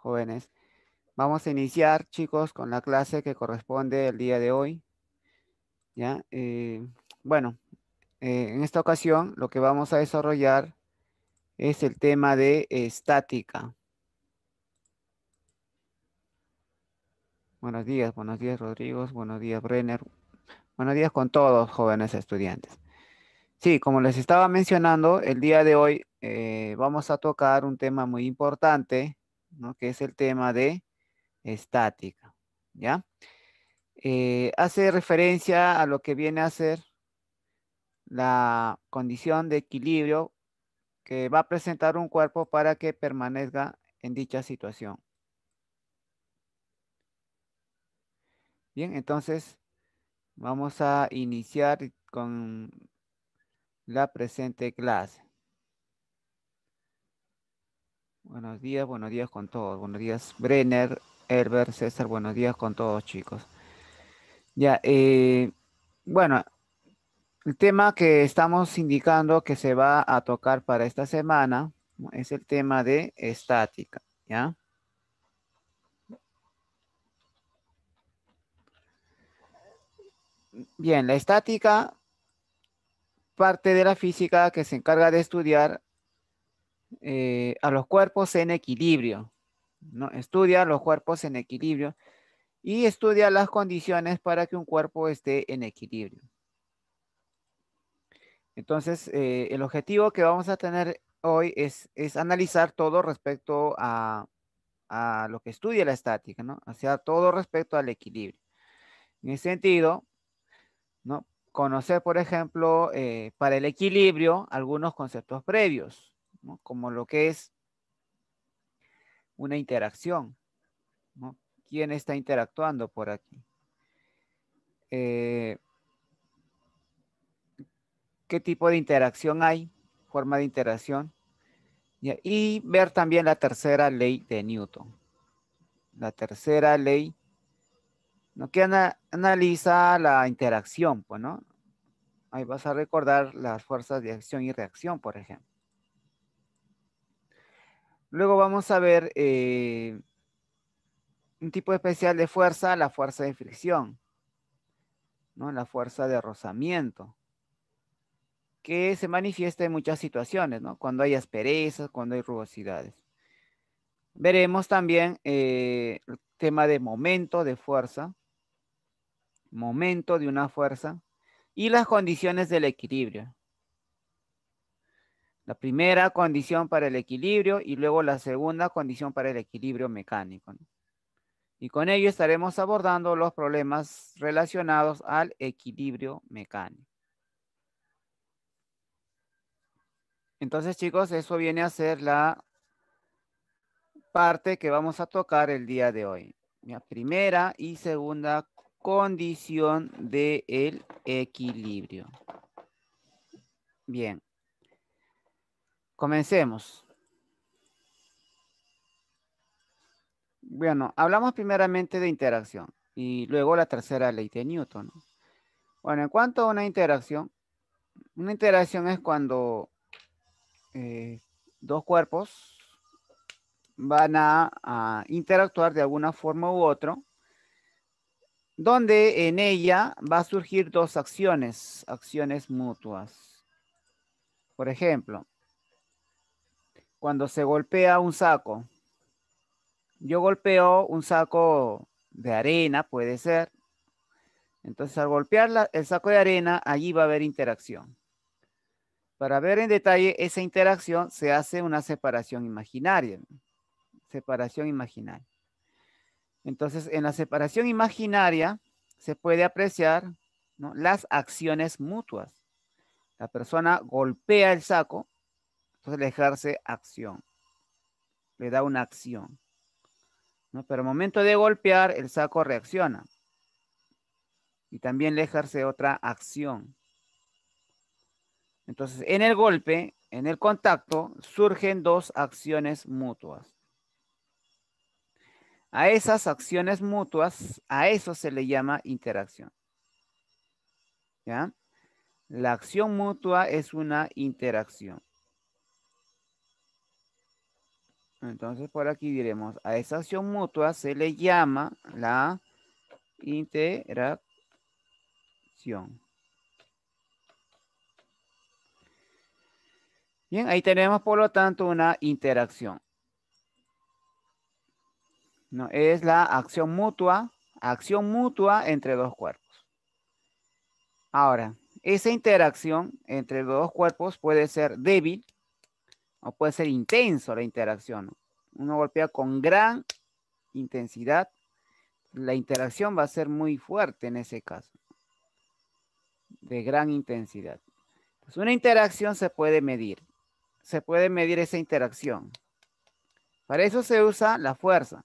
jóvenes. Vamos a iniciar, chicos, con la clase que corresponde el día de hoy. ¿Ya? Eh, bueno, eh, en esta ocasión lo que vamos a desarrollar es el tema de estática. Buenos días, buenos días Rodrigo, buenos días Brenner, buenos días con todos jóvenes estudiantes. Sí, como les estaba mencionando, el día de hoy eh, vamos a tocar un tema muy importante ¿no? que es el tema de estática. ¿ya? Eh, hace referencia a lo que viene a ser la condición de equilibrio que va a presentar un cuerpo para que permanezca en dicha situación. Bien, entonces vamos a iniciar con la presente clase. Buenos días, buenos días con todos. Buenos días, Brenner, Herbert, César, buenos días con todos, chicos. Ya, eh, bueno, el tema que estamos indicando que se va a tocar para esta semana es el tema de estática, ¿ya? Bien, la estática parte de la física que se encarga de estudiar eh, a los cuerpos en equilibrio. ¿no? Estudia los cuerpos en equilibrio y estudia las condiciones para que un cuerpo esté en equilibrio. Entonces, eh, el objetivo que vamos a tener hoy es, analizar todo respecto a, lo que estudia la estática, ¿no? O sea, todo respecto al equilibrio. En ese sentido, ¿no? Conocer, por ejemplo, eh, para el equilibrio algunos conceptos previos, como lo que es una interacción. ¿Quién está interactuando por aquí? Eh, ¿Qué tipo de interacción hay? Forma de interacción. Y ver también la tercera ley de Newton. La tercera ley ¿no? que analiza la interacción, pues, Ahí vas a recordar las fuerzas de acción y reacción, por ejemplo. Luego vamos a ver eh, un tipo especial de fuerza, la fuerza de fricción, ¿no? la fuerza de rozamiento, que se manifiesta en muchas situaciones, ¿no? cuando hay asperezas, cuando hay rugosidades. Veremos también eh, el tema de momento de fuerza, momento de una fuerza y las condiciones del equilibrio. La primera condición para el equilibrio y luego la segunda condición para el equilibrio mecánico. Y con ello estaremos abordando los problemas relacionados al equilibrio mecánico. Entonces, chicos, eso viene a ser la parte que vamos a tocar el día de hoy. La primera y segunda condición del el equilibrio. Bien. Comencemos. Bueno, hablamos primeramente de interacción y luego la tercera ley de Newton. Bueno, en cuanto a una interacción, una interacción es cuando eh, dos cuerpos van a, interactuar de alguna forma u otra, donde en ella va a surgir dos acciones, acciones mutuas. Por ejemplo, cuando se golpea un saco. Yo golpeo un saco de arena, puede ser. Entonces, al golpear el saco de arena, allí va a haber interacción. Para ver en detalle esa interacción, se hace una separación imaginaria. Separación imaginaria. Entonces, en la separación imaginaria, se puede apreciar las acciones mutuas. La persona golpea el saco entonces le ejerce acción. Le da una acción. Pero al momento de golpear, el saco reacciona. Y también le ejerce otra acción. Entonces, en el golpe, en el contacto, surgen dos acciones mutuas. A esas acciones mutuas, a eso se le llama interacción. ¿Ya? La acción mutua es una interacción. Entonces por aquí diremos, a esa acción mutua se le llama la interacción. Bien, ahí tenemos por lo tanto una interacción. No, es la acción mutua, acción mutua entre dos cuerpos. Ahora, esa interacción entre dos cuerpos puede ser débil o puede ser intenso la interacción. Uno golpea con gran intensidad, la interacción va a ser muy fuerte en ese caso, de gran intensidad. pues una interacción se puede medir, se puede medir esa interacción. Para eso se usa la fuerza,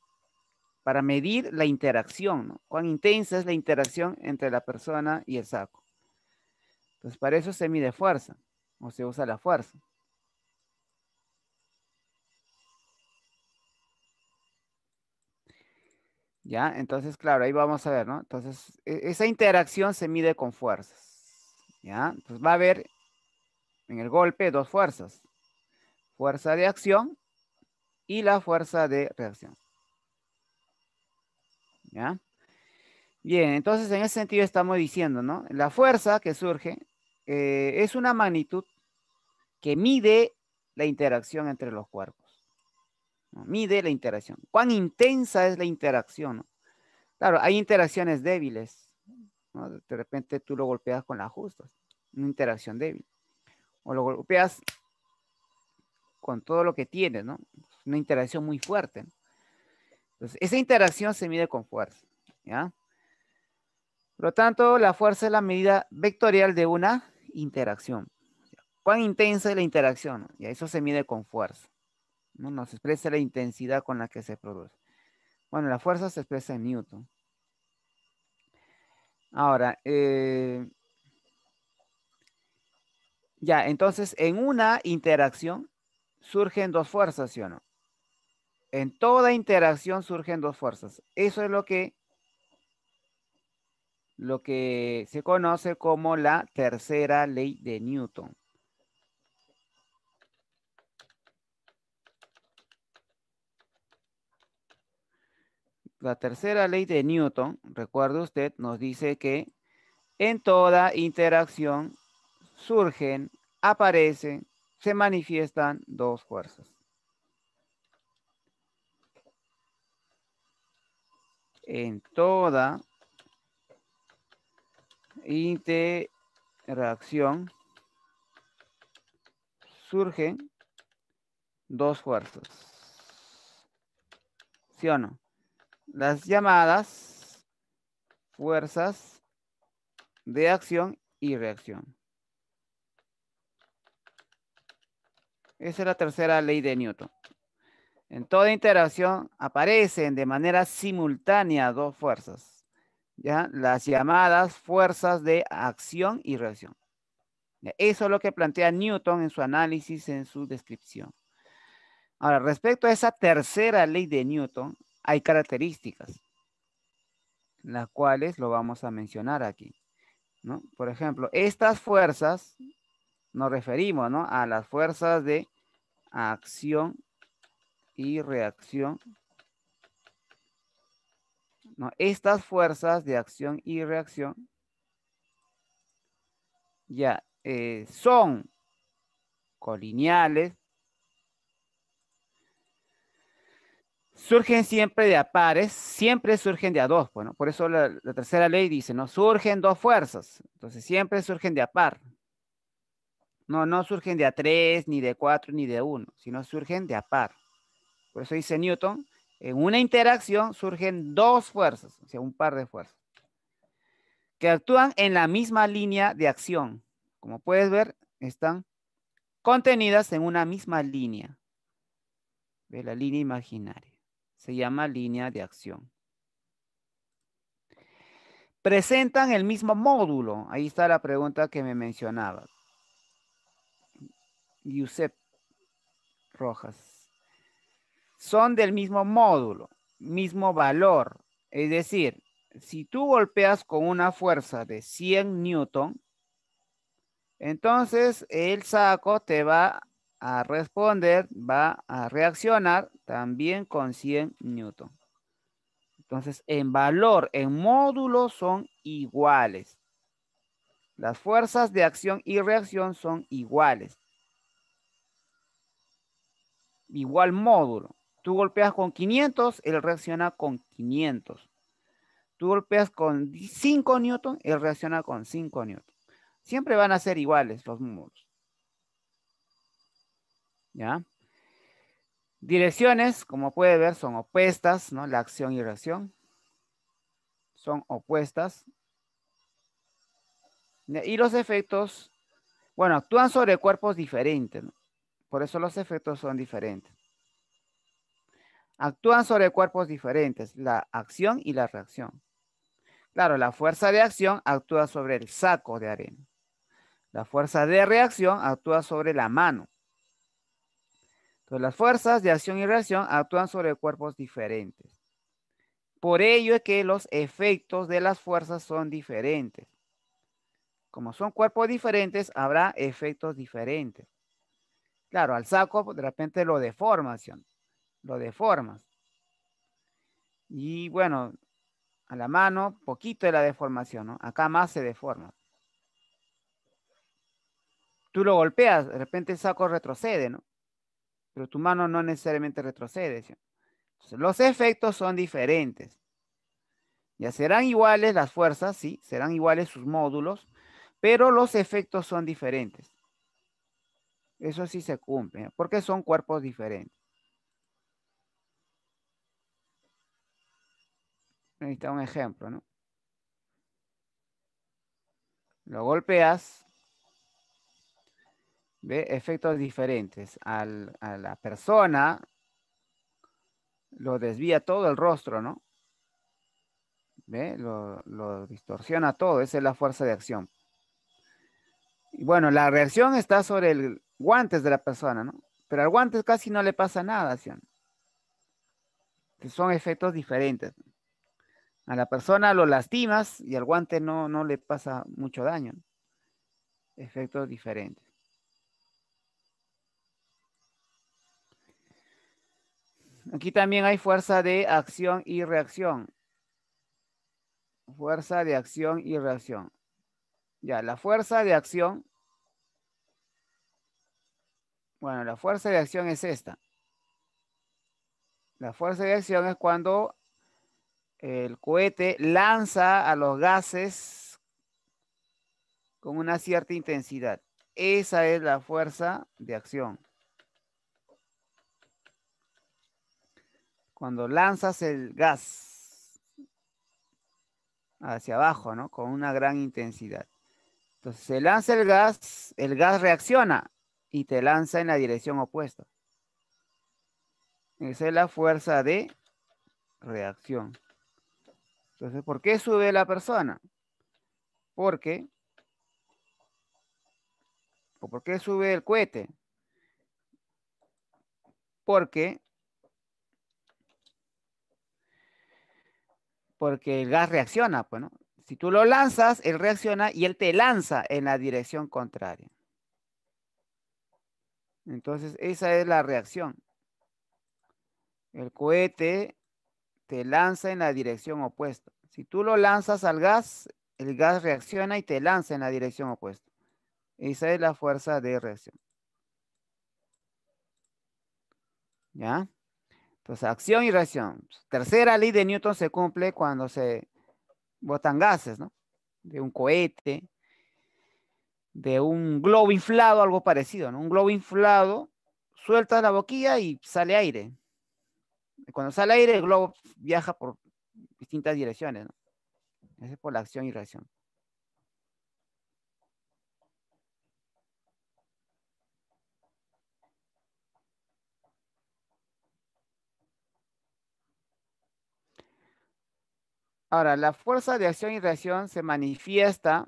para medir la interacción, cuán intensa es la interacción entre la persona y el saco. Entonces, pues para eso se mide fuerza, o se usa la fuerza. ¿Ya? Entonces, claro, ahí vamos a ver, ¿no? Entonces, e, esa interacción se mide con fuerzas. ¿Ya? Entonces va a haber en el golpe dos fuerzas. Fuerza de acción y la fuerza de reacción. ¿Ya? Bien, entonces en ese sentido estamos diciendo, ¿no? La fuerza que surge eh, es una magnitud que mide la interacción entre los cuerpos. Mide la interacción. ¿Cuán intensa es la interacción? Claro, hay interacciones débiles. De repente tú lo golpeas con la justa. Una interacción débil. O lo golpeas con todo lo que tienes, ¿no? Una interacción muy fuerte. Entonces, esa interacción se mide con fuerza, Por lo tanto, la fuerza es la medida vectorial de una interacción. ¿Cuán intensa es la interacción? Y eso se mide con fuerza. ¿no? Nos expresa la intensidad con la que se produce. Bueno, la fuerza se expresa en Newton. Ahora, eh, ya, entonces en una interacción surgen dos fuerzas, ¿sí o no? En toda interacción surgen dos fuerzas. Eso es lo que, lo que se conoce como la tercera ley de Newton. La tercera ley de Newton, recuerde usted, nos dice que en toda interacción surgen, aparecen, se manifiestan dos fuerzas. En toda interacción surgen dos fuerzas. ¿Sí o no? las llamadas fuerzas de acción y reacción. Esa es la tercera ley de Newton. En toda interacción aparecen de manera simultánea dos fuerzas, ¿ya? las llamadas fuerzas de acción y reacción. Eso es lo que plantea Newton en su análisis, en su descripción. Ahora, respecto a esa tercera ley de Newton, hay características, las cuales lo vamos a mencionar aquí. ¿no? Por ejemplo, estas fuerzas nos referimos ¿no? a las fuerzas de acción y reacción. ¿no? Estas fuerzas de acción y reacción ya eh, son colineales surgen siempre de a pares, siempre surgen de a dos. Bueno, por eso la, tercera ley dice, no surgen dos fuerzas, entonces siempre surgen de a par. No, no surgen de a tres, ni de cuatro, ni de uno, sino surgen de a par. Por eso dice Newton, en una interacción surgen dos fuerzas, o sea, un par de fuerzas, que actúan en la misma línea de acción. Como puedes ver, están contenidas en una misma línea, de la línea imaginaria. Se llama línea de acción. Presentan el mismo módulo. Ahí está la pregunta que me mencionaba. Yusef Rojas. Son del mismo módulo, mismo valor. Es decir, si tú golpeas con una fuerza de 100 newton, entonces el saco te va a responder, va a reaccionar también con 100 newton. Entonces, en valor, en módulo son iguales. Las fuerzas de acción y reacción son iguales. Igual módulo. Tú golpeas con 500, él reacciona con 500. Tú golpeas con 5 newton, él reacciona con 5 newton. Siempre van a ser iguales los módulos. ¿ya? Direcciones, como puede ver, son opuestas, ¿no? La acción y reacción son opuestas. Y los efectos, bueno, actúan sobre cuerpos diferentes, por eso los efectos son diferentes. Actúan sobre cuerpos diferentes, la acción y la reacción. Claro, la fuerza de acción actúa sobre el saco de arena. La fuerza de reacción actúa sobre la mano. Entonces, las fuerzas de acción y reacción actúan sobre cuerpos diferentes. Por ello es que los efectos de las fuerzas son diferentes. Como son cuerpos diferentes, habrá efectos diferentes. Claro, al saco de repente lo deformas, lo deformas. Y bueno, a la mano, poquito de la deformación, ¿no? Acá más se deforma. Tú lo golpeas, de repente el saco retrocede, ¿no? pero tu mano no necesariamente retrocede. los efectos son diferentes. Ya serán iguales las fuerzas, sí, serán iguales sus módulos, pero los efectos son diferentes. Eso sí se cumple, porque son cuerpos diferentes. Ahí está un ejemplo, ¿no? Lo golpeas ¿Ve? Efectos diferentes. a la persona lo desvía todo el rostro, ¿no? ¿Ve? Lo, distorsiona todo. Esa es la fuerza de acción. Y bueno, la reacción está sobre el guantes de la persona, ¿no? Pero al guante casi no le pasa nada, Son efectos diferentes. A la persona lo lastimas y al guante no le pasa mucho daño. Efectos diferentes. Aquí también hay fuerza de acción y reacción. Fuerza de acción y reacción. Ya, la fuerza de acción. Bueno, la fuerza de acción es esta. La fuerza de acción es cuando el cohete lanza a los gases con una cierta intensidad. Esa es la fuerza de acción. cuando lanzas el gas hacia abajo, ¿no? Con una gran intensidad. Entonces se lanza el gas, el gas reacciona y te lanza en la dirección opuesta. Esa es la fuerza de reacción. Entonces, ¿por qué sube la persona? Porque, ¿o por qué sube el cohete? Porque porque el gas reacciona, pues, ¿no? Si tú lo lanzas, él reacciona y él te lanza en la dirección contraria. Entonces, esa es la reacción. El cohete te lanza en la dirección opuesta. Si tú lo lanzas al gas, el gas reacciona y te lanza en la dirección opuesta. Esa es la fuerza de reacción. ¿Ya? Entonces, pues, acción y reacción. Pues, tercera ley de Newton se cumple cuando se botan gases, ¿no? De un cohete, de un globo inflado, algo parecido, ¿no? Un globo inflado, suelta la boquilla y sale aire. Cuando sale aire, el globo viaja por distintas direcciones, ¿no? es por la acción y reacción. Ahora, la fuerza de acción y reacción se manifiesta,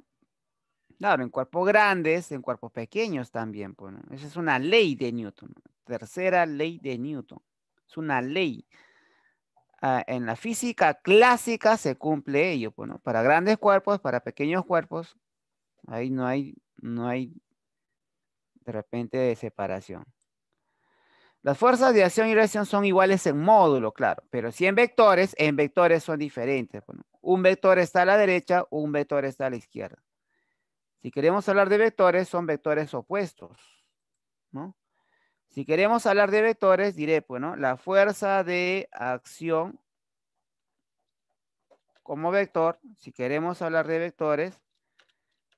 claro, en cuerpos grandes, en cuerpos pequeños también. Pues, Esa es una ley de Newton, tercera ley de Newton. Es una ley. Ah, en la física clásica se cumple ello, pues, para grandes cuerpos, para pequeños cuerpos, ahí no hay, no hay de repente de separación. Las fuerzas de acción y reacción son iguales en módulo, claro, pero si en vectores, en vectores son diferentes. un vector está a la derecha, un vector está a la izquierda. Si queremos hablar de vectores, son vectores opuestos, Si queremos hablar de vectores, diré, bueno, La fuerza de acción como vector, si queremos hablar de vectores,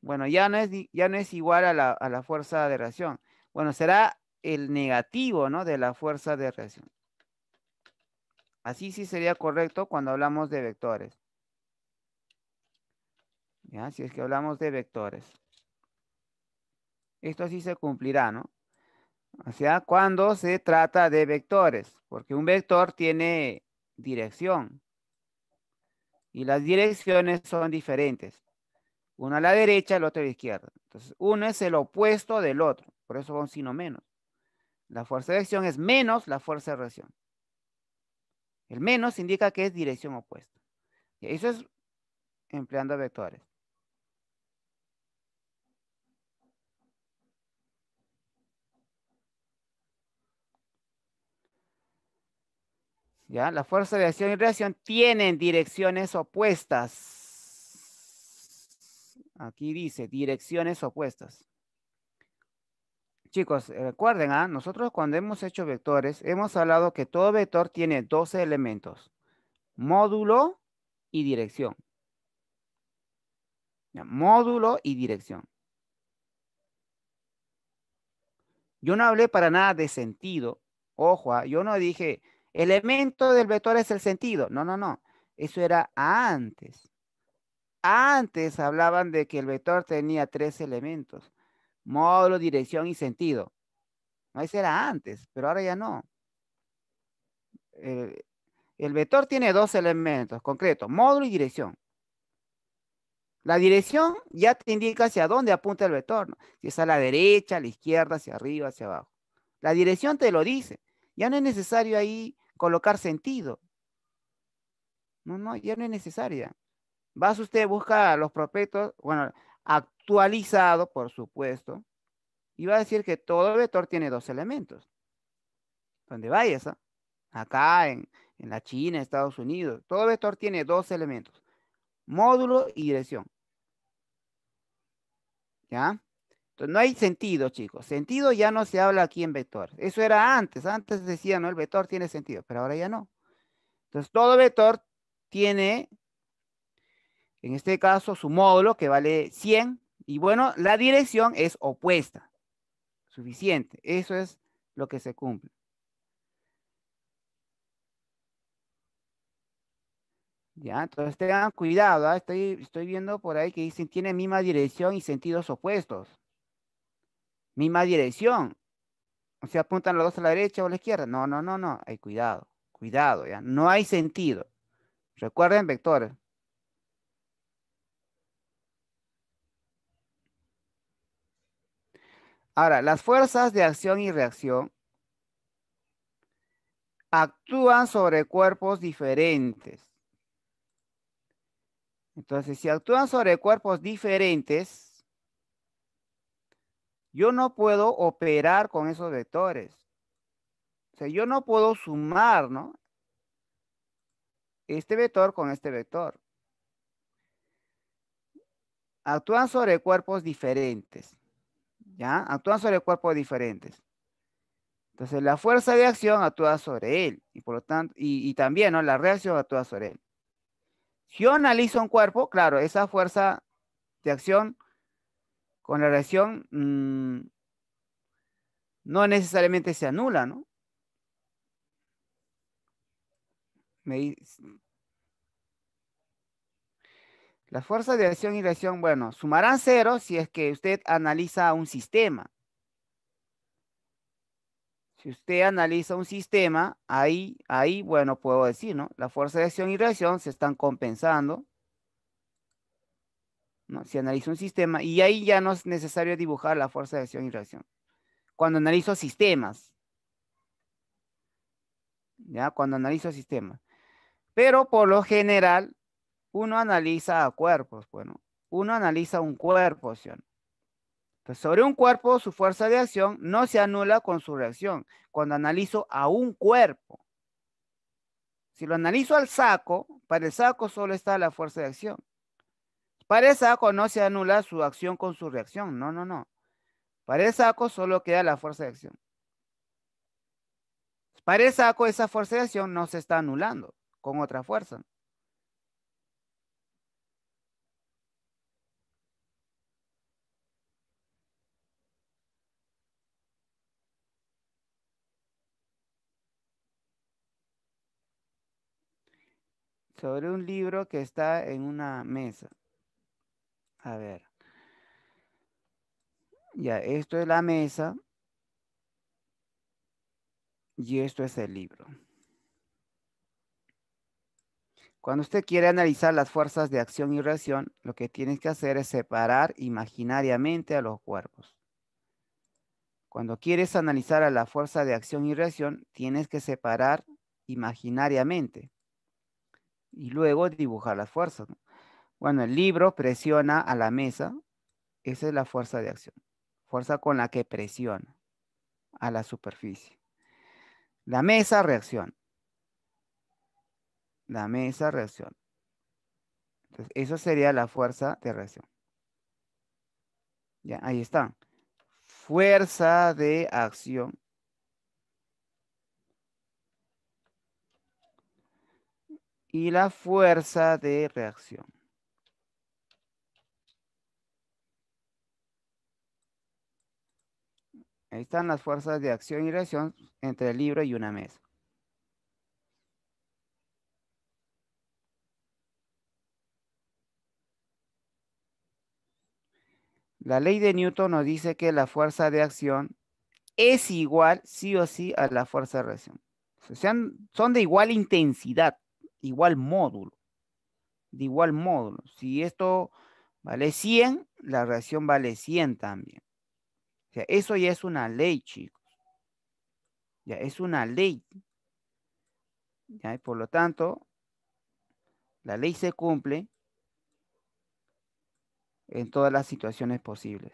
bueno, ya no es, ya no es igual a la, a la fuerza de reacción. Bueno, será el negativo ¿no? de la fuerza de reacción. Así sí sería correcto cuando hablamos de vectores. ¿Ya? Si es que hablamos de vectores. Esto sí se cumplirá, ¿no? O sea, cuando se trata de vectores, porque un vector tiene dirección. Y las direcciones son diferentes. Una a la derecha, el otro a la izquierda. Entonces, uno es el opuesto del otro. Por eso va sino menos. La fuerza de acción es menos la fuerza de reacción. El menos indica que es dirección opuesta. Y eso es empleando vectores. ¿Ya? La fuerza de acción y reacción tienen direcciones opuestas. Aquí dice direcciones opuestas. Chicos, eh, recuerden, ¿ah? nosotros cuando hemos hecho vectores, hemos hablado que todo vector tiene 12 elementos. Módulo y dirección. módulo y dirección. Yo no hablé para nada de sentido. Ojo, ¿ah? yo no dije, elemento del vector es el sentido. No, no, no. Eso era antes. Antes hablaban de que el vector tenía tres elementos módulo, dirección y sentido. No, ese era antes, pero ahora ya no. El, vector tiene dos elementos concretos, módulo y dirección. La dirección ya te indica hacia dónde apunta el vector. Si es a la derecha, a la izquierda, hacia arriba, hacia abajo. La dirección te lo dice. Ya no es necesario ahí colocar sentido. No, no, ya no es necesaria. Vas usted, busca los prospectos, bueno, actualizado, por supuesto, y va a decir que todo vector tiene dos elementos. Donde vayas, ¿ah? acá en, la China, Estados Unidos, todo vector tiene dos elementos, módulo y dirección. ¿Ya? Entonces, no hay sentido, chicos. Sentido ya no se habla aquí en vector. Eso era antes. Antes decía, no, el vector tiene sentido, pero ahora ya no. Entonces, todo vector tiene en este caso su módulo que vale 100, y bueno, la dirección es opuesta. Suficiente, eso es lo que se cumple. Ya, entonces tengan cuidado, ¿ah? estoy, estoy viendo por ahí que dicen tiene misma dirección y sentidos opuestos. Misma dirección. O sea, apuntan los dos a la derecha o a la izquierda. No, no, no, no. Hay cuidado, cuidado, ya. No hay sentido. Recuerden vectores. Ahora, las fuerzas de acción y reacción actúan sobre cuerpos diferentes. Entonces, si actúan sobre cuerpos diferentes, yo no puedo operar con esos vectores. O sea, yo no puedo sumar, ¿no? Este vector con este vector. Actúan sobre cuerpos diferentes. ¿Ya? Actúan sobre cuerpos diferentes. Entonces, la fuerza de acción actúa sobre él. Y por lo tanto, y, también, ¿no? La reacción actúa sobre él. Si yo analizo un cuerpo, claro, esa fuerza de acción con la reacción mm, no necesariamente se anula, ¿no? Me, las fuerzas de acción y reacción, bueno, sumarán cero si es que usted analiza un sistema. Si usted analiza un sistema, ahí, ahí, bueno, puedo decir, ¿no? La fuerza de acción y reacción se están compensando. ¿no? Si analiza un sistema, y ahí ya no es necesario dibujar la fuerza de acción y reacción. Cuando analizo sistemas. ¿Ya? Cuando analizo sistemas. Pero por lo general, uno analiza a cuerpos, bueno, uno analiza un cuerpo, ¿sí Entonces, pues, sobre un cuerpo, su fuerza de acción no se anula con su reacción. Cuando analizo a un cuerpo, si lo analizo al saco, para el saco solo está la fuerza de acción. Para el saco no se anula su acción con su reacción. No, no, no. Para el saco solo queda la fuerza de acción. Para el saco, esa fuerza de acción no se está anulando con otra fuerza. sobre un libro que está en una mesa. A ver. Ya, esto es la mesa. Y esto es el libro. Cuando usted quiere analizar las fuerzas de acción y reacción, lo que tienes que hacer es separar imaginariamente a los cuerpos. Cuando quieres analizar a la fuerza de acción y reacción, tienes que separar imaginariamente y luego dibujar las fuerzas. Bueno, el libro presiona a la mesa. Esa es la fuerza de acción. Fuerza con la que presiona a la superficie. La mesa reacciona. La mesa reacción. Entonces, eso sería la fuerza de reacción. Ya, ahí está. Fuerza de acción y la fuerza de reacción. Ahí están las fuerzas de acción y reacción entre el libro y una mesa. La ley de Newton nos dice que la fuerza de acción es igual sí o sí a la fuerza de reacción. O son de igual intensidad igual módulo. De igual módulo. Si esto vale 100, la reacción vale 100 también. O sea, eso ya es una ley, chicos. Ya es una ley. por lo tanto, la ley se cumple en todas las situaciones posibles.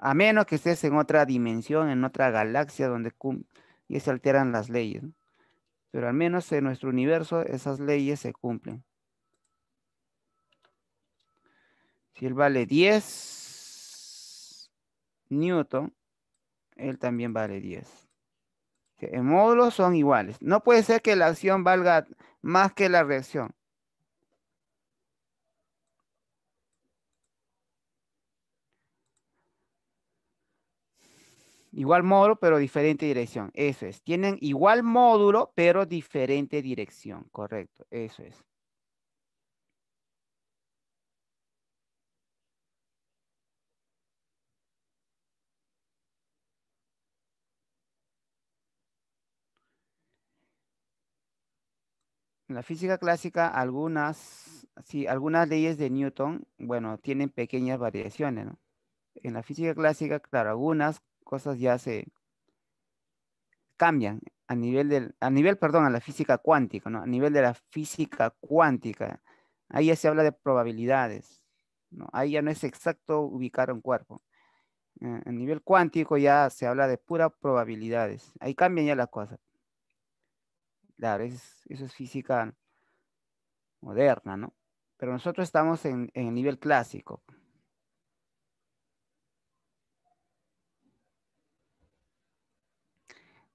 A menos que estés en otra dimensión, en otra galaxia donde y se alteran las leyes. Pero al menos en nuestro universo esas leyes se cumplen. Si él vale 10 Newton, él también vale 10. En módulos son iguales. No puede ser que la acción valga más que la reacción. Igual módulo, pero diferente dirección. Eso es. Tienen igual módulo, pero diferente dirección. Correcto. Eso es. En la física clásica, algunas, sí, algunas leyes de Newton, bueno, tienen pequeñas variaciones, ¿no? En la física clásica, claro, algunas cosas ya se cambian a nivel del, a nivel, perdón, a la física cuántica, ¿no? A nivel de la física cuántica. Ahí ya se habla de probabilidades, ¿no? Ahí ya no es exacto ubicar un cuerpo. Eh, a nivel cuántico ya se habla de pura probabilidades. Ahí cambian ya las cosas. Claro, eso es física moderna, ¿no? Pero nosotros estamos en el nivel clásico.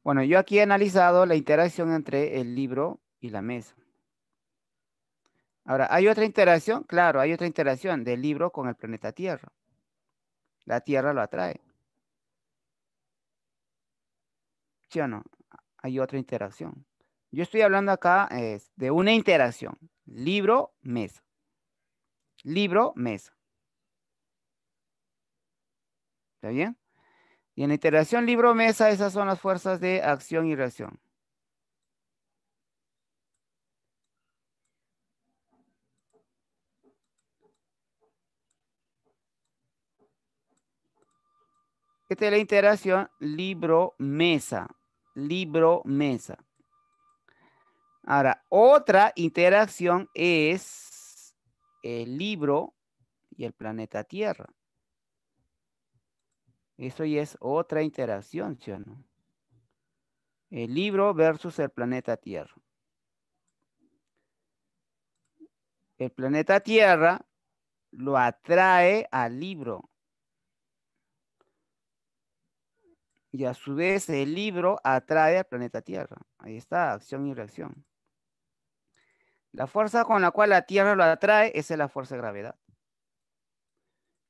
Bueno, yo aquí he analizado la interacción entre el libro y la mesa. Ahora, ¿hay otra interacción? Claro, hay otra interacción del libro con el planeta Tierra. La Tierra lo atrae. ¿Sí o no? Hay otra interacción. Yo estoy hablando acá de una interacción. Libro-mesa. Libro-mesa. ¿Está bien? Y en la interacción libro-mesa, esas son las fuerzas de acción y reacción. Esta es la interacción libro-mesa. Libro-mesa. Ahora, otra interacción es el libro y el planeta Tierra. Eso ya es otra interacción, ¿sí o no? El libro versus el planeta Tierra. El planeta Tierra lo atrae al libro. Y a su vez el libro atrae al planeta Tierra. Ahí está, acción y reacción. La fuerza con la cual la Tierra lo atrae es la fuerza de gravedad.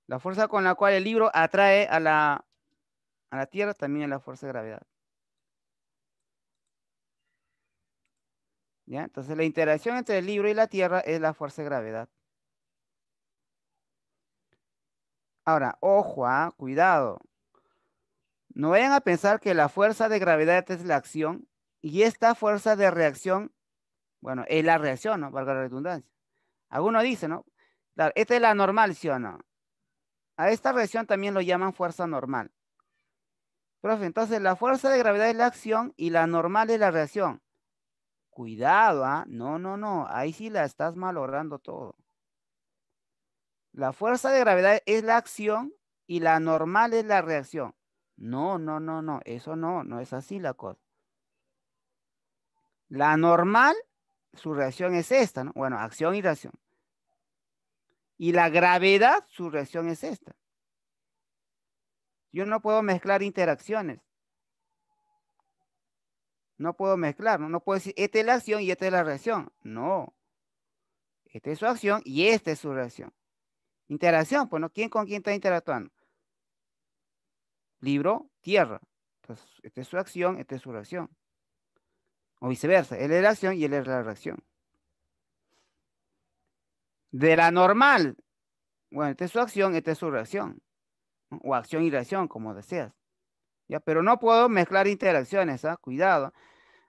La fuerza con la cual el libro atrae a la, a la Tierra también es la fuerza de gravedad. ¿Ya? Entonces la interacción entre el libro y la Tierra es la fuerza de gravedad. Ahora, ojo, ah, cuidado. No vayan a pensar que la fuerza de gravedad es la acción y esta fuerza de reacción, bueno, es la reacción, ¿no? Valga la redundancia. Algunos dicen, ¿no? esta es la normal, ¿sí o no? A esta reacción también lo llaman fuerza normal. Profe, entonces la fuerza de gravedad es la acción y la normal es la reacción. Cuidado, ¿ah? No, no, no. Ahí sí la estás malogrando todo. La fuerza de gravedad es la acción y la normal es la reacción. No, no, no, no. Eso no, no es así la cosa. La normal, su reacción es esta, ¿no? Bueno, acción y reacción. Y la gravedad, su reacción es esta. Yo no puedo mezclar interacciones. No puedo mezclar, no, puedo decir, esta es la acción y esta es la reacción. No. Esta es su acción y esta es su reacción. Interacción, pues no, ¿quién con quién está interactuando? Libro, tierra. esta es su acción, esta es su reacción. O viceversa, él es la acción y él es la reacción de la normal. Bueno, esta es su acción, esta es su reacción. O acción y reacción, como deseas. ¿Ya? Pero no puedo mezclar interacciones, ¿ah? cuidado.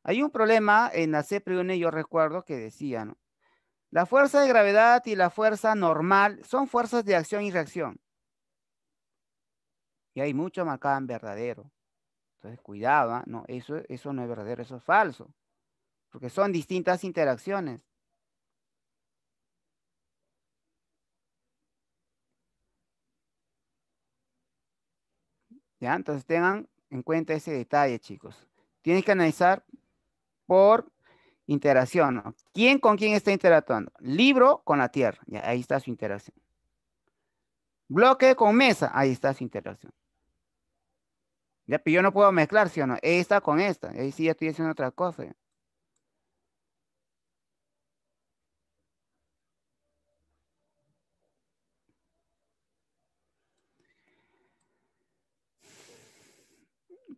Hay un problema en la CPUN, yo recuerdo que decían, la fuerza de gravedad y la fuerza normal son fuerzas de acción y reacción. Y hay mucho marcado en verdadero. Entonces, cuidado, ¿ah? no, eso, eso no es verdadero, eso es falso. Porque son distintas interacciones. ¿Ya? Entonces tengan en cuenta ese detalle, chicos. Tienen que analizar por interacción. ¿Quién con quién está interactuando? Libro con la tierra. Ya, ahí está su interacción. Bloque con mesa. Ahí está su interacción. Ya, pero yo no puedo mezclar, ¿sí o no? Esta con esta. Ahí sí ya estoy haciendo otra cosa.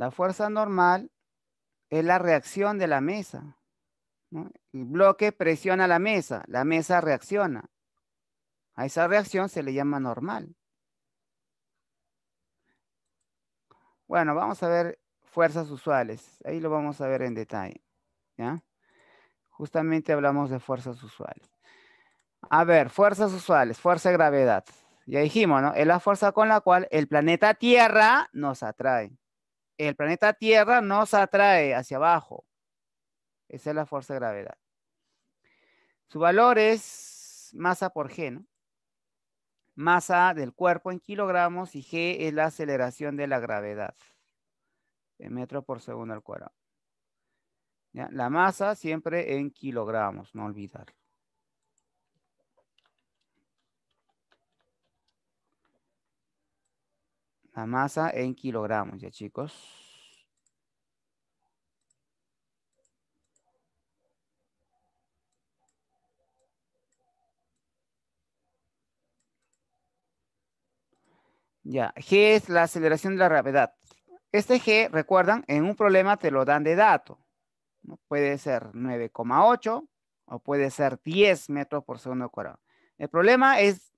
La fuerza normal es la reacción de la mesa. El bloque presiona la mesa, la mesa reacciona. A esa reacción se le llama normal. Bueno, vamos a ver fuerzas usuales. Ahí lo vamos a ver en detalle. Justamente hablamos de fuerzas usuales. A ver, fuerzas usuales, fuerza de gravedad. Ya dijimos, ¿no? Es la fuerza con la cual el planeta Tierra nos atrae el planeta Tierra nos atrae hacia abajo. Esa es la fuerza de gravedad. Su valor es masa por G, ¿no? Masa del cuerpo en kilogramos y G es la aceleración de la gravedad. En metro por segundo al cuadrado. La masa siempre en kilogramos, no olvidarlo. masa en kilogramos, ya chicos. Ya, G es la aceleración de la gravedad. Este G, recuerdan, en un problema te lo dan de dato. Puede ser 9,8 o puede ser 10 metros por segundo cuadrado. El problema es,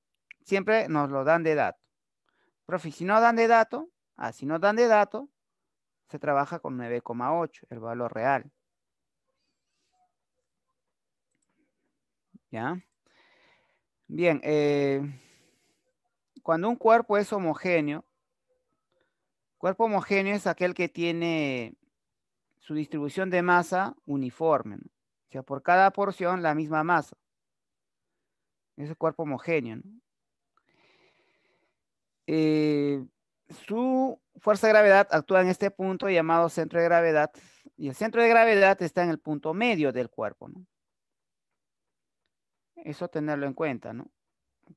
siempre nos lo dan de dato. Profe, si no dan de dato, ah, si no dan de dato, se trabaja con 9,8, el valor real. ¿Ya? Bien, eh, cuando un cuerpo es homogéneo, cuerpo homogéneo es aquel que tiene su distribución de masa uniforme. O sea, por cada porción la misma masa. Es el cuerpo homogéneo. ¿no? Eh, su fuerza de gravedad actúa en este punto llamado centro de gravedad y el centro de gravedad está en el punto medio del cuerpo. ¿no? Eso tenerlo en cuenta, ¿no?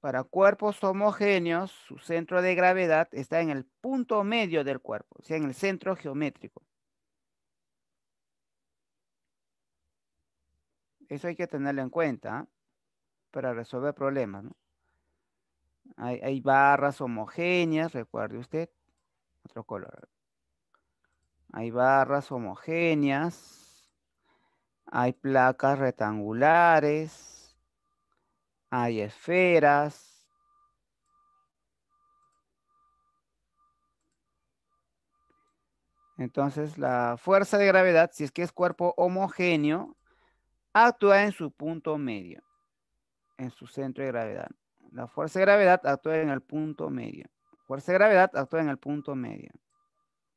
Para cuerpos homogéneos, su centro de gravedad está en el punto medio del cuerpo, o sea, en el centro geométrico. Eso hay que tenerlo en cuenta ¿ah? para resolver problemas, ¿no? Hay, barras homogéneas, recuerde usted. Otro color. Hay barras homogéneas. Hay placas rectangulares. Hay esferas. Entonces, la fuerza de gravedad, si es que es cuerpo homogéneo, actúa en su punto medio, en su centro de gravedad. La fuerza de gravedad actúa en el punto medio. Fuerza de gravedad actúa en el punto medio.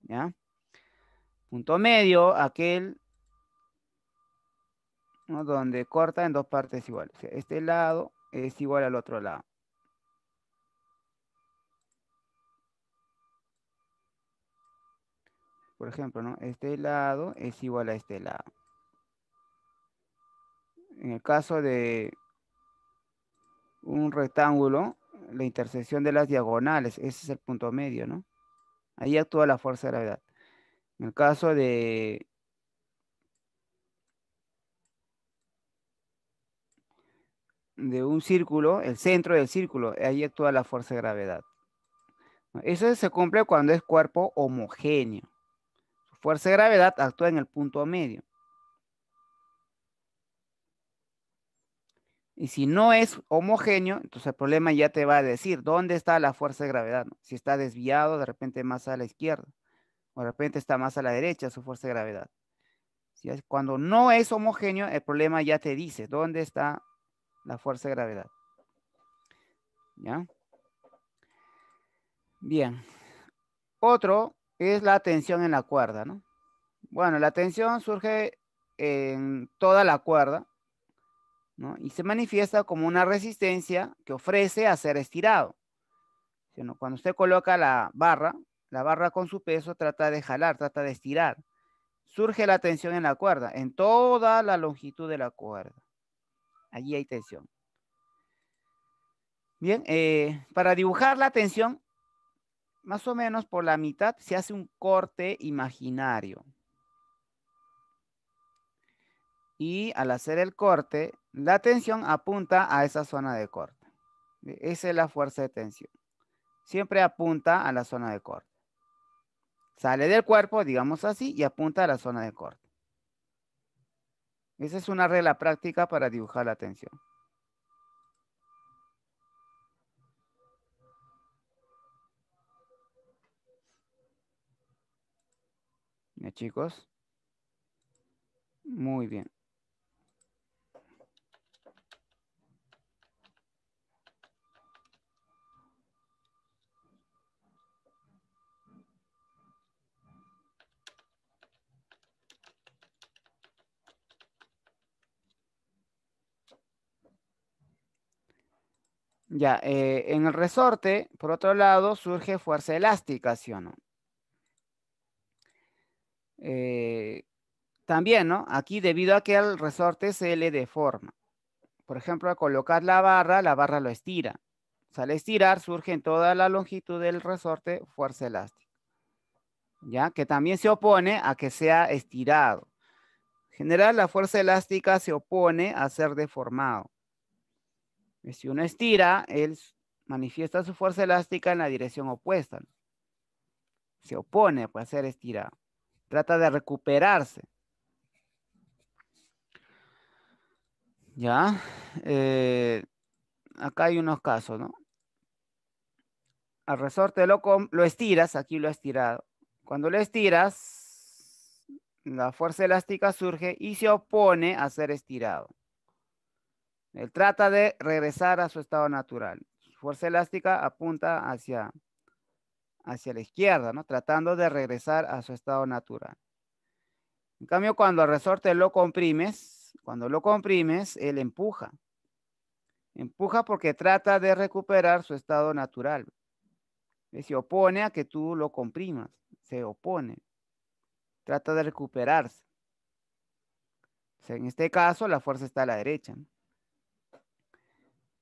¿Ya? Punto medio, aquel donde corta en dos partes iguales. este lado es igual al otro lado. Por ejemplo, ¿no? este lado es igual a este lado. En el caso de un rectángulo, la intersección de las diagonales, ese es el punto medio, ¿no? Ahí actúa la fuerza de gravedad. En el caso de... de un círculo, el centro del círculo, ahí actúa la fuerza de gravedad. Eso se cumple cuando es cuerpo homogéneo. Su fuerza de gravedad actúa en el punto medio. Y si no es homogéneo, entonces el problema ya te va a decir dónde está la fuerza de gravedad. Si está desviado, de repente más a la izquierda. O de repente está más a la derecha su fuerza de gravedad. cuando no es homogéneo, el problema ya te dice dónde está la fuerza de gravedad. ¿Ya? Bien. Otro es la tensión en la cuerda, Bueno, la tensión surge en toda la cuerda y se manifiesta como una resistencia que ofrece a ser estirado. Cuando usted coloca la barra, la barra con su peso trata de jalar, trata de estirar. Surge la tensión en la cuerda, en toda la longitud de la cuerda. Allí hay tensión. Bien, eh, para dibujar la tensión, más o menos por la mitad se hace un corte imaginario. Y al hacer el corte, la tensión apunta a esa zona de corte. E, esa es la fuerza de tensión. Siempre apunta a la zona de corte. Sale del cuerpo, digamos así, y apunta a la zona de corte. Esa es una regla práctica para dibujar la tensión. ¿Ya, chicos? Muy bien. Ya, eh, en el resorte, por otro lado, surge fuerza elástica, ¿sí o no? Eh, también, ¿no? Aquí, debido a que al resorte se le deforma. Por ejemplo, al colocar la barra, la barra lo estira. O sea, al estirar surge en toda la longitud del resorte fuerza elástica. ¿Ya? Que también se opone a que sea estirado. En general, la fuerza elástica se opone a ser deformado. Si uno estira, él manifiesta su fuerza elástica en la dirección opuesta. Se opone a ser estirado. Trata de recuperarse. ¿Ya? Eh, acá hay unos casos, ¿no? Al resorte lo, lo estiras, aquí lo he estirado. Cuando lo estiras, la fuerza elástica surge y se opone a ser estirado. Él trata de regresar a su estado natural. Su fuerza elástica apunta hacia, hacia la izquierda, ¿no? Tratando de regresar a su estado natural. En cambio, cuando el resorte lo comprimes, cuando lo comprimes, él empuja. Empuja porque trata de recuperar su estado natural. se opone a que tú lo comprimas. Se opone. Trata de recuperarse. en este caso, la fuerza está a la derecha.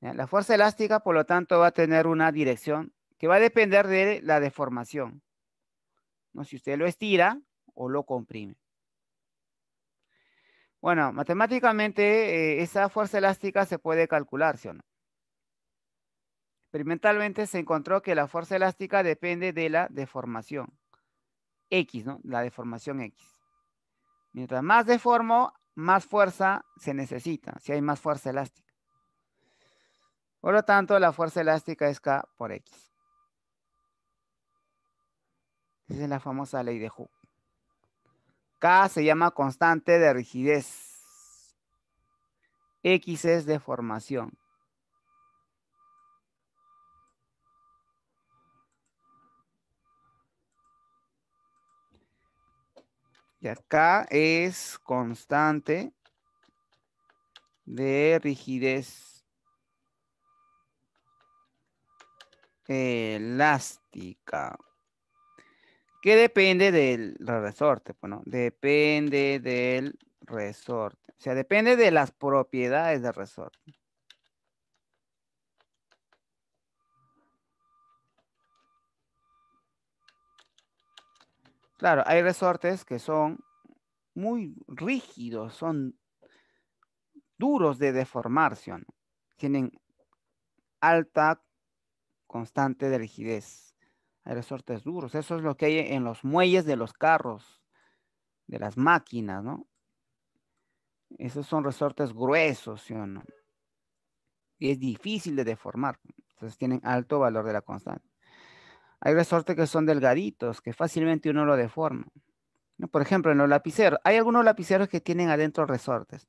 La fuerza elástica, por lo tanto, va a tener una dirección que va a depender de la deformación. ¿no? Si usted lo estira o lo comprime. Bueno, matemáticamente eh, esa fuerza elástica se puede calcular, ¿sí o no? Experimentalmente se encontró que la fuerza elástica depende de la deformación. X, ¿no? La deformación X. Mientras más deformo, más fuerza se necesita, si hay más fuerza elástica. Por lo tanto, la fuerza elástica es K por X. Esa es la famosa ley de Hooke. K se llama constante de rigidez. X es deformación. Y acá es constante de rigidez. elástica. Que depende del resorte, bueno, pues, depende del resorte. O sea, depende de las propiedades del resorte. Claro, hay resortes que son muy rígidos, son duros de deformarse, tienen alta constante de rigidez. Hay resortes duros. Eso es lo que hay en los muelles de los carros, de las máquinas, ¿no? Esos son resortes gruesos, ¿sí o no? Y es difícil de deformar. Entonces tienen alto valor de la constante. Hay resortes que son delgaditos, que fácilmente uno lo deforma. Por ejemplo, en los lapiceros. Hay algunos lapiceros que tienen adentro resortes.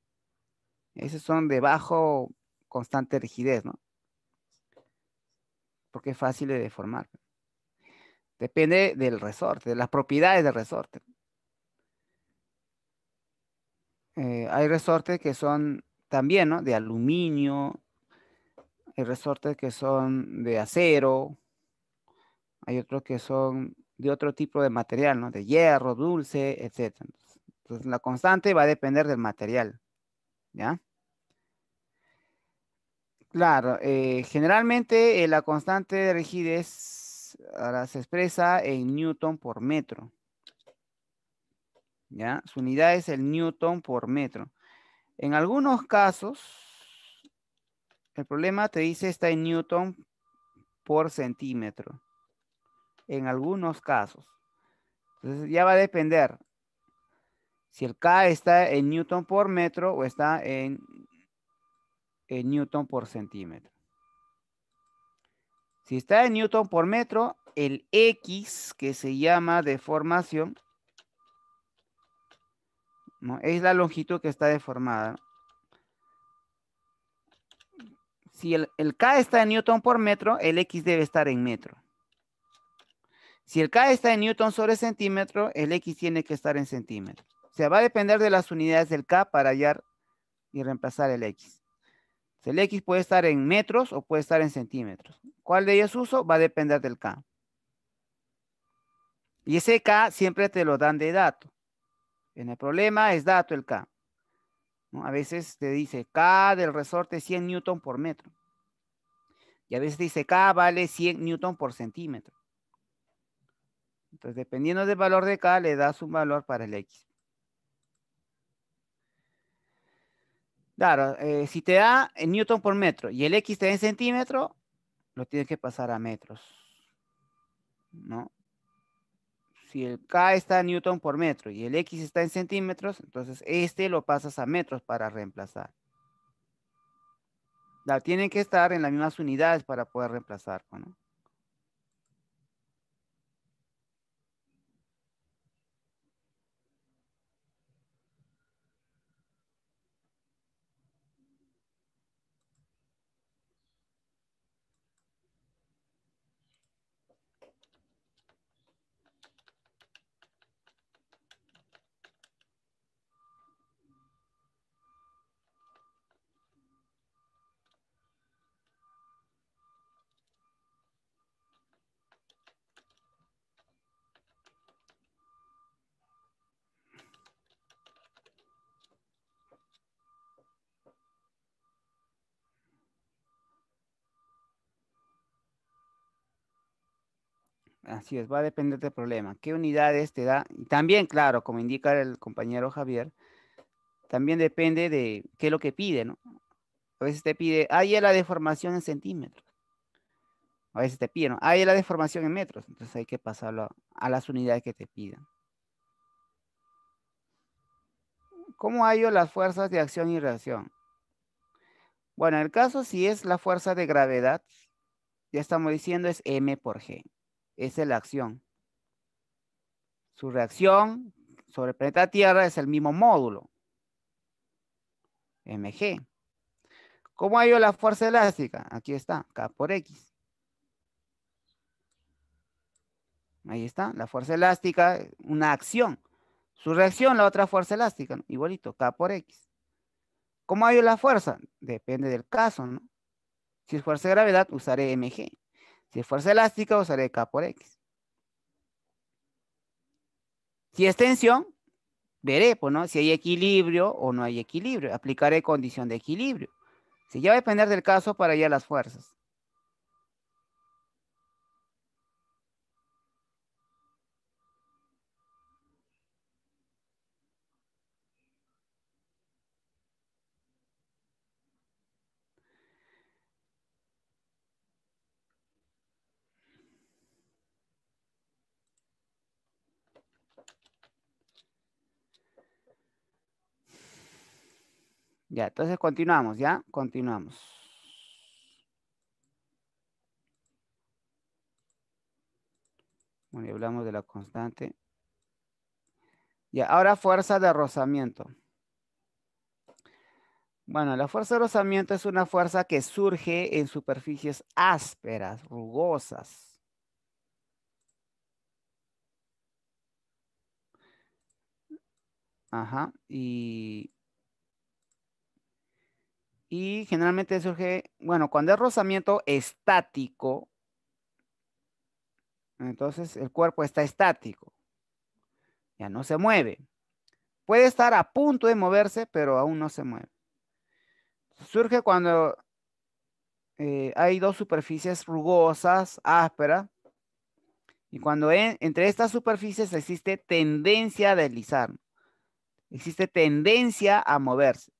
Esos son de bajo constante rigidez, ¿no? porque es fácil de deformar. Depende del resorte, de las propiedades del resorte. Eh, hay resortes que son también ¿no? de aluminio, hay resortes que son de acero, hay otros que son de otro tipo de material, ¿no? de hierro, dulce, etcétera. Entonces, la constante va a depender del material. ¿Ya? Claro, eh, generalmente eh, la constante de rigidez ahora se expresa en newton por metro. ¿Ya? Su unidad es el newton por metro. En algunos casos, el problema te dice está en newton por centímetro. En algunos casos. Entonces ya va a depender si el K está en newton por metro o está en en newton por centímetro. Si está en newton por metro, el X que se llama deformación ¿no? es la longitud que está deformada. Si el, el, K está en newton por metro, el X debe estar en metro. Si el K está en newton sobre centímetro, el X tiene que estar en centímetro. O sea, va a depender de las unidades del K para hallar y reemplazar el X. El X puede estar en metros o puede estar en centímetros. ¿Cuál de ellos uso? Va a depender del K. Y ese K siempre te lo dan de dato. En el problema es dato el K. A veces te dice K del resorte 100 newton por metro. Y a veces dice K vale 100 newton por centímetro. Entonces, dependiendo del valor de K, le das un valor para el X. Claro, eh, si te da en newton por metro y el x está en centímetro, lo tienes que pasar a metros. ¿No? Si el K está en newton por metro y el X está en centímetros, entonces este lo pasas a metros para reemplazar. tienen que estar en las mismas unidades para poder reemplazar, ¿no? Así es, va a depender del problema. ¿Qué unidades te da? Y también, claro, como indica el compañero Javier, también depende de qué es lo que pide, ¿no? A veces te pide, ahí la deformación en centímetros. A veces te piden, ¿no? ahí la deformación en metros. Entonces hay que pasarlo a, las unidades que te piden. ¿Cómo hallo las fuerzas de acción y reacción? Bueno, en el caso si es la fuerza de gravedad, ya estamos diciendo es M por G es la acción. Su reacción sobre el planeta Tierra es el mismo módulo. Mg. ¿Cómo ido la fuerza elástica? Aquí está, K por X. Ahí está, la fuerza elástica, una acción. Su reacción, la otra fuerza elástica, igualito, K por X. ¿Cómo ido la fuerza? Depende del caso, ¿no? Si es fuerza de gravedad, usaré Mg. Si es fuerza elástica, usaré K por X. Si es tensión, veré pues, ¿no? si hay equilibrio o no hay equilibrio. Aplicaré condición de equilibrio. Si ya va a depender del caso para hallar las fuerzas. Ya, entonces continuamos, ¿ya? Continuamos. Bueno, hablamos de la constante. Ya, ahora fuerza de rozamiento. Bueno, la fuerza de rozamiento es una fuerza que surge en superficies ásperas, rugosas. Ajá, y y generalmente surge, bueno, cuando es rozamiento estático, entonces el cuerpo está estático, ya no se mueve. Puede estar a punto de moverse, pero aún no se mueve. Surge cuando eh, hay dos superficies rugosas, ásperas, y cuando entre estas superficies existe tendencia a deslizar, existe tendencia a moverse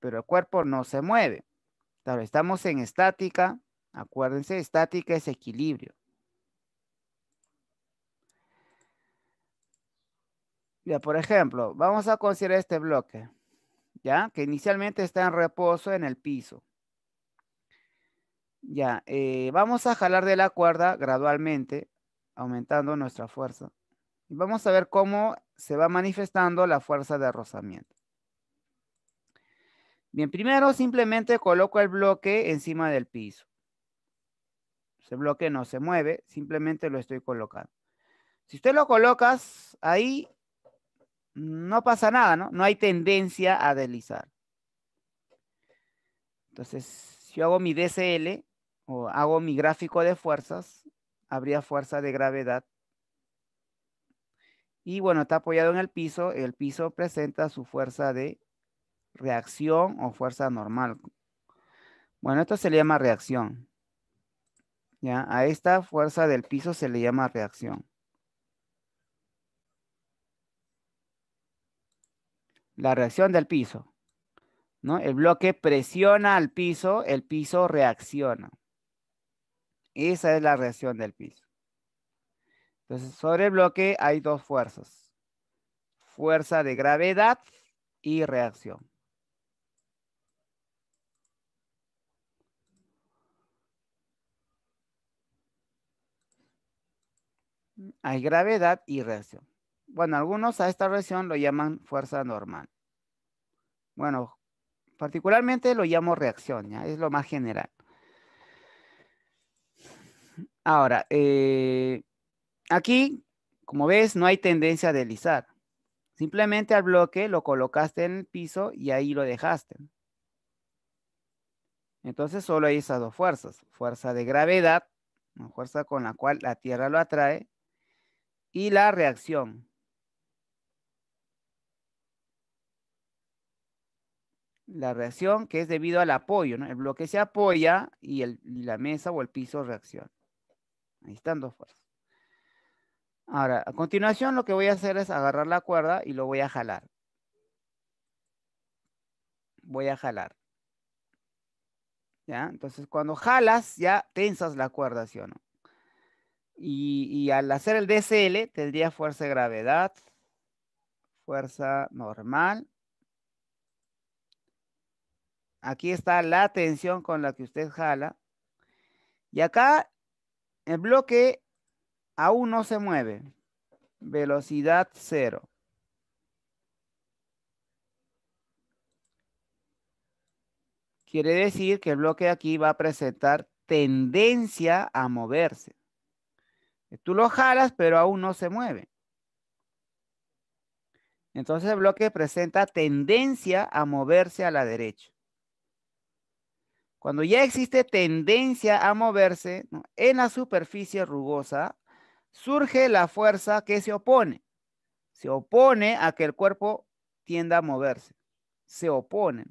pero el cuerpo no se mueve. estamos en estática. Acuérdense, estática es equilibrio. Ya, por ejemplo, vamos a considerar este bloque, ya, que inicialmente está en reposo en el piso. Ya, eh, vamos a jalar de la cuerda gradualmente, aumentando nuestra fuerza. Y vamos a ver cómo se va manifestando la fuerza de rozamiento. Bien, primero simplemente coloco el bloque encima del piso. Ese bloque no se mueve, simplemente lo estoy colocando. Si usted lo colocas ahí, no pasa nada, ¿no? No hay tendencia a deslizar. Entonces, si yo hago mi DCL o hago mi gráfico de fuerzas, habría fuerza de gravedad. Y bueno, está apoyado en el piso. El piso presenta su fuerza de reacción o fuerza normal. Bueno, esto se le llama reacción. ¿Ya? A esta fuerza del piso se le llama reacción. La reacción del piso. ¿no? El bloque presiona al piso, el piso reacciona. Esa es la reacción del piso. Entonces, sobre el bloque hay dos fuerzas. Fuerza de gravedad y reacción. Hay gravedad y reacción. Bueno, algunos a esta reacción lo llaman fuerza normal. Bueno, particularmente lo llamo reacción, ya es lo más general. Ahora, eh, aquí, como ves, no hay tendencia a deslizar. Simplemente al bloque lo colocaste en el piso y ahí lo dejaste. Entonces solo hay esas dos fuerzas. Fuerza de gravedad, fuerza con la cual la Tierra lo atrae, y la reacción. La reacción que es debido al apoyo, ¿no? El bloque se apoya y, la mesa o el piso reacciona. Ahí están dos fuerzas. Ahora, a continuación lo que voy a hacer es agarrar la cuerda y lo voy a jalar. Voy a jalar. ¿Ya? Entonces, cuando jalas, ya tensas la cuerda, ¿sí o no? Y, al hacer el DCL tendría fuerza de gravedad, fuerza normal. Aquí está la tensión con la que usted jala. Y acá el bloque aún no se mueve. Velocidad cero. Quiere decir que el bloque aquí va a presentar tendencia a moverse. Tú lo jalas, pero aún no se mueve. Entonces el bloque presenta tendencia a moverse a la derecha. Cuando ya existe tendencia a moverse en la superficie rugosa, surge la fuerza que se opone. Se opone a que el cuerpo tienda a moverse. Se opone.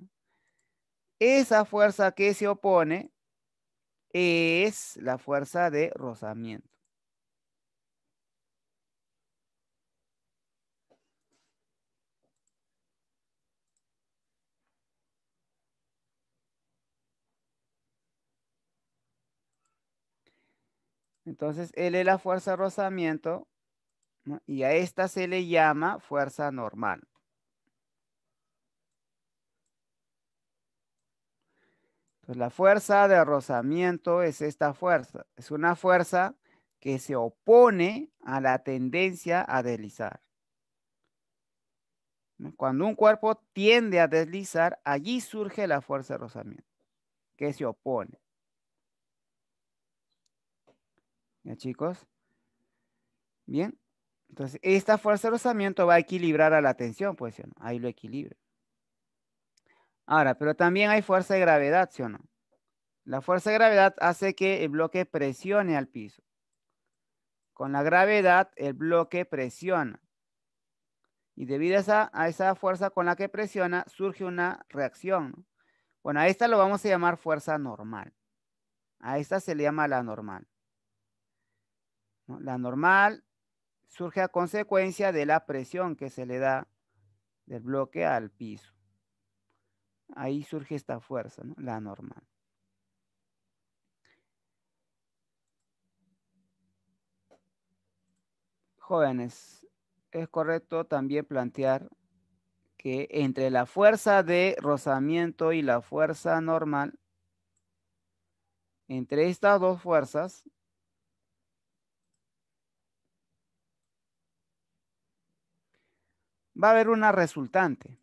Esa fuerza que se opone es la fuerza de rozamiento. Entonces, L es la fuerza de rozamiento y a esta se le llama fuerza normal. Entonces, la fuerza de rozamiento es esta fuerza. Es una fuerza que se opone a la tendencia a deslizar. Cuando un cuerpo tiende a deslizar, allí surge la fuerza de rozamiento, que se opone. ¿Ya chicos? Bien. Entonces, esta fuerza de rozamiento va a equilibrar a la tensión, pues, ¿sí no? Ahí lo equilibra. Ahora, pero también hay fuerza de gravedad, ¿sí o no? La fuerza de gravedad hace que el bloque presione al piso. Con la gravedad, el bloque presiona. Y debido a esa, a esa fuerza con la que presiona, surge una reacción. Bueno, a esta lo vamos a llamar fuerza normal. A esta se le llama la normal. La normal surge a consecuencia de la presión que se le da del bloque al piso. Ahí surge esta fuerza, la normal. Jóvenes, es correcto también plantear que entre la fuerza de rozamiento y la fuerza normal, entre estas dos fuerzas va a haber una resultante.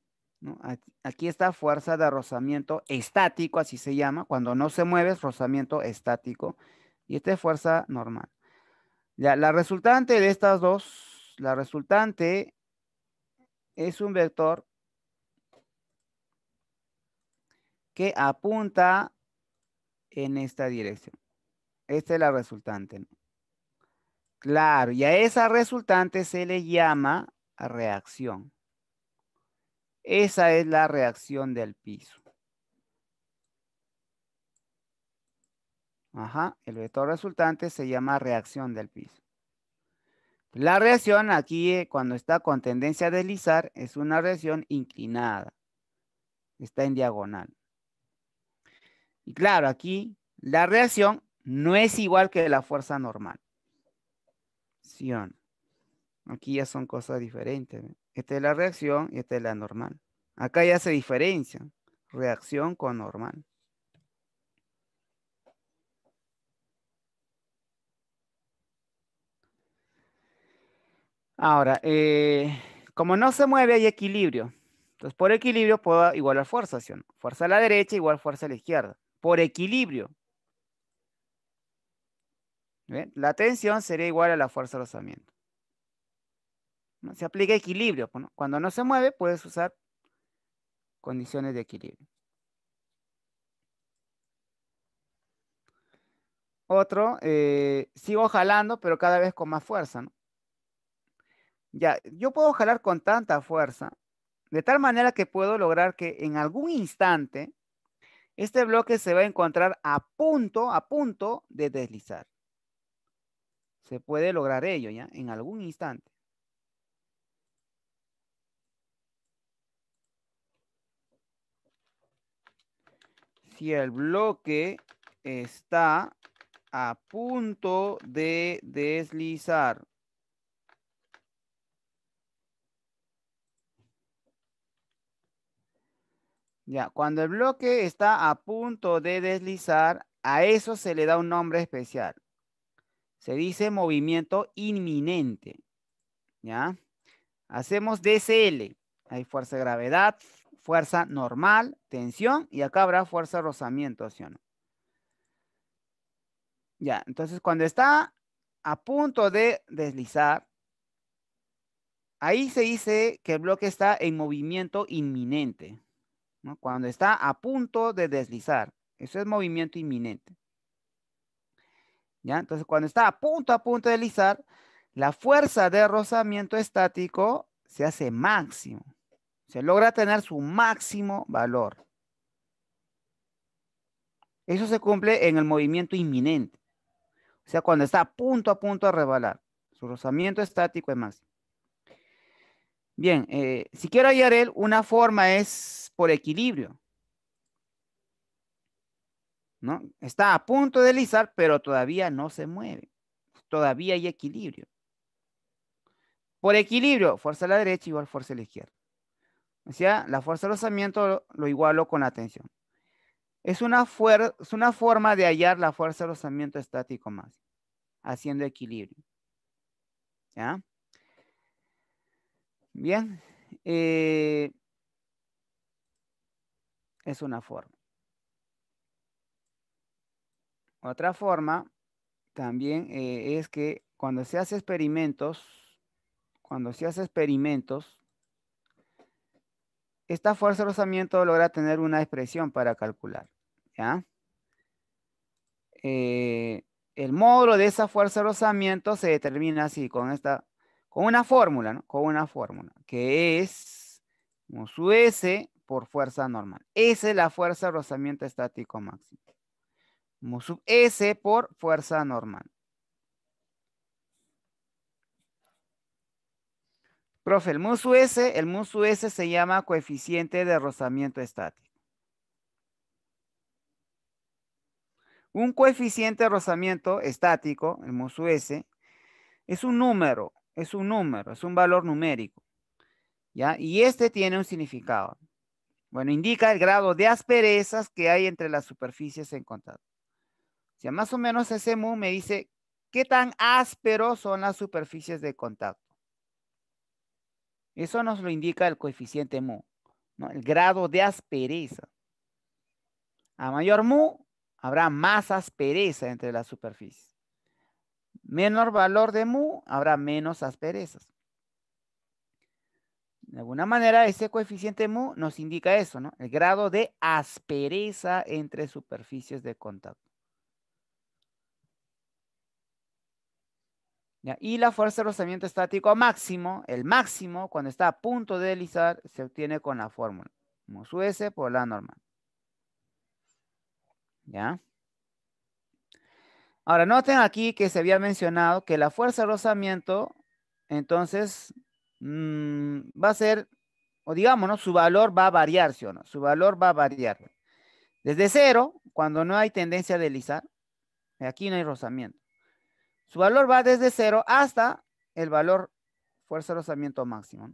Aquí está fuerza de rozamiento estático, así se llama. Cuando no se mueve es rozamiento estático. Y esta es fuerza normal. la resultante de estas dos, la resultante es un vector que apunta en esta dirección. Esta es la resultante. Claro, y a esa resultante se le llama reacción. Esa es la reacción del piso. Ajá, el vector resultante se llama reacción del piso. La reacción aquí, eh, cuando está con tendencia a deslizar, es una reacción inclinada. Está en diagonal. Y claro, aquí la reacción no es igual que la fuerza normal. Aquí ya son cosas diferentes. Esta es la reacción y esta es la normal. Acá ya se diferencia Reacción con normal. Ahora, eh, como no se mueve hay equilibrio. Entonces, por equilibrio puedo igualar fuerza, ¿sí Fuerza a la derecha igual fuerza a la izquierda. Por equilibrio. La tensión sería igual a la fuerza de rozamiento. Se aplica equilibrio. Cuando no se mueve, puedes usar condiciones de equilibrio. Otro, eh, sigo jalando, pero cada vez con más fuerza. Ya, yo puedo jalar con tanta fuerza, de tal manera que puedo lograr que en algún instante este bloque se va a encontrar a punto, a punto de deslizar. Se puede lograr ello, ¿ya? En algún instante. si el bloque está a punto de deslizar. Ya, cuando el bloque está a punto de deslizar, a eso se le da un nombre especial. Se dice movimiento inminente. ¿Ya? Hacemos DCL. Hay fuerza de gravedad, fuerza normal, tensión, y acá habrá fuerza de rozamiento, ¿sí o no? Ya, entonces cuando está a punto de deslizar, ahí se dice que el bloque está en movimiento inminente, ¿no? Cuando está a punto de deslizar, eso es movimiento inminente. ¿Ya? Entonces, cuando está a punto a punto de deslizar, la fuerza de rozamiento estático se hace máximo se logra tener su máximo valor. Eso se cumple en el movimiento inminente. O sea, cuando está a punto a punto de rebalar. Su rozamiento estático es máximo. Bien, eh, si quiero hallar él, una forma es por equilibrio. ¿No? Está a punto de deslizar, pero todavía no se mueve. Todavía hay equilibrio. Por equilibrio, fuerza a la derecha igual fuerza a la izquierda sea, la fuerza de rozamiento lo igualo con la tensión. Es una, es una forma de hallar la fuerza de rozamiento estático más, haciendo equilibrio. ¿Ya? Bien. Eh, es una forma. Otra forma también eh, es que cuando se hace experimentos, cuando se hace experimentos, esta fuerza de rozamiento logra tener una expresión para calcular. ¿ya? Eh, el módulo de esa fuerza de rozamiento se determina así, con, esta, con una fórmula, ¿no? con una fórmula, que es mu S por fuerza normal. S es la fuerza de rozamiento estático máximo. Mu S por fuerza normal. Profe, el MUSUS, el se llama coeficiente de rozamiento estático. Un coeficiente de rozamiento estático, el MUSUS, es un número, es un número, es un valor numérico. ¿ya? Y este tiene un significado. Bueno, indica el grado de asperezas que hay entre las superficies en O sea, más o menos ese mu me dice qué tan ásperos son las superficies de contacto. Eso nos lo indica el coeficiente mu, ¿no? el grado de aspereza. A mayor mu, habrá más aspereza entre las superficies. Menor valor de mu, habrá menos asperezas. De alguna manera, ese coeficiente mu nos indica eso, ¿no? El grado de aspereza entre superficies de contacto. Y la fuerza de rozamiento estático máximo, el máximo, cuando está a punto de deslizar, se obtiene con la fórmula. Como por la normal. ¿Ya? Ahora, noten aquí que se había mencionado que la fuerza de rozamiento, entonces, mm, va a ser, o digamos, su valor va a variar, ¿sí o no? Su valor va a variar. Desde cero, cuando no hay tendencia a deslizar, aquí no hay rozamiento. Su valor va desde cero hasta el valor fuerza de rozamiento máximo.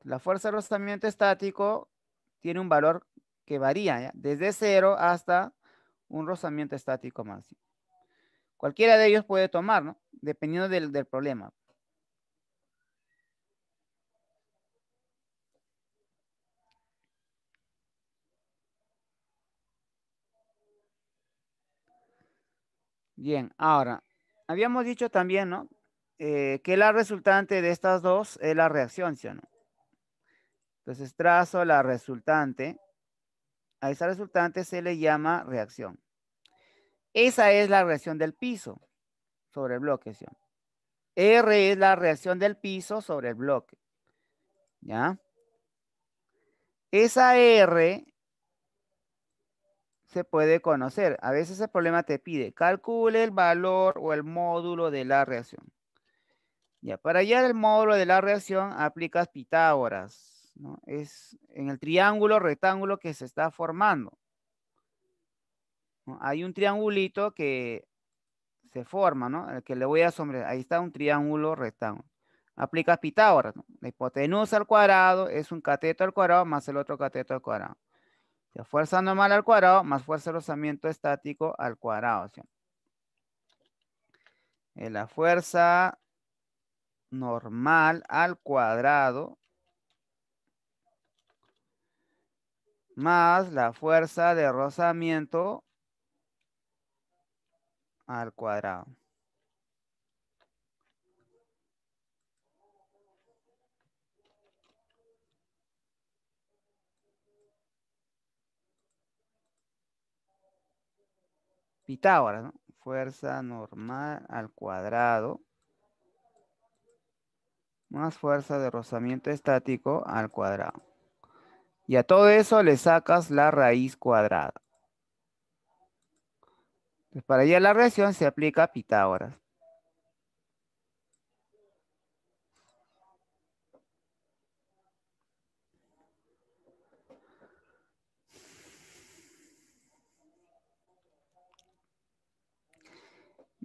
La fuerza de rozamiento estático tiene un valor que varía desde cero hasta un rozamiento estático máximo. Cualquiera de ellos puede tomar, ¿no? Dependiendo del problema. Bien, ahora, habíamos dicho también, ¿no? Eh, que la resultante de estas dos es la reacción, ¿sí o no? Entonces trazo la resultante. A esa resultante se le llama reacción. Esa es la reacción del piso sobre el bloque, ¿sí R es la reacción del piso sobre el bloque. ¿Ya? Esa R se puede conocer. A veces el problema te pide, calcule el valor o el módulo de la reacción. Ya, para hallar el módulo de la reacción aplicas Pitágoras. Es en el triángulo rectángulo que se está formando. Hay un triangulito que se forma, ¿no? El que le voy a sombrear. Ahí está un triángulo rectángulo. Aplicas Pitágoras. La hipotenusa al cuadrado es un cateto al cuadrado más el otro cateto al cuadrado. La fuerza normal al cuadrado más fuerza de rozamiento estático al cuadrado. Eh, la fuerza normal al cuadrado más la fuerza de rozamiento al cuadrado. Pitágoras, ¿no? Fuerza normal al cuadrado más fuerza de rozamiento estático al cuadrado. Y a todo eso le sacas la raíz cuadrada. Entonces, pues para allá la reacción se aplica Pitágoras.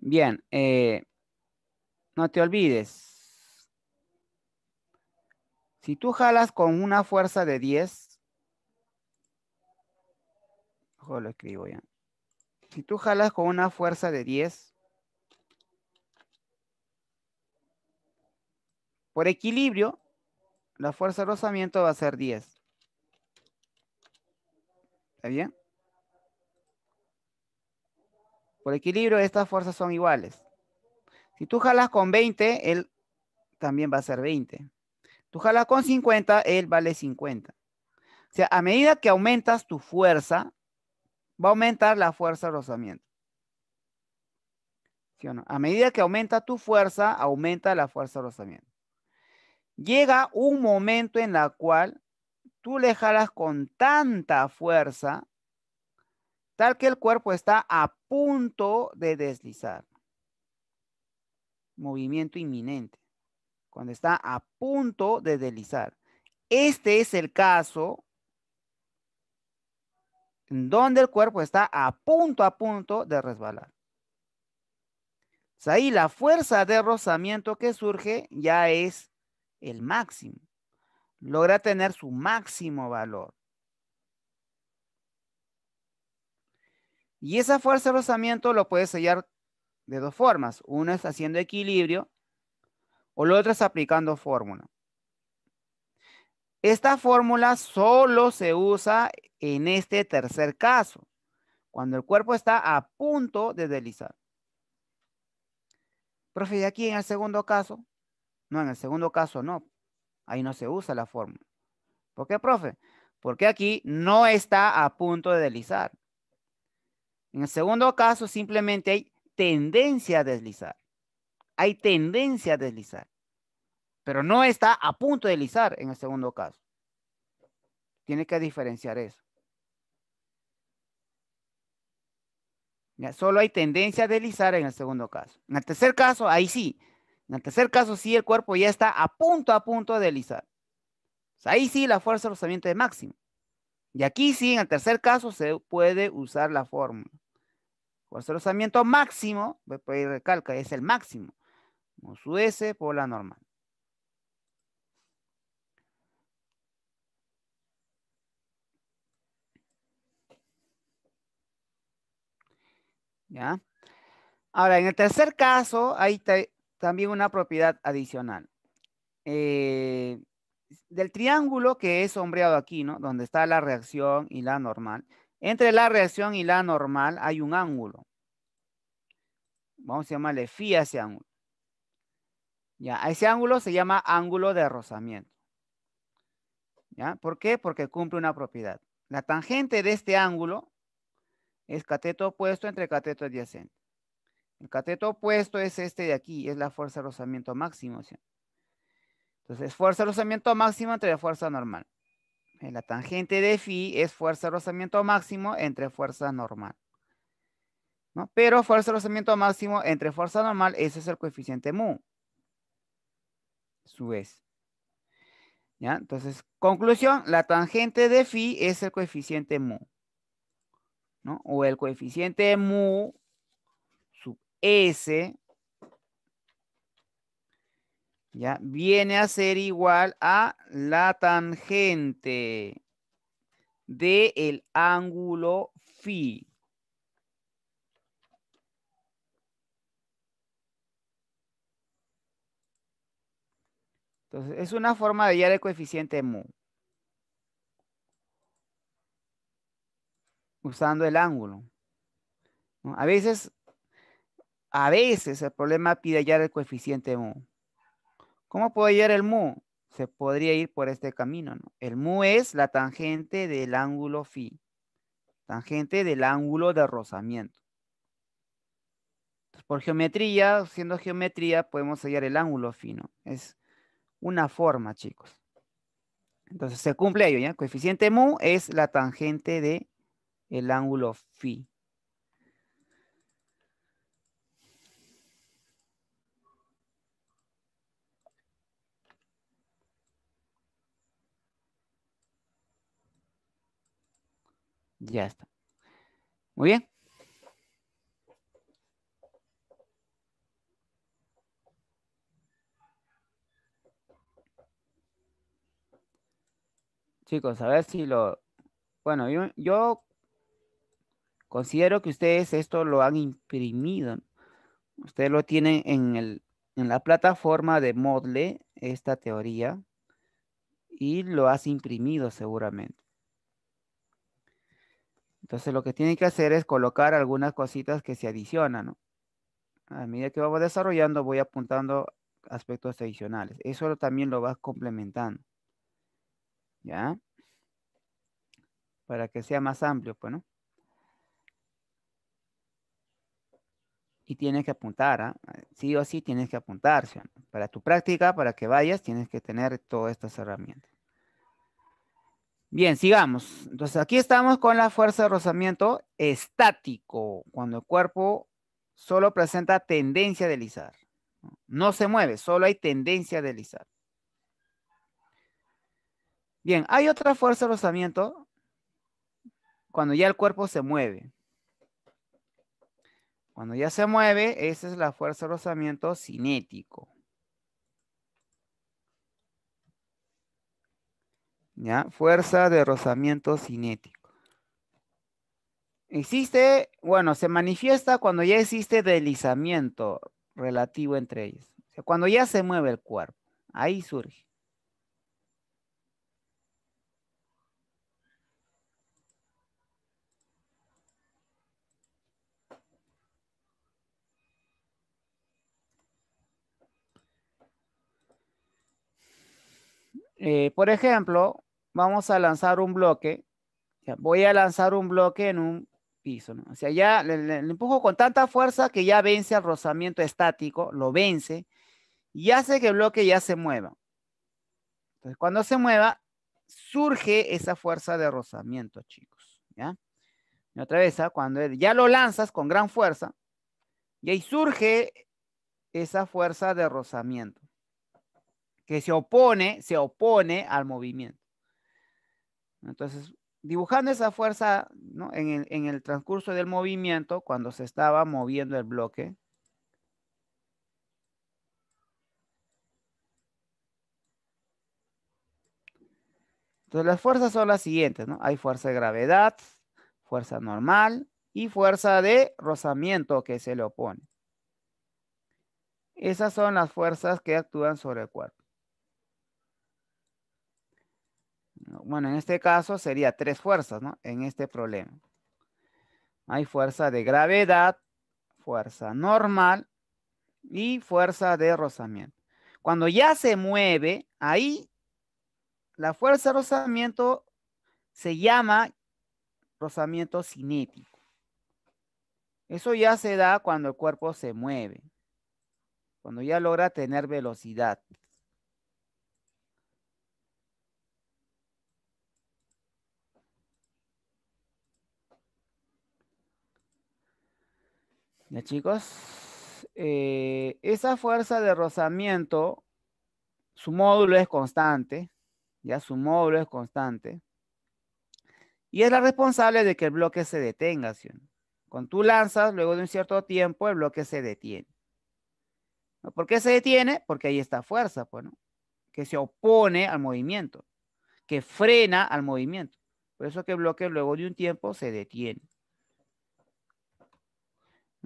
Bien, eh, no te olvides. Si tú jalas con una fuerza de 10, ojo, lo escribo ya. Si tú jalas con una fuerza de 10, por equilibrio, la fuerza de rozamiento va a ser 10. ¿Está bien? Por equilibrio, estas fuerzas son iguales. Si tú jalas con 20, él también va a ser 20. Tú jalas con 50, él vale 50. O sea, a medida que aumentas tu fuerza, va a aumentar la fuerza de rozamiento. A medida que aumenta tu fuerza, aumenta la fuerza de rozamiento. Llega un momento en la cual tú le jalas con tanta fuerza tal que el cuerpo está a punto de deslizar. Movimiento inminente, cuando está a punto de deslizar. Este es el caso donde el cuerpo está a punto, a punto de resbalar. Pues ahí la fuerza de rozamiento que surge ya es el máximo. Logra tener su máximo valor. Y esa fuerza de rozamiento lo puedes sellar de dos formas. Una es haciendo equilibrio o la otra es aplicando fórmula. Esta fórmula solo se usa en este tercer caso, cuando el cuerpo está a punto de deslizar. Profe, ¿y aquí en el segundo caso? No, en el segundo caso no. Ahí no se usa la fórmula. ¿Por qué, profe? Porque aquí no está a punto de deslizar. En el segundo caso, simplemente hay tendencia a deslizar. Hay tendencia a deslizar. Pero no está a punto de deslizar en el segundo caso. Tiene que diferenciar eso. solo hay tendencia a deslizar en el segundo caso. En el tercer caso, ahí sí. En el tercer caso, sí, el cuerpo ya está a punto, a punto de deslizar. Pues ahí sí la fuerza de rozamiento es máxima. Y aquí sí, en el tercer caso, se puede usar la fórmula. usamiento máximo, pues, recalca, es el máximo. Su S por la normal. ¿Ya? Ahora, en el tercer caso, hay también una propiedad adicional. Eh, del triángulo que es sombreado aquí, ¿no? Donde está la reacción y la normal. Entre la reacción y la normal hay un ángulo. Vamos a llamarle phi a ese ángulo. Ya, a ese ángulo se llama ángulo de rozamiento. ¿Ya? ¿Por qué? Porque cumple una propiedad. La tangente de este ángulo es cateto opuesto entre cateto adyacente. El cateto opuesto es este de aquí, es la fuerza de rozamiento máximo. ¿sí? Entonces, fuerza de rozamiento máximo entre fuerza normal. La tangente de phi es fuerza de rozamiento máximo entre fuerza normal. ¿no? Pero fuerza de rozamiento máximo entre fuerza normal, ese es el coeficiente mu. Su S. ¿Ya? Entonces, conclusión, la tangente de phi es el coeficiente mu. ¿no? O el coeficiente mu sub s ¿ya? Viene a ser igual a la tangente del el ángulo phi. Entonces, es una forma de hallar el coeficiente mu. Usando el ángulo. A veces, a veces el problema pide hallar el coeficiente mu. ¿Cómo puedo hallar el mu? Se podría ir por este camino, ¿no? El mu es la tangente del ángulo phi. Tangente del ángulo de rozamiento. Entonces, por geometría, siendo geometría, podemos hallar el ángulo fino. ¿no? Es una forma, chicos. Entonces se cumple ello, ¿ya? Coeficiente mu es la tangente de el ángulo phi. Ya está. Muy bien. Chicos, a ver si lo... Bueno, yo, considero que ustedes esto lo han imprimido. Ustedes lo tienen en, el, en la plataforma de Modle, esta teoría, y lo has imprimido seguramente. Entonces lo que tienen que hacer es colocar algunas cositas que se adicionan. A medida que vamos desarrollando, voy apuntando aspectos adicionales. Eso también lo vas complementando. ¿Ya? Para que sea más amplio, pues, ¿no? Y tienes que apuntar, ¿ah? sí o sí tienes que apuntarse. Para tu práctica, para que vayas, tienes que tener todas estas herramientas. Bien, sigamos. Entonces aquí estamos con la fuerza de rozamiento estático, cuando el cuerpo solo presenta tendencia de deslizar. No se mueve, solo hay tendencia de deslizar. Bien, hay otra fuerza de rozamiento cuando ya el cuerpo se mueve. Cuando ya se mueve, esa es la fuerza de rozamiento cinético. ¿ya? Fuerza de rozamiento cinético. Existe, bueno, se manifiesta cuando ya existe deslizamiento relativo entre ellos. cuando ya se mueve el cuerpo, ahí surge. Eh, por ejemplo, vamos a lanzar un bloque. voy a lanzar un bloque en un piso. O sea, ya le, empujo con tanta fuerza que ya vence al rozamiento estático, lo vence y hace que el bloque ya se mueva. Entonces, cuando se mueva, surge esa fuerza de rozamiento, chicos. ¿Ya? Y otra vez, ¿ah? cuando ya lo lanzas con gran fuerza, y ahí surge esa fuerza de rozamiento que se opone, se opone al movimiento. Entonces, dibujando esa fuerza en, el, transcurso del movimiento, cuando se estaba moviendo el bloque, Entonces las fuerzas son las siguientes, ¿no? Hay fuerza de gravedad, fuerza normal y fuerza de rozamiento que se le opone. Esas son las fuerzas que actúan sobre el cuerpo. Bueno, en este caso sería tres fuerzas, ¿no? En este problema. Hay fuerza de gravedad, fuerza normal y fuerza de rozamiento. Cuando ya se mueve, ahí la fuerza de rozamiento se llama rozamiento cinético. Eso ya se da cuando el cuerpo se mueve, cuando ya logra tener velocidad. ¿Ya chicos? Eh, esa fuerza de rozamiento, su módulo es constante, ya su módulo es constante, y es la responsable de que el bloque se detenga. Cuando tú lanzas, luego de un cierto tiempo, el bloque se detiene. ¿Por qué se detiene? Porque ahí está fuerza, bueno, pues, que se opone al movimiento, que frena al movimiento. Por eso que el bloque luego de un tiempo se detiene.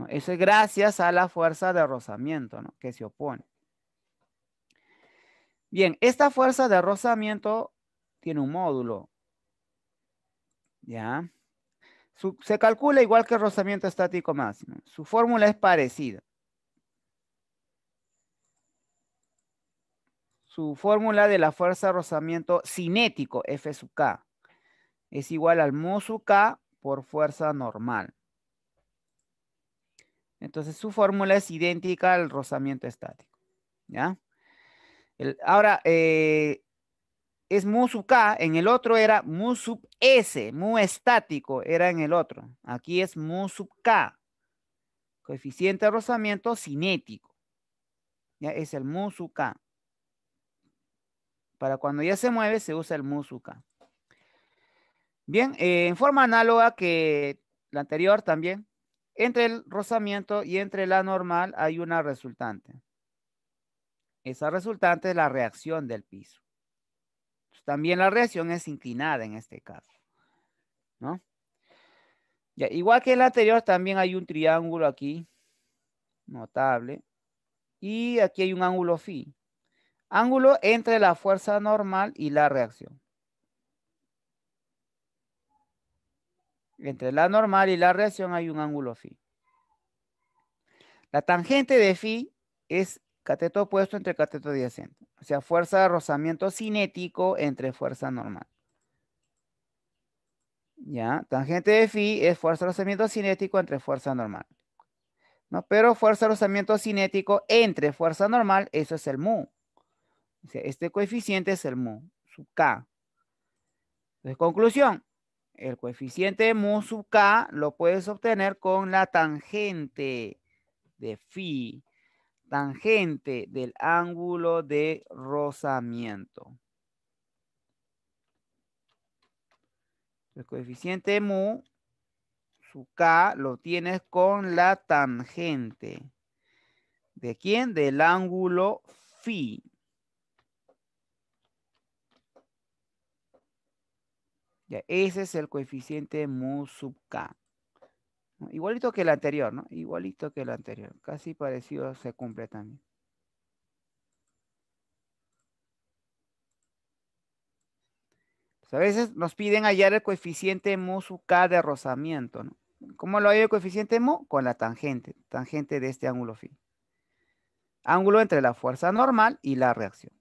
Eso es gracias a la fuerza de rozamiento que se opone. Bien, esta fuerza de rozamiento tiene un módulo. ¿Ya? se calcula igual que el rozamiento estático máximo Su fórmula es parecida. Su fórmula de la fuerza de rozamiento cinético, F sub K, es igual al mu sub K por fuerza normal. Entonces su fórmula es idéntica al rozamiento estático. ¿Ya? ahora, eh, es mu sub k, en el otro era mu sub s, mu estático era en el otro. Aquí es mu sub k, coeficiente de rozamiento cinético. Ya es el mu sub k. Para cuando ya se mueve se usa el mu sub k. Bien, eh, en forma análoga que la anterior también, entre el rozamiento y entre la normal hay una resultante. Esa resultante es la reacción del piso. También la reacción es inclinada en este caso. ¿No? Ya, igual que el anterior, también hay un triángulo aquí, notable. Y aquí hay un ángulo phi. Ángulo entre la fuerza normal y la reacción. entre la normal y la reacción hay un ángulo phi. La tangente de phi es cateto opuesto entre cateto adyacente. O sea, fuerza de rozamiento cinético entre fuerza normal. ¿Ya? Tangente de phi es fuerza de rozamiento cinético entre fuerza normal. ¿No? Pero fuerza de rozamiento cinético entre fuerza normal, eso es el mu. este coeficiente es el mu, su k. Entonces, conclusión. El coeficiente mu sub k lo puedes obtener con la tangente de phi, tangente del ángulo de rozamiento. El coeficiente mu sub K lo tienes con la tangente. ¿De quién? Del ángulo phi. ese es el coeficiente mu sub k. Igualito que el anterior, ¿no? Igualito que el anterior. Casi parecido se cumple también. Pues a veces nos piden hallar el coeficiente mu sub k de rozamiento, ¿no? ¿Cómo lo hay el coeficiente mu? Con la tangente, tangente de este ángulo phi. Ángulo entre la fuerza normal y la reacción.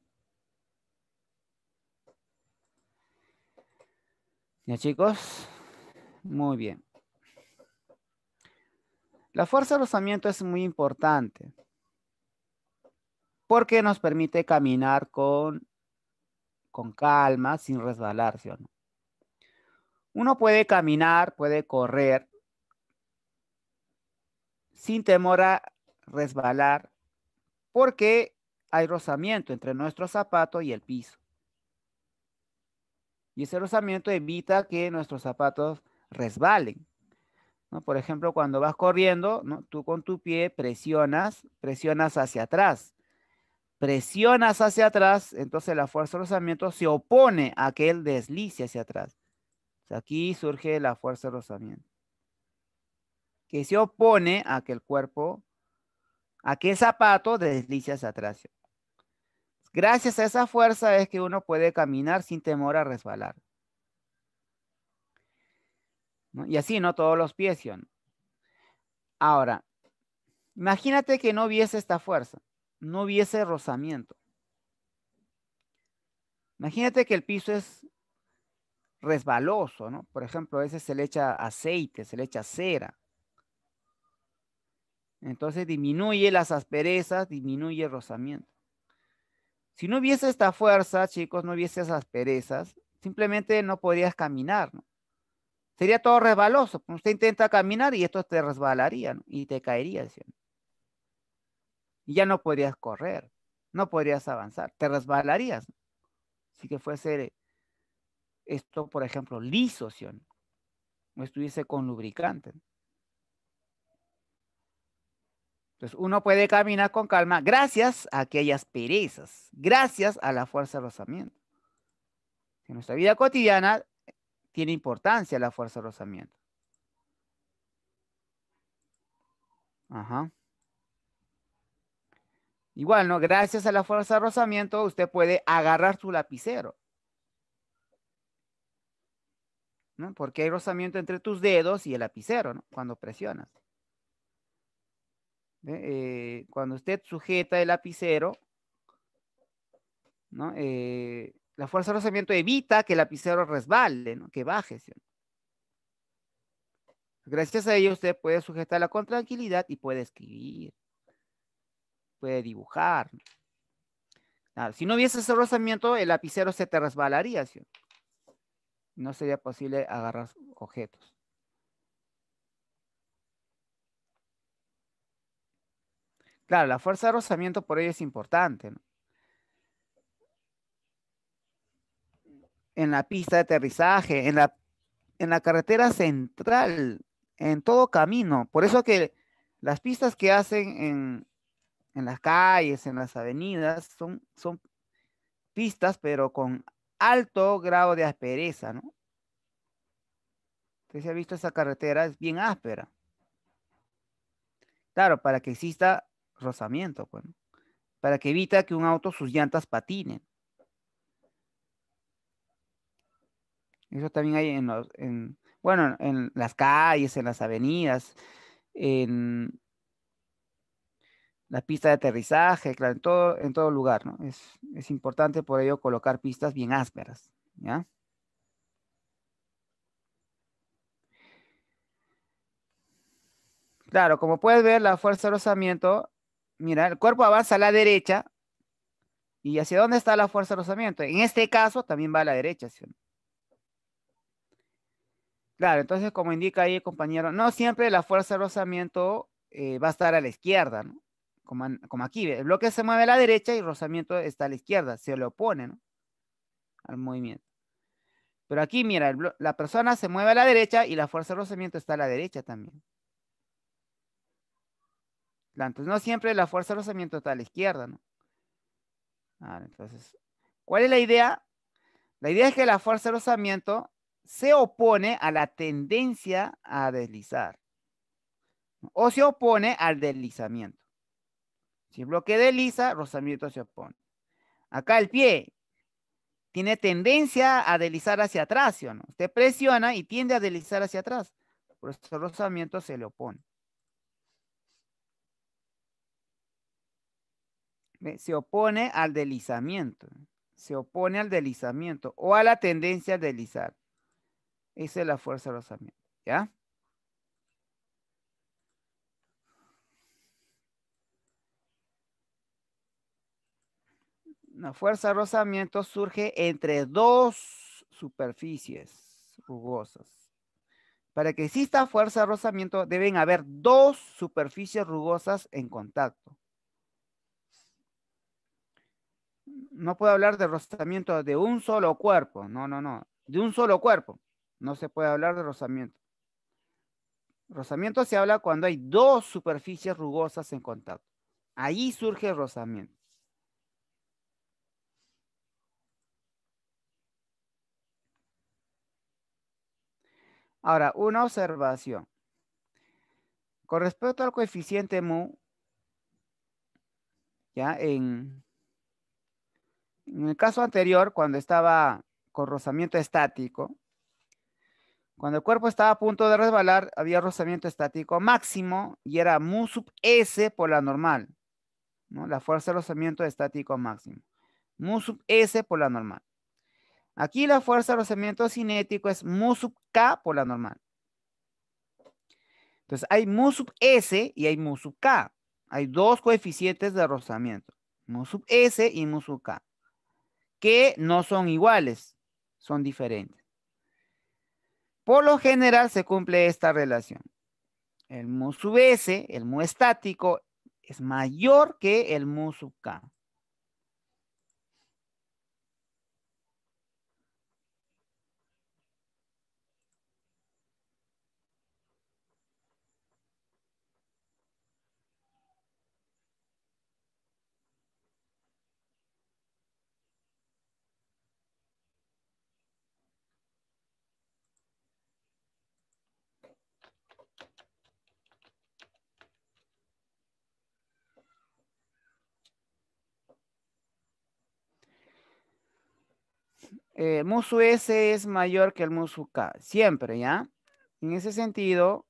chicos? Muy bien. La fuerza de rozamiento es muy importante porque nos permite caminar con, con calma, sin resbalarse. o no? Uno puede caminar, puede correr sin temor a resbalar porque hay rozamiento entre nuestro zapato y el piso. Y ese rozamiento evita que nuestros zapatos resbalen. Por ejemplo, cuando vas corriendo, tú con tu pie presionas, presionas hacia atrás. Presionas hacia atrás, entonces la fuerza de rozamiento se opone a que él deslice hacia atrás. aquí surge la fuerza de rozamiento. Que se opone a que el cuerpo, a que el zapato deslice hacia atrás. Gracias a esa fuerza es que uno puede caminar sin temor a resbalar. Y así, ¿no? Todos los pies, ¿no? Ahora, imagínate que no hubiese esta fuerza, no hubiese rozamiento. Imagínate que el piso es resbaloso, ¿no? Por ejemplo, a veces se le echa aceite, se le echa cera. Entonces disminuye las asperezas, disminuye el rozamiento. Si no hubiese esta fuerza, chicos, no hubiese esas perezas, simplemente no podrías caminar, Sería todo resbaloso. Pues, usted intenta caminar y esto te resbalaría y te caería. Y ya no podrías correr, no podrías avanzar, te resbalarías. Si que fuese esto, por ejemplo, liso, ¿sí? no estuviese con lubricante. Entonces uno puede caminar con calma gracias a aquellas perezas, gracias a la fuerza de rozamiento. En nuestra vida cotidiana tiene importancia la fuerza de rozamiento. Ajá. Igual, ¿no? Gracias a la fuerza de rozamiento usted puede agarrar su lapicero. ¿no? Porque hay rozamiento entre tus dedos y el lapicero, ¿no? Cuando presionas. Eh, cuando usted sujeta el lapicero, eh, la fuerza de rozamiento evita que el lapicero resbale, que baje. Gracias a ello usted puede sujetarla con tranquilidad y puede escribir, puede dibujar. si no hubiese ese rozamiento, el lapicero se te resbalaría. No sería posible agarrar objetos. Claro, la fuerza de rozamiento por ello es importante. En la pista de aterrizaje, en la, en la carretera central, en todo camino. Por eso que las pistas que hacen en, las calles, en las avenidas, son, son pistas, pero con alto grado de aspereza, ¿no? Usted se ha visto esa carretera, es bien áspera. Claro, para que exista rozamiento, bueno pues, para que evita que un auto sus llantas patinen. Eso también hay en los, en, bueno, en las calles, en las avenidas, en la pista de aterrizaje, claro, en todo, en todo lugar, ¿no? Es, es importante por ello colocar pistas bien ásperas, ¿ya? Claro, como puedes ver, la fuerza de rozamiento mira, el cuerpo avanza a la derecha. ¿Y hacia dónde está la fuerza de rozamiento? En este caso también va a la derecha. Claro, entonces como indica ahí el compañero, no siempre la fuerza de rozamiento eh, va a estar a la izquierda, ¿no? Como, aquí, el bloque se mueve a la derecha y el rozamiento está a la izquierda, se le opone ¿no? al movimiento. Pero aquí, mira, la persona se mueve a la derecha y la fuerza de rozamiento está a la derecha también. Entonces, no siempre la fuerza de rozamiento está a la izquierda, ¿no? Ah, entonces, ¿cuál es la idea? La idea es que la fuerza de rozamiento se opone a la tendencia a deslizar. O se opone al deslizamiento. Si el bloque desliza, rozamiento se opone. Acá el pie tiene tendencia a deslizar hacia atrás, ¿sí o no? Usted presiona y tiende a deslizar hacia atrás. Por eso el rozamiento se le opone. se opone al deslizamiento, se opone al deslizamiento o a la tendencia a deslizar. Esa es la fuerza de rozamiento, ¿ya? La fuerza de rozamiento surge entre dos superficies rugosas. Para que exista fuerza de rozamiento deben haber dos superficies rugosas en contacto. no puedo hablar de rozamiento de un solo cuerpo, no, no, no, de un solo cuerpo. No se puede hablar de rozamiento. Rozamiento se habla cuando hay dos superficies rugosas en contacto. Allí surge el rozamiento. Ahora, una observación. Con respecto al coeficiente mu, ya en en el caso anterior, cuando estaba con rozamiento estático, cuando el cuerpo estaba a punto de resbalar, había rozamiento estático máximo y era mu sub s por la normal. ¿no? La fuerza de rozamiento estático máximo. Mu sub s por la normal. Aquí la fuerza de rozamiento cinético es mu sub k por la normal. Entonces hay mu sub s y hay mu sub k. Hay dos coeficientes de rozamiento. Mu sub s y mu sub k que no son iguales, son diferentes. Por lo general se cumple esta relación. El mu sub S, el mu estático, es mayor que el mu sub K. eh, musu S es mayor que el musu K, siempre, ¿ya? En ese sentido,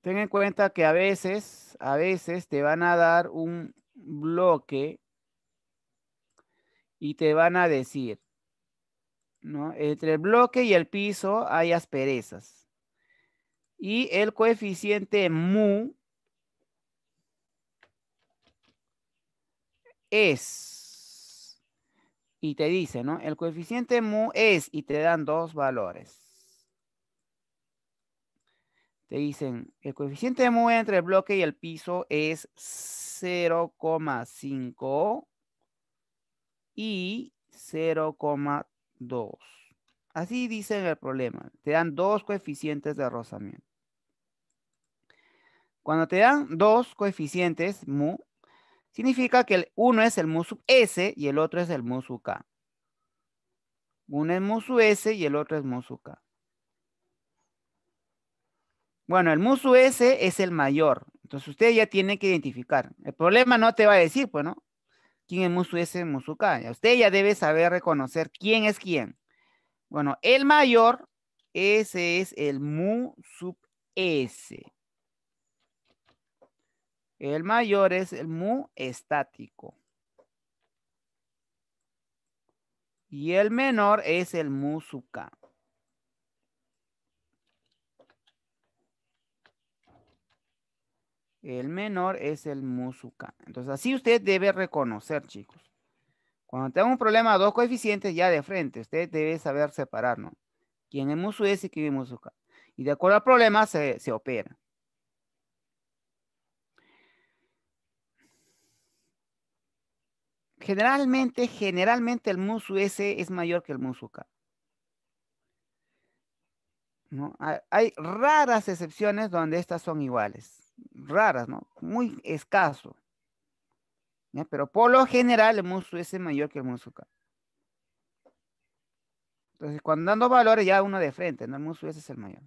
ten en cuenta que a veces, a veces te van a dar un bloque y te van a decir, ¿no? Entre el bloque y el piso hay asperezas. Y el coeficiente mu es y te dicen, ¿no? El coeficiente mu es, y te dan dos valores. Te dicen, el coeficiente mu entre el bloque y el piso es 0,5 y 0,2. Así dicen el problema. Te dan dos coeficientes de rozamiento. Cuando te dan dos coeficientes, mu, significa que el uno es el musu S y el otro es el musu K. Uno es musu S y el otro es musu K. Bueno, el musu S es el mayor. Entonces usted ya tiene que identificar. El problema no te va a decir, bueno, pues, ¿Quién es musu S, musu K? usted ya debe saber reconocer quién es quién. Bueno, el mayor, ese es el musu S. El mayor es el mu estático. Y el menor es el mu El menor es el musuka. Entonces, así usted debe reconocer, chicos. Cuando tenga un problema de dos coeficientes ya de frente, usted debe saber separarnos. Quién es musu y quién es musuka. Y de acuerdo al problema se, se opera. generalmente, generalmente el musu s es mayor que el musu K. Hay raras excepciones donde estas son iguales. Raras, ¿no? Muy escaso. Pero por lo general el musu s es mayor que el musu K. Entonces, cuando dando valores, ya uno de frente, ¿no? El musu s es el mayor.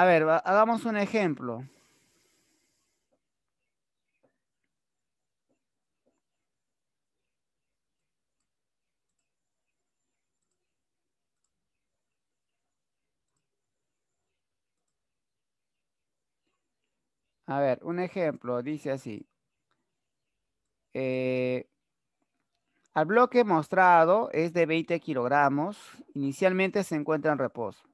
A ver, hagamos un ejemplo. A ver, un ejemplo, dice así. Eh, al bloque mostrado es de 20 kilogramos. Inicialmente se encuentra en reposo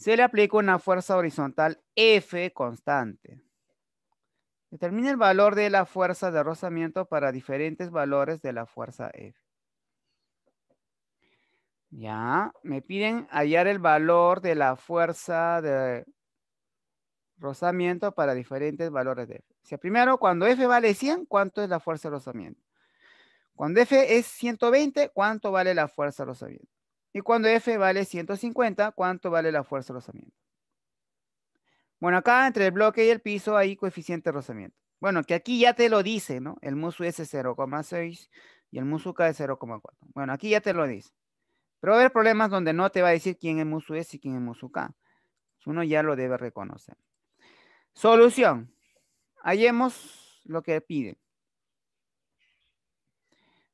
se le aplica una fuerza horizontal F constante. Determina el valor de la fuerza de rozamiento para diferentes valores de la fuerza F. Ya, me piden hallar el valor de la fuerza de rozamiento para diferentes valores de F. O sea, primero, cuando F vale 100, ¿cuánto es la fuerza de rozamiento? Cuando F es 120, ¿cuánto vale la fuerza de rozamiento? Y cuando F vale 150, ¿cuánto vale la fuerza de rozamiento? Bueno, acá entre el bloque y el piso hay coeficiente de rozamiento. Bueno, que aquí ya te lo dice, ¿no? El musu es 0,6 y el musu K es 0,4. Bueno, aquí ya te lo dice. Pero va a haber problemas donde no te va a decir quién es musu y quién es musu K. Uno ya lo debe reconocer. Solución. Hallemos lo que pide.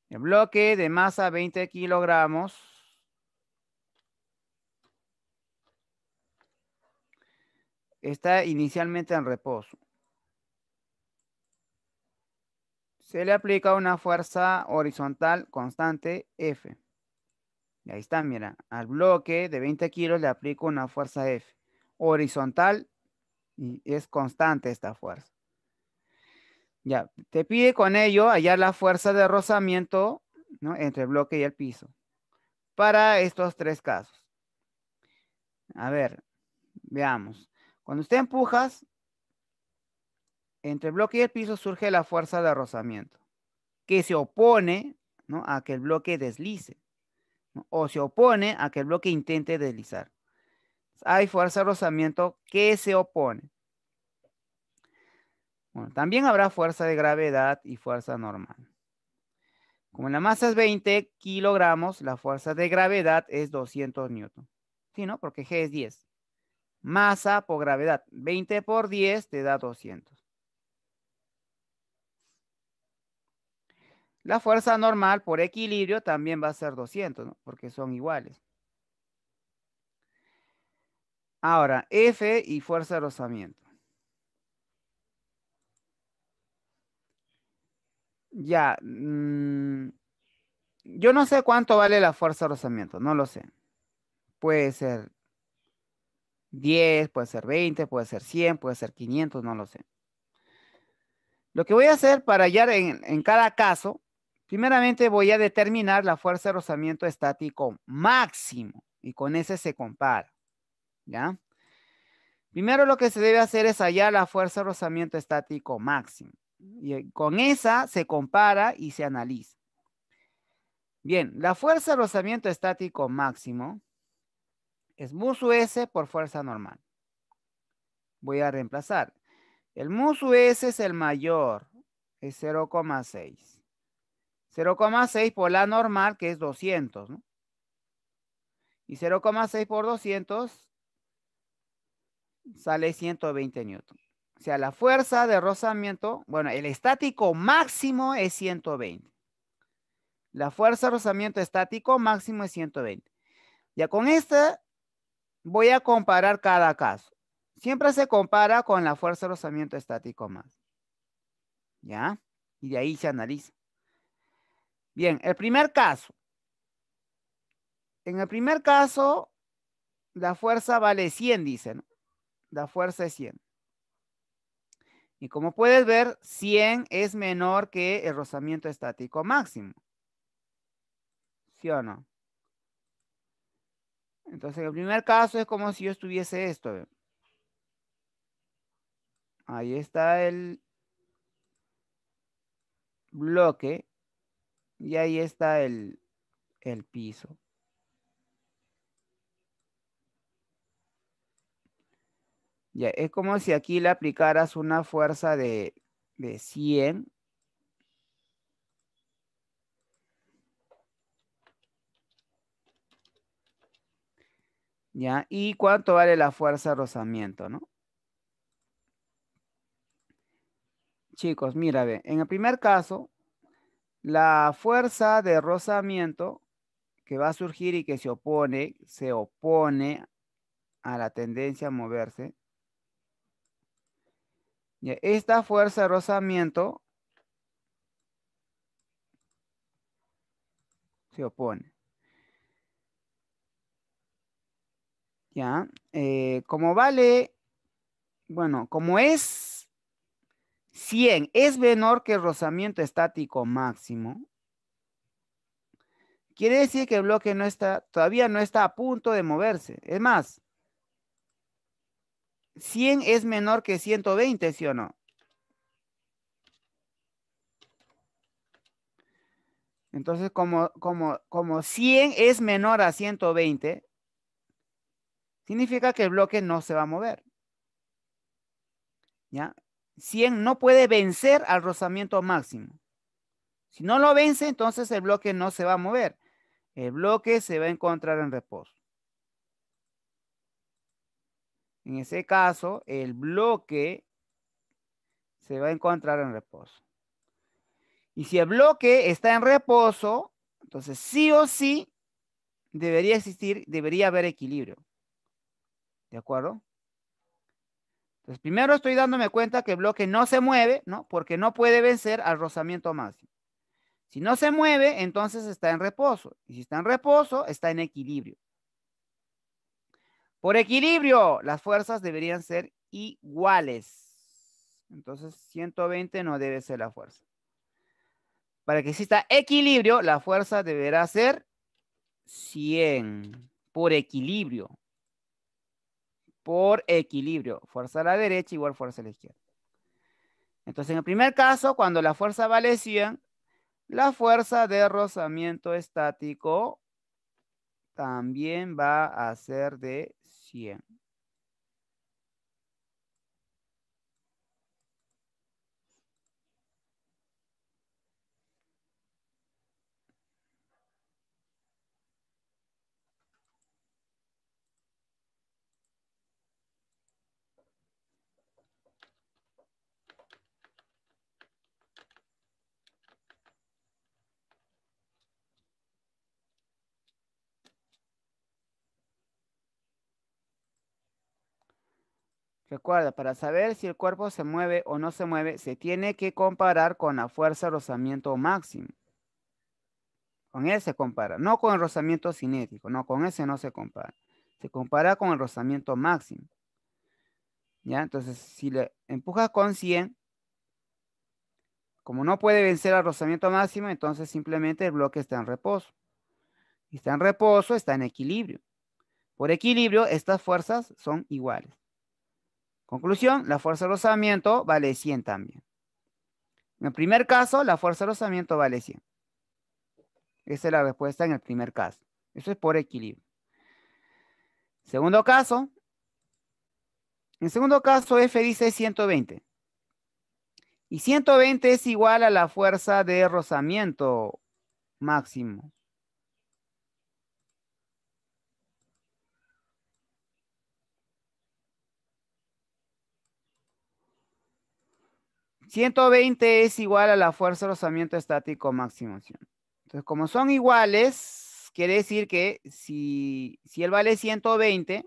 El bloque de masa 20 kilogramos está inicialmente en reposo. Se le aplica una fuerza horizontal constante F. Y ahí está, mira, al bloque de 20 kilos le aplico una fuerza F. Horizontal y es constante esta fuerza. Ya, te pide con ello hallar la fuerza de rozamiento entre el bloque y el piso para estos tres casos. A ver, veamos. Cuando usted empujas, entre el bloque y el piso surge la fuerza de rozamiento, que se opone a que el bloque deslice, o se opone a que el bloque intente deslizar. Hay fuerza de rozamiento que se opone. Bueno, también habrá fuerza de gravedad y fuerza normal. Como la masa es 20 kilogramos, la fuerza de gravedad es 200 newton. ¿Sí, no? Porque G es 10. Masa por gravedad. 20 por 10 te da 200. La fuerza normal por equilibrio también va a ser 200, porque son iguales. Ahora, F y fuerza de rozamiento. Ya, mm, yo no sé cuánto vale la fuerza de rozamiento, no lo sé. Puede ser 10, puede ser 20, puede ser 100, puede ser 500, no lo sé. Lo que voy a hacer para hallar en, cada caso, primeramente voy a determinar la fuerza de rozamiento estático máximo y con ese se compara. ¿Ya? Primero lo que se debe hacer es hallar la fuerza de rozamiento estático máximo. Y eh, con esa se compara y se analiza. Bien, la fuerza de rozamiento estático máximo es musu S por fuerza normal. Voy a reemplazar. El musu S es el mayor, es 0,6. 0,6 por la normal, que es 200, ¿no? Y 0,6 por 200 sale 120 newton. O sea, la fuerza de rozamiento, bueno, el estático máximo es 120. La fuerza de rozamiento estático máximo es 120. Ya con esta Voy a comparar cada caso. Siempre se compara con la fuerza de rozamiento estático más. ¿Ya? Y de ahí se analiza. Bien, el primer caso. En el primer caso, la fuerza vale 100, dicen. ¿no? La fuerza es 100. Y como puedes ver, 100 es menor que el rozamiento estático máximo. ¿Sí o no? Entonces, el primer caso es como si yo estuviese esto. Ahí está el bloque y ahí está el, piso. Ya, es como si aquí le aplicaras una fuerza de, de 100 ¿Ya? ¿Y cuánto vale la fuerza de rozamiento, no? Chicos, mira, en el primer caso, la fuerza de rozamiento que va a surgir y que se opone, se opone a la tendencia a moverse. Esta fuerza de rozamiento se opone. ¿ya? Eh, como vale, bueno, como es 100, es menor que el rozamiento estático máximo, quiere decir que el bloque no está, todavía no está a punto de moverse. Es más, 100 es menor que 120, ¿sí o no? Entonces, como, como, como 100 es menor a 120, significa que el bloque no se va a mover. ¿Ya? 100 no puede vencer al rozamiento máximo. Si no lo vence, entonces el bloque no se va a mover. El bloque se va a encontrar en reposo. En ese caso, el bloque se va a encontrar en reposo. Y si el bloque está en reposo, entonces sí o sí debería existir, debería haber equilibrio. ¿De acuerdo? Entonces, primero estoy dándome cuenta que el bloque no se mueve, ¿no? Porque no puede vencer al rozamiento máximo. Si no se mueve, entonces está en reposo. Y si está en reposo, está en equilibrio. Por equilibrio, las fuerzas deberían ser iguales. Entonces, 120 no debe ser la fuerza. Para que exista equilibrio, la fuerza deberá ser 100 por equilibrio por equilibrio. Fuerza a la derecha igual fuerza a la izquierda. Entonces, en el primer caso, cuando la fuerza vale 100, la fuerza de rozamiento estático también va a ser de 100. Recuerda, para saber si el cuerpo se mueve o no se mueve, se tiene que comparar con la fuerza de rozamiento máximo. Con él se compara, no con el rozamiento cinético, no, con ese no se compara. Se compara con el rozamiento máximo. ¿Ya? Entonces, si le empujas con 100, como no puede vencer al rozamiento máximo, entonces simplemente el bloque está en reposo. Está en reposo, está en equilibrio. Por equilibrio, estas fuerzas son iguales. Conclusión, la fuerza de rozamiento vale 100 también. En el primer caso, la fuerza de rozamiento vale 100. Esa es la respuesta en el primer caso. Eso es por equilibrio. Segundo caso. En segundo caso, F dice 120. Y 120 es igual a la fuerza de rozamiento máximo. 120 es igual a la fuerza de rozamiento estático máximo. Entonces, como son iguales, quiere decir que si, si él vale 120,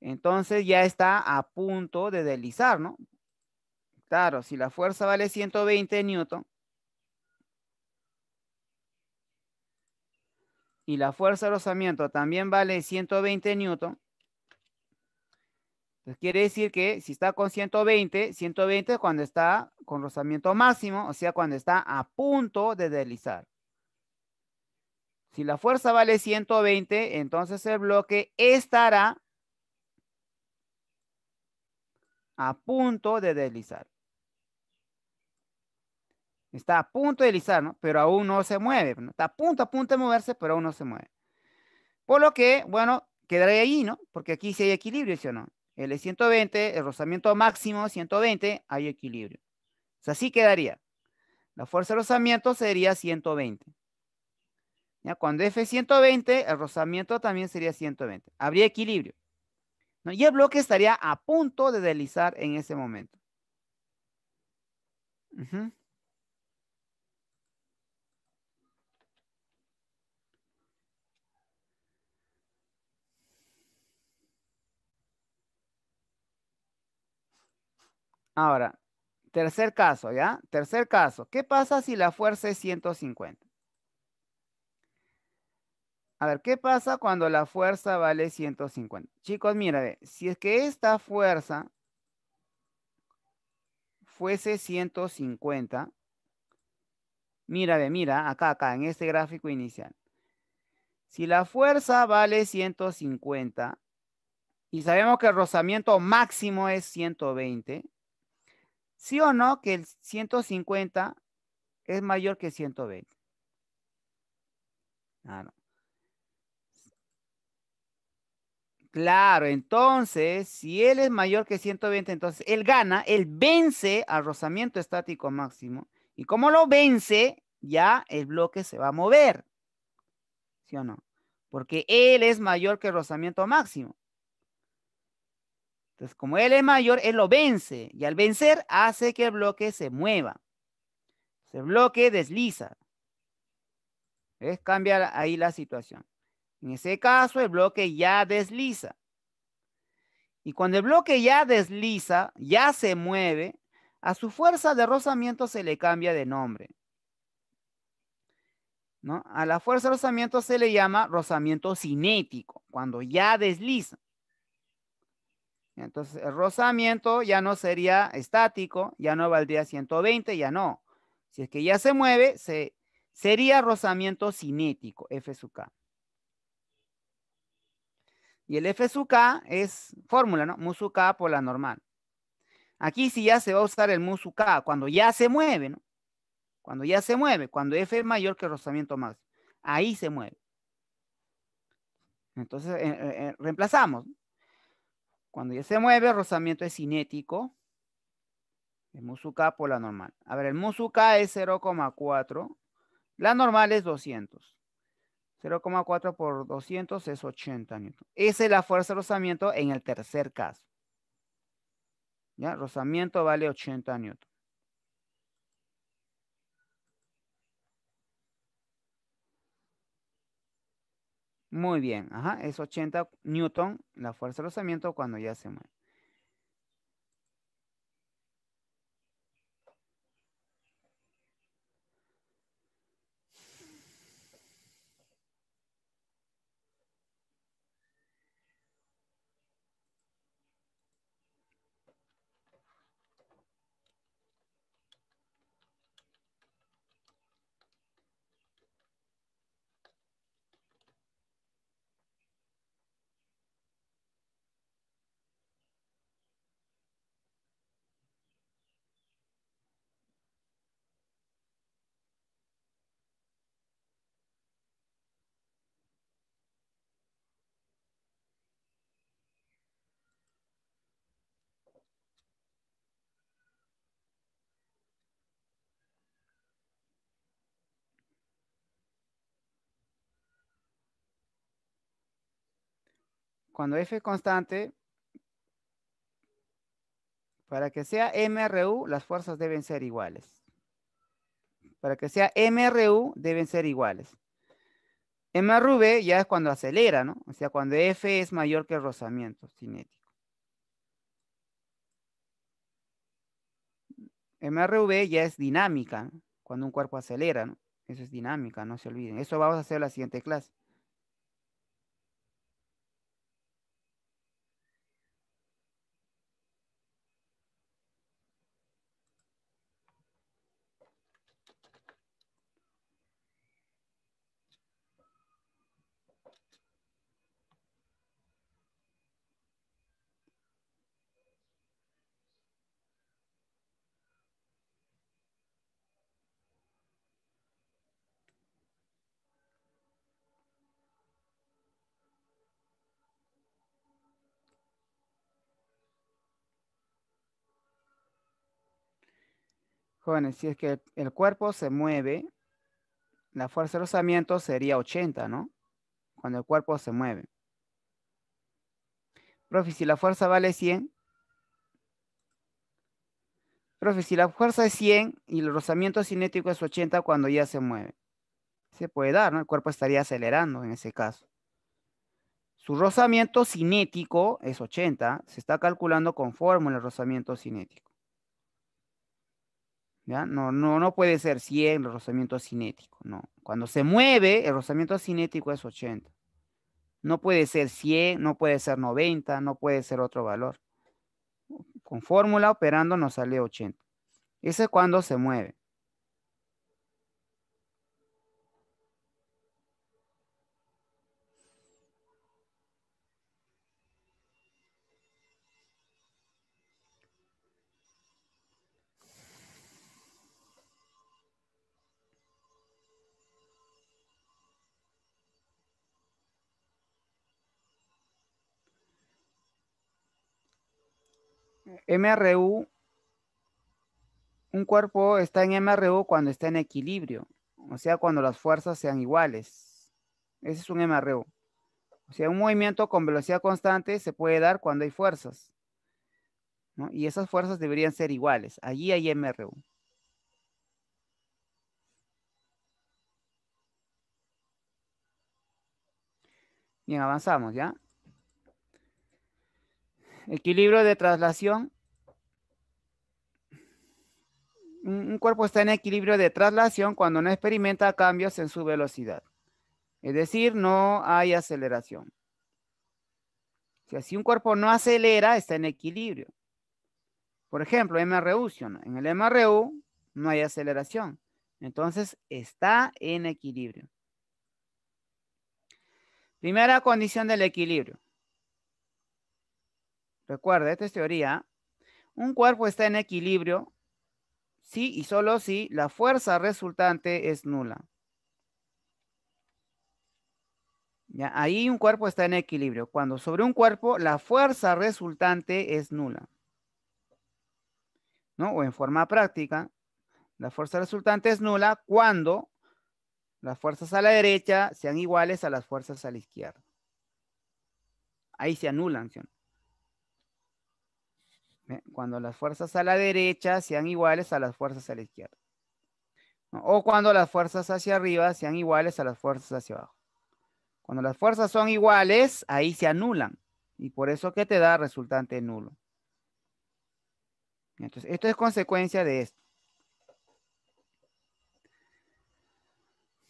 entonces ya está a punto de deslizar, ¿no? Claro, si la fuerza vale 120 newton y la fuerza de rozamiento también vale 120 newton, entonces quiere decir que si está con 120, 120 es cuando está con rozamiento máximo, o sea, cuando está a punto de deslizar. Si la fuerza vale 120, entonces el bloque estará a punto de deslizar. Está a punto de deslizar, ¿no? Pero aún no se mueve. Está a punto, a punto de moverse, pero aún no se mueve. Por lo que, bueno, quedaría ahí, ¿no? Porque aquí sí hay equilibrio, ¿sí o no? L es 120, el rozamiento máximo 120, hay equilibrio. O sea, así quedaría. La fuerza de rozamiento sería 120. ¿Ya? Cuando F es 120, el rozamiento también sería 120. Habría equilibrio. ¿No? Y el bloque estaría a punto de deslizar en ese momento. Ahora, tercer caso, ¿ya? Tercer caso. ¿Qué pasa si la fuerza es 150? A ver, ¿qué pasa cuando la fuerza vale 150? Chicos, mira, si es que esta fuerza fuese 150, mira, mira, acá, acá, en este gráfico inicial. Si la fuerza vale 150 y sabemos que el rozamiento máximo es 120, ¿Sí o no que el 150 es mayor que 120? Claro. Ah, claro, entonces, si él es mayor que 120, entonces él gana, él vence al rozamiento estático máximo. Y como lo vence, ya el bloque se va a mover. ¿Sí o no? Porque él es mayor que el rozamiento máximo. Entonces, como él es mayor, él lo vence. Y al vencer, hace que el bloque se mueva. El bloque desliza. Es Cambia ahí la situación. En ese caso, el bloque ya desliza. Y cuando el bloque ya desliza, ya se mueve, a su fuerza de rozamiento se le cambia de nombre. A la fuerza de rozamiento se le llama rozamiento cinético, cuando ya desliza. Entonces, el rozamiento ya no sería estático, ya no valdría 120, ya no. Si es que ya se mueve, se, sería rozamiento cinético, F sub K. Y el F sub K es fórmula, ¿no? Mu sub K por la normal. Aquí sí ya se va a usar el mu sub K, cuando ya se mueve, ¿no? Cuando ya se mueve, cuando F es mayor que el rozamiento más, Ahí se mueve. Entonces, eh, eh, eh reemplazamos. Cuando ya se mueve, el rozamiento es cinético. El musuka por la normal. A ver, el musuka es 0,4. La normal es 200. 0,4 por 200 es 80 N. Esa es la fuerza de rozamiento en el tercer caso. ¿Ya? Rozamiento vale 80 N. Muy bien, ajá, es 80 newton la fuerza de rozamiento cuando ya se mueve. Cuando F es constante, para que sea MRU, las fuerzas deben ser iguales. Para que sea MRU, deben ser iguales. MRV ya es cuando acelera, ¿no? O sea, cuando F es mayor que el rozamiento cinético. MRV ya es dinámica, cuando un cuerpo acelera, ¿no? Eso es dinámica, no se olviden. Eso vamos a hacer en la siguiente clase. Jóvenes, si es que el cuerpo se mueve, la fuerza de rozamiento sería 80, ¿no? Cuando el cuerpo se mueve. Profe, si la fuerza vale 100. Profe, si la fuerza es 100 y el rozamiento cinético es 80 cuando ya se mueve. Se puede dar, ¿no? El cuerpo estaría acelerando en ese caso. Su rozamiento cinético es 80. Se está calculando conforme fórmula el rozamiento cinético. No, no, puede ser 100 el rozamiento cinético, no. Cuando se mueve, el rozamiento cinético es 80. No puede ser 100, no puede ser 90, no puede ser otro valor. Con fórmula operando nos sale 80. Ese es cuando se mueve. MRU, un cuerpo está en MRU cuando está en equilibrio, o sea, cuando las fuerzas sean iguales. Ese es un MRU. O sea, un movimiento con velocidad constante se puede dar cuando hay fuerzas. Y esas fuerzas deberían ser iguales. Allí hay MRU. Bien, avanzamos, ¿ya? Equilibrio de traslación Un cuerpo está en equilibrio de traslación cuando no experimenta cambios en su velocidad. Es decir, no hay aceleración. Si así si un cuerpo no acelera, está en equilibrio. Por ejemplo, MRU, en el MRU no hay aceleración. Entonces, está en equilibrio. Primera condición del equilibrio. Recuerda, esta es teoría. Un cuerpo está en equilibrio sí y solo si la fuerza resultante es nula. Ya, ahí un cuerpo está en equilibrio. Cuando sobre un cuerpo la fuerza resultante es nula. ¿No? O en forma práctica, la fuerza resultante es nula cuando las fuerzas a la derecha sean iguales a las fuerzas a la izquierda. Ahí se anulan. ¿sí? ¿eh? Cuando las fuerzas a la derecha sean iguales a las fuerzas a la izquierda. O cuando las fuerzas hacia arriba sean iguales a las fuerzas hacia abajo. Cuando las fuerzas son iguales, ahí se anulan. Y por eso que te da resultante nulo. Entonces, esto es consecuencia de esto.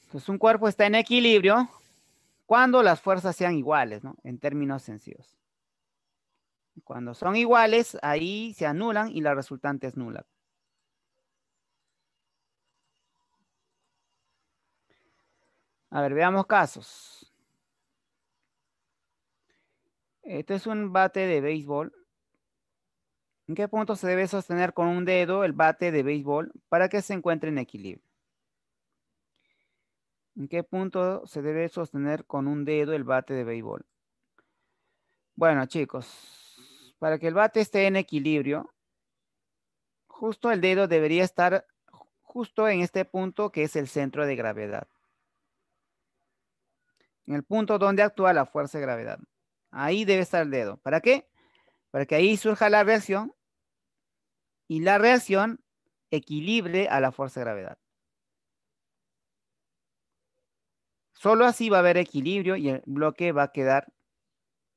Entonces, un cuerpo está en equilibrio cuando las fuerzas sean iguales, ¿no? En términos sencillos. Cuando son iguales, ahí se anulan y la resultante es nula. A ver, veamos casos. Este es un bate de béisbol. ¿En qué punto se debe sostener con un dedo el bate de béisbol para que se encuentre en equilibrio? ¿En qué punto se debe sostener con un dedo el bate de béisbol? Bueno, chicos, para que el bate esté en equilibrio, justo el dedo debería estar justo en este punto que es el centro de gravedad. En el punto donde actúa la fuerza de gravedad. Ahí debe estar el dedo. ¿Para qué? Para que ahí surja la reacción y la reacción equilibre a la fuerza de gravedad. Solo así va a haber equilibrio y el bloque va a quedar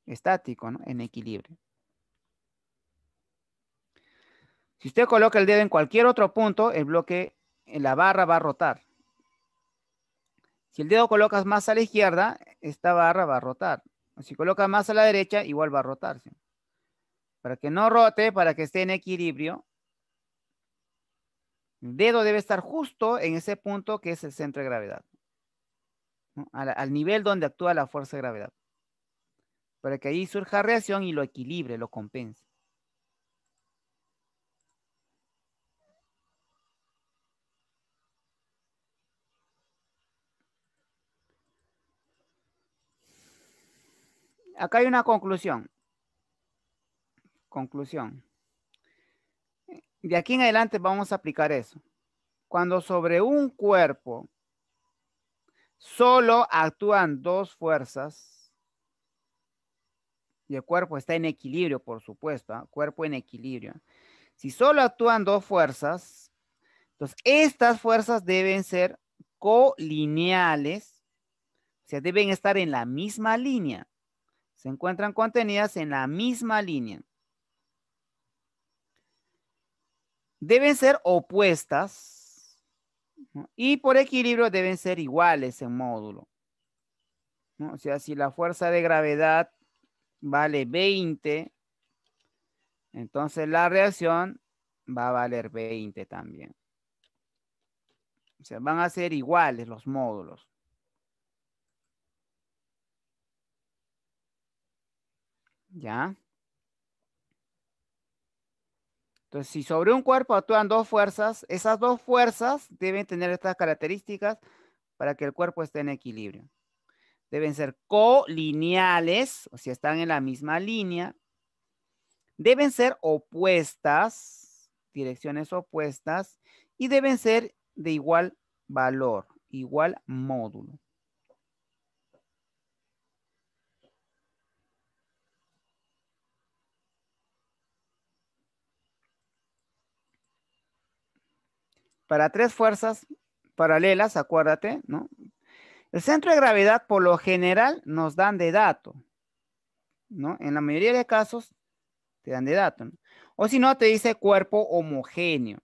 estático, ¿no? En equilibrio. Si usted coloca el dedo en cualquier otro punto, el bloque en eh, la barra va a rotar. Si el dedo colocas más a la izquierda, esta barra va a rotar. Si colocas más a la derecha, igual va a rotarse. Para que no rote, para que esté en equilibrio, el dedo debe estar justo en ese punto que es el centro de gravedad. Al, nivel donde actúa la fuerza de gravedad. Para que ahí surja reacción y lo equilibre, lo compense. acá hay una conclusión. Conclusión. De aquí en adelante vamos a aplicar eso. Cuando sobre un cuerpo solo actúan dos fuerzas y el cuerpo está en equilibrio, por supuesto, ¿ah? cuerpo en equilibrio. Si solo actúan dos fuerzas, entonces estas fuerzas deben ser colineales, o sea, deben estar en la misma línea se encuentran contenidas en la misma línea. Deben ser opuestas y por equilibrio deben ser iguales en módulo. O sea, si la fuerza de gravedad vale 20, entonces la reacción va a valer 20 también. O sea, van a ser iguales los módulos. ¿Ya? Entonces, si sobre un cuerpo actúan dos fuerzas, esas dos fuerzas deben tener estas características para que el cuerpo esté en equilibrio. Deben ser colineales, o sea, están en la misma línea. Deben ser opuestas, direcciones opuestas, y deben ser de igual valor, igual módulo. para tres fuerzas paralelas, acuérdate, ¿no? El centro de gravedad por lo general nos dan de dato, ¿no? En la mayoría de casos te dan de dato, ¿no? O si no, te dice cuerpo homogéneo.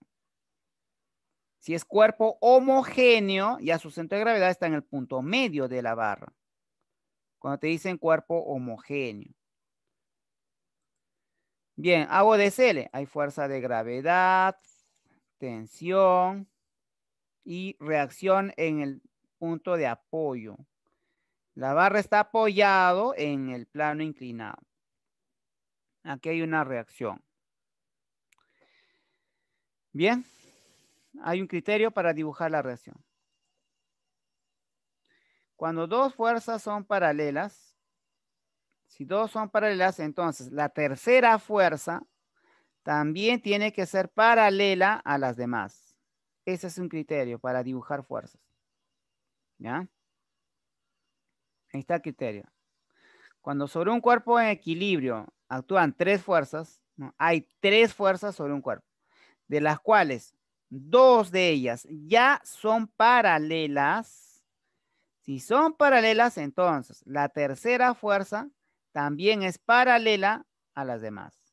Si es cuerpo homogéneo, ya su centro de gravedad está en el punto medio de la barra. Cuando te dicen cuerpo homogéneo. Bien, hago DCL. Hay fuerza de gravedad, tensión y reacción en el punto de apoyo. La barra está apoyado en el plano inclinado. Aquí hay una reacción. Bien, hay un criterio para dibujar la reacción. Cuando dos fuerzas son paralelas, si dos son paralelas, entonces la tercera fuerza también tiene que ser paralela a las demás. Ese es un criterio para dibujar fuerzas. ¿Ya? Ahí está el criterio. Cuando sobre un cuerpo en equilibrio actúan tres fuerzas, hay tres fuerzas sobre un cuerpo, de las cuales dos de ellas ya son paralelas. Si son paralelas, entonces la tercera fuerza también es paralela a las demás.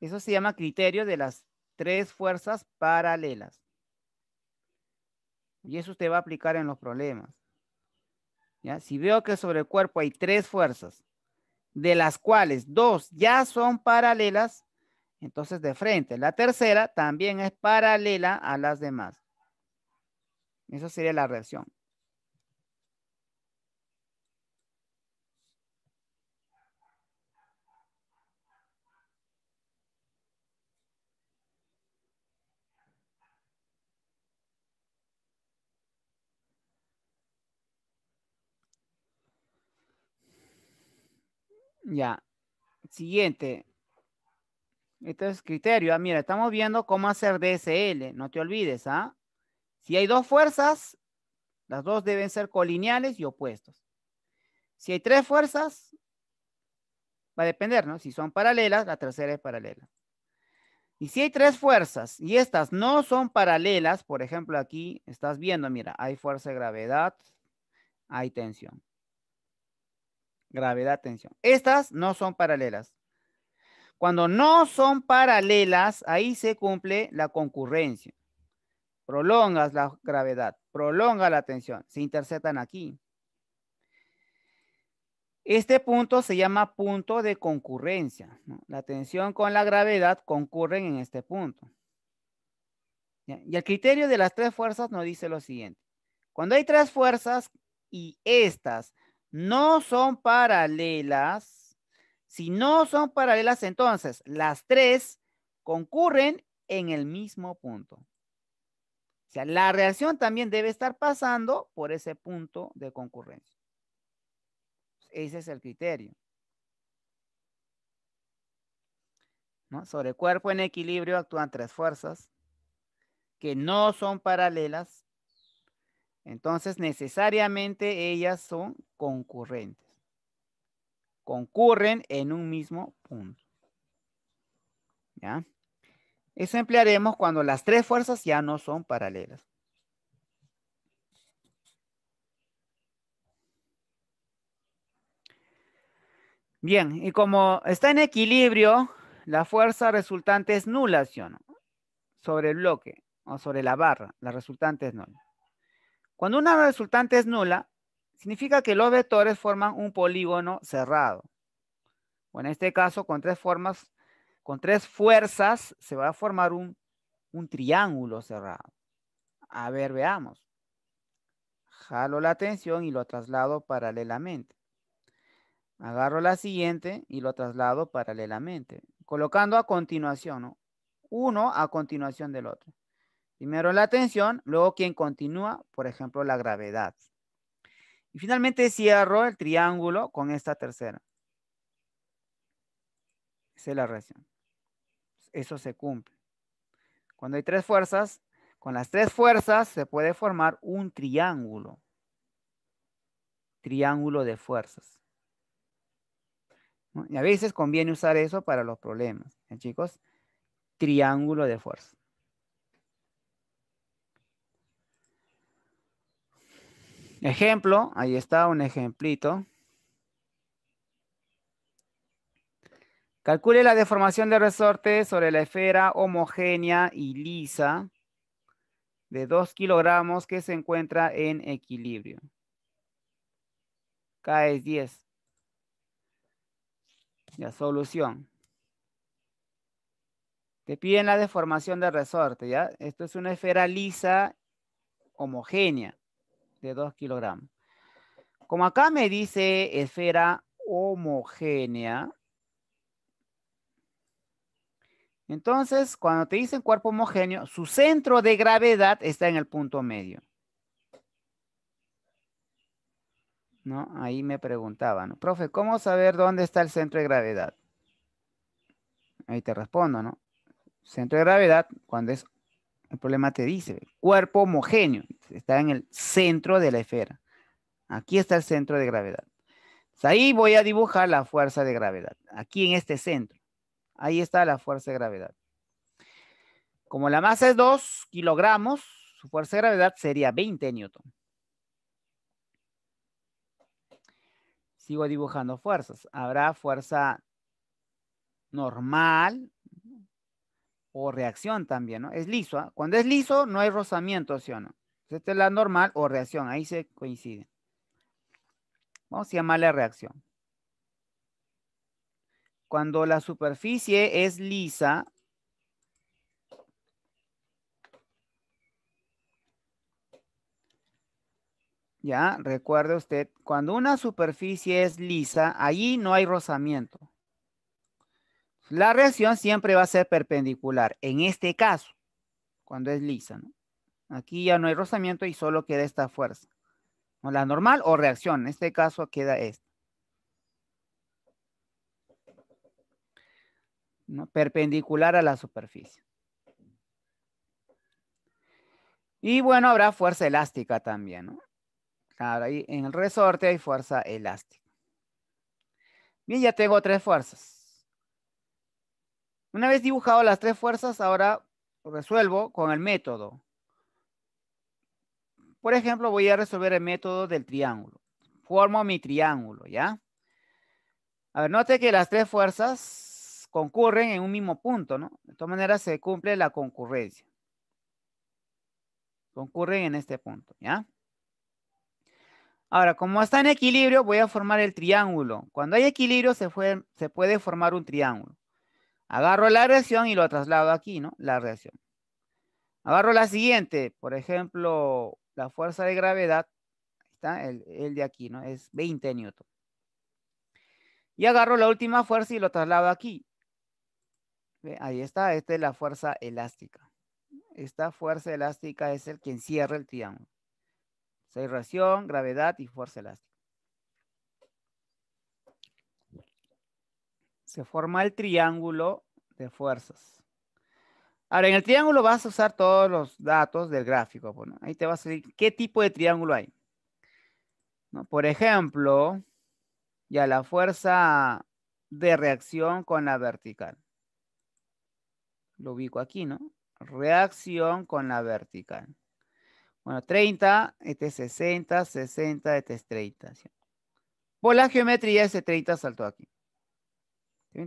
Eso se llama criterio de las tres fuerzas paralelas. Y eso usted va a aplicar en los problemas. ¿Ya? Si veo que sobre el cuerpo hay tres fuerzas, de las cuales dos ya son paralelas, entonces de frente. La tercera también es paralela a las demás. Eso sería la reacción. Ya. Siguiente. Este es criterio. Ah, mira, estamos viendo cómo hacer DSL. No te olvides, ¿ah? Si hay dos fuerzas, las dos deben ser colineales y opuestos. Si hay tres fuerzas, va a depender, ¿no? Si son paralelas, la tercera es paralela. Y si hay tres fuerzas y estas no son paralelas, por ejemplo, aquí estás viendo, mira, hay fuerza de gravedad, hay tensión gravedad, tensión. Estas no son paralelas. Cuando no son paralelas, ahí se cumple la concurrencia. Prolongas la gravedad, prolonga la tensión, se interceptan aquí. Este punto se llama punto de concurrencia. La tensión con la gravedad concurren en este punto. Y el criterio de las tres fuerzas nos dice lo siguiente. Cuando hay tres fuerzas y estas no son paralelas, si no son paralelas, entonces las tres concurren en el mismo punto. O sea, la reacción también debe estar pasando por ese punto de concurrencia. Ese es el criterio. Sobre cuerpo en equilibrio actúan tres fuerzas que no son paralelas entonces, necesariamente ellas son concurrentes. Concurren en un mismo punto. ¿Ya? Eso emplearemos cuando las tres fuerzas ya no son paralelas. Bien, y como está en equilibrio, la fuerza resultante es nula, ¿sí o no? Sobre el bloque o sobre la barra, la resultante es nula. Cuando una resultante es nula, significa que los vectores forman un polígono cerrado. O en este caso, con tres formas, con tres fuerzas, se va a formar un, triángulo cerrado. A ver, veamos. Jalo la tensión y lo traslado paralelamente. Agarro la siguiente y lo traslado paralelamente. Colocando a continuación, ¿no? Uno a continuación del otro. Primero la tensión, luego quien continúa, por ejemplo, la gravedad. Y finalmente cierro el triángulo con esta tercera. Esa es la reacción. Eso se cumple. Cuando hay tres fuerzas, con las tres fuerzas se puede formar un triángulo. Triángulo de fuerzas. Y a veces conviene usar eso para los problemas, ¿eh, chicos. Triángulo de fuerzas. Ejemplo, ahí está un ejemplito. Calcule la deformación de resorte sobre la esfera homogénea y lisa de 2 kilogramos que se encuentra en equilibrio. K es 10. La solución. Te piden la deformación de resorte, ¿ya? Esto es una esfera lisa homogénea de 2 kilogramos. Como acá me dice esfera homogénea, entonces cuando te dicen cuerpo homogéneo, su centro de gravedad está en el punto medio. ¿No? Ahí me preguntaban, profe, ¿cómo saber dónde está el centro de gravedad? Ahí te respondo, ¿no? Centro de gravedad, cuando es el problema te dice, cuerpo homogéneo, está en el centro de la esfera. Aquí está el centro de gravedad. ahí voy a dibujar la fuerza de gravedad, aquí en este centro. Ahí está la fuerza de gravedad. Como la masa es 2 kilogramos, su fuerza de gravedad sería 20 newton. Sigo dibujando fuerzas. Habrá fuerza normal, o reacción también, ¿no? Es liso. ¿ah? Cuando es liso, no hay rozamiento, ¿sí o no? Entonces, esta es la normal o reacción, ahí se coinciden. Vamos a llamarle reacción. Cuando la superficie es lisa, ya, recuerde usted, cuando una superficie es lisa, allí no hay rozamiento. La reacción siempre va a ser perpendicular. En este caso, cuando es lisa, ¿no? Aquí ya no hay rozamiento y solo queda esta fuerza. La normal o reacción. En este caso queda esta. ¿no? Perpendicular a la superficie. Y bueno, habrá fuerza elástica también, ¿no? Ahí en el resorte hay fuerza elástica. Bien, ya tengo tres fuerzas. Una vez dibujado las tres fuerzas, ahora resuelvo con el método. Por ejemplo, voy a resolver el método del triángulo. Formo mi triángulo, ¿ya? A ver, note que las tres fuerzas concurren en un mismo punto, ¿no? De todas maneras, se cumple la concurrencia. Concurren en este punto, ¿ya? Ahora, como está en equilibrio, voy a formar el triángulo. Cuando hay equilibrio, se, se puede formar un triángulo. Agarro la reacción y lo traslado aquí, ¿no? La reacción. Agarro la siguiente, por ejemplo, la fuerza de gravedad, está el, de aquí, ¿no? Es 20 newton. Y agarro la última fuerza y lo traslado aquí. Ahí está, esta es la fuerza elástica. Esta fuerza elástica es el que encierra el triángulo. O sea, reacción, gravedad y fuerza elástica. se forma el triángulo de fuerzas. Ahora, en el triángulo vas a usar todos los datos del gráfico. Pues, ahí te va a salir qué tipo de triángulo hay. Por ejemplo, ya la fuerza de reacción con la vertical. Lo ubico aquí, ¿no? Reacción con la vertical. Bueno, 30, este es 60, 60, este es 30. Por la geometría, ese 30 saltó aquí.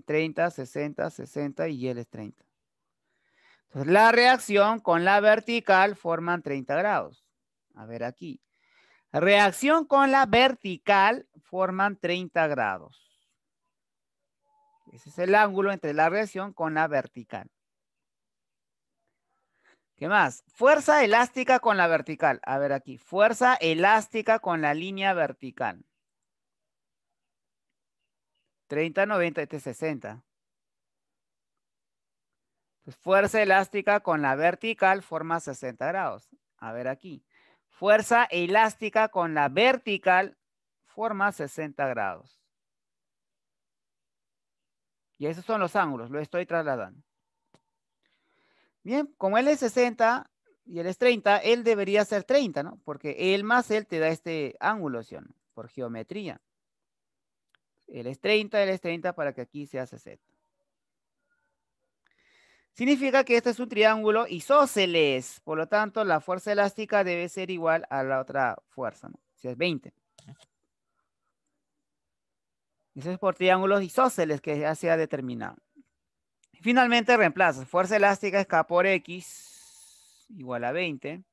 30, 60, 60 y él es 30. Entonces, la reacción con la vertical forman 30 grados. A ver aquí. Reacción con la vertical forman 30 grados. Ese es el ángulo entre la reacción con la vertical. ¿Qué más? Fuerza elástica con la vertical. A ver aquí. Fuerza elástica con la línea vertical. 30, 90, este es 60. fuerza elástica con la vertical forma 60 grados. A ver aquí. Fuerza elástica con la vertical forma 60 grados. Y esos son los ángulos, lo estoy trasladando. Bien, como él es 60 y él es 30, él debería ser 30, ¿no? Porque él más él te da este ángulo, o Por geometría. El es 30, el es 30 para que aquí se hace Z. Significa que este es un triángulo isósceles. Por lo tanto, la fuerza elástica debe ser igual a la otra fuerza, Si es 20. Eso es por triángulos isósceles que ya se ha determinado. Finalmente reemplaza. Fuerza elástica es K por X igual a 20.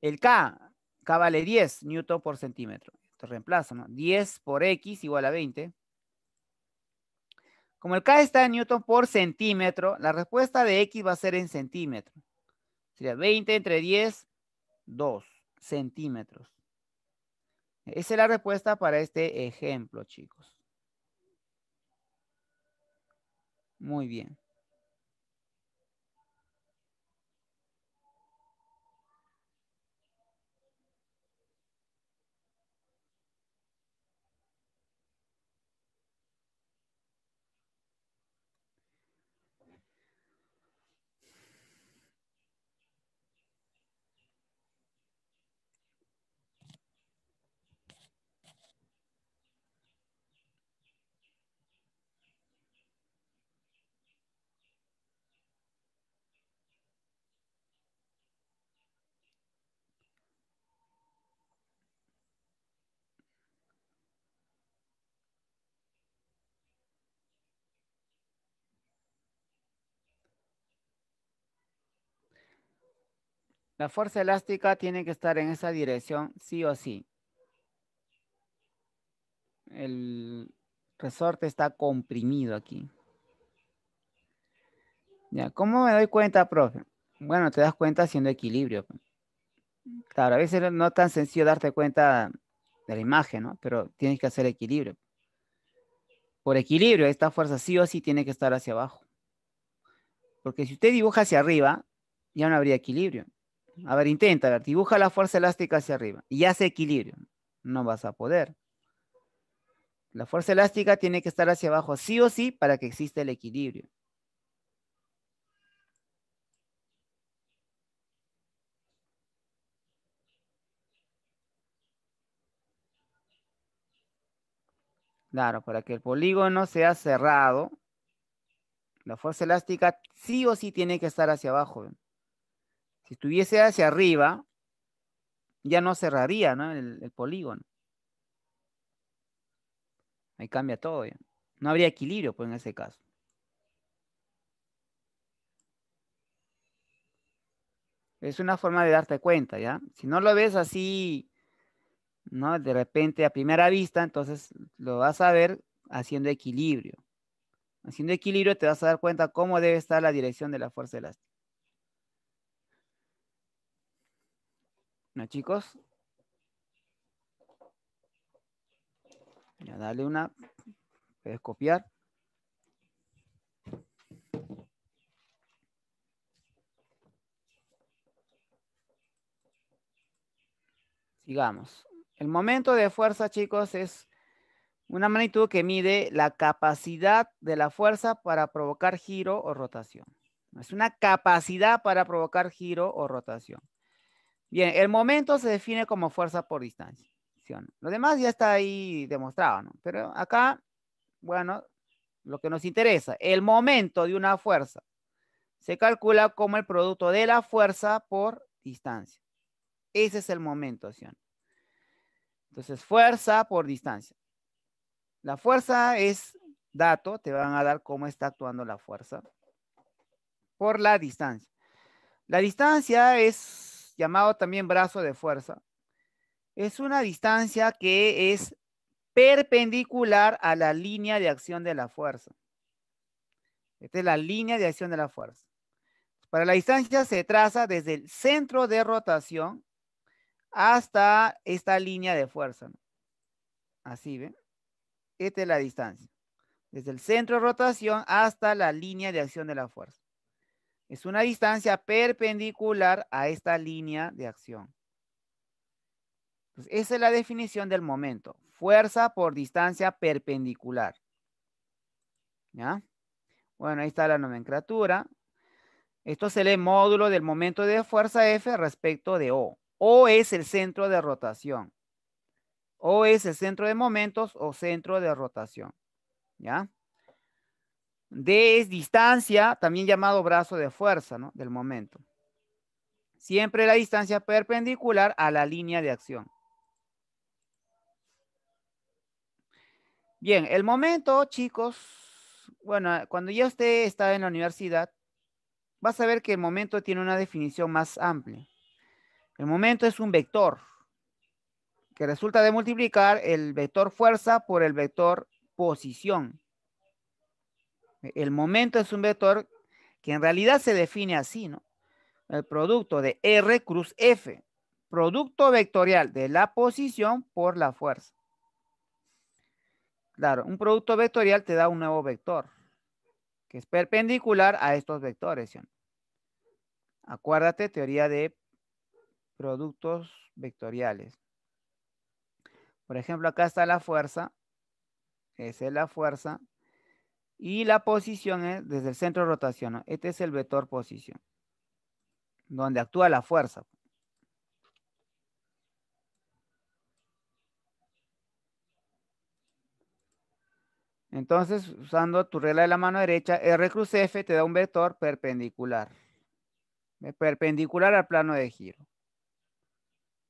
El K, K vale 10 newton por centímetro. Reemplazan, ¿no? 10 por X igual a 20. Como el K está en newton por centímetro, la respuesta de X va a ser en centímetro. Sería 20 entre 10, 2 centímetros. Esa es la respuesta para este ejemplo, chicos. Muy bien. La fuerza elástica tiene que estar en esa dirección sí o sí. El resorte está comprimido aquí. Ya, ¿cómo me doy cuenta, profe? Bueno, te das cuenta haciendo equilibrio. Claro, a veces no es tan sencillo darte cuenta de la imagen, ¿no? Pero tienes que hacer equilibrio. Por equilibrio, esta fuerza sí o sí tiene que estar hacia abajo. Porque si usted dibuja hacia arriba, ya no habría equilibrio. A ver, intenta, ver, dibuja la fuerza elástica hacia arriba y hace equilibrio. No vas a poder. La fuerza elástica tiene que estar hacia abajo sí o sí para que exista el equilibrio. Claro, para que el polígono sea cerrado, la fuerza elástica sí o sí tiene que estar hacia abajo. Si estuviese hacia arriba, ya no cerraría El, polígono. Ahí cambia todo No habría equilibrio pues, en ese caso. Es una forma de darte cuenta, ¿ya? Si no lo ves así, ¿no? De repente a primera vista, entonces lo vas a ver haciendo equilibrio. Haciendo equilibrio te vas a dar cuenta cómo debe estar la dirección de la fuerza elástica. ¿No, chicos? Ya, dale una. Puedes copiar. Sigamos. El momento de fuerza, chicos, es una magnitud que mide la capacidad de la fuerza para provocar giro o rotación. Es una capacidad para provocar giro o rotación. Bien, el momento se define como fuerza por distancia. Lo demás ya está ahí demostrado, ¿no? Pero acá, bueno, lo que nos interesa, el momento de una fuerza se calcula como el producto de la fuerza por distancia. Ese es el momento, ¿sí Entonces, fuerza por distancia. La fuerza es dato, te van a dar cómo está actuando la fuerza por la distancia. La distancia es llamado también brazo de fuerza, es una distancia que es perpendicular a la línea de acción de la fuerza. Esta es la línea de acción de la fuerza. Para la distancia se traza desde el centro de rotación hasta esta línea de fuerza. Así, ¿ven? Esta es la distancia. Desde el centro de rotación hasta la línea de acción de la fuerza. Es una distancia perpendicular a esta línea de acción. esa es la definición del momento. Fuerza por distancia perpendicular. ¿Ya? Bueno, ahí está la nomenclatura. Esto se lee módulo del momento de fuerza F respecto de O. O es el centro de rotación. O es el centro de momentos o centro de rotación. ¿Ya? D es distancia, también llamado brazo de fuerza ¿no? del momento. Siempre la distancia perpendicular a la línea de acción. Bien, el momento, chicos, bueno, cuando ya usted está en la universidad, va a saber que el momento tiene una definición más amplia. El momento es un vector que resulta de multiplicar el vector fuerza por el vector posición. El momento es un vector que en realidad se define así, ¿no? El producto de R cruz F, producto vectorial de la posición por la fuerza. Claro, un producto vectorial te da un nuevo vector que es perpendicular a estos vectores. ¿sí? Acuérdate, teoría de productos vectoriales. Por ejemplo, acá está la fuerza. Esa es la fuerza. Y la posición es desde el centro de rotación. Este es el vector posición, donde actúa la fuerza. Entonces, usando tu regla de la mano derecha, R cruz F te da un vector perpendicular. Perpendicular al plano de giro.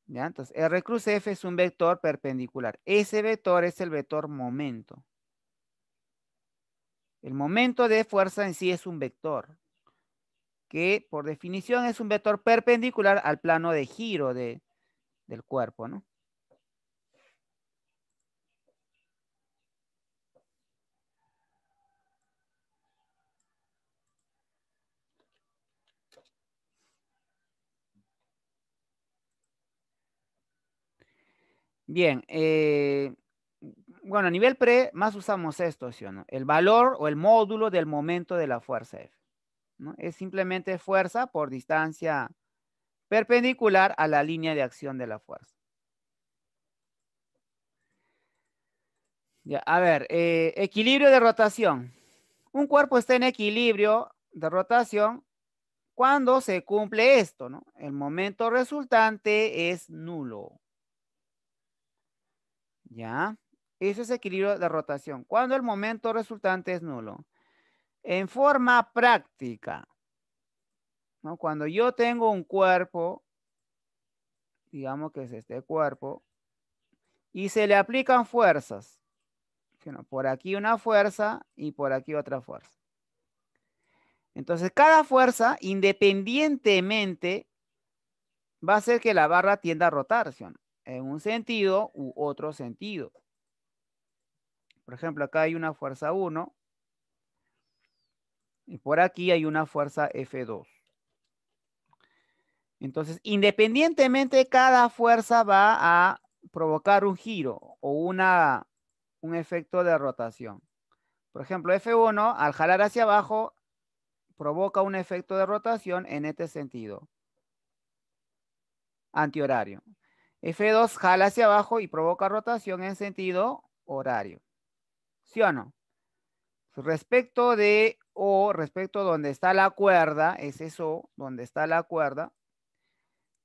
¿Ya? Entonces, R cruz F es un vector perpendicular. Ese vector es el vector momento. El momento de fuerza en sí es un vector, que por definición es un vector perpendicular al plano de giro de, del cuerpo, ¿no? Bien, eh, bueno, a nivel pre, más usamos esto, ¿sí o no? El valor o el módulo del momento de la fuerza F. Es simplemente fuerza por distancia perpendicular a la línea de acción de la fuerza. a ver, eh, equilibrio de rotación. Un cuerpo está en equilibrio de rotación cuando se cumple esto, ¿no? El momento resultante es nulo. ¿Ya? Ese es equilibrio de rotación. Cuando el momento resultante es nulo. En forma práctica, cuando yo tengo un cuerpo, digamos que es este cuerpo, y se le aplican fuerzas. por aquí una fuerza y por aquí otra fuerza. Entonces, cada fuerza, independientemente, va a hacer que la barra tienda a rotar en un sentido u otro sentido. Por ejemplo, acá hay una fuerza 1 y por aquí hay una fuerza F2. Entonces, independientemente, cada fuerza va a provocar un giro o un efecto de rotación. Por ejemplo, F1, al jalar hacia abajo, provoca un efecto de rotación en este sentido. Antihorario. F2 jala hacia abajo y provoca rotación en sentido horario. Respecto de O, respecto donde está la cuerda, es eso donde está la cuerda,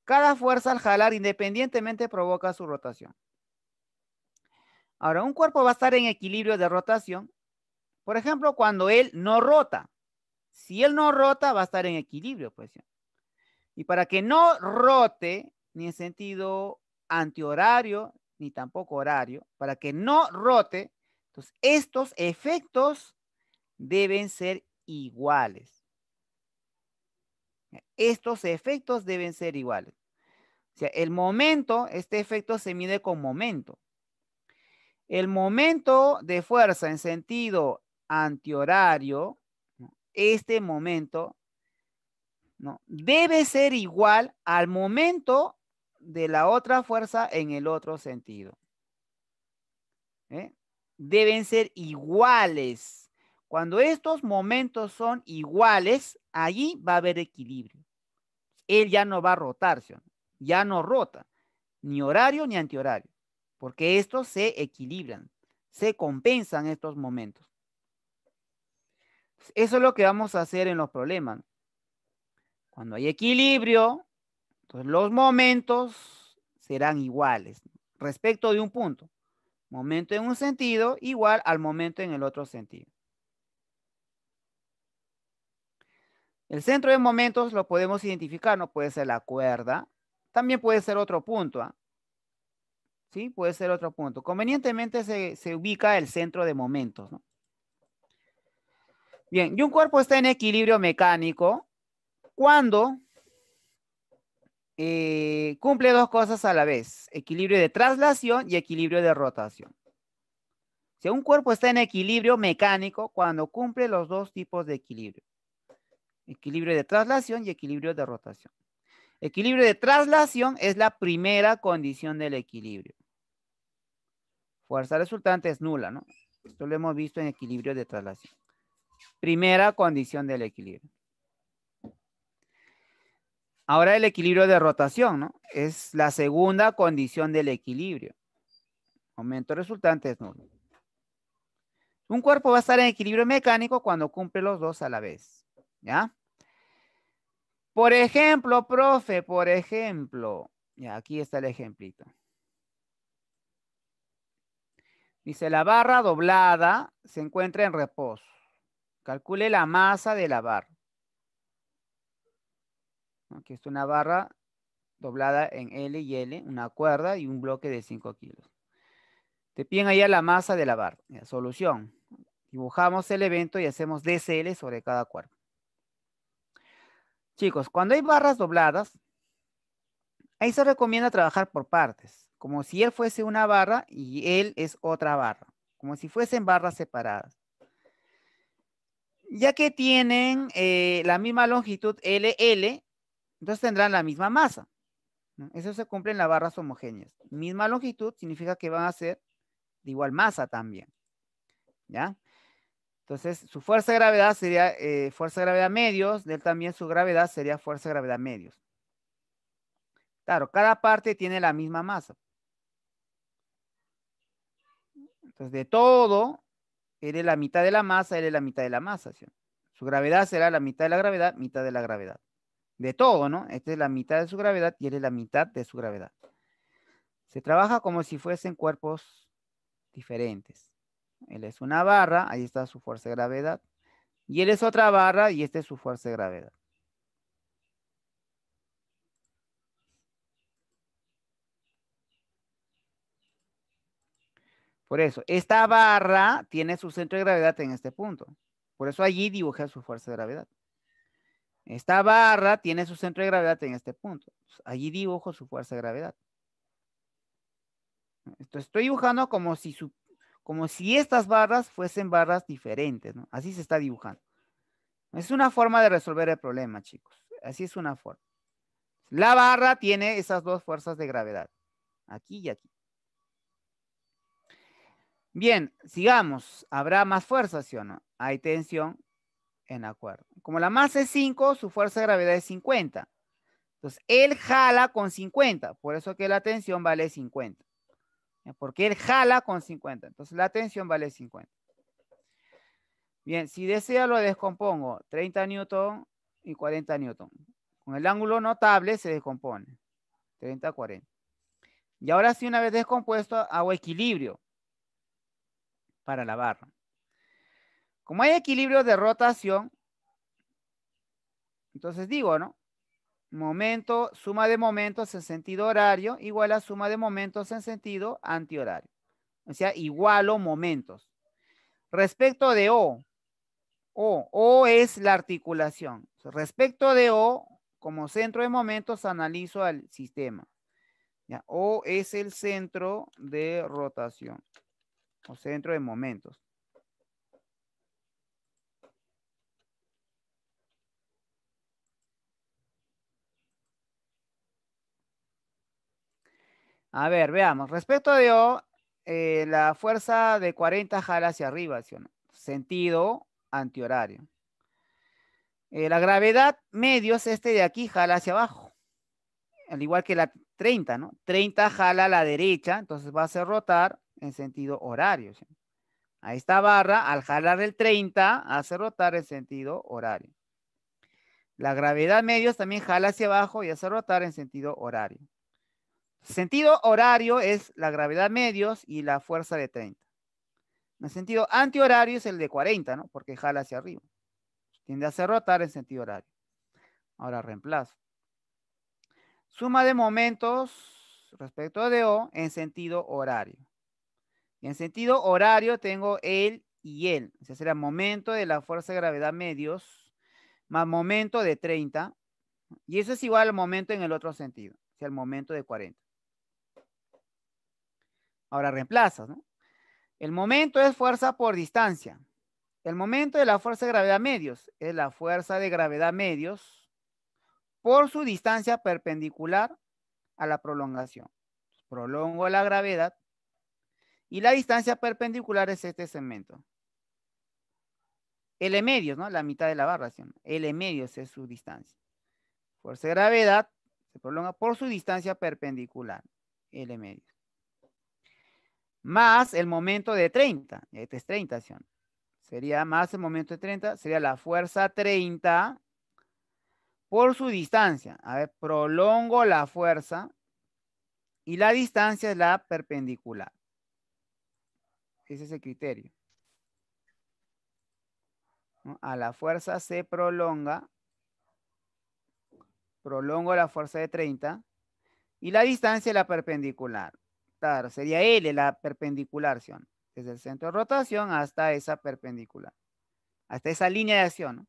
cada fuerza al jalar independientemente provoca su rotación. Ahora, un cuerpo va a estar en equilibrio de rotación, por ejemplo, cuando él no rota. Si él no rota, va a estar en equilibrio, pues. Y para que no rote, ni en sentido antihorario, ni tampoco horario, para que no rote, entonces, estos efectos deben ser iguales. Estos efectos deben ser iguales. O sea, el momento, este efecto se mide con momento. El momento de fuerza en sentido antihorario, este momento, ¿no? debe ser igual al momento de la otra fuerza en el otro sentido. ¿Eh? deben ser iguales. Cuando estos momentos son iguales, allí va a haber equilibrio. Él ya no va a rotarse, ya no rota, ni horario ni antihorario, porque estos se equilibran, se compensan estos momentos. Eso es lo que vamos a hacer en los problemas. Cuando hay equilibrio, los momentos serán iguales respecto de un punto. Momento en un sentido igual al momento en el otro sentido. El centro de momentos lo podemos identificar, no puede ser la cuerda, también puede ser otro punto. ¿ah? ¿Sí? Puede ser otro punto. Convenientemente se, se ubica el centro de momentos. ¿no? Bien, y un cuerpo está en equilibrio mecánico cuando eh, cumple dos cosas a la vez, equilibrio de traslación y equilibrio de rotación. Si un cuerpo está en equilibrio mecánico cuando cumple los dos tipos de equilibrio. Equilibrio de traslación y equilibrio de rotación. Equilibrio de traslación es la primera condición del equilibrio. Fuerza resultante es nula, ¿no? Esto lo hemos visto en equilibrio de traslación. Primera condición del equilibrio. Ahora el equilibrio de rotación, ¿no? Es la segunda condición del equilibrio. Momento resultante es nulo. Un cuerpo va a estar en equilibrio mecánico cuando cumple los dos a la vez. ¿Ya? Por ejemplo, profe, por ejemplo. Ya, aquí está el ejemplito. Dice, la barra doblada se encuentra en reposo. Calcule la masa de la barra. Que es una barra doblada en L y L, una cuerda y un bloque de 5 kilos. Te piden allá la masa de la barra. La solución. Dibujamos el evento y hacemos DCL sobre cada cuerpo. Chicos, cuando hay barras dobladas, ahí se recomienda trabajar por partes, como si él fuese una barra y él es otra barra, como si fuesen barras separadas. Ya que tienen eh, la misma longitud LL, entonces tendrán la misma masa. Eso se cumple en las barras homogéneas. Misma longitud significa que van a ser de igual masa también. ¿Ya? Entonces, su fuerza de gravedad sería eh, fuerza de gravedad medios, de también su gravedad sería fuerza de gravedad medios. Claro, cada parte tiene la misma masa. Entonces, de todo, él la mitad de la masa, él la mitad de la masa. Su gravedad será la mitad de la gravedad, mitad de la gravedad de todo, ¿no? Esta es la mitad de su gravedad y él es la mitad de su gravedad. Se trabaja como si fuesen cuerpos diferentes. Él es una barra, ahí está su fuerza de gravedad. Y él es otra barra y esta es su fuerza de gravedad. Por eso, esta barra tiene su centro de gravedad en este punto. Por eso allí dibuja su fuerza de gravedad. Esta barra tiene su centro de gravedad en este punto. Allí dibujo su fuerza de gravedad. Esto estoy dibujando como si, estas barras fuesen barras diferentes. Así se está dibujando. Es una forma de resolver el problema, chicos. Así es una forma. La barra tiene esas dos fuerzas de gravedad. Aquí y aquí. Bien, sigamos. Habrá más fuerzas, ¿sí o no? Hay tensión en acuerdo. Como la masa es 5, su fuerza de gravedad es 50. Entonces, él jala con 50. Por eso que la tensión vale 50. Porque él jala con 50. Entonces, la tensión vale 50. Bien, si desea lo descompongo. 30 newton y 40 newton. Con el ángulo notable se descompone. 30, 40. Y ahora sí, una vez descompuesto, hago equilibrio para la barra. Como hay equilibrio de rotación, entonces digo, ¿no? Momento, suma de momentos en sentido horario igual a suma de momentos en sentido antihorario. O sea, igualo momentos. Respecto de O, O, O es la articulación. Respecto de O, como centro de momentos, analizo al sistema. O es el centro de rotación o centro de momentos. A ver, veamos. Respecto a O, eh, la fuerza de 40 jala hacia arriba, Sentido antihorario. Eh, la gravedad medios, este de aquí, jala hacia abajo. Al igual que la 30, ¿no? 30 jala a la derecha, entonces va a hacer rotar en sentido horario. A esta barra, al jalar el 30, hace rotar en sentido horario. La gravedad medios también jala hacia abajo y hace rotar en sentido horario. Sentido horario es la gravedad medios y la fuerza de 30. El sentido antihorario es el de 40, ¿no? Porque jala hacia arriba. Tiende a hacer rotar en sentido horario. Ahora reemplazo. Suma de momentos respecto de O en sentido horario. en sentido horario tengo él y él. O sea, será momento de la fuerza de gravedad medios más momento de 30. Y eso es igual al momento en el otro sentido. O sea, el momento de 40. Ahora reemplazas, ¿no? El momento es fuerza por distancia. El momento de la fuerza de gravedad medios es la fuerza de gravedad medios por su distancia perpendicular a la prolongación. Prolongo la gravedad y la distancia perpendicular es este segmento. L medios, ¿no? La mitad de la barra. L medios es su distancia. Fuerza de gravedad se prolonga por su distancia perpendicular. L medios más el momento de 30. Este eh, es 30, ¿sí? Sería más el momento de 30, sería la fuerza 30 por su distancia. A ver, prolongo la fuerza y la distancia es la perpendicular. Ese es el criterio. A la fuerza se prolonga. Prolongo la fuerza de 30 y la distancia es la perpendicular sería L la perpendicular, ¿sí? Desde el centro de rotación hasta esa perpendicular. Hasta esa línea de acción,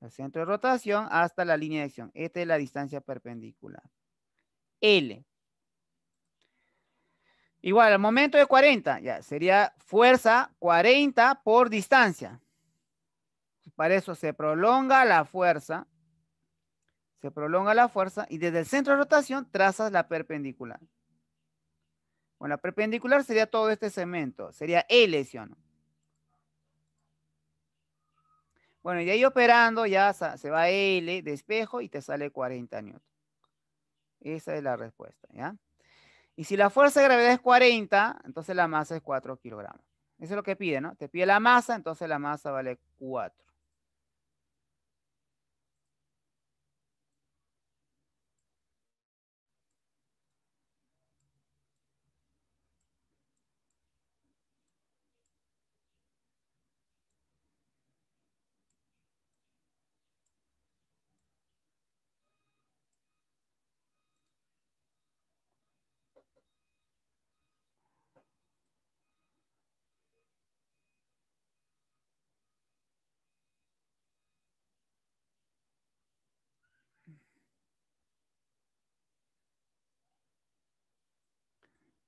El centro de rotación hasta la línea de acción. Esta es la distancia perpendicular. L. Igual, al momento de 40, ya, sería fuerza 40 por distancia. Para eso se prolonga la fuerza. Se prolonga la fuerza y desde el centro de rotación trazas la perpendicular. Bueno, la perpendicular sería todo este segmento, sería L, ¿sí o no? Bueno, y ahí operando ya se va L de espejo y te sale 40 N. Esa es la respuesta, ¿ya? Y si la fuerza de gravedad es 40, entonces la masa es 4 kilogramos. Eso es lo que pide, ¿no? Te pide la masa, entonces la masa vale 4.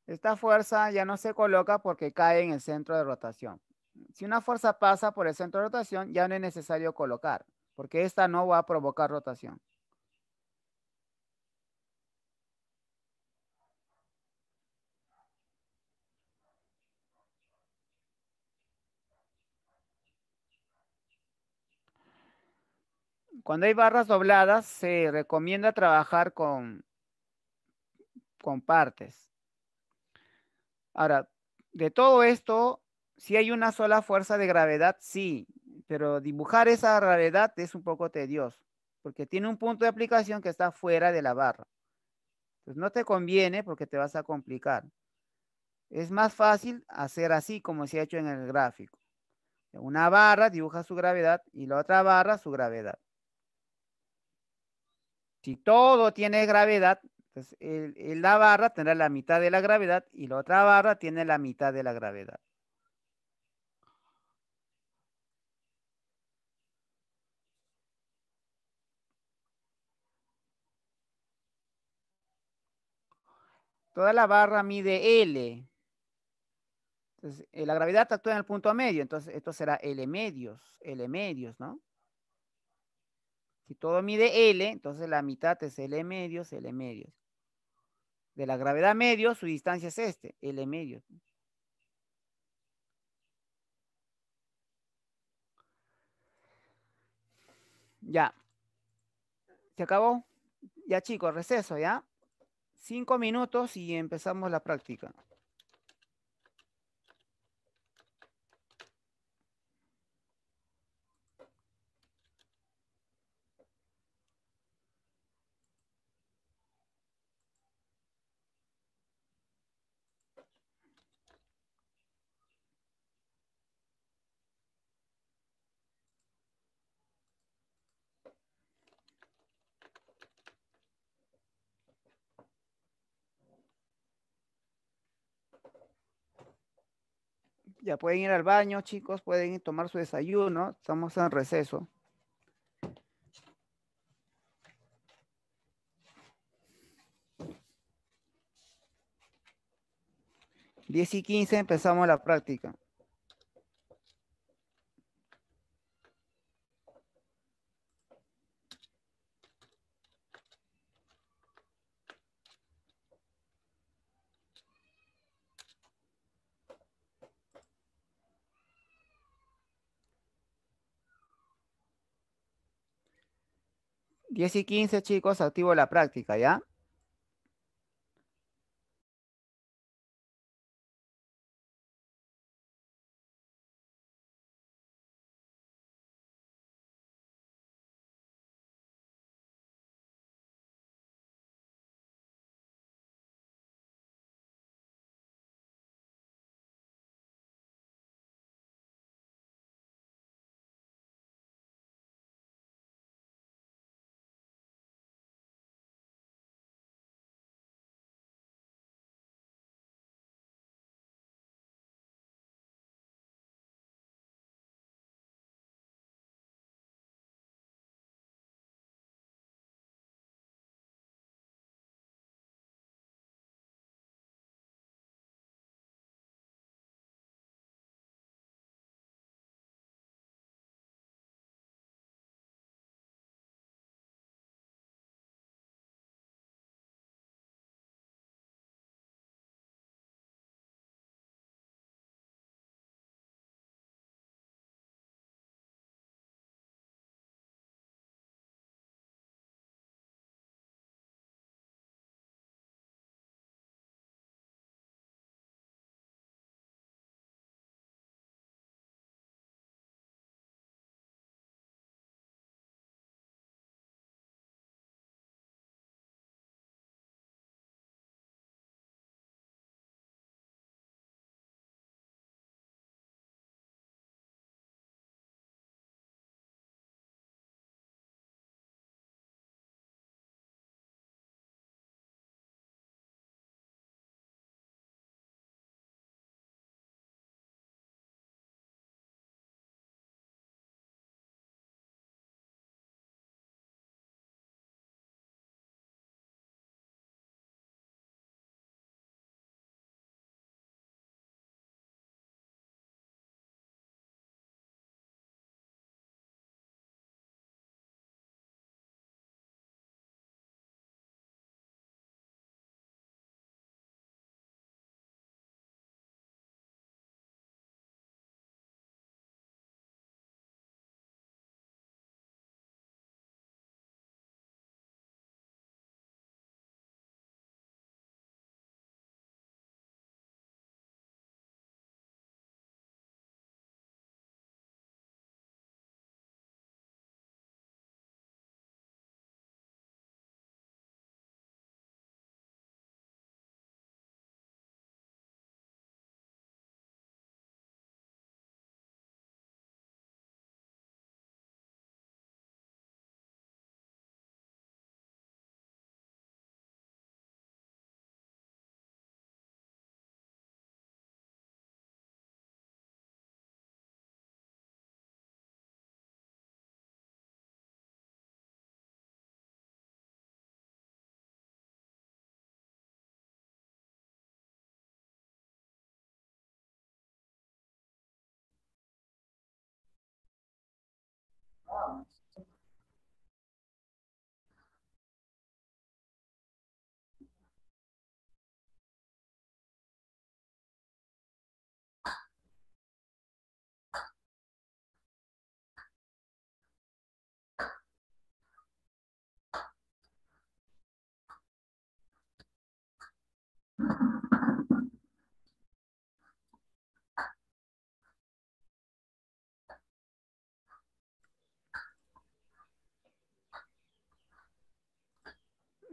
Esta fuerza ya no se coloca porque cae en el centro de rotación. Si una fuerza pasa por el centro de rotación, ya no es necesario colocar, porque esta no va a provocar rotación. Cuando hay barras dobladas, se recomienda trabajar con, con partes. Ahora, de todo esto, si hay una sola fuerza de gravedad, sí, pero dibujar esa gravedad es un poco tedioso, porque tiene un punto de aplicación que está fuera de la barra. Entonces no te conviene porque te vas a complicar. Es más fácil hacer así como se ha hecho en el gráfico. Una barra dibuja su gravedad y la otra barra su gravedad. Si todo tiene gravedad, entonces, el, la barra tendrá la mitad de la gravedad y la otra barra tiene la mitad de la gravedad. Toda la barra mide L. Entonces, eh, la gravedad actúa en el punto medio, entonces esto será L medios, L medios, ¿no? Si todo mide L, entonces la mitad es L medios, L medios de la gravedad medio, su distancia es este, L medio. Ya. ¿Se acabó? Ya chicos, receso, ¿ya? Cinco minutos y empezamos la práctica. Ya pueden ir al baño, chicos, pueden tomar su desayuno. Estamos en receso. Diez y quince empezamos la práctica. 10 y 15, chicos, activo la práctica, ¿ya?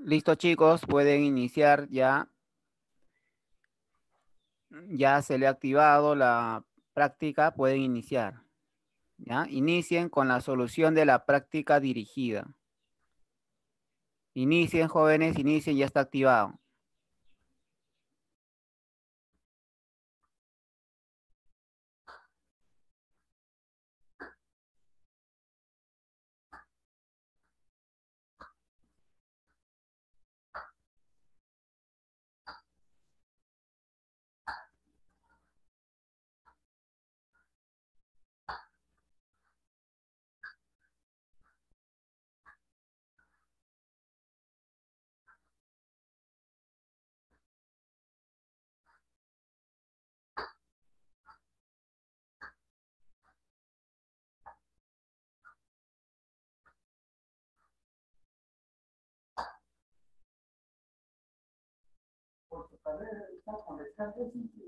Listo chicos, pueden iniciar ya. Ya se le ha activado la práctica, pueden iniciar. ¿Ya? Inicien con la solución de la práctica dirigida. Inicien jóvenes, inicien, ya está activado. parce que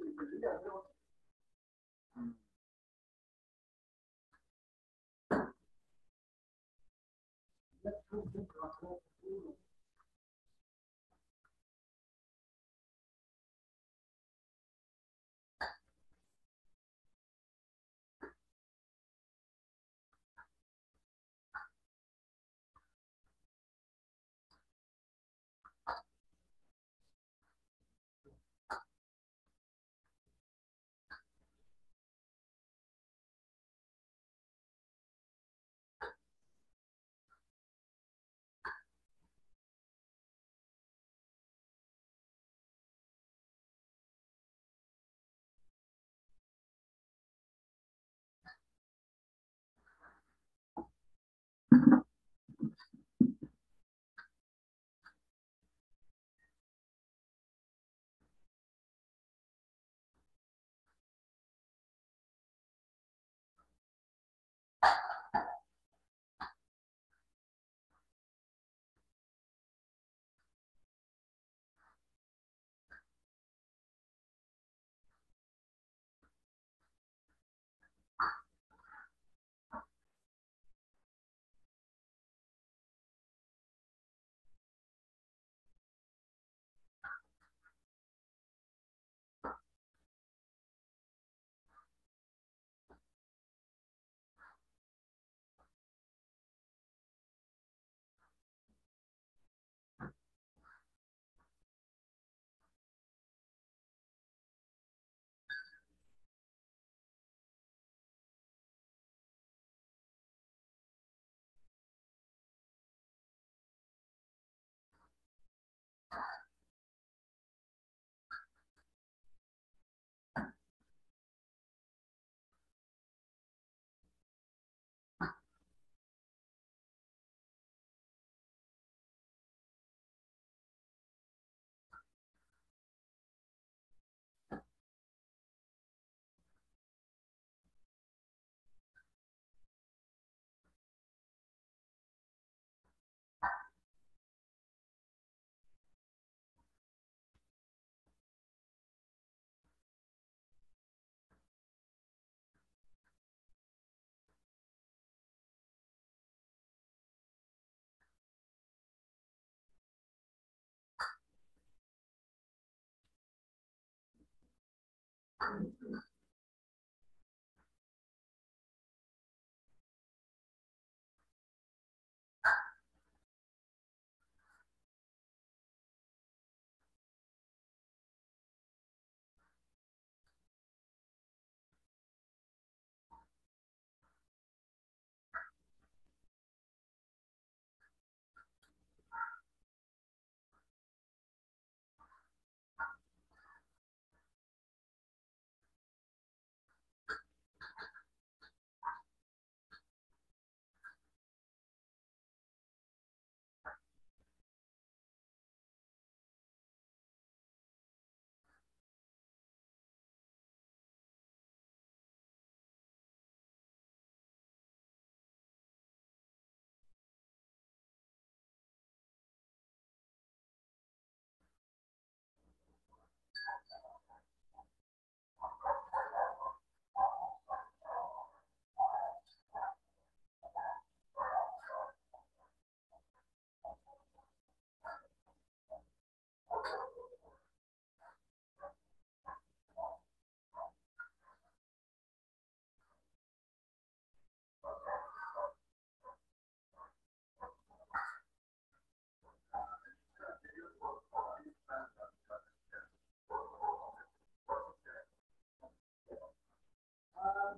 Thank you.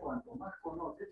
cuanto más conoces,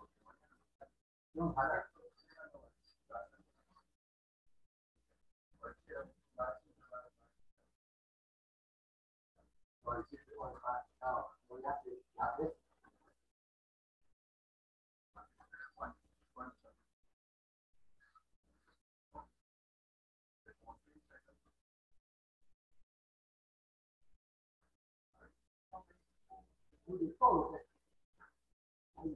Would you follow it?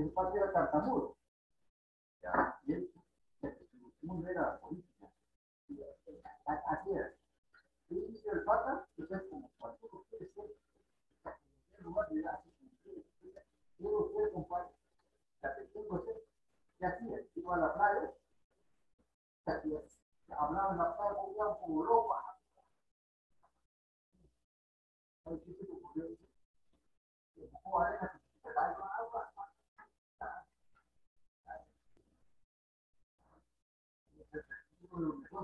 El padre era tartamudo. Ya, y mundo era política. Así era. el pata, es como cualquier de la así como quiere, quiero la que tengo ser. así a la playa, Hablaba en la playa, como loco. Ah, ¿Sabes qué se Se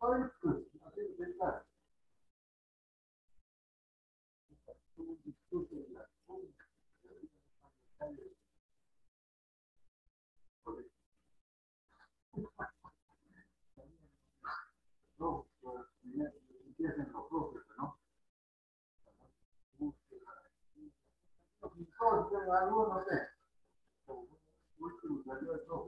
Third group, I think t h e said. No, pues, empiecen los profes, s Los pintores, a no sé. m c h s d o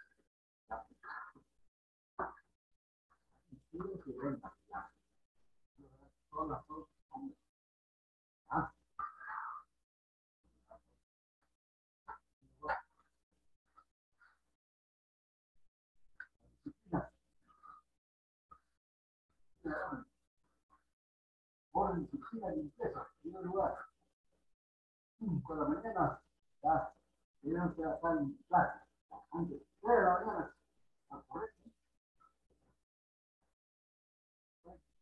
orden, disciplina, limpieza, en primer lugar. con la mañana, ya, eran estar en clase. Antes de la mañana, a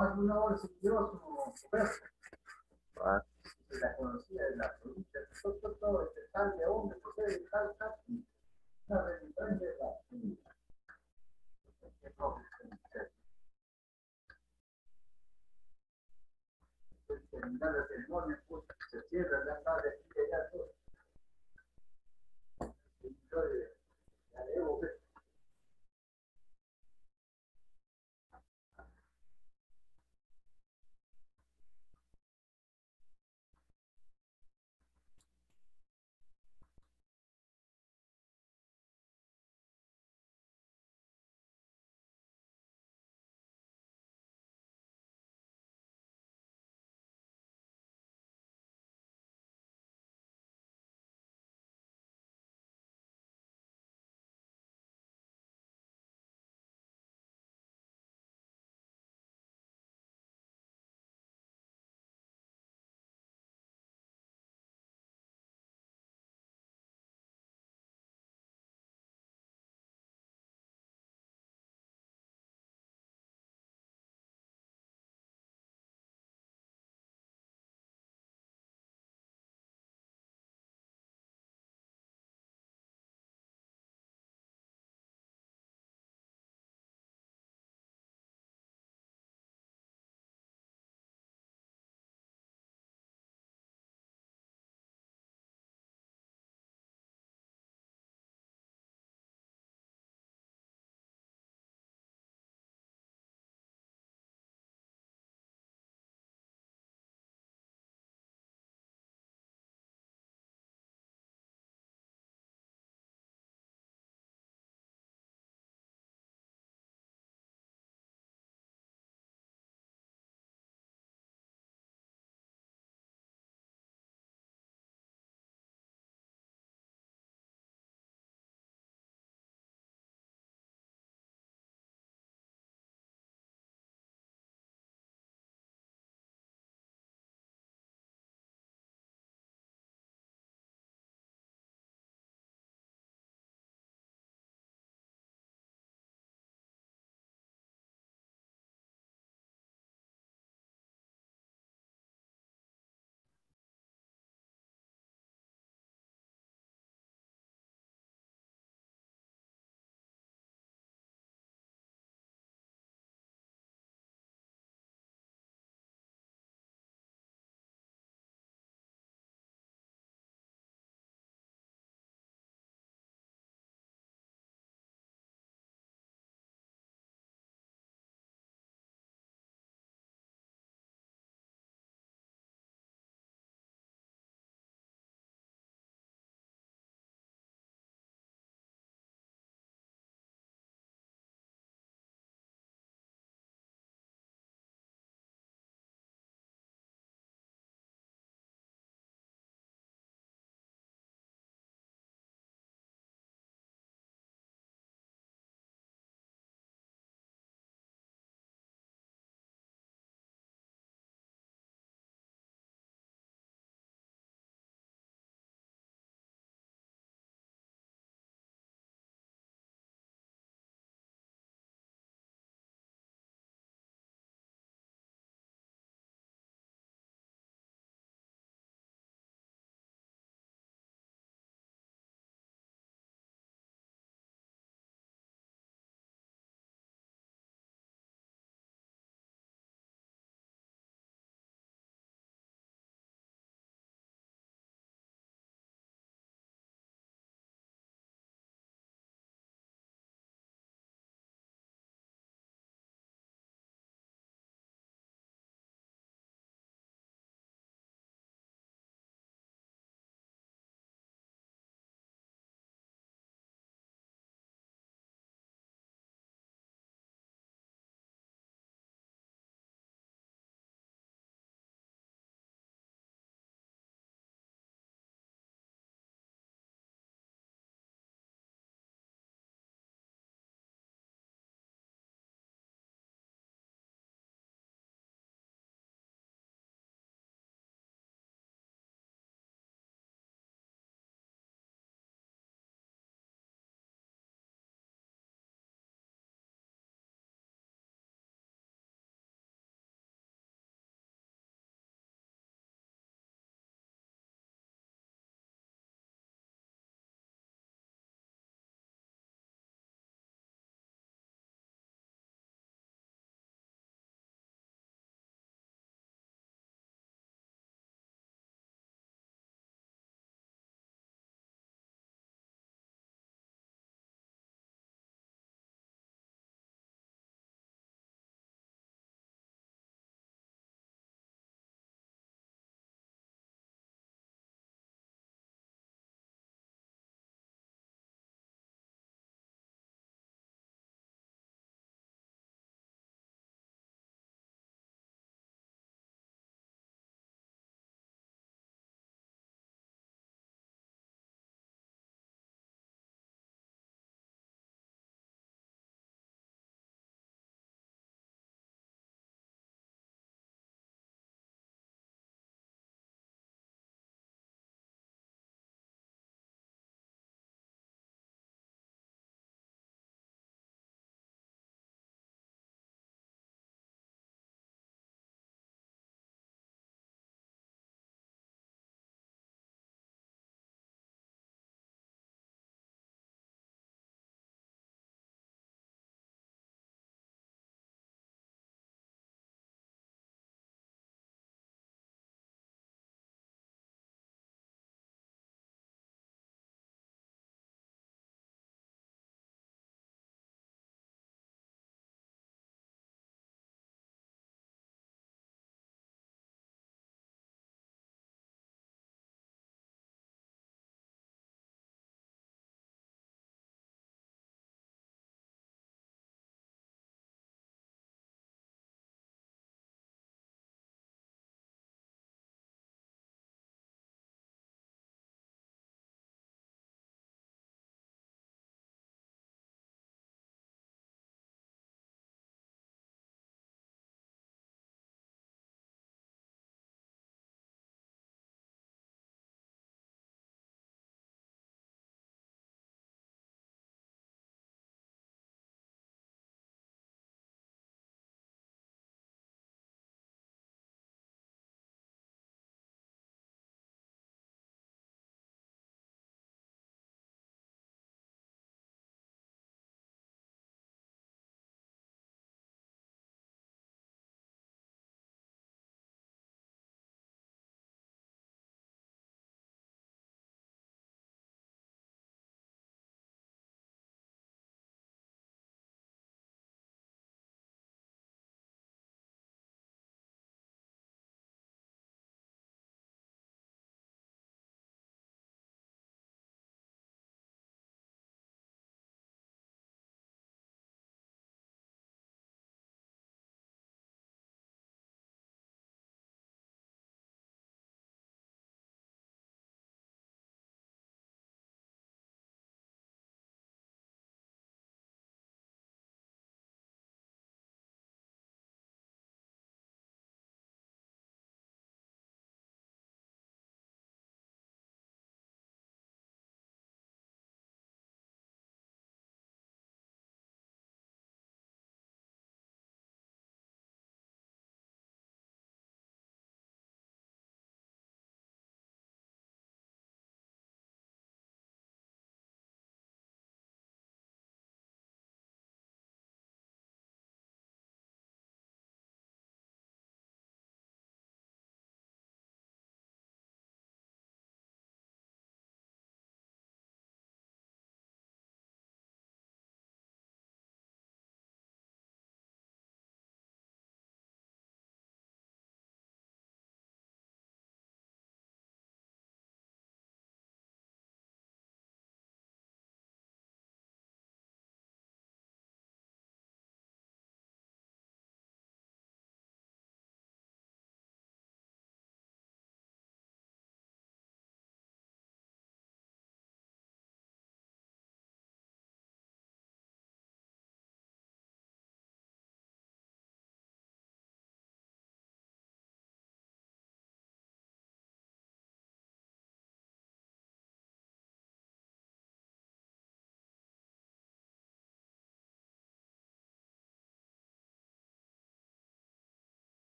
más de una hora se quedó como conversa. Ah. La conocía de la provincia, todo, todo, este tal de hombre, José, tal, tal, una religión de la vida. Terminar la ceremonia, pues, se cierra la tarde, y ya todo.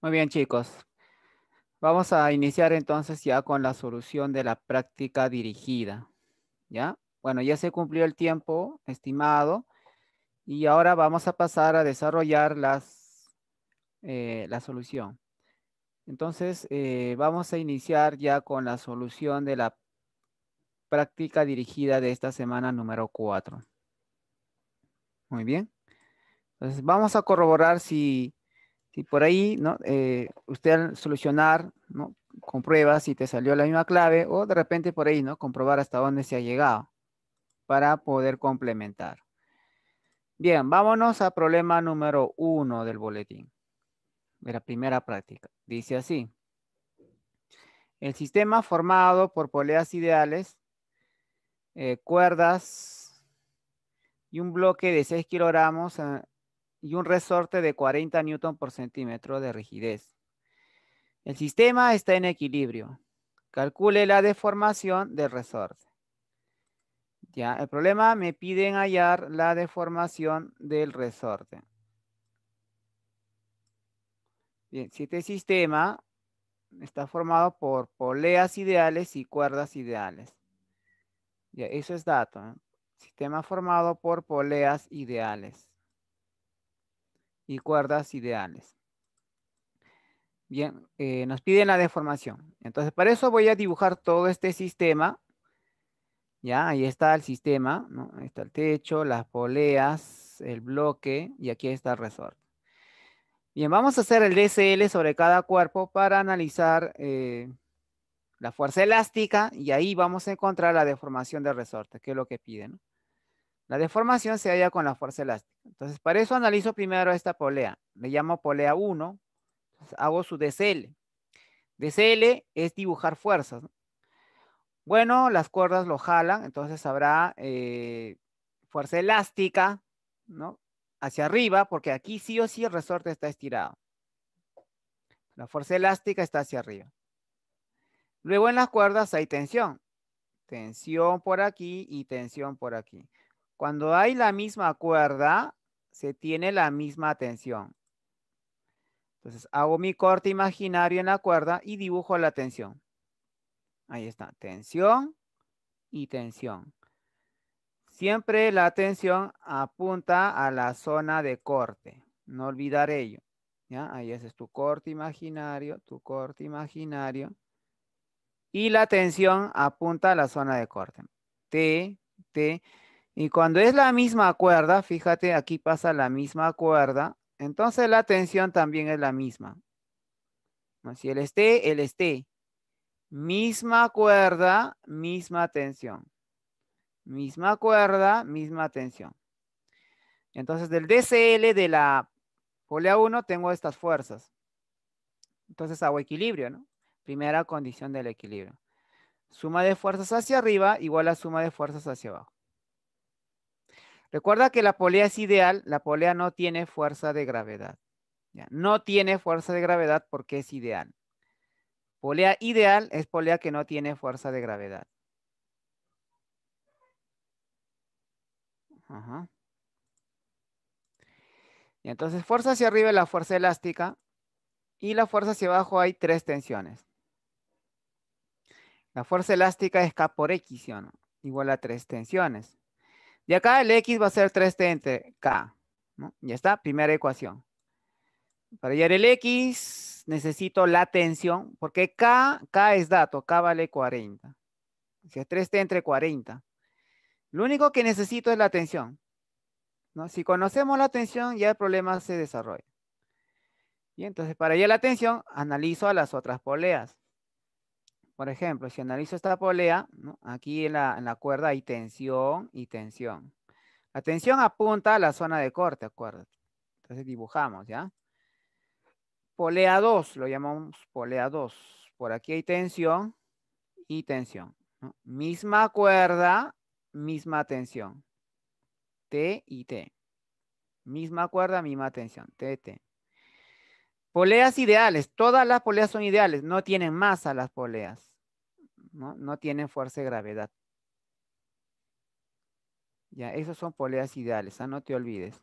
Muy bien, chicos. Vamos a iniciar entonces ya con la solución de la práctica dirigida. ¿Ya? Bueno, ya se cumplió el tiempo estimado y ahora vamos a pasar a desarrollar las, eh, la solución. Entonces, eh, vamos a iniciar ya con la solución de la práctica dirigida de esta semana número 4. Muy bien. Entonces, vamos a corroborar si y por ahí, ¿no? Eh, usted al solucionar, ¿no? Comprueba si te salió la misma clave o de repente por ahí, ¿no? Comprobar hasta dónde se ha llegado para poder complementar. Bien, vámonos al problema número uno del boletín, de la primera práctica. Dice así. El sistema formado por poleas ideales, eh, cuerdas y un bloque de 6 kilogramos eh, y un resorte de 40 newton por centímetro de rigidez. El sistema está en equilibrio. Calcule la deformación del resorte. Ya, el problema me piden hallar la deformación del resorte. Bien, si este sistema está formado por poleas ideales y cuerdas ideales. Ya, eso es dato. ¿eh? Sistema formado por poleas ideales y cuerdas ideales. Bien, eh, nos piden la deformación. Entonces, para eso voy a dibujar todo este sistema. Ya, ahí está el sistema, está el techo, las poleas, el bloque y aquí está el resorte. Bien, vamos a hacer el DCL sobre cada cuerpo para analizar eh, la fuerza elástica y ahí vamos a encontrar la deformación del resorte, que es lo que piden. La deformación se halla con la fuerza elástica. Entonces, para eso analizo primero esta polea. Le llamo polea 1. hago su DCL. DCL es dibujar fuerzas. Bueno, las cuerdas lo jalan, entonces habrá eh, fuerza elástica, ¿no? Hacia arriba, porque aquí sí o sí el resorte está estirado. La fuerza elástica está hacia arriba. Luego en las cuerdas hay tensión. Tensión por aquí y tensión por aquí. Cuando hay la misma cuerda, se tiene la misma tensión. Entonces hago mi corte imaginario en la cuerda y dibujo la tensión. Ahí está, tensión y tensión. Siempre la tensión apunta a la zona de corte. No olvidar ello. ¿ya? Ahí ese es tu corte imaginario, tu corte imaginario. Y la tensión apunta a la zona de corte. T, T. Y cuando es la misma cuerda, fíjate, aquí pasa la misma cuerda, entonces la tensión también es la misma. Si el esté, el esté. Misma cuerda, misma tensión. Misma cuerda, misma tensión. Entonces, del DCL de la polea 1 tengo estas fuerzas. Entonces hago equilibrio, ¿no? Primera condición del equilibrio. Suma de fuerzas hacia arriba igual a suma de fuerzas hacia abajo. Recuerda que la polea es ideal, la polea no tiene fuerza de gravedad. No tiene fuerza de gravedad porque es ideal. Polea ideal es polea que no tiene fuerza de gravedad. Y entonces fuerza hacia arriba es la fuerza elástica y la fuerza hacia abajo hay tres tensiones. La fuerza elástica es K por X, Igual a tres tensiones. Y acá el x va a ser 3t entre k. Ya está, primera ecuación. Para hallar el x necesito la tensión, porque k, es dato, k vale 40. O sea, 3t entre 40. Lo único que necesito es la tensión. ¿no? Si conocemos la tensión, ya el problema se desarrolla. Y entonces para hallar la tensión, analizo a las otras poleas. Por ejemplo, si analizo esta polea, aquí en la, cuerda hay tensión y tensión. La tensión apunta a la zona de corte, acuerdo? Entonces dibujamos, ¿ya? Polea 2, lo llamamos polea 2. Por aquí hay tensión y tensión. Misma cuerda, misma tensión. T y T. Misma cuerda, misma tensión. T, T. Poleas ideales, todas las poleas son ideales, no tienen masa las poleas, no, tienen fuerza de gravedad. Ya, esas son poleas ideales, ah, no te olvides.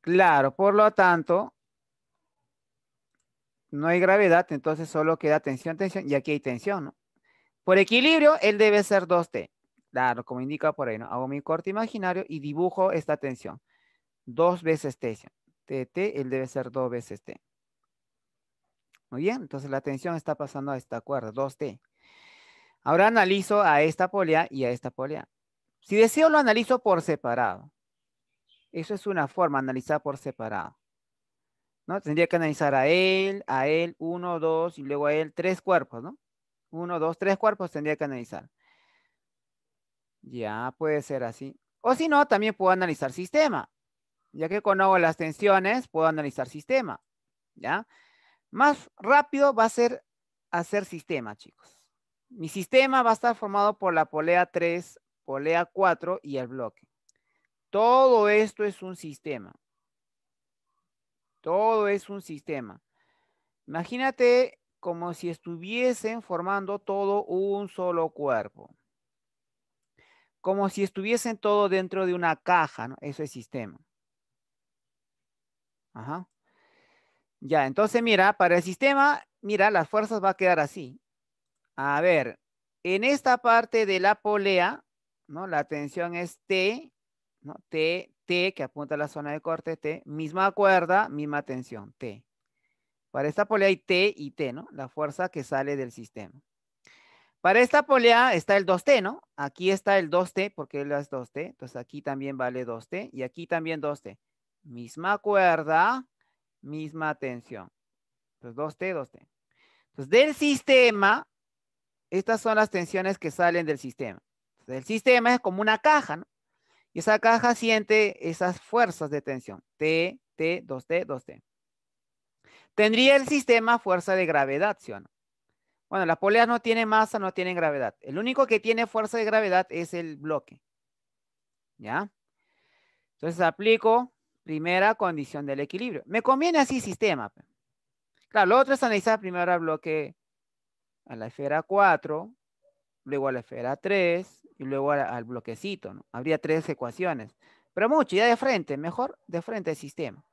Claro, por lo tanto, no hay gravedad, entonces solo queda tensión, tensión, y aquí hay tensión, ¿no? Por equilibrio, él debe ser 2T. Claro, como indica por ahí, ¿no? Hago mi corte imaginario y dibujo esta tensión. Dos veces tensión. T, este él debe ser dos veces T. Muy bien, entonces la tensión está pasando a esta cuerda, 2T. Ahora analizo a esta polea y a esta polea. Si deseo, lo analizo por separado. Eso es una forma, analizar por separado. ¿No? Tendría que analizar a él, a él, uno, dos, y luego a él, tres cuerpos, ¿no? Uno, dos, tres cuerpos tendría que analizar. Ya, puede ser así. O si no, también puedo analizar sistema ya que conozco las tensiones, puedo analizar sistema, ¿ya? Más rápido va a ser hacer sistema, chicos. Mi sistema va a estar formado por la polea 3, polea 4 y el bloque. Todo esto es un sistema. Todo es un sistema. Imagínate como si estuviesen formando todo un solo cuerpo. Como si estuviesen todo dentro de una caja, ¿no? Eso es sistema. Ajá. Ya, entonces mira, para el sistema, mira, las fuerzas va a quedar así. A ver, en esta parte de la polea, ¿no? La tensión es T, ¿no? T, T, que apunta a la zona de corte, T. Misma cuerda, misma tensión, T. Para esta polea hay T y T, ¿no? La fuerza que sale del sistema. Para esta polea está el 2T, ¿no? Aquí está el 2T, porque él es 2T. Entonces aquí también vale 2T y aquí también 2T misma cuerda, misma tensión. Entonces, 2T, 2T. Entonces, del sistema, estas son las tensiones que salen del sistema. el sistema es como una caja, ¿no? Y esa caja siente esas fuerzas de tensión. T, T, 2T, 2T. Tendría el sistema fuerza de gravedad, ¿sí o no? Bueno, las poleas no tienen masa, no tienen gravedad. El único que tiene fuerza de gravedad es el bloque. ¿Ya? Entonces aplico Primera condición del equilibrio. Me conviene así sistema. Claro, lo otro es analizar primero al bloque a la esfera 4, luego a la esfera 3 y luego al bloquecito. ¿no? Habría tres ecuaciones. Pero mucho, ya de frente, mejor de frente al sistema.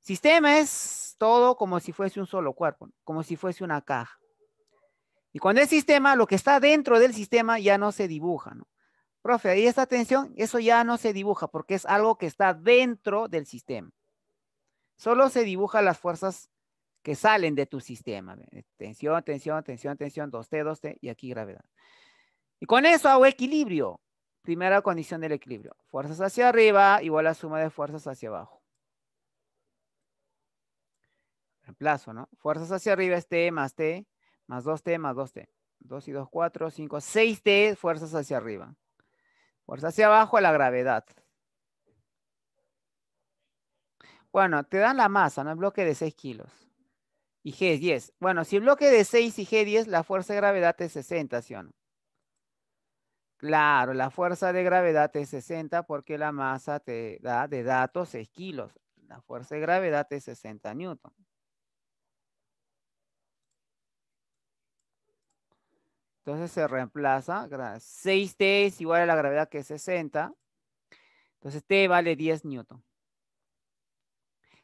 Sistema es todo como si fuese un solo cuerpo, como si fuese una caja. Y cuando es sistema, lo que está dentro del sistema ya no se dibuja, ¿no? Profe, ahí esta tensión, eso ya no se dibuja porque es algo que está dentro del sistema. Solo se dibuja las fuerzas que salen de tu sistema. Tensión, tensión, tensión, tensión, 2T, 2T y aquí gravedad. Y con eso hago equilibrio. Primera condición del equilibrio. Fuerzas hacia arriba igual a suma de fuerzas hacia abajo. Reemplazo, ¿no? Fuerzas hacia arriba es T más T, más 2T, más 2T. 2 y 2, 4, 5, 6T fuerzas hacia arriba. Fuerza hacia abajo a la gravedad. Bueno, te dan la masa, ¿no? El bloque de 6 kilos. Y G es 10. Bueno, si el bloque de 6 y G 10, la fuerza de gravedad es 60, ¿sí o no? Claro, la fuerza de gravedad es 60 porque la masa te da de datos 6 kilos. La fuerza de gravedad es 60 newton. Entonces se reemplaza. 6T es igual a la gravedad que es 60. Entonces T vale 10 newton.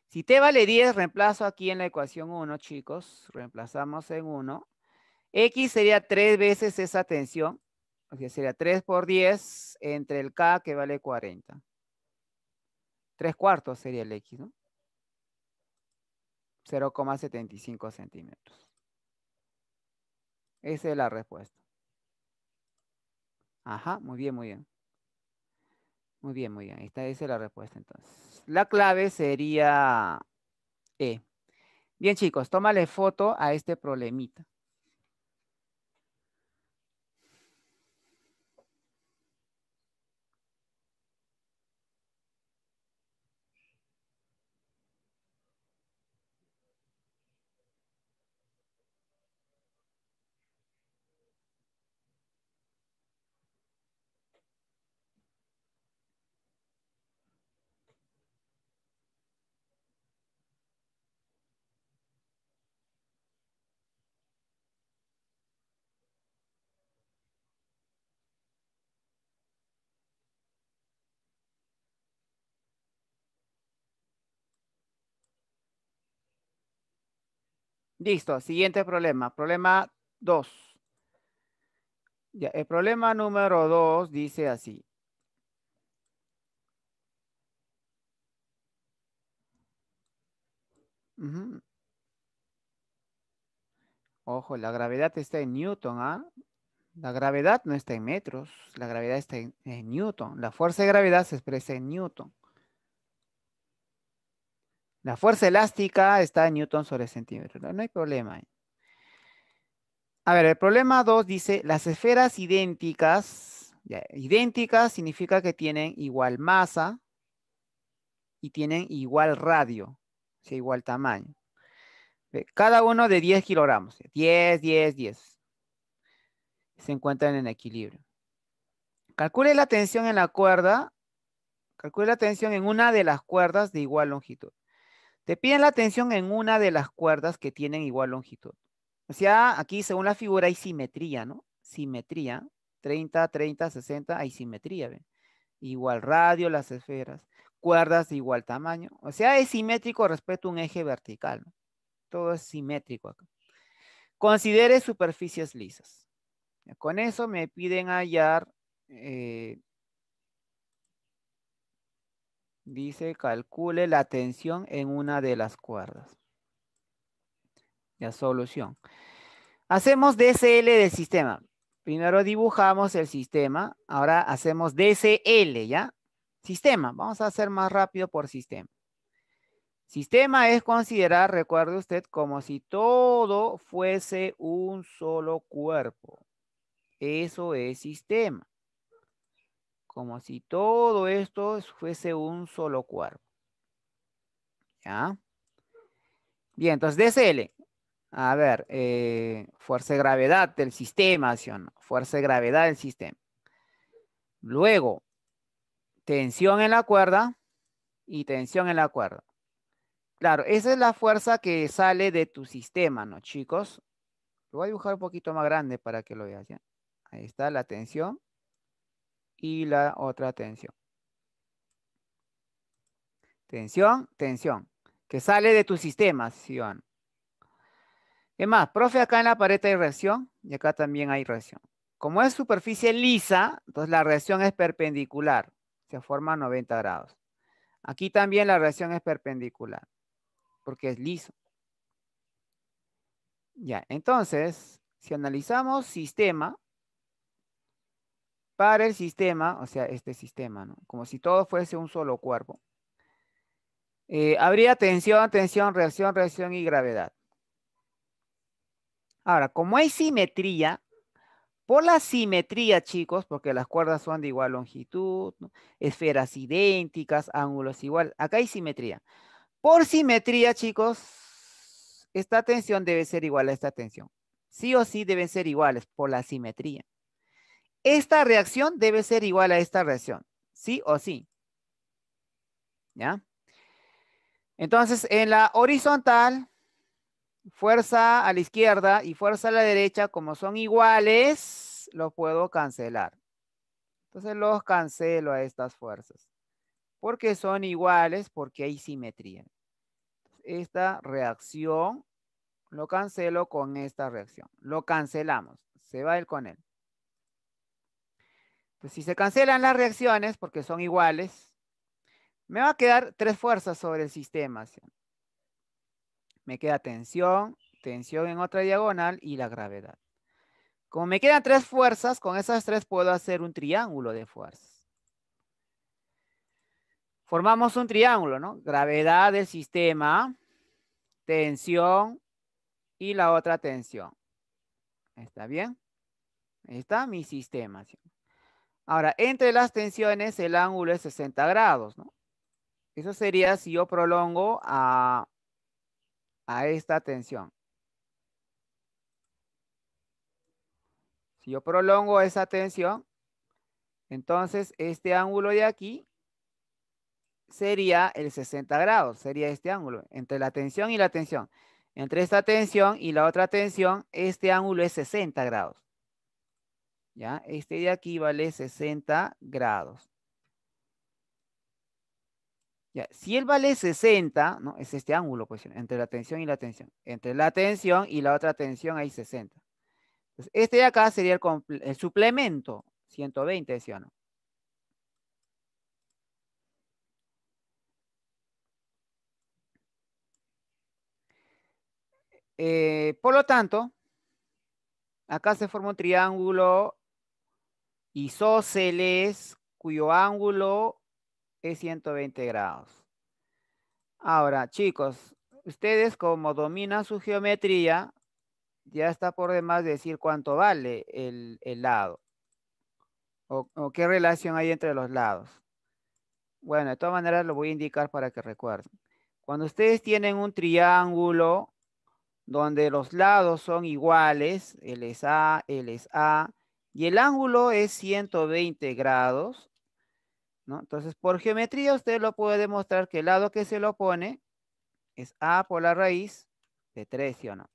Si T vale 10, reemplazo aquí en la ecuación 1, chicos. Reemplazamos en 1. X sería 3 veces esa tensión. O sea, sería 3 por 10 entre el K que vale 40. 3 cuartos sería el X, ¿no? 0,75 centímetros. Esa es la respuesta. Ajá, muy bien, muy bien. Muy bien, muy bien. Esta, esa es la respuesta entonces. La clave sería E. Bien chicos, tómale foto a este problemita. Listo, siguiente problema. Problema 2. el problema número 2 dice así. Ojo, la gravedad está en Newton, ¿ah? La gravedad no está en metros, la gravedad está en Newton. La fuerza de gravedad se expresa en Newton. La fuerza elástica está en newton sobre centímetro. No, hay problema. ¿eh? A ver, el problema 2 dice, las esferas idénticas, idénticas significa que tienen igual masa y tienen igual radio, o sea, igual tamaño. Cada uno de 10 kilogramos, 10, 10, 10. Se encuentran en equilibrio. Calcule la tensión en la cuerda, calcule la tensión en una de las cuerdas de igual longitud. Le piden la atención en una de las cuerdas que tienen igual longitud. O sea, aquí según la figura hay simetría, ¿no? Simetría. 30, 30, 60, hay simetría, ¿ven? Igual radio, las esferas. Cuerdas de igual tamaño. O sea, es simétrico respecto a un eje vertical. Todo es simétrico acá. Considere superficies lisas. Con eso me piden hallar eh, Dice, calcule la tensión en una de las cuerdas. La solución. Hacemos DCL del sistema. Primero dibujamos el sistema. Ahora hacemos DCL, ¿ya? Sistema. Vamos a hacer más rápido por sistema. Sistema es considerar, recuerde usted, como si todo fuese un solo cuerpo. Eso es sistema como si todo esto fuese un solo cuerpo. ¿Ya? Bien, entonces dsl A ver, eh, fuerza de gravedad del sistema, ¿sí o no? Fuerza de gravedad del sistema. Luego, tensión en la cuerda y tensión en la cuerda. Claro, esa es la fuerza que sale de tu sistema, ¿no, chicos? Lo voy a dibujar un poquito más grande para que lo veas, Ahí está la tensión y la otra tensión. Tensión, tensión, que sale de tu sistema, no. Es más, profe, acá en la pared hay reacción y acá también hay reacción. Como es superficie lisa, entonces la reacción es perpendicular. Se forma 90 grados. Aquí también la reacción es perpendicular, porque es liso. Ya, entonces, si analizamos sistema, para el sistema, o sea, este sistema, ¿no? como si todo fuese un solo cuerpo, eh, habría tensión, tensión, reacción, reacción y gravedad. Ahora, como hay simetría, por la simetría, chicos, porque las cuerdas son de igual longitud, esferas idénticas, ángulos igual, acá hay simetría. Por simetría, chicos, esta tensión debe ser igual a esta tensión. Sí o sí deben ser iguales por la simetría esta reacción debe ser igual a esta reacción, sí o sí. ¿Ya? Entonces, en la horizontal, fuerza a la izquierda y fuerza a la derecha, como son iguales, los puedo cancelar. Entonces los cancelo a estas fuerzas. Porque son iguales, porque hay simetría. Esta reacción lo cancelo con esta reacción. Lo cancelamos. Se va él con él. Pues si se cancelan las reacciones, porque son iguales, me va a quedar tres fuerzas sobre el sistema. Me queda tensión, tensión en otra diagonal y la gravedad. Como me quedan tres fuerzas, con esas tres puedo hacer un triángulo de fuerzas. Formamos un triángulo, ¿no? Gravedad del sistema, tensión y la otra tensión. ¿Está bien? Ahí está mi sistema. ¿sí? Ahora, entre las tensiones el ángulo es 60 grados, ¿no? Eso sería si yo prolongo a, a esta tensión. Si yo prolongo esa tensión, entonces este ángulo de aquí sería el 60 grados, sería este ángulo, entre la tensión y la tensión. Entre esta tensión y la otra tensión, este ángulo es 60 grados. Este de aquí vale 60 grados. si él vale 60, ¿no? Es este ángulo, pues, entre la tensión y la tensión. Entre la tensión y la otra tensión hay 60. este de acá sería el, suplemento, 120, ¿sí o no? Eh, por lo tanto, acá se forma un triángulo isósceles cuyo ángulo es 120 grados. Ahora, chicos, ustedes como dominan su geometría, ya está por demás decir cuánto vale el, lado. O, qué relación hay entre los lados. Bueno, de todas maneras lo voy a indicar para que recuerden. Cuando ustedes tienen un triángulo donde los lados son iguales, lsa es L es A, y el ángulo es 120 grados. ¿no? Entonces, por geometría usted lo puede demostrar que el lado que se lo pone es A por la raíz de 3, ¿sí o no?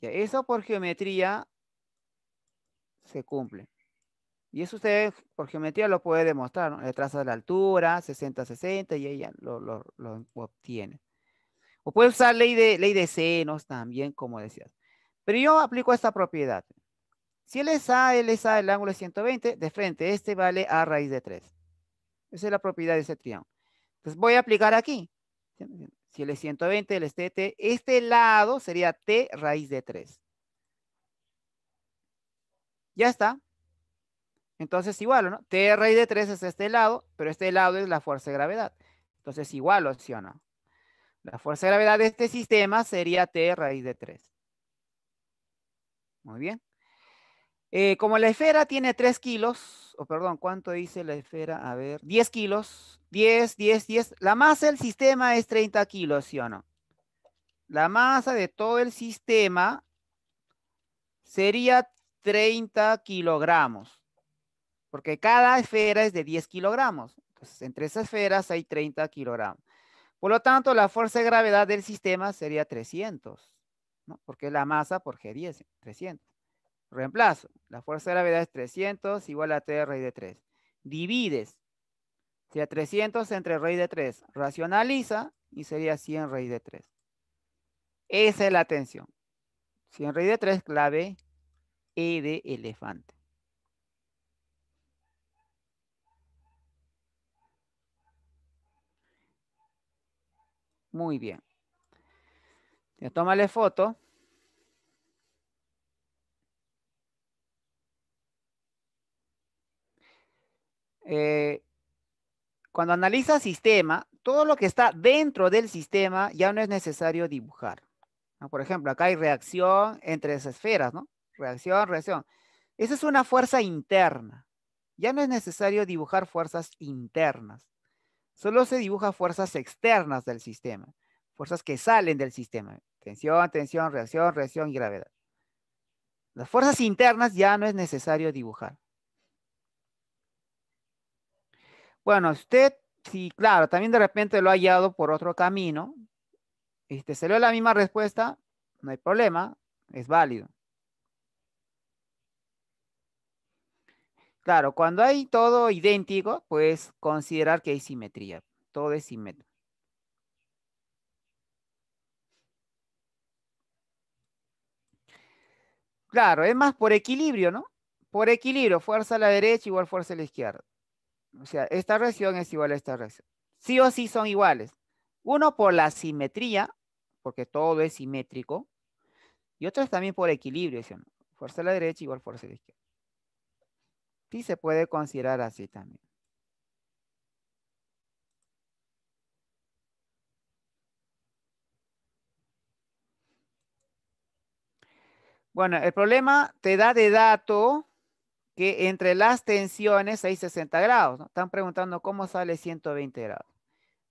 eso por geometría se cumple. Y eso usted por geometría lo puede demostrar, ¿no? Le traza la altura, 60-60 y ella lo, lo, obtiene. O puede usar ley de, ley de senos también, como decías. Pero yo aplico esta propiedad. Si él es A, él es A, el ángulo es 120, de frente, este vale A raíz de 3. Esa es la propiedad de ese triángulo. Entonces voy a aplicar aquí. Si él es 120, él es T, Este lado sería T raíz de 3. Ya está. Entonces igual, ¿no? T raíz de 3 es este lado, pero este lado es la fuerza de gravedad. Entonces igual ¿sí o La fuerza de gravedad de este sistema sería T raíz de 3. Muy bien. Eh, como la esfera tiene 3 kilos, o perdón, ¿cuánto dice la esfera? A ver, 10 kilos, 10, 10, 10. La masa del sistema es 30 kilos, ¿sí o no? La masa de todo el sistema sería 30 kilogramos, porque cada esfera es de 10 kilogramos. Entonces, entre esas esferas hay 30 kilogramos. Por lo tanto, la fuerza de gravedad del sistema sería 300, ¿no? porque la masa por G10, 300. Reemplazo. La fuerza de gravedad es 300 igual a T raíz de 3. Divides. Sería 300 entre raíz de 3. Racionaliza y sería 100 raíz de 3. Esa es la tensión. 100 raíz de 3, clave E de elefante. Muy bien. Ya tómale foto. Eh, cuando analiza sistema, todo lo que está dentro del sistema ya no es necesario dibujar. Por ejemplo, acá hay reacción entre esas esferas, ¿no? Reacción, reacción. Esa es una fuerza interna. Ya no es necesario dibujar fuerzas internas. Solo se dibuja fuerzas externas del sistema. Fuerzas que salen del sistema. Tensión, tensión, reacción, reacción y gravedad. Las fuerzas internas ya no es necesario dibujar. Bueno, usted, sí, claro, también de repente lo ha hallado por otro camino. Este, se te da la misma respuesta, no hay problema, es válido. Claro, cuando hay todo idéntico, pues considerar que hay simetría. Todo es simétrico. Claro, es más por equilibrio, ¿no? Por equilibrio, fuerza a la derecha igual fuerza a la izquierda. O sea, esta reacción es igual a esta reacción. Sí o sí son iguales. Uno por la simetría, porque todo es simétrico. Y otro es también por equilibrio. Fuerza a la derecha igual fuerza a la izquierda. Sí se puede considerar así también. Bueno, el problema te da de dato que entre las tensiones hay 60 grados. Están preguntando cómo sale 120 grados.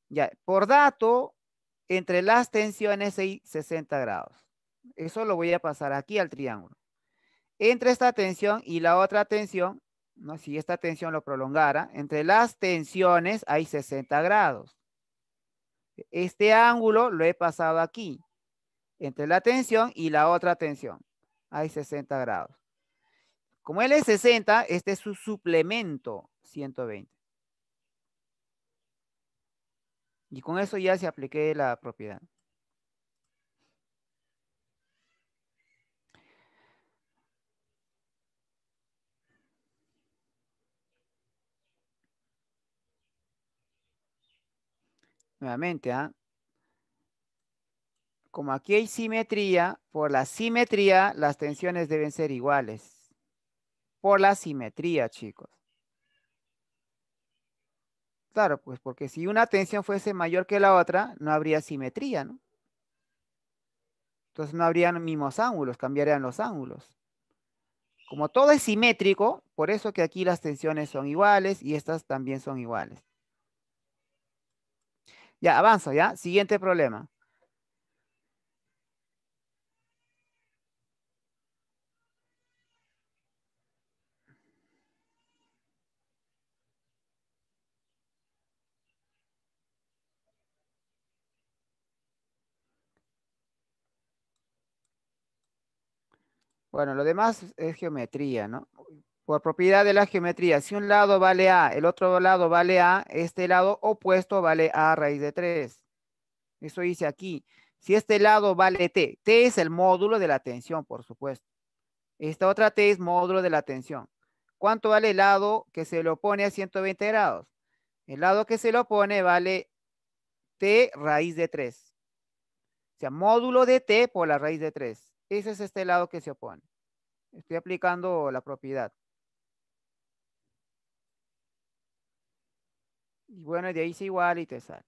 Ya, por dato, entre las tensiones hay 60 grados. Eso lo voy a pasar aquí al triángulo. Entre esta tensión y la otra tensión, ¿no? si esta tensión lo prolongara, entre las tensiones hay 60 grados. Este ángulo lo he pasado aquí. Entre la tensión y la otra tensión hay 60 grados. Como él es 60, este es su suplemento 120. Y con eso ya se aplique la propiedad. Nuevamente, ¿ah? Como aquí hay simetría, por la simetría las tensiones deben ser iguales. Por la simetría, chicos. Claro, pues porque si una tensión fuese mayor que la otra, no habría simetría, ¿no? Entonces no habrían mismos ángulos, cambiarían los ángulos. Como todo es simétrico, por eso que aquí las tensiones son iguales y estas también son iguales. Ya, avanzo, ¿ya? Siguiente problema. Bueno, lo demás es geometría, ¿no? Por propiedad de la geometría, si un lado vale A, el otro lado vale A, este lado opuesto vale A raíz de 3. Eso dice aquí. Si este lado vale T, T es el módulo de la tensión, por supuesto. Esta otra T es módulo de la tensión. ¿Cuánto vale el lado que se lo opone a 120 grados? El lado que se lo pone vale T raíz de 3. O sea, módulo de T por la raíz de 3. Ese es este lado que se opone. Estoy aplicando la propiedad. Y bueno, de ahí es igual y te sale.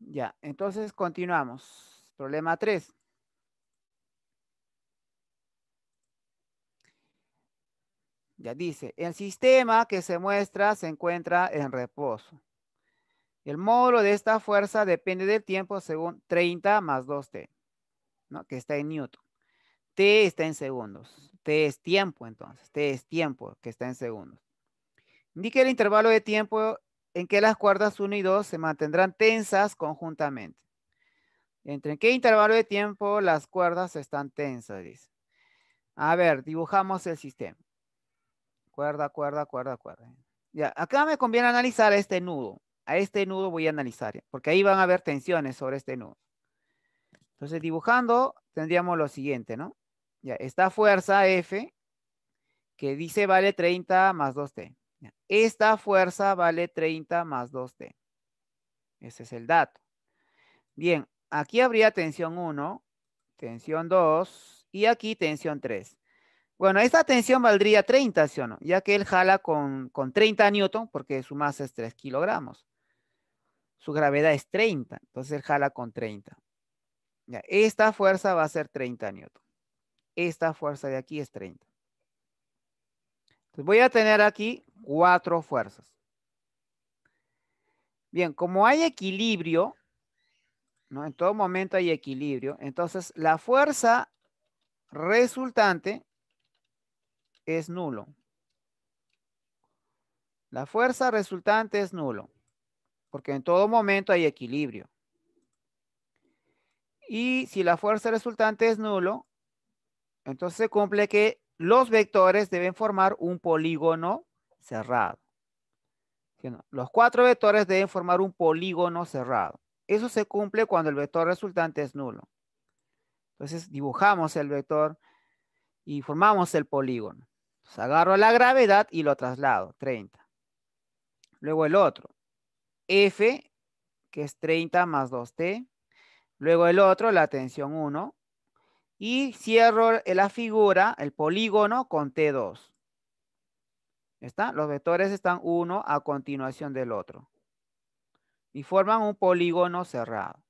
Ya, entonces continuamos. Problema 3. Ya dice, el sistema que se muestra se encuentra en reposo. El módulo de esta fuerza depende del tiempo según 30 más 2T. ¿no? Que está en Newton. T está en segundos. T es tiempo, entonces. T es tiempo, que está en segundos. Indique el intervalo de tiempo en que las cuerdas 1 y 2 se mantendrán tensas conjuntamente. ¿Entre qué intervalo de tiempo las cuerdas están tensas? Dice. A ver, dibujamos el sistema. Cuerda, cuerda, cuerda, cuerda. Ya, acá me conviene analizar este nudo. A este nudo voy a analizar, porque ahí van a haber tensiones sobre este nudo. Entonces, dibujando, tendríamos lo siguiente, ¿no? Ya, esta fuerza F, que dice vale 30 más 2T. esta fuerza vale 30 más 2T. Ese es el dato. Bien, aquí habría tensión 1, tensión 2 y aquí tensión 3. Bueno, esta tensión valdría 30, ¿sí o no? Ya que él jala con, con 30 newton porque su masa es 3 kilogramos. Su gravedad es 30, entonces él jala con 30 esta fuerza va a ser 30 newton. Esta fuerza de aquí es 30. voy a tener aquí cuatro fuerzas. Bien, como hay equilibrio, en todo momento hay equilibrio, entonces la fuerza resultante es nulo. La fuerza resultante es nulo, porque en todo momento hay equilibrio. Y si la fuerza resultante es nulo, entonces se cumple que los vectores deben formar un polígono cerrado. Los cuatro vectores deben formar un polígono cerrado. Eso se cumple cuando el vector resultante es nulo. Entonces dibujamos el vector y formamos el polígono. Entonces, agarro la gravedad y lo traslado, 30. Luego el otro, f, que es 30 más 2t, Luego el otro, la tensión 1. Y cierro la figura, el polígono con T2. ¿Está? Los vectores están uno a continuación del otro. Y forman un polígono cerrado.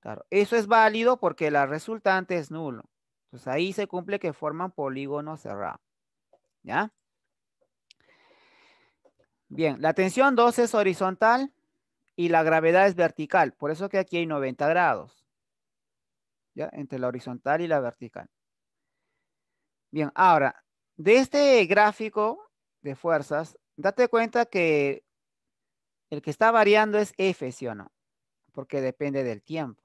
Claro, eso es válido porque la resultante es nulo. Entonces ahí se cumple que forman polígono cerrado. ¿Ya? Bien, la tensión 2 es horizontal y la gravedad es vertical. Por eso que aquí hay 90 grados. ¿Ya? Entre la horizontal y la vertical. Bien, ahora, de este gráfico de fuerzas, date cuenta que el que está variando es F, ¿sí o no? Porque depende del tiempo.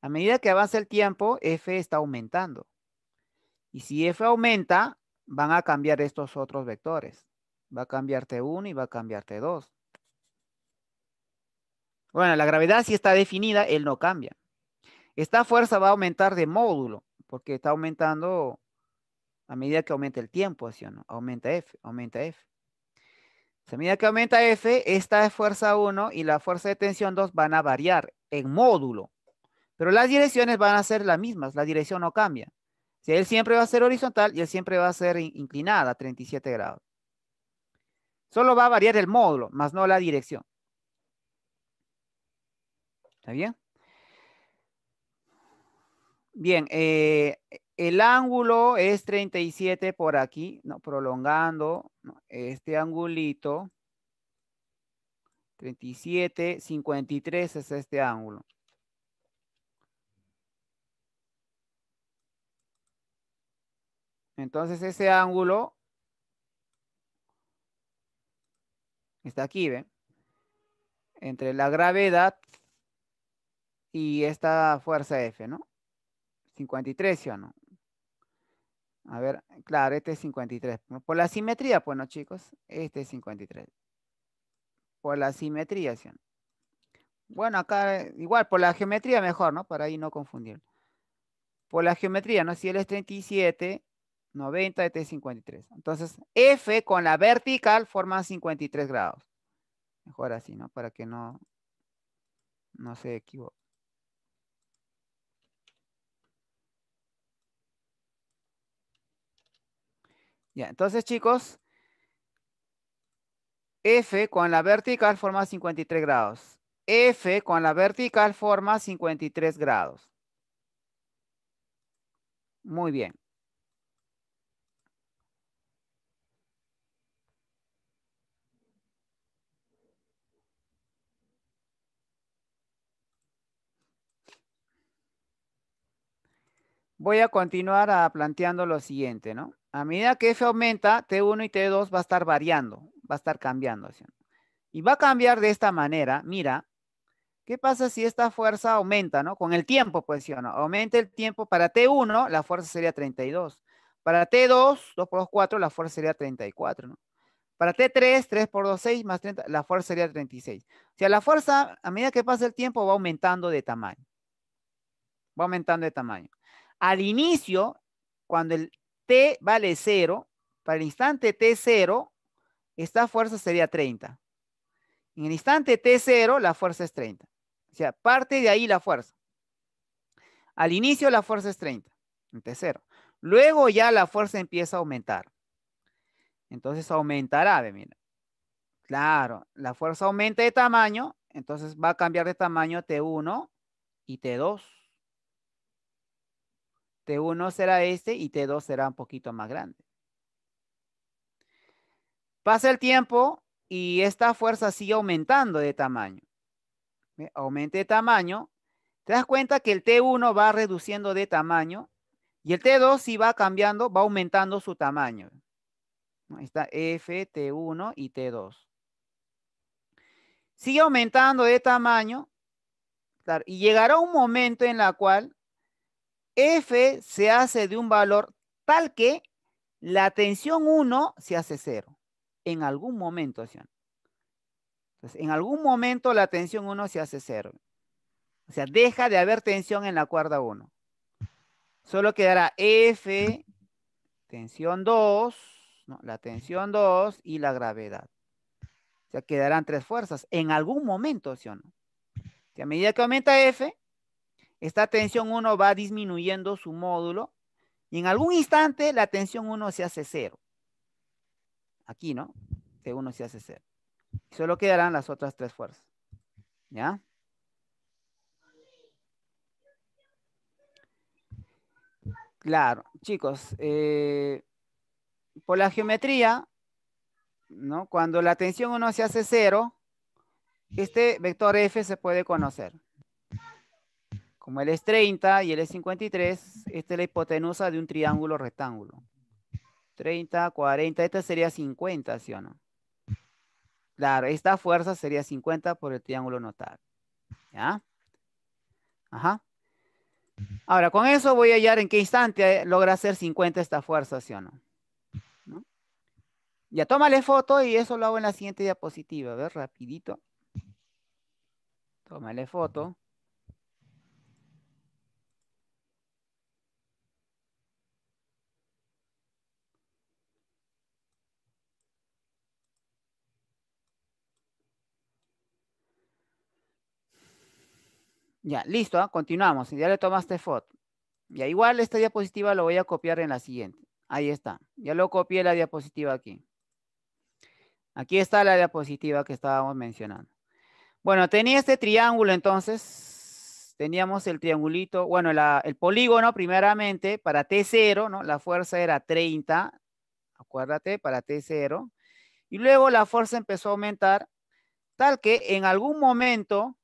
A medida que avanza el tiempo, F está aumentando. Y si F aumenta, van a cambiar estos otros vectores. Va a cambiarte 1 y va a cambiarte dos. 2 bueno, la gravedad si está definida, él no cambia. Esta fuerza va a aumentar de módulo, porque está aumentando a medida que aumenta el tiempo, ¿sí o no? Aumenta F, aumenta F. A medida que aumenta F, esta es fuerza 1 y la fuerza de tensión 2 van a variar en módulo. Pero las direcciones van a ser las mismas, la dirección no cambia. Si él siempre va a ser horizontal y él siempre va a ser inclinada a 37 grados. Solo va a variar el módulo, más no la dirección. ¿Está bien? Bien, eh, el ángulo es 37 por aquí, ¿no? prolongando este angulito. 37, 53 es este ángulo. Entonces ese ángulo está aquí, ¿ven? Entre la gravedad y esta fuerza F, ¿no? 53, ¿sí o no? A ver, claro, este es 53. Por la simetría, bueno, pues, chicos, este es 53. Por la simetría, ¿sí o no? Bueno, acá igual, por la geometría mejor, ¿no? Para ahí no confundir. Por la geometría, ¿no? Si él es 37, 90, este es 53. Entonces, F con la vertical forma 53 grados. Mejor así, ¿no? Para que no, no se equivoque. Ya, entonces chicos, F con la vertical forma 53 grados. F con la vertical forma 53 grados. Muy bien. Voy a continuar planteando lo siguiente, ¿no? A medida que F aumenta, T1 y T2 va a estar variando, va a estar cambiando. ¿sí? Y va a cambiar de esta manera. Mira, ¿qué pasa si esta fuerza aumenta, no? Con el tiempo, pues, ¿sí o no? Aumenta el tiempo. Para T1, la fuerza sería 32. Para T2, 2 por 2, 4, la fuerza sería 34, ¿no? Para T3, 3 por 2, 6, más 30, la fuerza sería 36. O sea, la fuerza, a medida que pasa el tiempo, va aumentando de tamaño. Va aumentando de tamaño. Al inicio, cuando el T vale 0, para el instante T0, esta fuerza sería 30. En el instante T0, la fuerza es 30. O sea, parte de ahí la fuerza. Al inicio la fuerza es 30, en T0. Luego ya la fuerza empieza a aumentar. Entonces aumentará, ve, mira. Claro, la fuerza aumenta de tamaño, entonces va a cambiar de tamaño T1 y T2. T1 será este y T2 será un poquito más grande. Pasa el tiempo y esta fuerza sigue aumentando de tamaño. Aumente de tamaño. Te das cuenta que el T1 va reduciendo de tamaño y el T2 sí va cambiando, va aumentando su tamaño. Ahí está F, T1 y T2. Sigue aumentando de tamaño y llegará un momento en la cual F se hace de un valor tal que la tensión 1 se hace 0. En algún momento, ¿sí? Entonces, en algún momento la tensión 1 se hace 0. O sea, deja de haber tensión en la cuerda 1. Solo quedará F, tensión 2, ¿no? la tensión 2 y la gravedad. O sea, quedarán tres fuerzas en algún momento, ¿sí o no? Si a medida que aumenta F, esta tensión 1 va disminuyendo su módulo y en algún instante la tensión 1 se hace cero. Aquí, ¿no? T1 se hace cero. Solo quedarán las otras tres fuerzas. ¿Ya? Claro, chicos, eh, por la geometría, ¿no? cuando la tensión 1 se hace cero, este vector F se puede conocer. Como él es 30 y él es 53, esta es la hipotenusa de un triángulo rectángulo. 30, 40, esta sería 50, ¿sí o no? Claro, esta fuerza sería 50 por el triángulo notar. ¿Ya? Ajá. Ahora, con eso voy a hallar en qué instante logra hacer 50 esta fuerza, ¿sí o no? ¿No? Ya tómale foto y eso lo hago en la siguiente diapositiva. A ver, rapidito. Tómale foto. Ya, listo, ¿ah? continuamos. Ya le tomaste foto. Ya, igual esta diapositiva lo voy a copiar en la siguiente. Ahí está. Ya lo copié la diapositiva aquí. Aquí está la diapositiva que estábamos mencionando. Bueno, tenía este triángulo entonces. Teníamos el triangulito, bueno, el polígono primeramente para T0, ¿no? La fuerza era 30, acuérdate, para T0. Y luego la fuerza empezó a aumentar, tal que en algún momento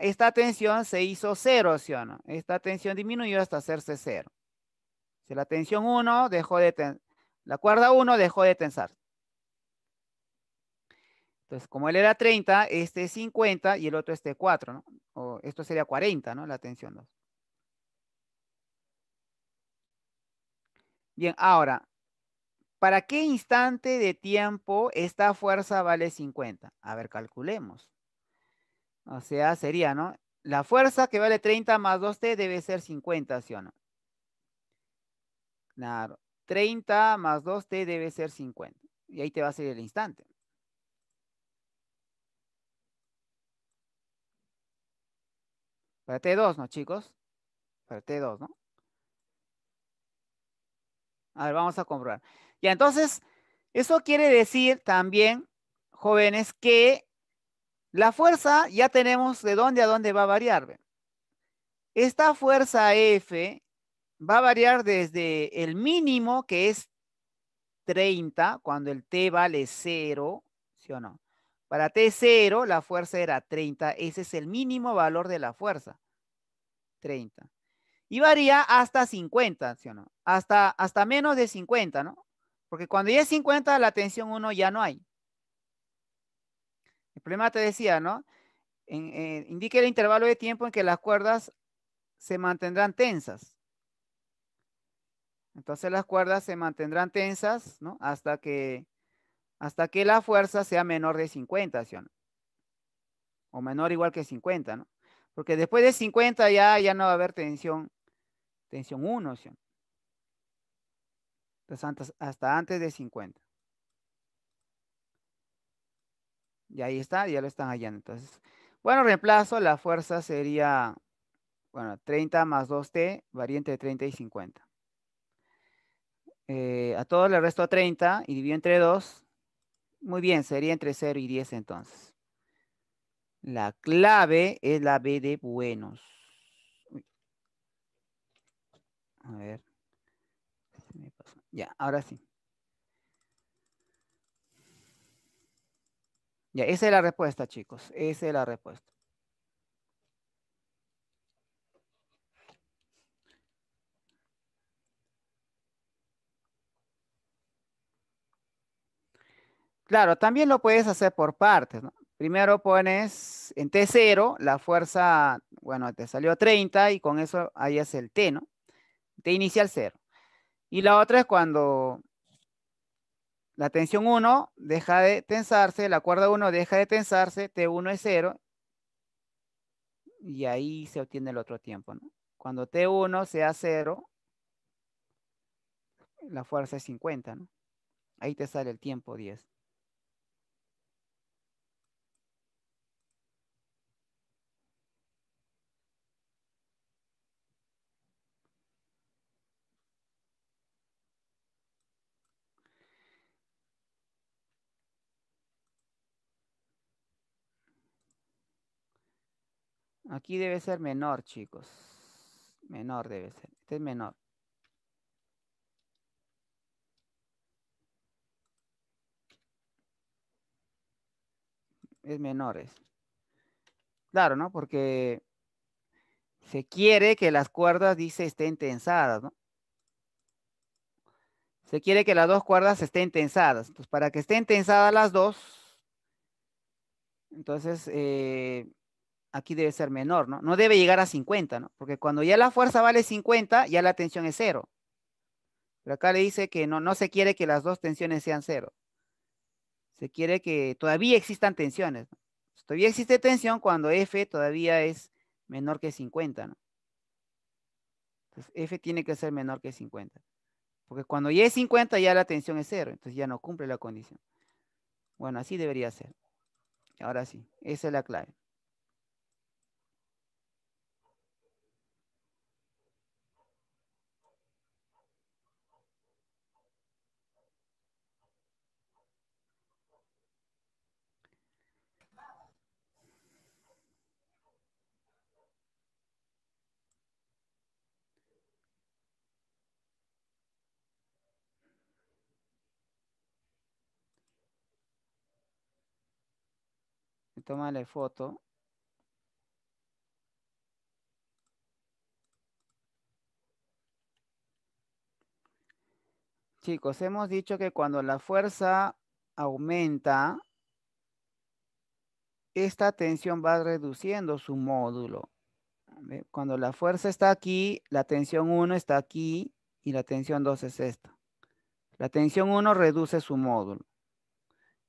esta tensión se hizo cero, ¿sí o no? Esta tensión disminuyó hasta hacerse cero. la tensión 1 dejó de la cuerda 1 dejó de tensar. Entonces, como él era 30, este es 50 y el otro este 4, ¿no? esto sería 40, ¿no? La tensión 2. Bien, ahora, ¿para qué instante de tiempo esta fuerza vale 50? A ver, calculemos. O sea, sería, ¿no? La fuerza que vale 30 más 2T debe ser 50, ¿sí o no? Claro. 30 más 2T debe ser 50. Y ahí te va a salir el instante. Para T2, ¿no, chicos? Para T2, ¿no? A ver, vamos a comprobar. Ya, entonces, eso quiere decir también, jóvenes, que la fuerza ya tenemos de dónde a dónde va a variar. Esta fuerza F va a variar desde el mínimo, que es 30, cuando el T vale 0, ¿sí o no? Para T0 la fuerza era 30, ese es el mínimo valor de la fuerza, 30. Y varía hasta 50, ¿sí o no? Hasta, hasta menos de 50, ¿no? Porque cuando ya es 50 la tensión 1 ya no hay. El problema te decía, ¿no? Eh, indique el intervalo de tiempo en que las cuerdas se mantendrán tensas. Entonces las cuerdas se mantendrán tensas, ¿no? Hasta que, hasta que la fuerza sea menor de 50, ¿sí o no? O menor igual que 50, ¿no? Porque después de 50 ya, ya no va a haber tensión, tensión 1, ¿sí hasta antes de 50. Y ahí está, ya lo están hallando. Entonces, bueno, reemplazo, la fuerza sería, bueno, 30 más 2T, variante de 30 y 50. Eh, a todos le resto 30 y divido entre 2. Muy bien, sería entre 0 y 10 entonces. La clave es la B de buenos. A ver. Ya, ahora sí. esa es la respuesta, chicos. Esa es la respuesta. Claro, también lo puedes hacer por partes, ¿no? Primero pones en T0 la fuerza, bueno, te salió 30 y con eso ahí es el T, ¿no? T inicial 0. Y la otra es cuando la tensión 1 deja de tensarse, la cuerda 1 deja de tensarse, T1 es 0. Y ahí se obtiene el otro tiempo, ¿no? Cuando T1 sea 0, la fuerza es 50, ¿no? Ahí te sale el tiempo 10. Aquí debe ser menor, chicos. Menor debe ser. Este es menor. Es es. Claro, ¿no? Porque se quiere que las cuerdas, dice, estén tensadas, ¿no? Se quiere que las dos cuerdas estén tensadas. Entonces, para que estén tensadas las dos, entonces eh, aquí debe ser menor, ¿no? No debe llegar a 50, ¿no? Porque cuando ya la fuerza vale 50, ya la tensión es cero. Pero acá le dice que no, no se quiere que las dos tensiones sean cero. Se quiere que todavía existan tensiones. Todavía existe tensión cuando F todavía es menor que 50, ¿no? Entonces F tiene que ser menor que 50. Porque cuando ya es 50 ya la tensión es cero. Entonces ya no cumple la condición. Bueno, así debería ser. Ahora sí, esa es la clave. tómale foto. Chicos, hemos dicho que cuando la fuerza aumenta, esta tensión va reduciendo su módulo. Cuando la fuerza está aquí, la tensión 1 está aquí y la tensión 2 es esta. La tensión 1 reduce su módulo.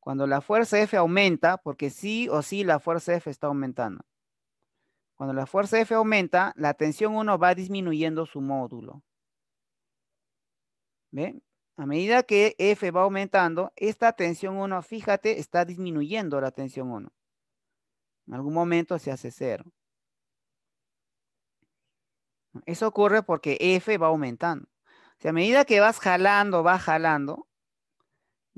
Cuando la fuerza F aumenta, porque sí o sí la fuerza F está aumentando. Cuando la fuerza F aumenta, la tensión 1 va disminuyendo su módulo. ¿Ve? A medida que F va aumentando, esta tensión 1, fíjate, está disminuyendo la tensión 1. En algún momento se hace cero. Eso ocurre porque F va aumentando. O a medida que vas jalando, vas jalando,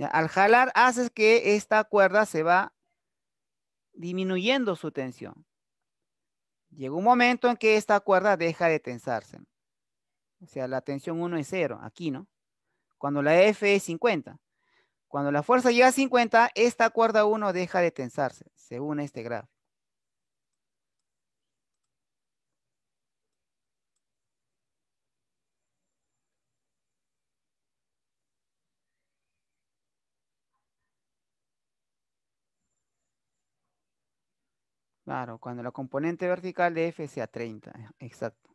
al jalar haces que esta cuerda se va disminuyendo su tensión. Llega un momento en que esta cuerda deja de tensarse. O sea, la tensión 1 es 0, aquí, ¿no? Cuando la F es 50. Cuando la fuerza llega a 50, esta cuerda 1 deja de tensarse, según este grafo. Claro, cuando la componente vertical de f sea 30, eh, exacto.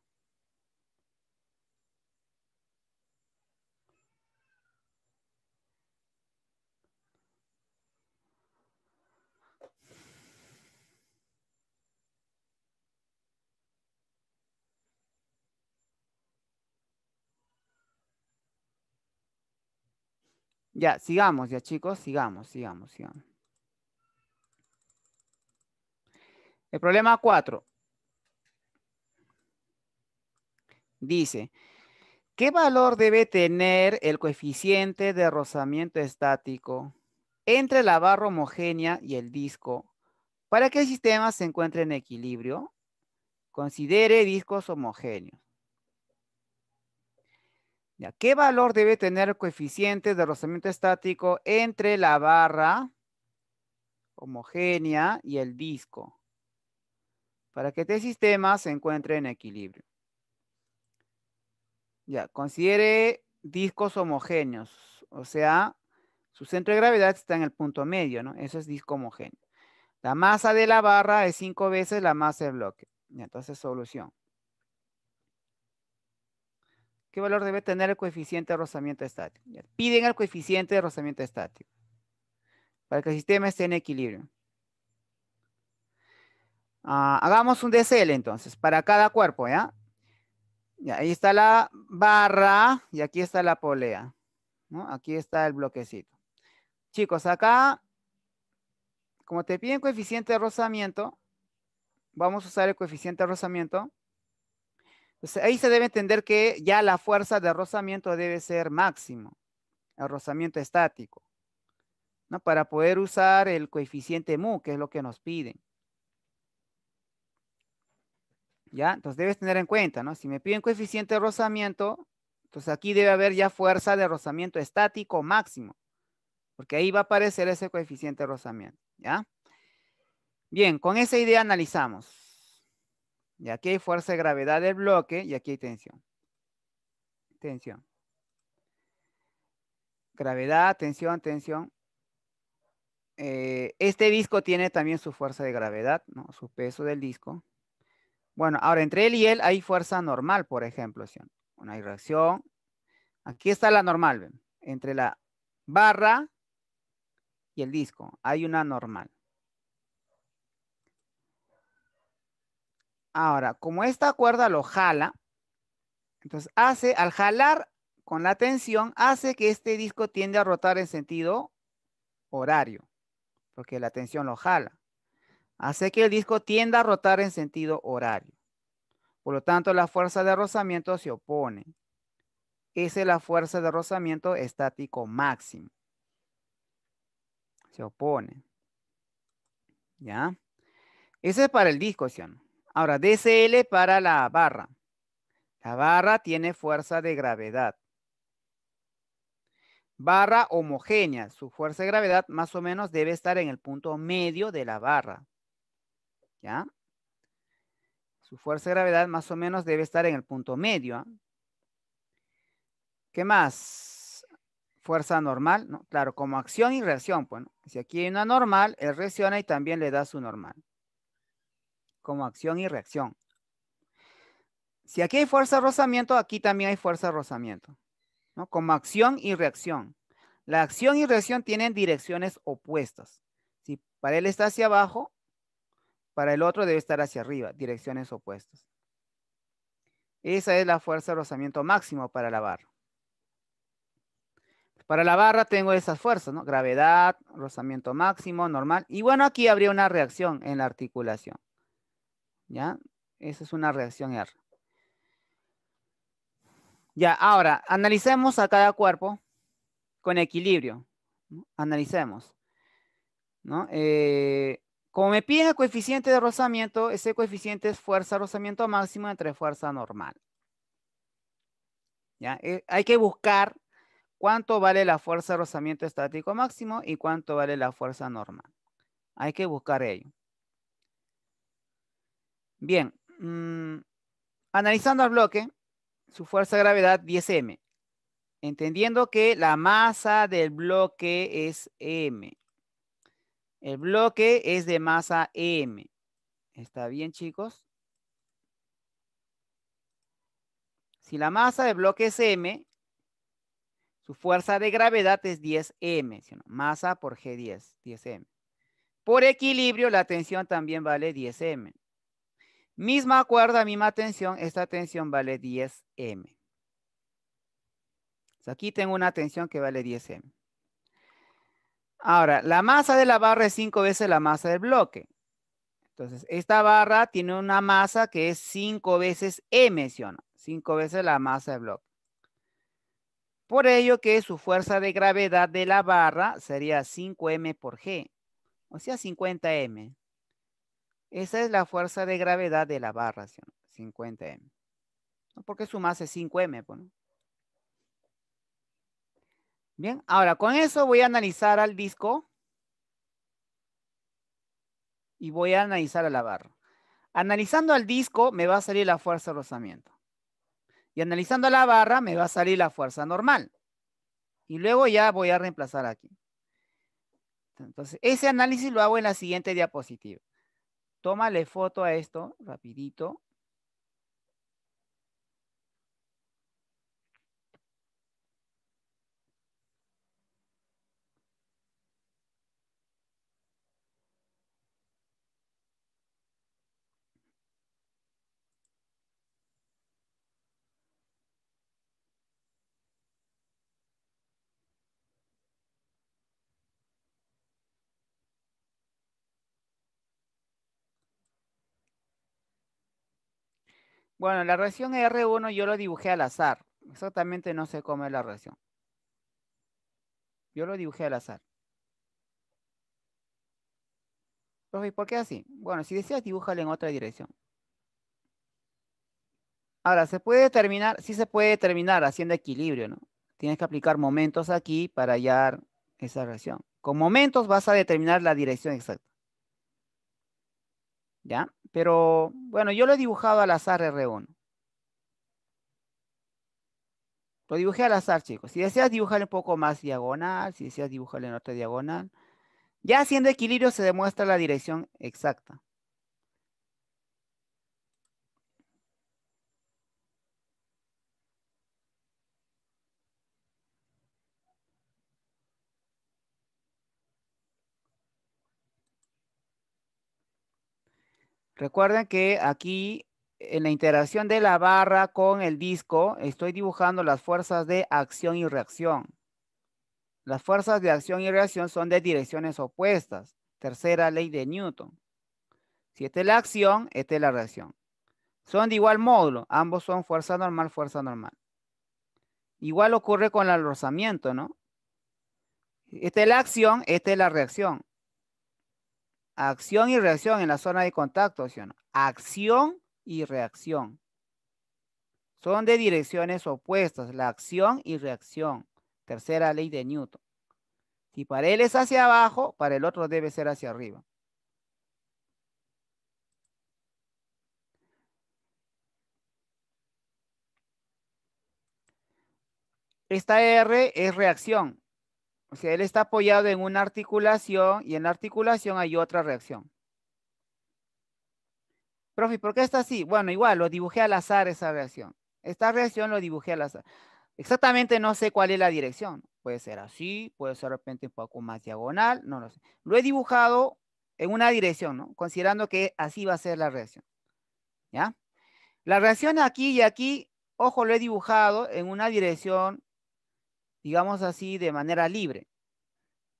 Ya, sigamos, ya chicos, sigamos, sigamos, sigamos. El problema 4. Dice, ¿qué valor debe tener el coeficiente de rozamiento estático entre la barra homogénea y el disco para que el sistema se encuentre en equilibrio? Considere discos homogéneos. ¿Qué valor debe tener el coeficiente de rozamiento estático entre la barra homogénea y el disco? para que este sistema se encuentre en equilibrio. Ya, considere discos homogéneos, o sea, su centro de gravedad está en el punto medio, ¿no? Eso es disco homogéneo. La masa de la barra es cinco veces la masa del bloque. Ya, entonces, solución. ¿Qué valor debe tener el coeficiente de rozamiento estático? piden el coeficiente de rozamiento estático para que el sistema esté en equilibrio. Ah, hagamos un DCL, entonces, para cada cuerpo, ¿ya? ahí está la barra y aquí está la polea. ¿no? Aquí está el bloquecito. Chicos, acá, como te piden coeficiente de rozamiento, vamos a usar el coeficiente de rozamiento. ahí se debe entender que ya la fuerza de rozamiento debe ser máximo. El rozamiento estático. ¿no? Para poder usar el coeficiente mu, que es lo que nos piden. ¿Ya? Entonces debes tener en cuenta, ¿no? Si me piden coeficiente de rozamiento, entonces aquí debe haber ya fuerza de rozamiento estático máximo, porque ahí va a aparecer ese coeficiente de rozamiento, ¿ya? Bien, con esa idea analizamos. Y aquí hay fuerza de gravedad del bloque y aquí hay tensión. Tensión. Gravedad, tensión, tensión. Eh, este disco tiene también su fuerza de gravedad, ¿no? Su peso del disco. Bueno, ahora entre él y él hay fuerza normal, por ejemplo. Una una Aquí está la normal. Entre la barra y el disco hay una normal. Ahora, como esta cuerda lo jala, entonces hace, al jalar con la tensión, hace que este disco tiende a rotar en sentido horario, porque la tensión lo jala hace que el disco tienda a rotar en sentido horario. Por lo tanto, la fuerza de rozamiento se opone. Esa es la fuerza de rozamiento estático máximo. Se opone. ¿Ya? Ese es para el disco, ¿sí no? Ahora, DCL para la barra. La barra tiene fuerza de gravedad. Barra homogénea. Su fuerza de gravedad más o menos debe estar en el punto medio de la barra. Su fuerza de gravedad más o menos debe estar en el punto medio. ¿ah? ¿Qué más? Fuerza normal, ¿no? Claro, como acción y reacción, Bueno, pues, Si aquí hay una normal, él reacciona y también le da su normal. Como acción y reacción. Si aquí hay fuerza de rozamiento, aquí también hay fuerza de rozamiento, ¿no? Como acción y reacción. La acción y reacción tienen direcciones opuestas. Si para él está hacia abajo, para el otro debe estar hacia arriba, direcciones opuestas. Esa es la fuerza de rozamiento máximo para la barra. Para la barra tengo esas fuerzas, ¿no? Gravedad, rozamiento máximo, normal. Y bueno, aquí habría una reacción en la articulación. ¿Ya? Esa es una reacción R. Ya, ahora, analicemos a cada cuerpo con equilibrio. Analicemos. ¿no? Eh, como me piden el coeficiente de rozamiento, ese coeficiente es fuerza de rozamiento máximo entre fuerza normal. Eh, hay que buscar cuánto vale la fuerza de rozamiento estático máximo y cuánto vale la fuerza normal. Hay que buscar ello. Bien, mm, analizando el bloque, su fuerza de gravedad 10m, entendiendo que la masa del bloque es m. El bloque es de masa M. ¿Está bien, chicos? Si la masa del bloque es M, su fuerza de gravedad es 10M. Masa por G10, 10M. Por equilibrio, la tensión también vale 10M. Misma cuerda, misma tensión, esta tensión vale 10M. aquí tengo una tensión que vale 10M. Ahora, la masa de la barra es 5 veces la masa del bloque. Entonces, esta barra tiene una masa que es 5 veces M, ¿sí o no? 5 veces la masa del bloque. Por ello que su fuerza de gravedad de la barra sería 5M por G, o sea 50M. Esa es la fuerza de gravedad de la barra, ¿sí o no? 50M. Porque su masa es 5M, pues, ¿no? Bien, ahora con eso voy a analizar al disco y voy a analizar a la barra. Analizando al disco me va a salir la fuerza de rozamiento. Y analizando a la barra me va a salir la fuerza normal. Y luego ya voy a reemplazar aquí. Entonces, ese análisis lo hago en la siguiente diapositiva. Tómale foto a esto rapidito. Bueno, la reacción R1 yo lo dibujé al azar. Exactamente no sé cómo es la reacción. Yo lo dibujé al azar. Profe, ¿por qué así? Bueno, si deseas, dibújale en otra dirección. Ahora, se puede determinar, sí se puede determinar haciendo equilibrio, ¿no? Tienes que aplicar momentos aquí para hallar esa reacción. Con momentos vas a determinar la dirección exacta. ¿ya? Pero bueno, yo lo he dibujado al azar R1. Lo dibujé al azar, chicos. Si deseas dibujarle un poco más diagonal, si deseas dibujarle en otra diagonal, ya haciendo equilibrio se demuestra la dirección exacta. Recuerden que aquí en la interacción de la barra con el disco estoy dibujando las fuerzas de acción y reacción. Las fuerzas de acción y reacción son de direcciones opuestas. Tercera ley de Newton. Si esta es la acción, esta es la reacción. Son de igual módulo. Ambos son fuerza normal, fuerza normal. Igual ocurre con el alorzamiento, ¿no? Esta es la acción, esta es la reacción. Acción y reacción en la zona de contacto, ¿sí Acción y reacción. Son de direcciones opuestas, la acción y reacción. Tercera ley de Newton. Si para él es hacia abajo, para el otro debe ser hacia arriba. Esta R es reacción. O sea, él está apoyado en una articulación y en la articulación hay otra reacción. Profe, ¿por qué está así? Bueno, igual, lo dibujé al azar esa reacción. Esta reacción lo dibujé al azar. Exactamente no sé cuál es la dirección. Puede ser así, puede ser de repente un poco más diagonal, no lo sé. Lo he dibujado en una dirección, ¿no? Considerando que así va a ser la reacción. ¿Ya? La reacción aquí y aquí, ojo, lo he dibujado en una dirección digamos así, de manera libre.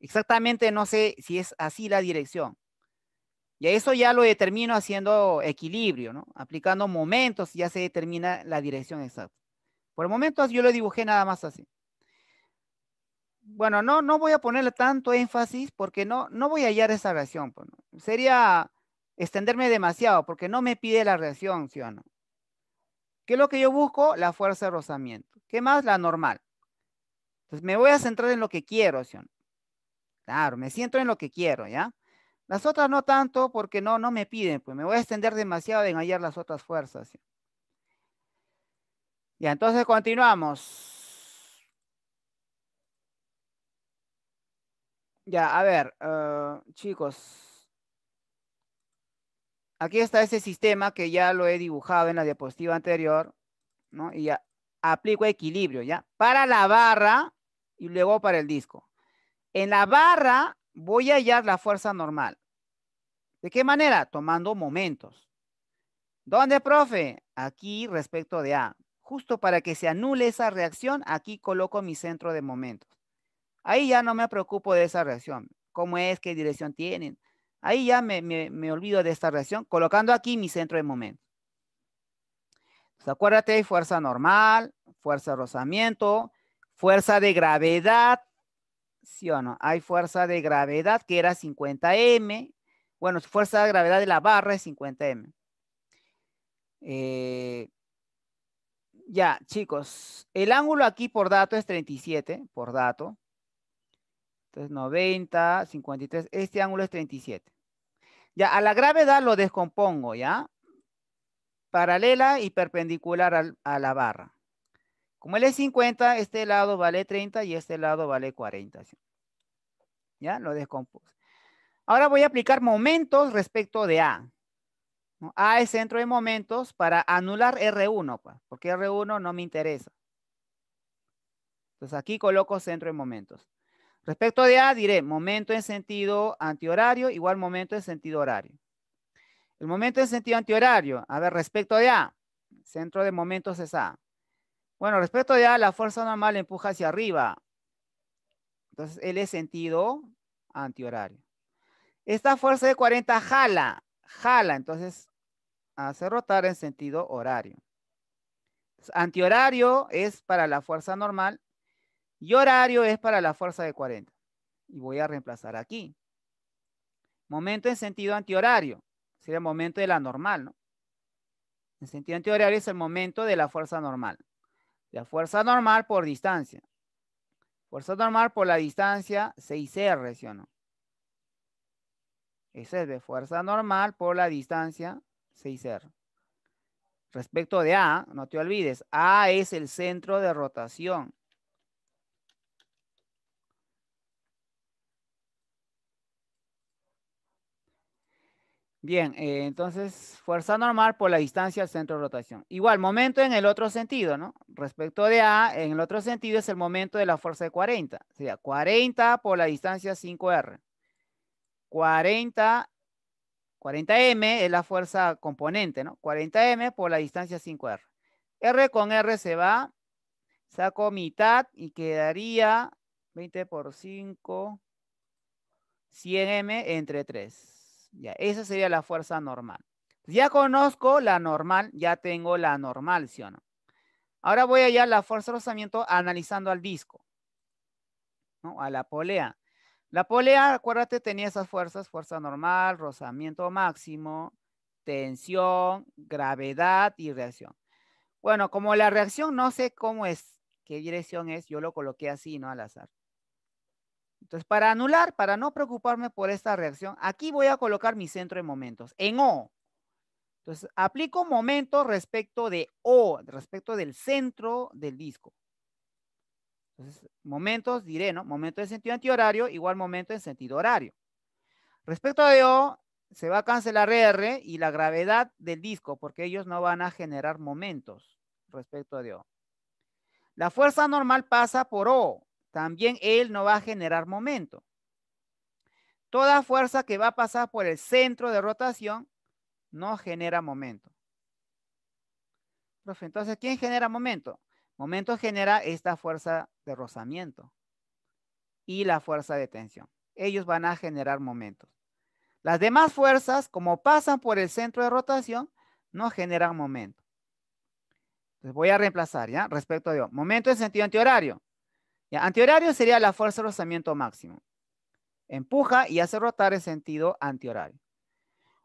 Exactamente no sé si es así la dirección. Y eso ya lo determino haciendo equilibrio, ¿no? Aplicando momentos ya se determina la dirección exacta. Por momentos yo lo dibujé nada más así. Bueno, no, no voy a ponerle tanto énfasis porque no, no voy a hallar esa reacción. Pues, Sería extenderme demasiado porque no me pide la reacción, ¿sí o no? ¿Qué es lo que yo busco? La fuerza de rozamiento. ¿Qué más? La normal. Entonces, me voy a centrar en lo que quiero, ¿sí Claro, me siento en lo que quiero, ¿ya? Las otras no tanto porque no, no me piden, pues me voy a extender demasiado en hallar las otras fuerzas. Ya, entonces continuamos. Ya, a ver, ah, chicos. Aquí está ese sistema que ya lo he dibujado en la diapositiva anterior, ¿no? Y ya aplico equilibrio, ¿ya? Para la barra, y luego para el disco. En la barra voy a hallar la fuerza normal. ¿De qué manera? Tomando momentos. ¿Dónde, profe? Aquí respecto de A. Justo para que se anule esa reacción, aquí coloco mi centro de momentos. Ahí ya no me preocupo de esa reacción. ¿Cómo es? ¿Qué dirección tienen? Ahí ya me, olvido de esta reacción, colocando aquí mi centro de momentos. Pues acuérdate, fuerza normal, fuerza de rozamiento, Fuerza de gravedad, ¿sí o no? Hay fuerza de gravedad que era 50M. Bueno, fuerza de gravedad de la barra es 50M. Eh, ya, chicos, el ángulo aquí por dato es 37, por dato. Entonces 90, 53, este ángulo es 37. Ya, a la gravedad lo descompongo, ¿ya? Paralela y perpendicular a la barra. Como él es 50, este lado vale 30 y este lado vale 40. ¿Ya? Lo descompuse. Ahora voy a aplicar momentos respecto de A. A es centro de momentos para anular R1, porque R1 no me interesa. Entonces aquí coloco centro de momentos. Respecto de A diré momento en sentido antihorario igual momento en sentido horario. El momento en sentido antihorario, a ver, respecto de A, centro de momentos es A. Bueno, respecto ya a la fuerza normal empuja hacia arriba. Entonces, él es sentido antihorario. Esta fuerza de 40 jala, jala, entonces hace rotar en sentido horario. antihorario es para la fuerza normal y horario es para la fuerza de 40. Y voy a reemplazar aquí. Momento en sentido antihorario. Sería el momento de la normal, ¿no? En sentido antihorario es el momento de la fuerza normal. La fuerza normal por distancia. Fuerza normal por la distancia 6R, ¿sí o no? Esa es de fuerza normal por la distancia 6R. Respecto de A, no te olvides, A es el centro de rotación. Bien, eh, entonces fuerza normal por la distancia al centro de rotación. Igual, momento en el otro sentido, ¿no? Respecto de A, en el otro sentido es el momento de la fuerza de 40. O sea, 40 por la distancia 5R. 40, 40M es la fuerza componente, ¿no? 40M por la distancia 5R. R con R se va, saco mitad y quedaría 20 por 5, 100M entre 3. Ya, esa sería la fuerza normal. Ya conozco la normal, ya tengo la normal, ¿sí o no? Ahora voy allá a la fuerza de rozamiento analizando al disco, ¿no? A la polea. La polea, acuérdate, tenía esas fuerzas, fuerza normal, rozamiento máximo, tensión, gravedad y reacción. Bueno, como la reacción no sé cómo es, qué dirección es, yo lo coloqué así, ¿no? Al azar. Entonces, para anular, para no preocuparme por esta reacción, aquí voy a colocar mi centro de momentos, en O. Entonces, aplico momento respecto de O, respecto del centro del disco. Entonces, momentos, diré, ¿no? Momento en sentido antihorario, igual momento en sentido horario. Respecto de O, se va a cancelar R y la gravedad del disco, porque ellos no van a generar momentos respecto de O. La fuerza normal pasa por O, también él no va a generar momento. Toda fuerza que va a pasar por el centro de rotación no genera momento. Profe, entonces, ¿quién genera momento? Momento genera esta fuerza de rozamiento y la fuerza de tensión. Ellos van a generar momentos. Las demás fuerzas, como pasan por el centro de rotación, no generan momento. voy a reemplazar, ¿ya? Respecto a Dios. Momento en sentido antihorario antihorario sería la fuerza de rozamiento máximo. Empuja y hace rotar en sentido antihorario.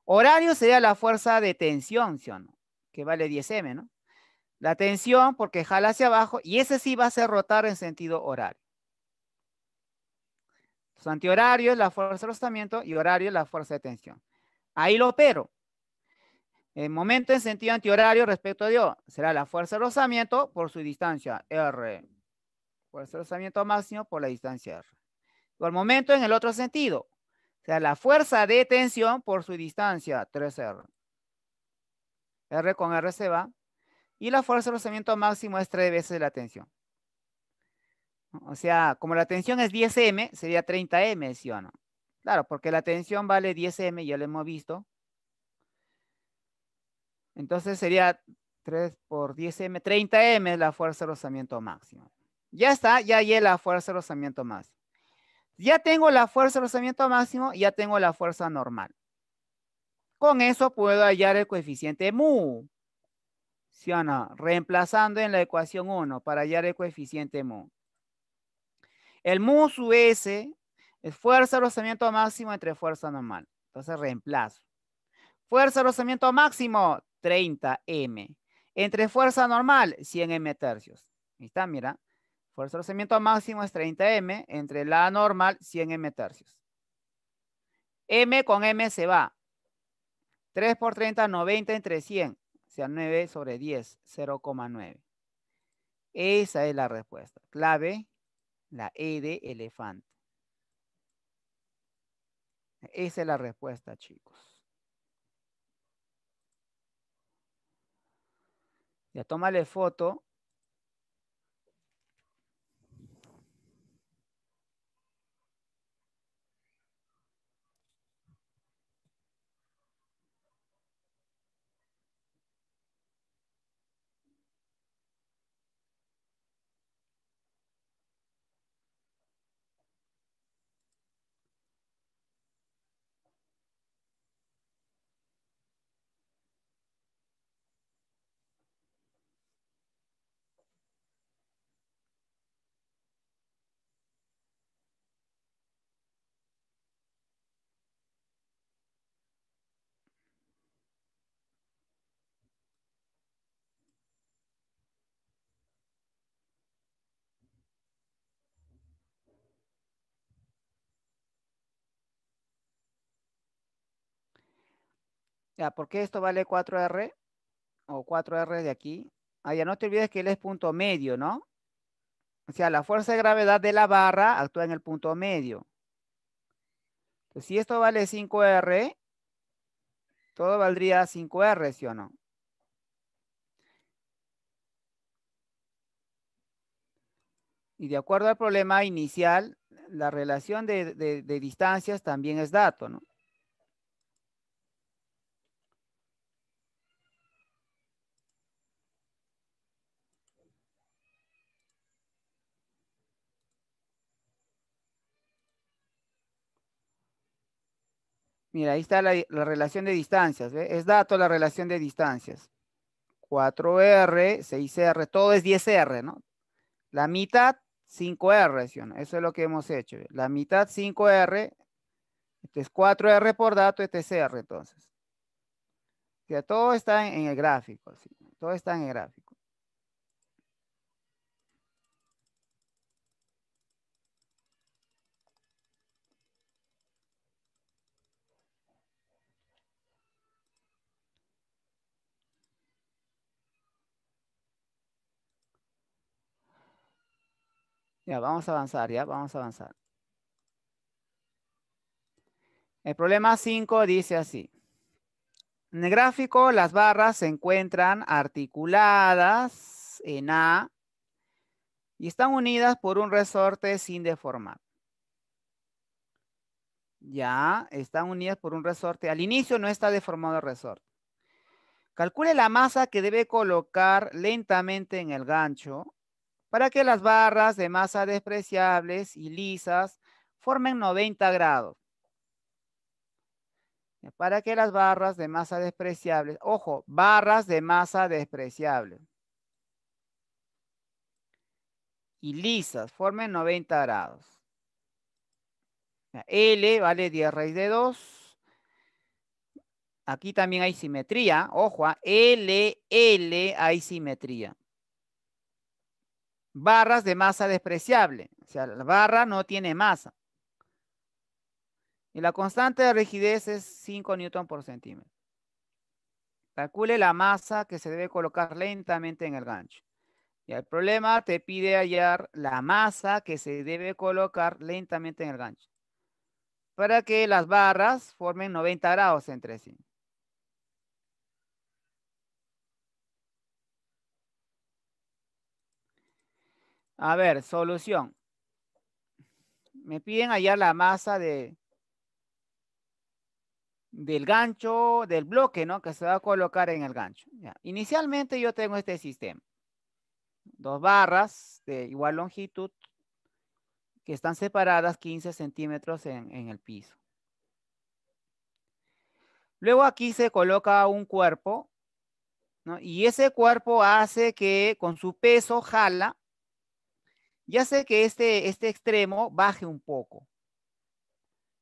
Horario sería la fuerza de tensión, ¿sí o no? Que vale 10M, ¿no? La tensión porque jala hacia abajo y ese sí va a hacer rotar en sentido horario. Entonces, antihorario es la fuerza de rozamiento y horario es la fuerza de tensión. Ahí lo opero. El momento en sentido antihorario respecto a Dios será la fuerza de rozamiento por su distancia R por el desplazamiento máximo por la distancia R. Igual momento en el otro sentido. O sea, la fuerza de tensión por su distancia, 3R. R con R se va. Y la fuerza de rozamiento máximo es 3 veces la tensión. O sea, como la tensión es 10M, sería 30M, ¿sí o no? Claro, porque la tensión vale 10M, ya lo hemos visto. Entonces sería 3 por 10M, 30M es la fuerza de rozamiento máximo. Ya está, ya hallé la fuerza de rozamiento máximo. Ya tengo la fuerza de rozamiento máximo, ya tengo la fuerza normal. Con eso puedo hallar el coeficiente mu. ¿Sí Reemplazando en la ecuación 1 para hallar el coeficiente mu. El mu sub S es fuerza de rozamiento máximo entre fuerza normal. Entonces reemplazo. Fuerza de rozamiento máximo, 30M. Entre fuerza normal, 100M tercios. Ahí está, mira. Fuerza de rozamiento máximo es 30M entre la normal 100M tercios. M con M se va. 3 por 30, 90 entre 100. O sea, 9 sobre 10, 0,9. Esa es la respuesta. Clave, la E de elefante. Esa es la respuesta, chicos. Ya tómale foto ¿por qué esto vale 4R? O 4R de aquí. Ah, ya no te olvides que él es punto medio, ¿no? O sea, la fuerza de gravedad de la barra actúa en el punto medio. si esto vale 5R, todo valdría 5R, ¿sí o no? Y de acuerdo al problema inicial, la relación de distancias también es dato, ¿no? Mira, ahí está la, relación de distancias. Es dato la relación de distancias. 4R, 6R, todo es 10R, ¿no? La mitad, 5R, Eso es lo que hemos hecho. La mitad, 5R. Este es 4R por dato, este es R, entonces. O sea, todo está en, en el gráfico. ¿sí? Todo está en el gráfico. Ya, vamos a avanzar, ya, vamos a avanzar. El problema 5 dice así. En el gráfico, las barras se encuentran articuladas en A y están unidas por un resorte sin deformar. Ya, están unidas por un resorte. Al inicio no está deformado el resorte. Calcule la masa que debe colocar lentamente en el gancho para que las barras de masa despreciables y lisas formen 90 grados. Para que las barras de masa despreciables, ojo, barras de masa despreciable y lisas formen 90 grados. L vale 10 raíz de 2. Aquí también hay simetría. Ojo, ¿ah? L, L hay simetría barras de masa despreciable. O sea, la barra no tiene masa. Y la constante de rigidez es 5 newton por centímetro. Calcule la masa que se debe colocar lentamente en el gancho. Y el problema te pide hallar la masa que se debe colocar lentamente en el gancho. Para que las barras formen 90 grados entre sí. A ver, solución. Me piden allá la masa de, del gancho, del bloque, ¿no? Que se va a colocar en el gancho. Inicialmente yo tengo este sistema. Dos barras de igual longitud que están separadas 15 centímetros en, en el piso. Luego aquí se coloca un cuerpo, ¿no? Y ese cuerpo hace que con su peso jala ya sé que este, este extremo baje un poco.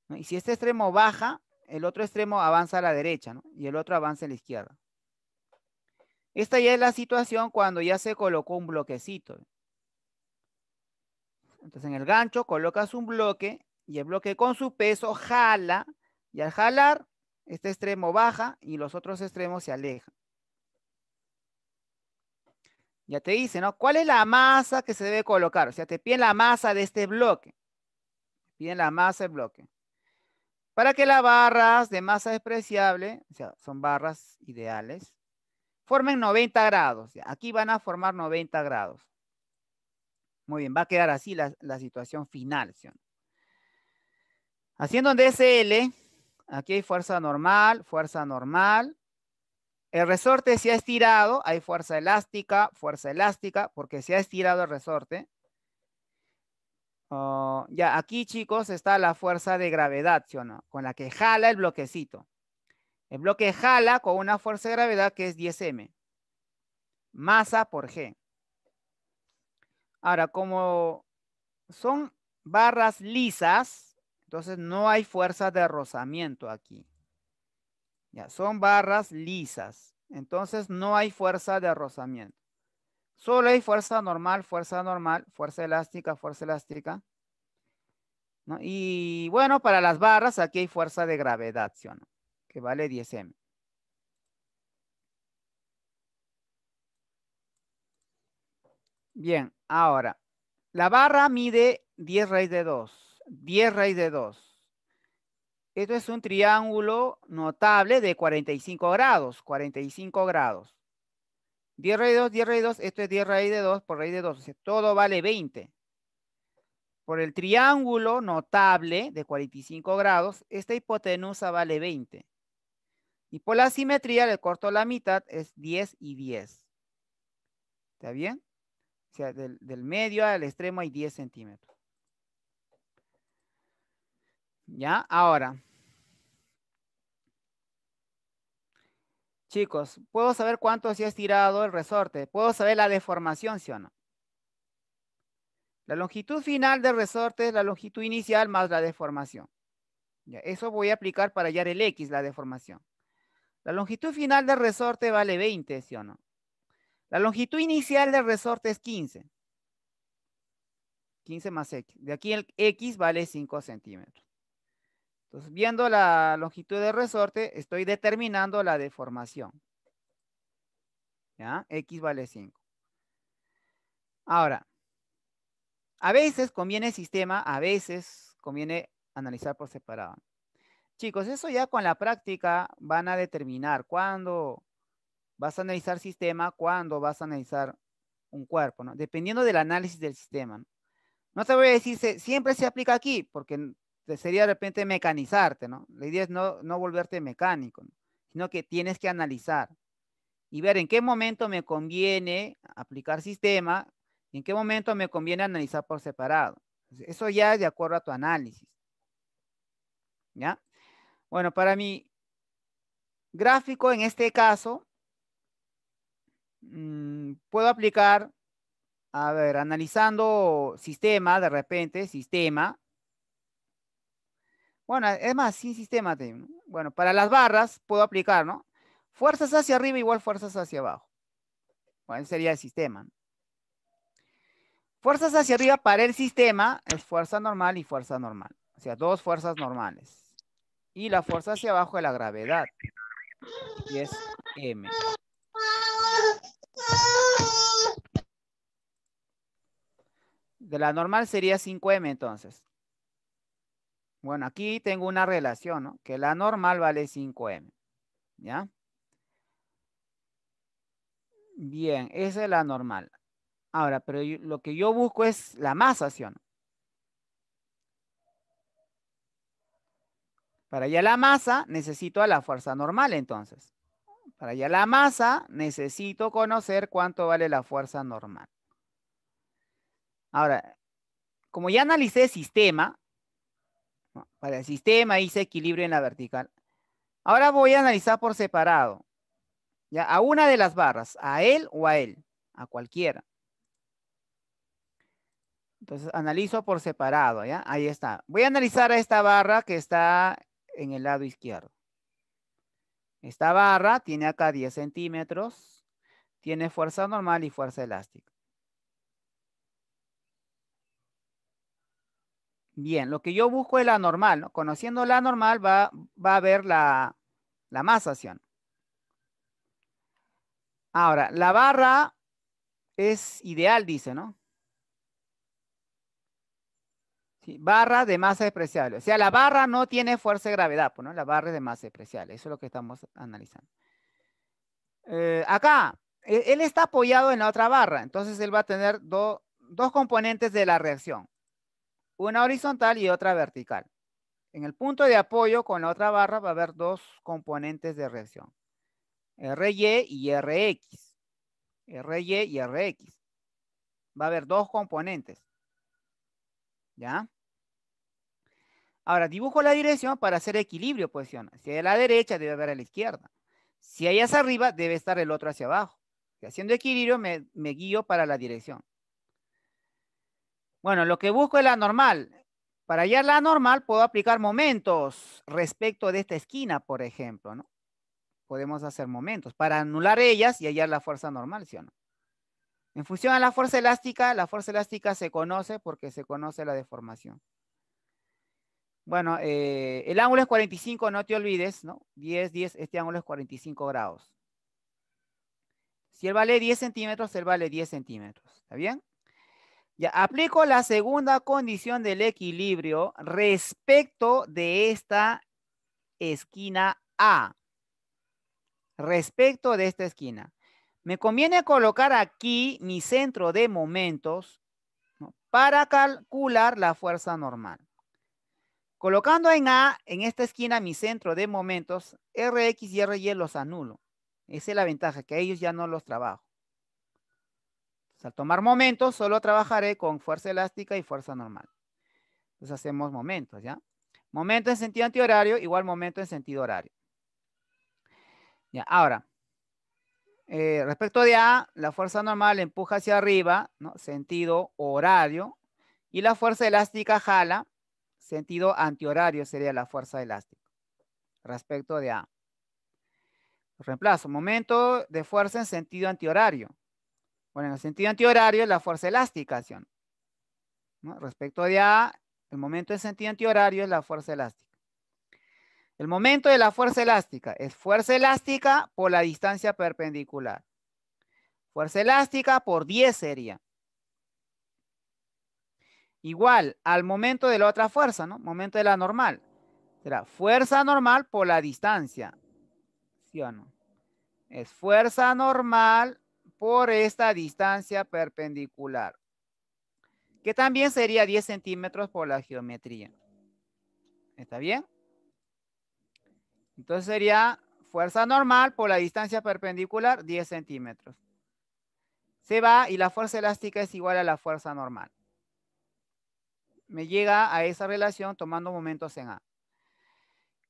Y si este extremo baja, el otro extremo avanza a la derecha y el otro avanza a la izquierda. Esta ya es la situación cuando ya se colocó un bloquecito. Entonces en el gancho colocas un bloque y el bloque con su peso jala y al jalar este extremo baja y los otros extremos se alejan. Ya te dice, ¿no? ¿Cuál es la masa que se debe colocar? O sea, te piden la masa de este bloque. piden la masa del bloque. Para que las barras de masa despreciable, o sea, son barras ideales, formen 90 grados. Aquí van a formar 90 grados. Muy bien, va a quedar así la, situación final. Haciendo un DSL, aquí hay fuerza normal, fuerza normal, el resorte se ha estirado, hay fuerza elástica, fuerza elástica, porque se ha estirado el resorte. Oh, ya, aquí chicos está la fuerza de gravedad, ¿sí no? Con la que jala el bloquecito. El bloque jala con una fuerza de gravedad que es 10m. Masa por g. Ahora, como son barras lisas, entonces no hay fuerza de rozamiento aquí. Ya, son barras lisas. Entonces no hay fuerza de rozamiento. Solo hay fuerza normal, fuerza normal, fuerza elástica, fuerza elástica. Y bueno, para las barras aquí hay fuerza de gravedad, ¿sí que vale 10M. Bien, ahora, la barra mide 10 raíz de 2, 10 raíz de 2. Esto es un triángulo notable de 45 grados, 45 grados. 10 raíz de 2, 10 raíz de 2, esto es 10 raíz de 2 por raíz de 2, o sea, todo vale 20. Por el triángulo notable de 45 grados, esta hipotenusa vale 20. Y por la simetría le corto la mitad, es 10 y 10. ¿Está bien? O sea, del, del medio al extremo hay 10 centímetros. ¿Ya? Ahora, Chicos, ¿puedo saber cuánto se ha estirado el resorte? ¿Puedo saber la deformación, sí o no? La longitud final del resorte es la longitud inicial más la deformación. eso voy a aplicar para hallar el X, la deformación. La longitud final del resorte vale 20, ¿sí o no? La longitud inicial del resorte es 15. 15 más X. De aquí el X vale 5 centímetros. Entonces, viendo la longitud de resorte, estoy determinando la deformación. ¿Ya? X vale 5. Ahora, a veces conviene sistema, a veces conviene analizar por separado. Chicos, eso ya con la práctica van a determinar cuándo vas a analizar sistema, cuándo vas a analizar un cuerpo, ¿no? Dependiendo del análisis del sistema. ¿no? no te voy a decir, siempre se aplica aquí, porque sería de repente mecanizarte, ¿no? La idea es no, volverte mecánico, sino que tienes que analizar y ver en qué momento me conviene aplicar sistema y en qué momento me conviene analizar por separado. Eso ya es de acuerdo a tu análisis. ¿Ya? Bueno, para mí, gráfico en este caso, mm, puedo aplicar, a ver, analizando sistema, de repente, sistema, bueno, es más, sin sistema. Bueno, para las barras puedo aplicar, ¿no? Fuerzas hacia arriba igual fuerzas hacia abajo. Bueno, sería el sistema. Fuerzas hacia arriba para el sistema es fuerza normal y fuerza normal. O sea, dos fuerzas normales. Y la fuerza hacia abajo es la gravedad. Y es M. De la normal sería 5M entonces. Bueno, aquí tengo una relación, ¿no? Que la normal vale 5M, ¿ya? Bien, esa es la normal. Ahora, pero lo que yo busco es la masa, ¿sí o no? Para allá la masa necesito a la fuerza normal, entonces. Para allá la masa necesito conocer cuánto vale la fuerza normal. Ahora, como ya analicé el sistema, para el sistema hice equilibrio en la vertical. Ahora voy a analizar por separado. Ya, a una de las barras, a él o a él, a cualquiera. Entonces analizo por separado, ¿ya? Ahí está. Voy a analizar a esta barra que está en el lado izquierdo. Esta barra tiene acá 10 centímetros, tiene fuerza normal y fuerza elástica. Bien, lo que yo busco es la normal. ¿no? Conociendo la normal va, a ver la, la masación. Ahora, la barra es ideal, dice, ¿no? barra de masa despreciable. O sea, la barra no tiene fuerza de gravedad, pues, ¿no? La barra es de masa despreciable. Eso es lo que estamos analizando. Eh, acá, e, él, está apoyado en la otra barra. Entonces, él va a tener dos componentes de la reacción una horizontal y otra vertical. En el punto de apoyo con la otra barra va a haber dos componentes de reacción. RY y RX. RY y RX. Va a haber dos componentes. ¿Ya? Ahora, dibujo la dirección para hacer equilibrio posición. Pues, si hay a la derecha, debe haber a la izquierda. Si hay hacia arriba, debe estar el otro hacia abajo. Y haciendo equilibrio, me, me guío para la dirección. Bueno, lo que busco es la normal. Para hallar la normal puedo aplicar momentos respecto de esta esquina, por ejemplo, ¿no? Podemos hacer momentos para anular ellas y hallar la fuerza normal, ¿sí o no? En función a la fuerza elástica, la fuerza elástica se conoce porque se conoce la deformación. Bueno, eh, el ángulo es 45, no te olvides, ¿no? 10, 10, este ángulo es 45 grados. Si él vale 10 centímetros, él vale 10 centímetros, ¿está bien? Ya, aplico la segunda condición del equilibrio respecto de esta esquina A. Respecto de esta esquina. Me conviene colocar aquí mi centro de momentos para calcular la fuerza normal. Colocando en A, en esta esquina, mi centro de momentos, RX y RY los anulo. Esa es la ventaja, que a ellos ya no los trabajo al tomar momentos, solo trabajaré con fuerza elástica y fuerza normal. Entonces hacemos momentos, ¿ya? Momento en sentido antihorario, igual momento en sentido horario. Ya, ahora, eh, respecto de A, la fuerza normal empuja hacia arriba, ¿no? sentido horario, y la fuerza elástica jala, sentido antihorario sería la fuerza elástica. Respecto de A. Reemplazo, momento de fuerza en sentido antihorario. Bueno, en el sentido antihorario es la fuerza elástica, acción. ¿no? Respecto de A, el momento en sentido antihorario es la fuerza elástica. El momento de la fuerza elástica es fuerza elástica por la distancia perpendicular. Fuerza elástica por 10 sería. Igual al momento de la otra fuerza, ¿no? Momento de la normal. Será fuerza normal por la distancia. ¿Sí o no? Es fuerza normal por esta distancia perpendicular, que también sería 10 centímetros por la geometría. ¿Está bien? Entonces sería fuerza normal por la distancia perpendicular, 10 centímetros. Se va y la fuerza elástica es igual a la fuerza normal. Me llega a esa relación tomando momentos en A.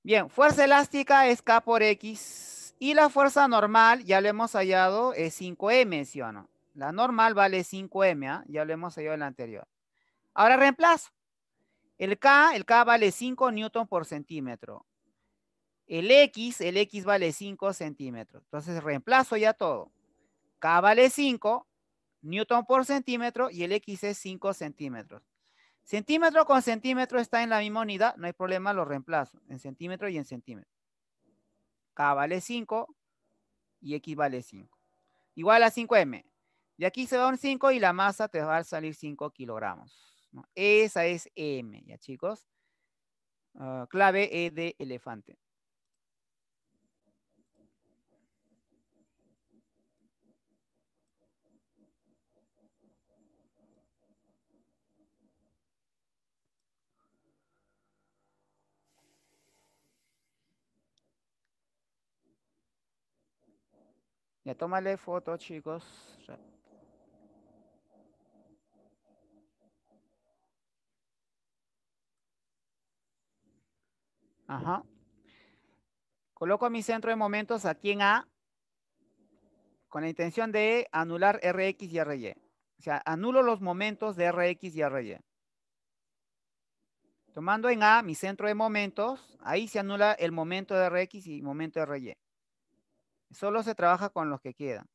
Bien, fuerza elástica es K por X y la fuerza normal, ya lo hemos hallado, es 5M, ¿sí o no? La normal vale 5M, ¿ah? ya lo hemos hallado en la anterior. Ahora reemplazo. El K, el K vale 5 newton por centímetro. El X, el X vale 5 centímetros. Entonces reemplazo ya todo. K vale 5 newton por centímetro y el X es 5 centímetros. Centímetro con centímetro está en la misma unidad, no hay problema, lo reemplazo en centímetro y en centímetro vale 5 y X vale 5. Igual a 5M. De aquí se va un 5 y la masa te va a salir 5 kilogramos. Esa es M, ya chicos. Ah, clave E de elefante. Ya tómale foto, chicos. Ajá. Coloco mi centro de momentos aquí en A con la intención de anular RX y RY. O sea, anulo los momentos de RX y RY. Tomando en A mi centro de momentos, ahí se anula el momento de RX y momento de RY. Solo se trabaja con los que quedan.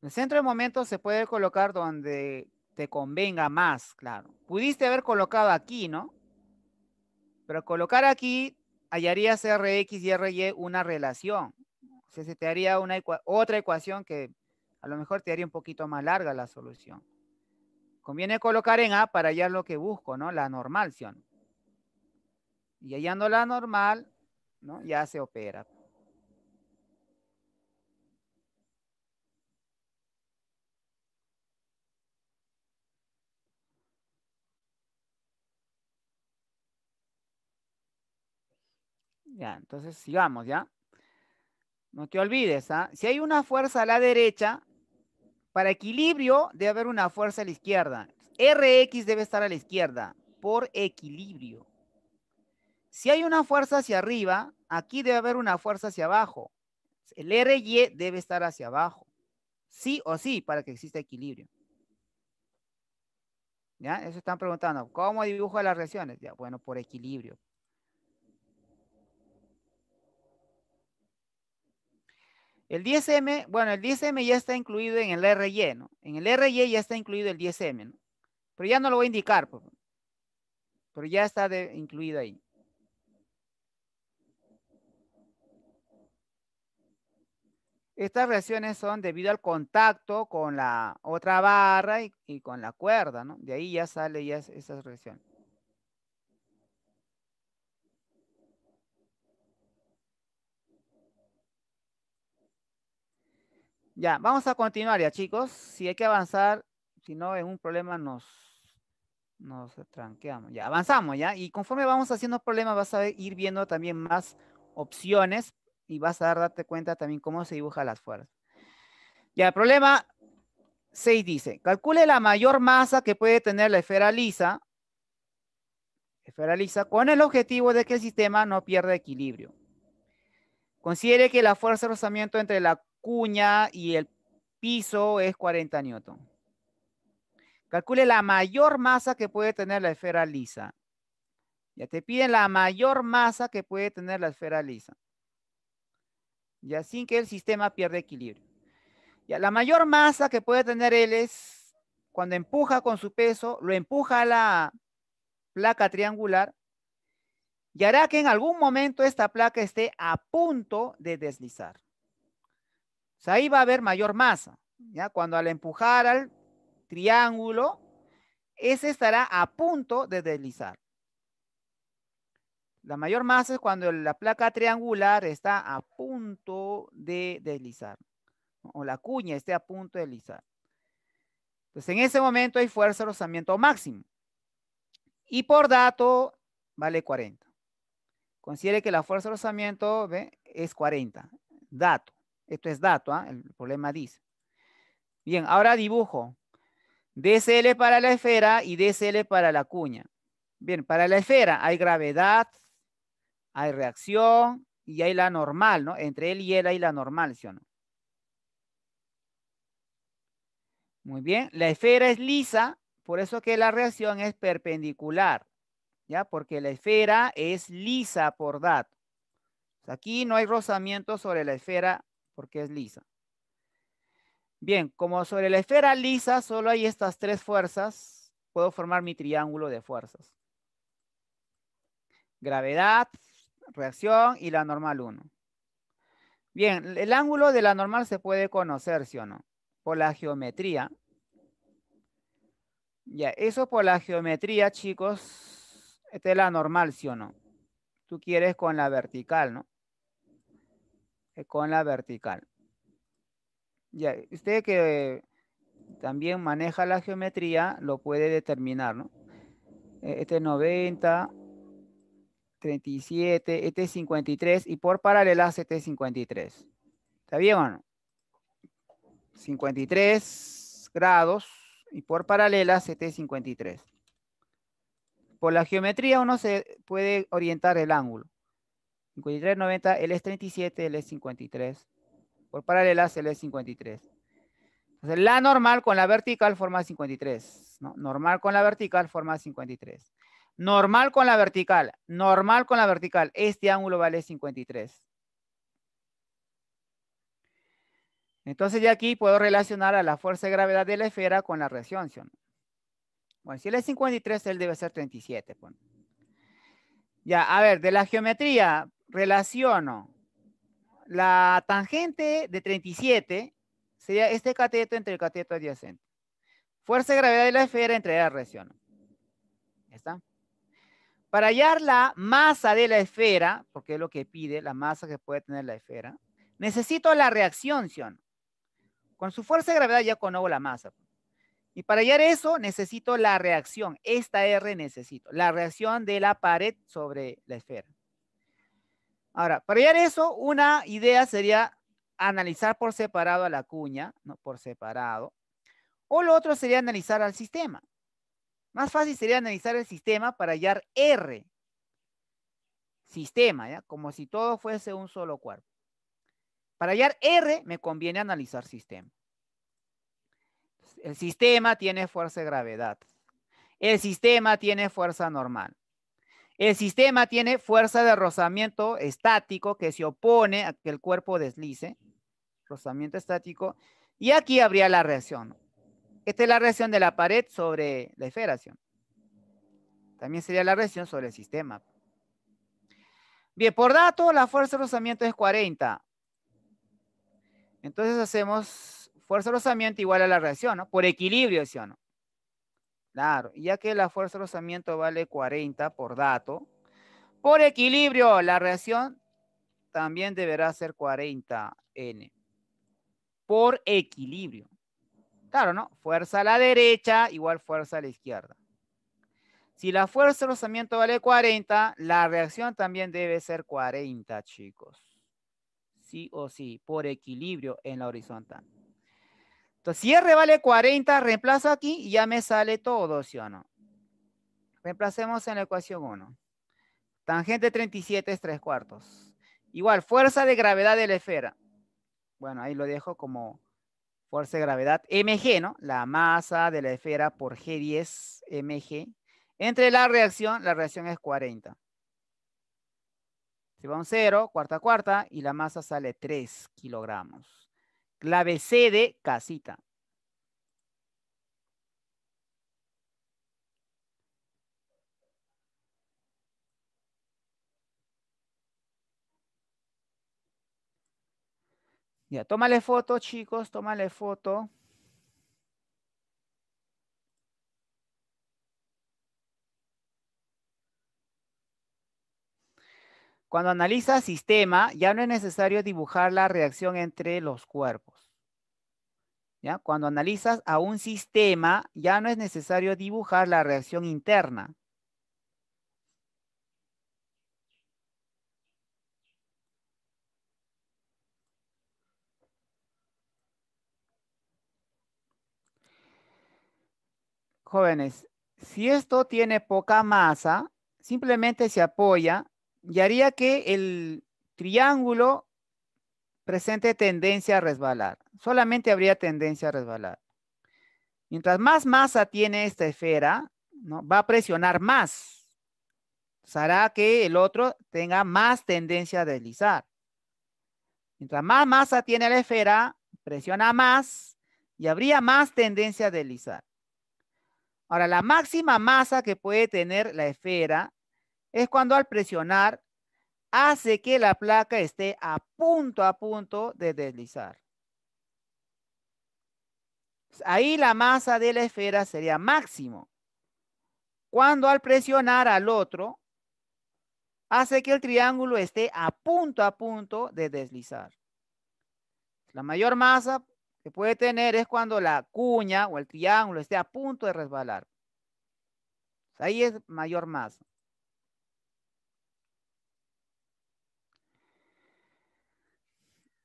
El centro de momento se puede colocar donde te convenga más, claro. Pudiste haber colocado aquí, ¿no? Pero colocar aquí hallarías Rx y Ry una relación. O sea, se te haría una otra ecuación que a lo mejor te haría un poquito más larga la solución. Conviene colocar en A para hallar lo que busco, ¿no? La normal, y hallando la normal, ¿no? Ya se opera. Ya, entonces sigamos, ¿ya? No te olvides, ¿ah? Si hay una fuerza a la derecha, para equilibrio debe haber una fuerza a la izquierda. Rx debe estar a la izquierda, por equilibrio. Si hay una fuerza hacia arriba, aquí debe haber una fuerza hacia abajo. El RY debe estar hacia abajo. Sí o sí, para que exista equilibrio. ¿Ya? Eso están preguntando. ¿Cómo dibujo las reacciones? Ya, bueno, por equilibrio. El 10M, bueno, el 10M ya está incluido en el RY, ¿no? En el RY ya está incluido el 10M, ¿no? Pero ya no lo voy a indicar, pues. pero ya está incluido ahí. Estas reacciones son debido al contacto con la otra barra y, con la cuerda, ¿no? De ahí ya sale ya esa reacción. Ya, vamos a continuar ya, chicos. Si hay que avanzar, si no, es un problema nos, nos tranqueamos. Ya, avanzamos ya. Y conforme vamos haciendo problemas, vas a ir viendo también más opciones y vas a darte cuenta también cómo se dibujan las fuerzas. Ya, el problema 6 dice, calcule la mayor masa que puede tener la esfera lisa, esfera lisa, con el objetivo de que el sistema no pierda equilibrio. Considere que la fuerza de rozamiento entre la cuña y el piso es 40 newton. Calcule la mayor masa que puede tener la esfera lisa. Ya te piden la mayor masa que puede tener la esfera lisa. Y así que el sistema pierde equilibrio. Ya, la mayor masa que puede tener él es cuando empuja con su peso, lo empuja a la placa triangular y hará que en algún momento esta placa esté a punto de deslizar. O sea, ahí va a haber mayor masa. ¿ya? Cuando al empujar al triángulo, ese estará a punto de deslizar. La mayor masa es cuando la placa triangular está a punto de deslizar o la cuña esté a punto de deslizar. Entonces, en ese momento hay fuerza de rozamiento máximo. Y por dato, vale 40. Considere que la fuerza de rozamiento es 40. Dato. Esto es dato, ¿ah? el problema dice. Bien, ahora dibujo. DCL para la esfera y DCL para la cuña. Bien, para la esfera hay gravedad, hay reacción y hay la normal, ¿no? Entre él y él hay la normal, ¿sí o no? Muy bien, la esfera es lisa, por eso que la reacción es perpendicular, ¿ya? Porque la esfera es lisa por dato. Pues aquí no hay rozamiento sobre la esfera porque es lisa. Bien, como sobre la esfera lisa solo hay estas tres fuerzas, puedo formar mi triángulo de fuerzas. Gravedad, reacción y la normal 1. Bien, el ángulo de la normal se puede conocer, ¿sí o no? Por la geometría. Ya, eso por la geometría, chicos. Esta es la normal, ¿sí o no? Tú quieres con la vertical, ¿no? Eh, con la vertical. Ya, usted que también maneja la geometría, lo puede determinar, ¿no? Eh, este 90, 37, este 53 y por paralelas este 53. ¿Está bien o no? 53 grados y por paralelas este 53. Por la geometría uno se puede orientar el ángulo. 53, 90, él es 37, él es 53. Por paralelas él es 53. Entonces la normal con la vertical forma 53. Normal con la vertical forma 53. Normal con la vertical. Normal con la vertical. Este ángulo vale 53. Entonces ya aquí puedo relacionar a la fuerza de gravedad de la esfera con la reacción. Bueno, si él es 53, él debe ser 37. Ya, a ver, de la geometría relaciono la tangente de 37, sería este cateto entre el cateto adyacente. Fuerza de gravedad de la esfera entre la reacción. ¿Está? Para hallar la masa de la esfera, porque es lo que pide, la masa que puede tener la esfera, necesito la reacción, ¿sí Con su fuerza de gravedad ya conozco la masa. Y para hallar eso necesito la reacción, esta R necesito, la reacción de la pared sobre la esfera. Ahora, para hallar eso, una idea sería analizar por separado a la cuña, ¿no? por separado. O lo otro sería analizar al sistema. Más fácil sería analizar el sistema para hallar R. Sistema, ¿ya? Como si todo fuese un solo cuerpo. Para hallar R me conviene analizar sistema. El sistema tiene fuerza de gravedad. El sistema tiene fuerza normal. El sistema tiene fuerza de rozamiento estático que se opone a que el cuerpo deslice. Rozamiento estático. Y aquí habría la reacción. Esta es la reacción de la pared sobre la esferación. También sería la reacción sobre el sistema. Bien, por dato, la fuerza de rozamiento es 40. Entonces hacemos fuerza de rozamiento igual a la reacción, ¿no? Por equilibrio, ¿sí o no? Claro, ya que la fuerza de rozamiento vale 40 por dato, por equilibrio, la reacción también deberá ser 40N. Por equilibrio. Claro, ¿no? Fuerza a la derecha igual fuerza a la izquierda. Si la fuerza de rozamiento vale 40, la reacción también debe ser 40, chicos. Sí o sí, por equilibrio en la horizontal. Entonces, si R vale 40, reemplazo aquí y ya me sale todo, ¿sí o no? Reemplacemos en la ecuación 1. Tangente 37 es 3 cuartos. Igual, fuerza de gravedad de la esfera. Bueno, ahí lo dejo como fuerza de gravedad mg, ¿no? La masa de la esfera por G10 mg. Entre la reacción, la reacción es 40. si va un 0, cuarta, cuarta, y la masa sale 3 kilogramos. Clave C de casita. Ya, tómale foto, chicos, tómale foto. Cuando analizas sistema, ya no es necesario dibujar la reacción entre los cuerpos. ¿Ya? Cuando analizas a un sistema, ya no es necesario dibujar la reacción interna. Jóvenes, si esto tiene poca masa, simplemente se apoya y haría que el triángulo presente tendencia a resbalar. Solamente habría tendencia a resbalar. Mientras más masa tiene esta esfera, ¿no? va a presionar más. hará que el otro tenga más tendencia a deslizar. Mientras más masa tiene la esfera, presiona más y habría más tendencia a deslizar. Ahora, la máxima masa que puede tener la esfera es cuando al presionar hace que la placa esté a punto a punto de deslizar. Ahí la masa de la esfera sería máximo. Cuando al presionar al otro, hace que el triángulo esté a punto a punto de deslizar. La mayor masa puede tener es cuando la cuña o el triángulo esté a punto de resbalar. Pues, ahí es mayor más.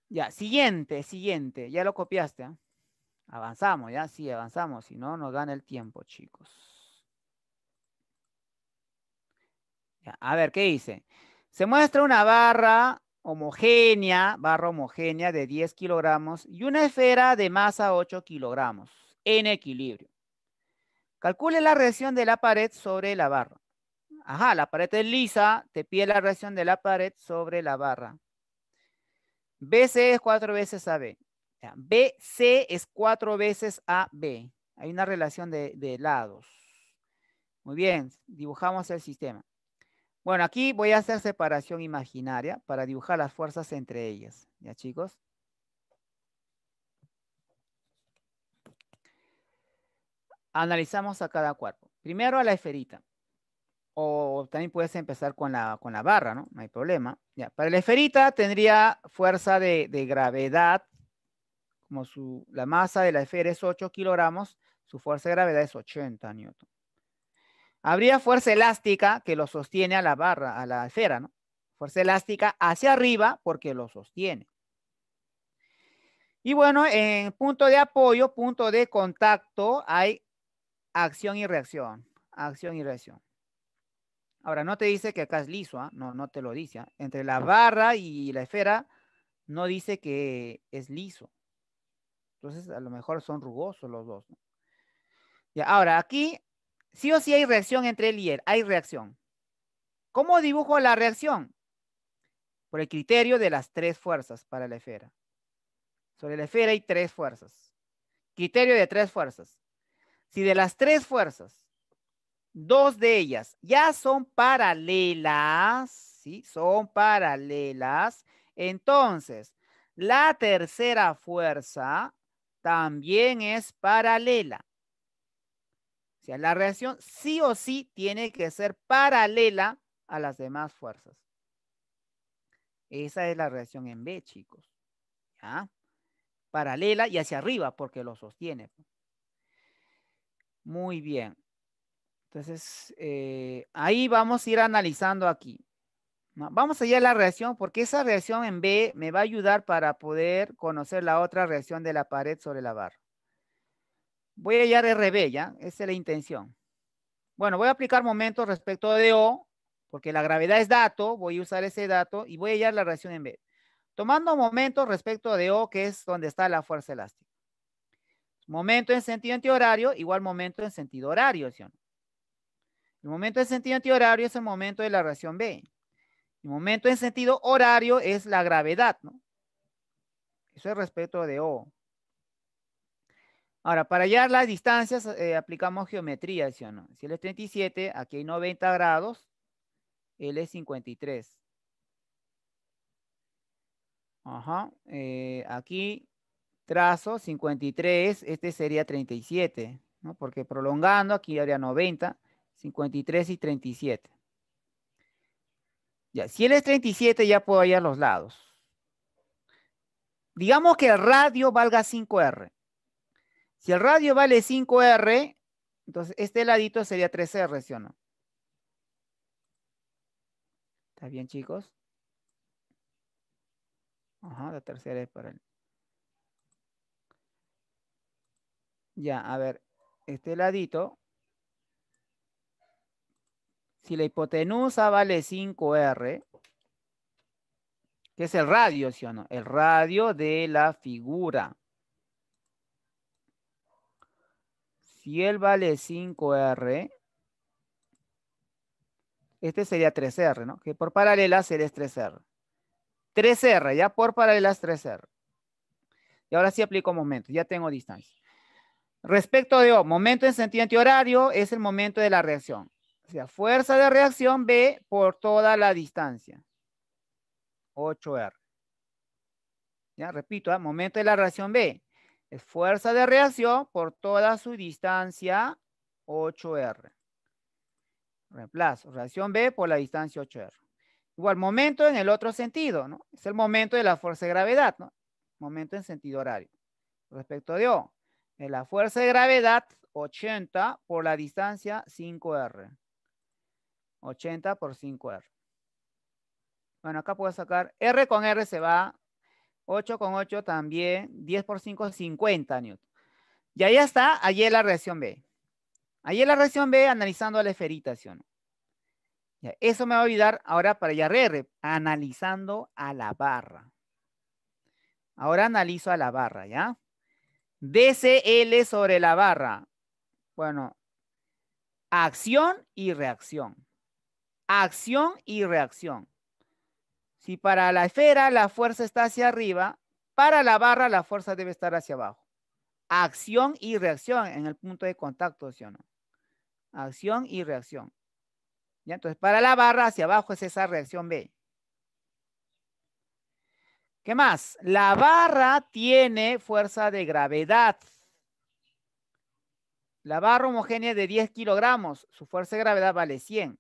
Ya, siguiente, siguiente. Ya lo copiaste. ¿ah? Avanzamos, ya, sí, avanzamos. Si no, nos gana el tiempo, chicos. a ver, ¿qué dice. Se muestra una barra homogénea, barra homogénea de 10 kilogramos y una esfera de masa 8 kilogramos en equilibrio. Calcule la reacción de la pared sobre la barra. Ajá, la pared es lisa, te pide la reacción de la pared sobre la barra. BC es cuatro veces AB. BC es cuatro veces AB. Hay una relación de, de lados. Muy bien, dibujamos el sistema. Bueno, aquí voy a hacer separación imaginaria para dibujar las fuerzas entre ellas. ¿Ya, chicos? Analizamos a cada cuerpo. Primero a la esferita. O también puedes empezar con la, con la barra, ¿no? No hay problema. Ya. Para la esferita tendría fuerza de, gravedad. Como la masa de la esfera es 8 kilogramos, su fuerza de gravedad es 80 newton. Habría fuerza elástica que lo sostiene a la barra, a la esfera, ¿no? Fuerza elástica hacia arriba porque lo sostiene. Y bueno, en punto de apoyo, punto de contacto, hay acción y reacción. Acción y reacción. Ahora, no te dice que acá es liso, ¿ah? no, no te lo dice. ¿ah? Entre la barra y la esfera, no dice que es liso. Entonces, a lo mejor son rugosos los dos. ¿no? Ya, ahora, aquí Sí o sí hay reacción entre el y Hay reacción. ¿Cómo dibujo la reacción? Por el criterio de las tres fuerzas para la esfera. Sobre la esfera hay tres fuerzas. Criterio de tres fuerzas. Si de las tres fuerzas, dos de ellas ya son paralelas, ¿sí? Son paralelas. Entonces, la tercera fuerza también es paralela. La reacción sí o sí tiene que ser paralela a las demás fuerzas. Esa es la reacción en B, chicos. Paralela y hacia arriba porque lo sostiene. Muy bien. Entonces, eh, ahí vamos a ir analizando aquí. Vamos allá a la reacción porque esa reacción en B me va a ayudar para poder conocer la otra reacción de la pared sobre la barra. Voy a hallar RB, ¿ya? Esa es la intención. Bueno, voy a aplicar momentos respecto de O, porque la gravedad es dato, voy a usar ese dato y voy a hallar la reacción en B. Tomando momentos respecto de O, que es donde está la fuerza elástica. Momento en sentido antihorario, igual momento en sentido horario, ¿sí El momento en sentido antihorario es el momento de la reacción B. El momento en sentido horario es la gravedad, ¿no? Eso es respecto de O. Ahora, para hallar las distancias eh, aplicamos geometría, ¿sí o no? Si él es 37, aquí hay 90 grados, él es 53. Ajá, eh, aquí trazo 53, este sería 37, ¿no? Porque prolongando, aquí habría 90, 53 y 37. Ya, si él es 37, ya puedo hallar los lados. Digamos que el radio valga 5R. Si el radio vale 5R, entonces este ladito sería 3R, ¿sí o no? ¿Está bien, chicos? Ajá, la tercera es para él. Ya, a ver, este ladito. Si la hipotenusa vale 5R, que es el radio, ¿sí o no? El radio de la figura. Si él vale 5R, este sería 3R, ¿no? Que por paralelas él 3R. 3R, ya por paralelas 3R. Y ahora sí aplico momento, ya tengo distancia. Respecto de O, momento en sentido antihorario es el momento de la reacción. O sea, fuerza de reacción B por toda la distancia. 8R. Ya, repito, ¿ah? momento de la reacción B es fuerza de reacción por toda su distancia 8R. Reemplazo, reacción B por la distancia 8R. Igual, momento en el otro sentido, ¿no? Es el momento de la fuerza de gravedad, ¿no? Momento en sentido horario. Respecto de O, en la fuerza de gravedad 80 por la distancia 5R. 80 por 5R. Bueno, acá puedo sacar R con R se va 8 con 8 también, 10 por 5, 50 newton. Y ahí está, allí es la reacción B. Allí es la reacción B analizando la esferita, eso me va a ayudar ahora para r analizando a la barra. Ahora analizo a la barra, ¿ya? DCL sobre la barra. Bueno, acción y reacción. Acción y reacción. Si para la esfera la fuerza está hacia arriba, para la barra la fuerza debe estar hacia abajo. Acción y reacción en el punto de contacto, ¿sí o no? Acción y reacción. ¿Ya? Entonces, para la barra hacia abajo es esa reacción B. ¿Qué más? La barra tiene fuerza de gravedad. La barra homogénea de 10 kilogramos, su fuerza de gravedad vale 100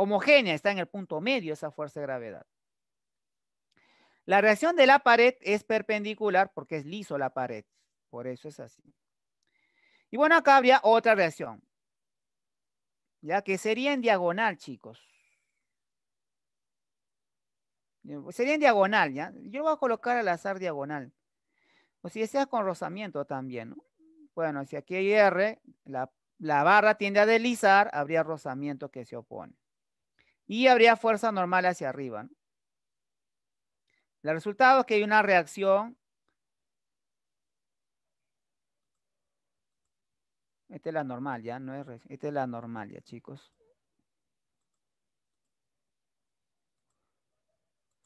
homogénea, está en el punto medio esa fuerza de gravedad. La reacción de la pared es perpendicular porque es liso la pared. Por eso es así. Y bueno, acá había otra reacción. Ya que sería en diagonal, chicos. Eh, pues, sería en diagonal, ¿ya? Yo voy a colocar al azar diagonal. O si deseas con rozamiento también, Bueno, si aquí hay R, la, la barra tiende a deslizar, habría rozamiento que se opone y habría fuerza normal hacia arriba. El resultado es que hay una reacción. Esta es la normal, ya no es. Esta es la normal, ya chicos.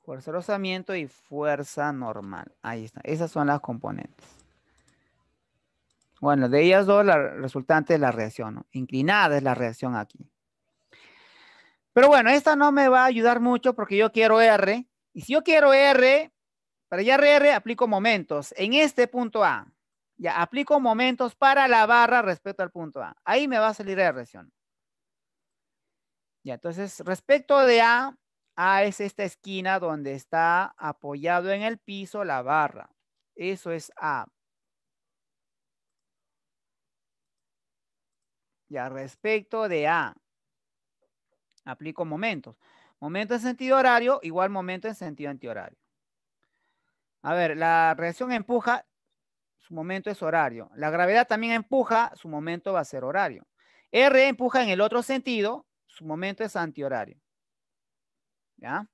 Fuerza de rozamiento y fuerza normal. Ahí está. Esas son las componentes. Bueno, de ellas dos, la resultante es la reacción. Inclinada es la reacción aquí. Pero bueno, esta no me va a ayudar mucho porque yo quiero R. Y si yo quiero R, para ya R aplico momentos en este punto A. Ya aplico momentos para la barra respecto al punto A. Ahí me va a salir R, ¿sí? Ya, entonces, respecto de A, A es esta esquina donde está apoyado en el piso la barra. Eso es A. Ya, respecto de A aplico momentos. Momento en sentido horario, igual momento en sentido antihorario. A ver, la reacción empuja, su momento es horario. La gravedad también empuja, su momento va a ser horario. R empuja en el otro sentido, su momento es antihorario. ¿Ya?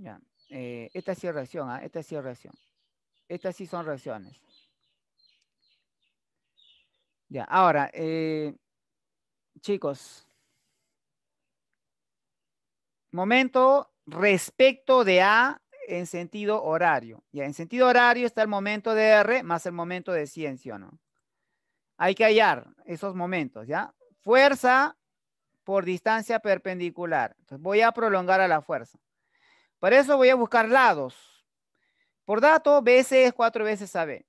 Ya. esta es es reacción, ¿eh? esta es reacción. ¿ah? Estas sí son reacciones. Ya, ahora, eh, chicos. Momento respecto de A en sentido horario. Ya, en sentido horario está el momento de R más el momento de ciencia, no? Hay que hallar esos momentos, ¿ya? Fuerza por distancia perpendicular. Entonces voy a prolongar a la fuerza. Para eso voy a buscar lados. Por dato, BC es cuatro veces AB.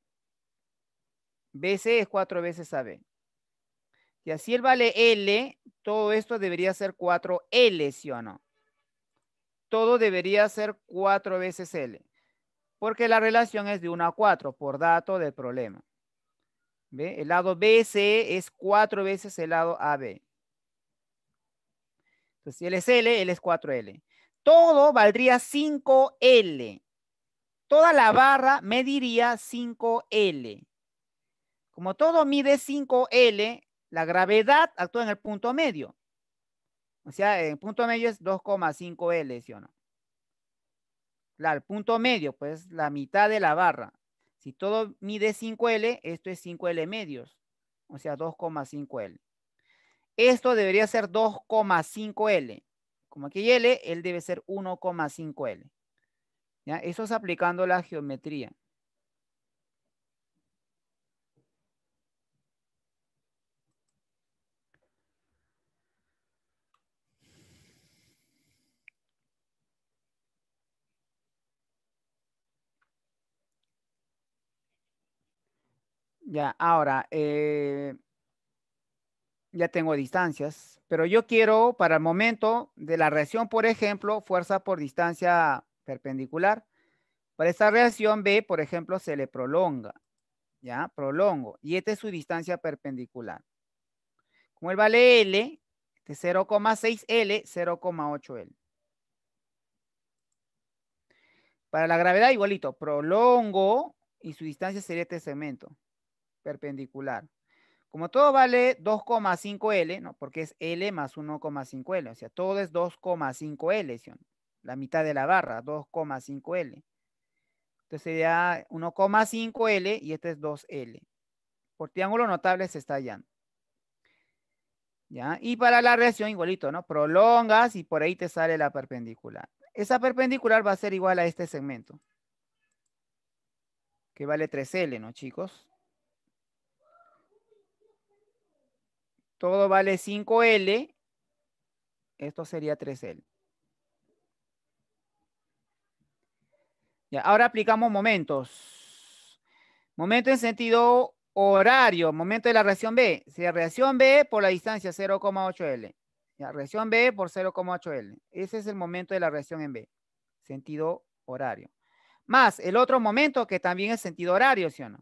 BC es cuatro veces AB. Y así él vale L, todo esto debería ser 4L, ¿sí o no? Todo debería ser 4 veces L. Porque la relación es de 1 a 4 por dato del problema. ¿Ve? El lado BC es 4 veces el lado AB. Entonces, si él es L, él es 4L. Todo valdría 5L. Toda la barra mediría 5L. Como todo mide 5L, la gravedad actúa en el punto medio. O sea, el punto medio es 2,5L, ¿sí o no? Claro, el punto medio, pues la mitad de la barra. Si todo mide 5L, esto es 5L medios, o sea, 2,5L. Esto debería ser 2,5L. Como aquí hay L, él debe ser 1,5L. ¿ya? Eso es aplicando la geometría. Ya, ahora, eh, ya tengo distancias, pero yo quiero para el momento de la reacción, por ejemplo, fuerza por distancia perpendicular. Para esta reacción B, por ejemplo, se le prolonga, ¿ya? Prolongo. Y esta es su distancia perpendicular. Como él vale L, de 0,6L, 0,8L. Para la gravedad, igualito. Prolongo y su distancia sería este segmento perpendicular. Como todo vale 2,5L, ¿no? Porque es L más 1,5L. O sea, todo es 2,5L, la mitad de la barra, 2,5L. Entonces sería 1,5L y este es 2L. Por triángulo notable se está hallando. ¿Ya? Y para la reacción igualito, ¿no? Prolongas y por ahí te sale la perpendicular. Esa perpendicular va a ser igual a este segmento. Que vale 3L, ¿no, chicos? Todo vale 5L. Esto sería 3L. ahora aplicamos momentos. Momento en sentido horario, momento de la reacción B. Sería reacción B por la distancia 0,8L. La reacción B por 0,8L. Ese es el momento de la reacción en B. Sentido horario. Más el otro momento que también es sentido horario, ¿sí o no?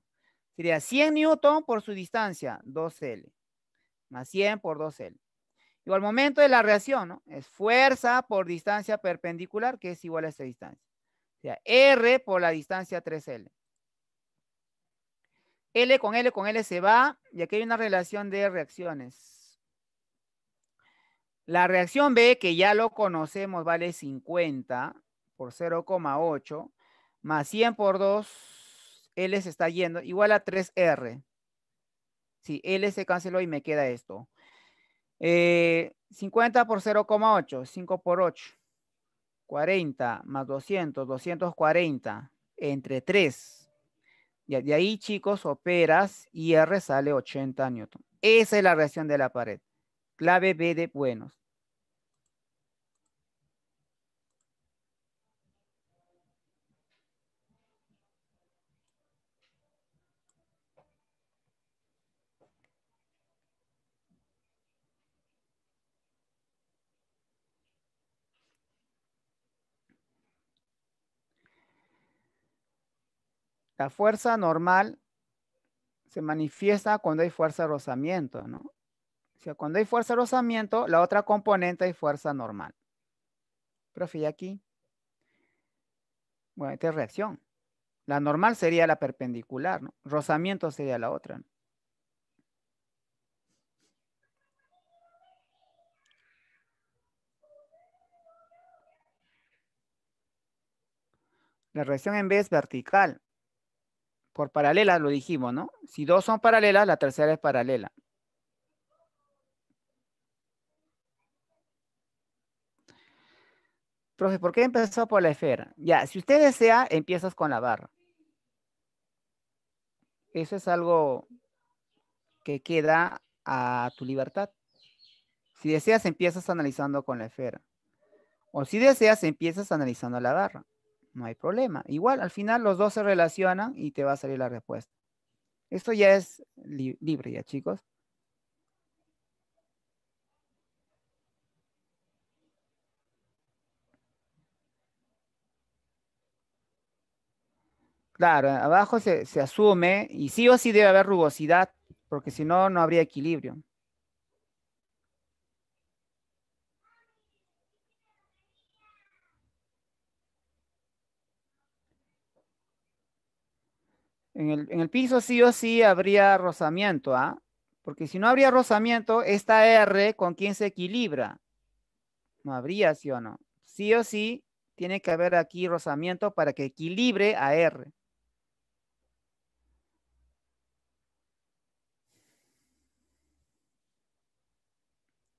Sería 100 newton por su distancia, 2L. Más 100 por 2L. Igual momento de la reacción, ¿no? Es fuerza por distancia perpendicular, que es igual a esta distancia sea, R por la distancia 3L. L con L con L se va y aquí hay una relación de reacciones. La reacción B, que ya lo conocemos, vale 50 por 0,8 más 100 por 2, L se está yendo, igual a 3R. Sí, L se canceló y me queda esto. 50 eh, por 0,8, 5 por 8. 40 más 200, 240 entre 3. Y de ahí, chicos, operas y R sale 80 newton. Esa es la reacción de la pared. Clave B de buenos. la fuerza normal se manifiesta cuando hay fuerza de rozamiento, ¿no? O sea, cuando hay fuerza de rozamiento, la otra componente es fuerza normal. Profe, aquí? Bueno, esta es reacción. La normal sería la perpendicular, ¿no? Rozamiento sería la otra, La reacción en es vertical por paralelas lo dijimos, ¿no? Si dos son paralelas, la tercera es paralela. Profe, ¿por qué empezó por la esfera? Ya, si usted desea, empiezas con la barra. Eso es algo que queda a tu libertad. Si deseas, empiezas analizando con la esfera. O si deseas, empiezas analizando la barra no hay problema. Igual, al final los dos se relacionan y te va a salir la respuesta. Esto ya es libre ya, chicos. Claro, abajo se, se asume, y sí o sí debe haber rugosidad, porque si no, no habría equilibrio. En el, piso sí o sí habría rozamiento, ¿ah? Porque si no habría rozamiento, esta R con quién se equilibra. No habría, sí o no. Sí o sí tiene que haber aquí rozamiento para que equilibre a R.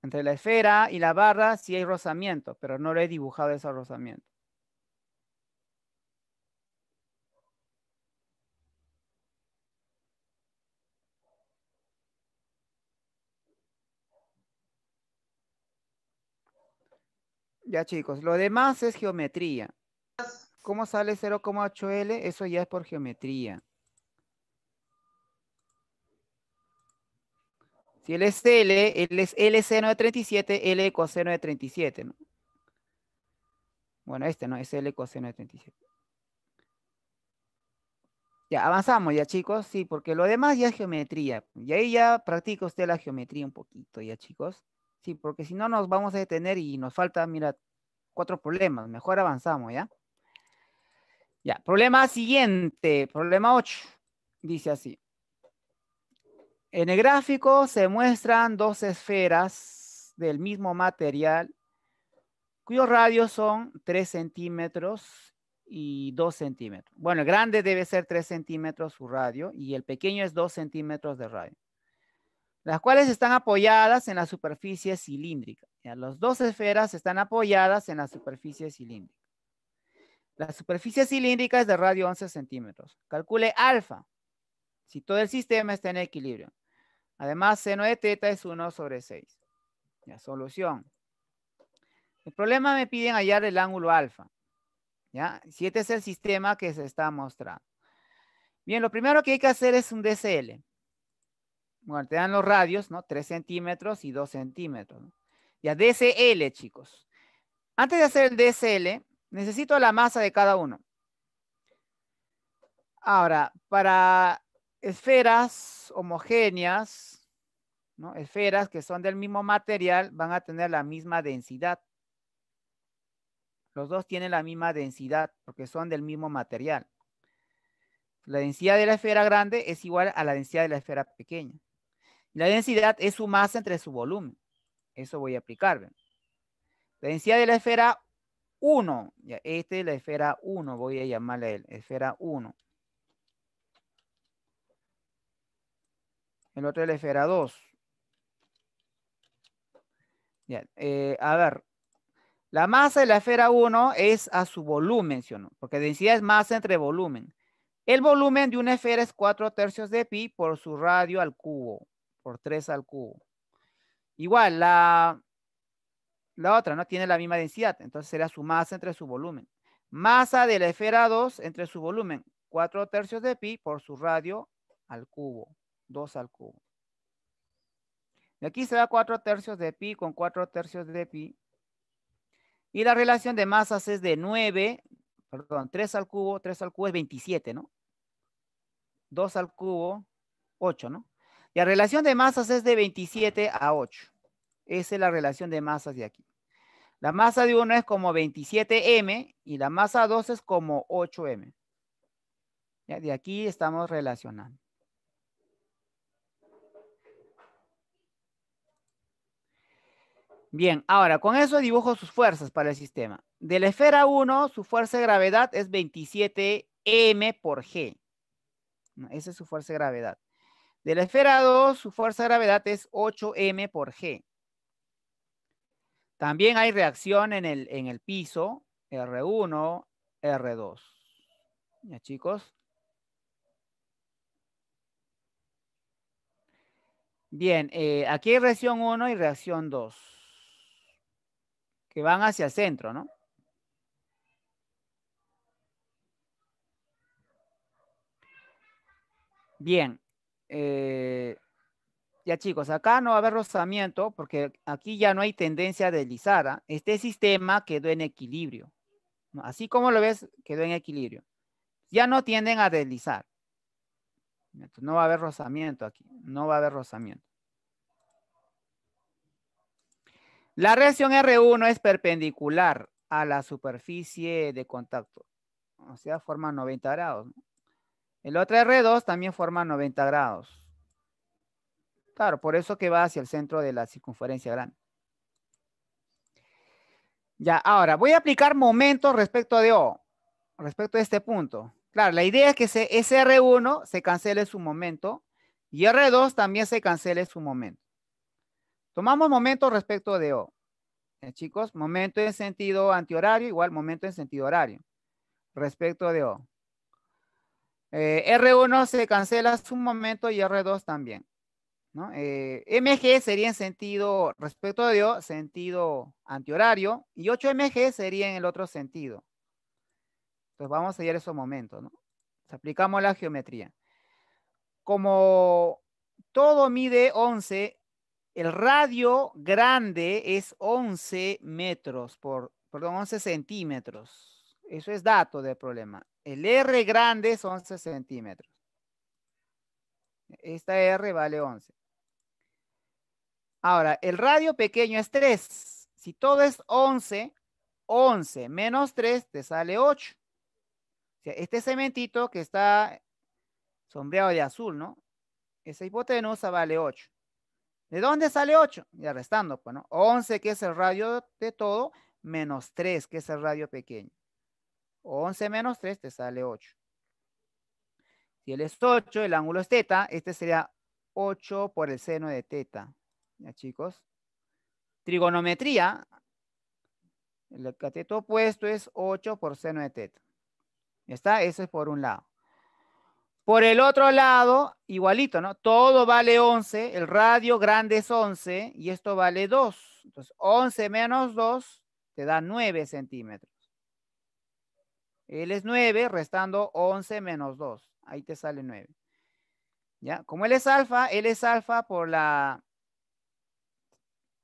Entre la esfera y la barra sí hay rozamiento, pero no lo he dibujado ese rozamiento. Ya chicos, lo demás es geometría. ¿Cómo sale 0,8L? Eso ya es por geometría. Si el es L, L es L seno de 37, L coseno de 37, ¿no? Bueno, este no, es L coseno de 37. Ya, avanzamos ya, chicos. Sí, porque lo demás ya es geometría. Y ahí ya practica usted la geometría un poquito, ya, chicos. Sí, porque si no nos vamos a detener y nos falta, mira, cuatro problemas. Mejor avanzamos, ¿ya? Ya, problema siguiente, problema 8. Dice así. En el gráfico se muestran dos esferas del mismo material cuyos radios son 3 centímetros y 2 centímetros. Bueno, el grande debe ser 3 centímetros su radio y el pequeño es 2 centímetros de radio las cuales están apoyadas en la superficie cilíndrica. las dos esferas están apoyadas en la superficie cilíndrica. La superficie cilíndrica es de radio 11 centímetros. Calcule alfa, si todo el sistema está en equilibrio. Además, seno de teta es 1 sobre 6. La solución. El problema me piden hallar el ángulo alfa. ¿Ya? Si este es el sistema que se está mostrando. Bien, lo primero que hay que hacer es un DCL. Bueno, te dan los radios, ¿no? 3 centímetros y 2 centímetros. ¿no? Ya, DCL, chicos. Antes de hacer el DCL, necesito la masa de cada uno. Ahora, para esferas homogéneas, ¿no? esferas que son del mismo material, van a tener la misma densidad. Los dos tienen la misma densidad porque son del mismo material. La densidad de la esfera grande es igual a la densidad de la esfera pequeña. La densidad es su masa entre su volumen. Eso voy a aplicar. La densidad de la esfera 1. Este esta es la esfera 1. Voy a llamarle esfera 1. El otro es la esfera 2. Eh, a ver. La masa de la esfera 1 es a su volumen, ¿sí o no? Porque densidad es masa entre volumen. El volumen de una esfera es 4 tercios de pi por su radio al cubo por 3 al cubo. Igual, la, la otra no tiene la misma densidad, entonces será su masa entre su volumen. Masa de la esfera 2 entre su volumen, 4 tercios de pi por su radio al cubo, 2 al cubo. Y aquí será 4 tercios de pi con 4 tercios de pi. Y la relación de masas es de 9, perdón, 3 al cubo, 3 al cubo es 27, ¿no? 2 al cubo, 8, ¿no? Y La relación de masas es de 27 a 8. Esa es la relación de masas de aquí. La masa de 1 es como 27m y la masa 2 es como 8m. De aquí estamos relacionando. Bien, ahora con eso dibujo sus fuerzas para el sistema. De la esfera 1, su fuerza de gravedad es 27m por g. Esa es su fuerza de gravedad. De la esfera 2, su fuerza de gravedad es 8m por g. También hay reacción en el, piso, R1, R2. ¿Ya chicos? Bien, eh, aquí hay reacción 1 y reacción 2, que van hacia el centro, ¿no? Bien, eh, ya chicos, acá no va a haber rozamiento porque aquí ya no hay tendencia deslizada. Este sistema quedó en equilibrio. Así como lo ves, quedó en equilibrio. Ya no tienden a deslizar. no va a haber rozamiento aquí. No va a haber rozamiento. La reacción R1 es perpendicular a la superficie de contacto. O sea, forma 90 grados. El otro R2 también forma 90 grados. Claro, por eso que va hacia el centro de la circunferencia grande. Ya, ahora voy a aplicar momentos respecto de O, respecto a este punto. Claro, la idea es que ese R1 se cancele su momento y R2 también se cancele su momento. Tomamos momentos respecto de O. chicos, momento en sentido antihorario, igual momento en sentido horario. Respecto de O. Eh, R1 se cancela hace un momento y R2 también. Eh, MG sería en sentido respecto a Dios, sentido antihorario, y 8MG sería en el otro sentido. Entonces vamos a a esos momentos. ¿no? Aplicamos la geometría. Como todo mide 11, el radio grande es 11 metros, por, perdón, 11 centímetros. Eso es dato del problema. El R grande es 11 centímetros. Esta R vale 11. Ahora, el radio pequeño es 3. Si todo es 11, 11 menos 3 te sale 8. sea, este cementito que está sombreado de azul, ¿no? Esa hipotenusa vale 8. ¿De dónde sale 8? Ya restando, pues, ¿no? 11, que es el radio de todo, menos 3, que es el radio pequeño. 11 menos 3 te sale 8. Si él es 8, el ángulo es teta, este sería 8 por el seno de teta. ¿Ya, chicos? Trigonometría, el cateto opuesto es 8 por seno de teta. ¿Ya está? Eso es por un lado. Por el otro lado, igualito, ¿no? Todo vale 11, el radio grande es 11 y esto vale 2. Entonces, 11 menos 2 te da 9 centímetros. Él es 9, restando 11 menos 2. Ahí te sale 9. ¿Ya? Como él es alfa, él es alfa por la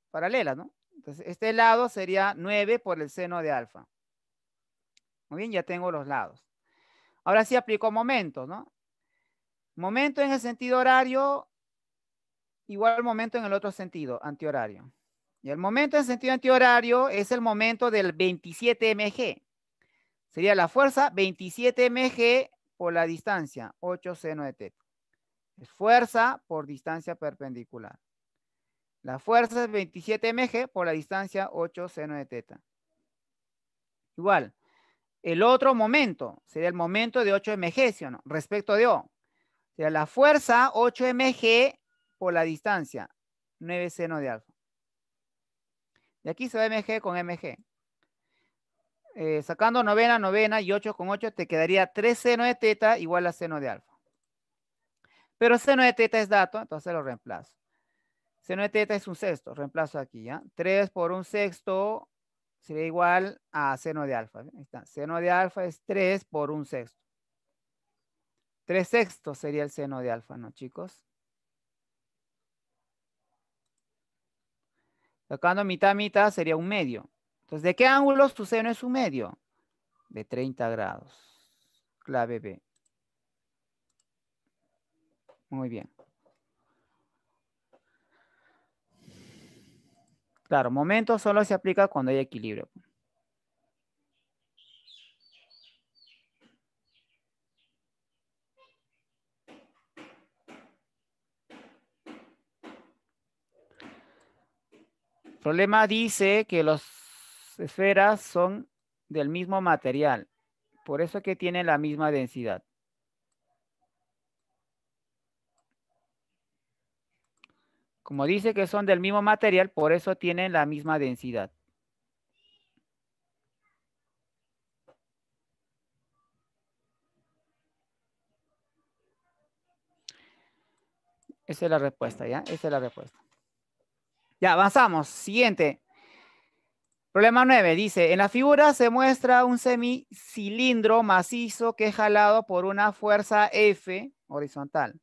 paralela, ¿no? Entonces, este lado sería 9 por el seno de alfa. Muy bien, ya tengo los lados. Ahora sí aplico momentos, ¿no? Momento en el sentido horario, igual momento en el otro sentido, antihorario. Y el momento en sentido antihorario es el momento del 27 mg. Sería la fuerza 27 mg por la distancia, 8 seno de teta. Es fuerza por distancia perpendicular. La fuerza es 27 mg por la distancia 8 seno de teta. Igual, el otro momento sería el momento de 8 mg, ¿sí o no? Respecto de O. Sería la fuerza 8 mg por la distancia, 9 seno de alfa. Y aquí se va mg con mg. Eh, sacando novena, novena y 8 con 8, te quedaría 3 seno de teta igual a seno de alfa. Pero seno de teta es dato, entonces lo reemplazo. Seno de teta es un sexto, reemplazo aquí, ¿ya? 3 por un sexto sería igual a seno de alfa. Ahí está. Seno de alfa es 3 por un sexto. 3 sextos sería el seno de alfa, ¿no, chicos? Sacando mitad, mitad sería un medio. Entonces, ¿de qué ángulos tu seno es un medio? De 30 grados. Clave B. Muy bien. Claro, momento solo se aplica cuando hay equilibrio. El problema dice que los esferas son del mismo material, por eso que tienen la misma densidad. Como dice que son del mismo material, por eso tienen la misma densidad. Esa es la respuesta, ¿ya? Esa es la respuesta. Ya, avanzamos. Siguiente. Problema 9 dice, en la figura se muestra un semicilindro macizo que es jalado por una fuerza F horizontal.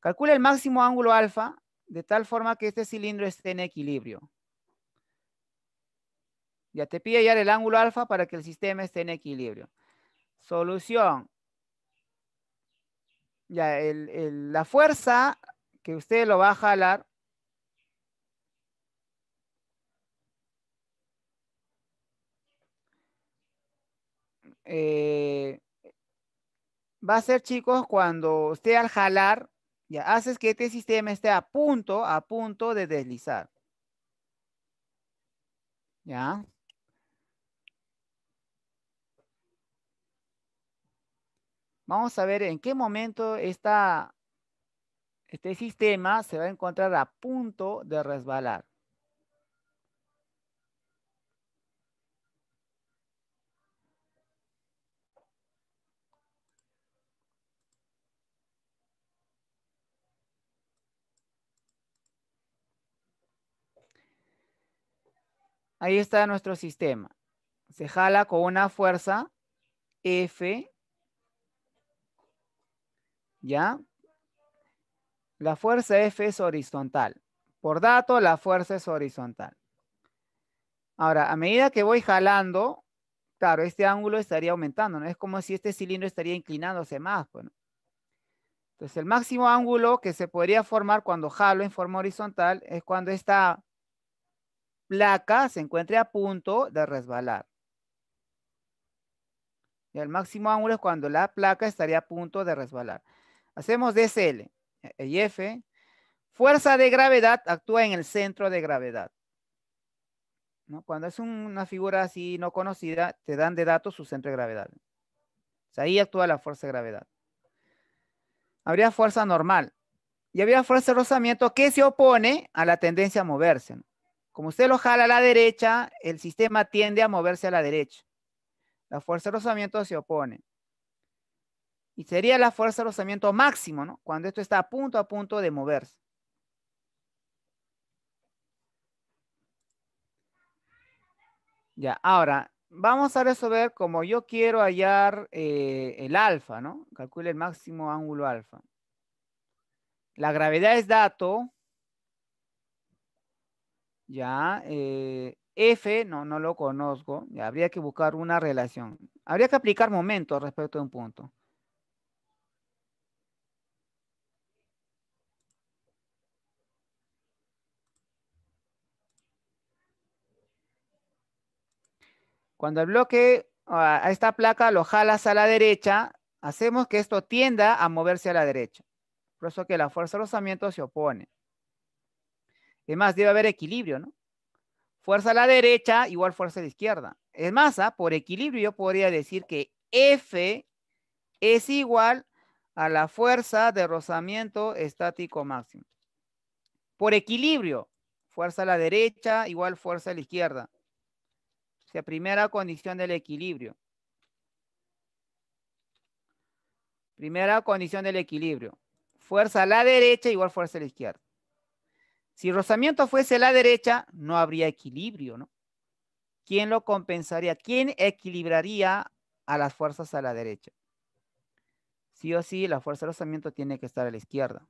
Calcula el máximo ángulo alfa de tal forma que este cilindro esté en equilibrio. Ya te pide hallar el ángulo alfa para que el sistema esté en equilibrio. Solución. la fuerza que usted lo va a jalar Eh, va a ser, chicos, cuando esté al jalar, ya haces que este sistema esté a punto, a punto de deslizar. ¿Ya? Vamos a ver en qué momento está este sistema se va a encontrar a punto de resbalar. Ahí está nuestro sistema. Se jala con una fuerza F. ¿Ya? La fuerza F es horizontal. Por dato, la fuerza es horizontal. Ahora, a medida que voy jalando, claro, este ángulo estaría aumentando, ¿no? Es como si este cilindro estaría inclinándose más, bueno. Pues, Entonces, el máximo ángulo que se podría formar cuando jalo en forma horizontal es cuando está placa se encuentre a punto de resbalar. Y el máximo ángulo es cuando la placa estaría a punto de resbalar. Hacemos DSL e, y F. Fuerza de gravedad actúa en el centro de gravedad. Cuando es una figura así no conocida, te dan de datos su centro de gravedad. ahí actúa la fuerza de gravedad. Habría fuerza normal. Y habría fuerza de rozamiento que se opone a la tendencia a moverse. Como usted lo jala a la derecha, el sistema tiende a moverse a la derecha. La fuerza de rozamiento se opone. Y sería la fuerza de rozamiento máximo, ¿no? Cuando esto está a punto a punto de moverse. Ya, ahora, vamos a resolver como yo quiero hallar eh, el alfa, ¿no? Calcule el máximo ángulo alfa. La gravedad es dato ¿ya? Eh, F, no, no lo conozco, habría que buscar una relación. Habría que aplicar momentos respecto de un punto. Cuando el bloque ah, a esta placa lo jalas a la derecha, hacemos que esto tienda a moverse a la derecha. Por eso que la fuerza de rozamiento se opone. Es más, debe haber equilibrio, ¿no? Fuerza a la derecha, igual fuerza a la izquierda. Es más, ¿ah? por equilibrio yo podría decir que F es igual a la fuerza de rozamiento estático máximo. Por equilibrio, fuerza a la derecha igual fuerza a la izquierda. O sea, primera condición del equilibrio. Primera condición del equilibrio. Fuerza a la derecha igual fuerza a la izquierda. Si el rozamiento fuese la derecha, no habría equilibrio, ¿no? ¿Quién lo compensaría? ¿Quién equilibraría a las fuerzas a la derecha? Sí o sí, la fuerza de rozamiento tiene que estar a la izquierda.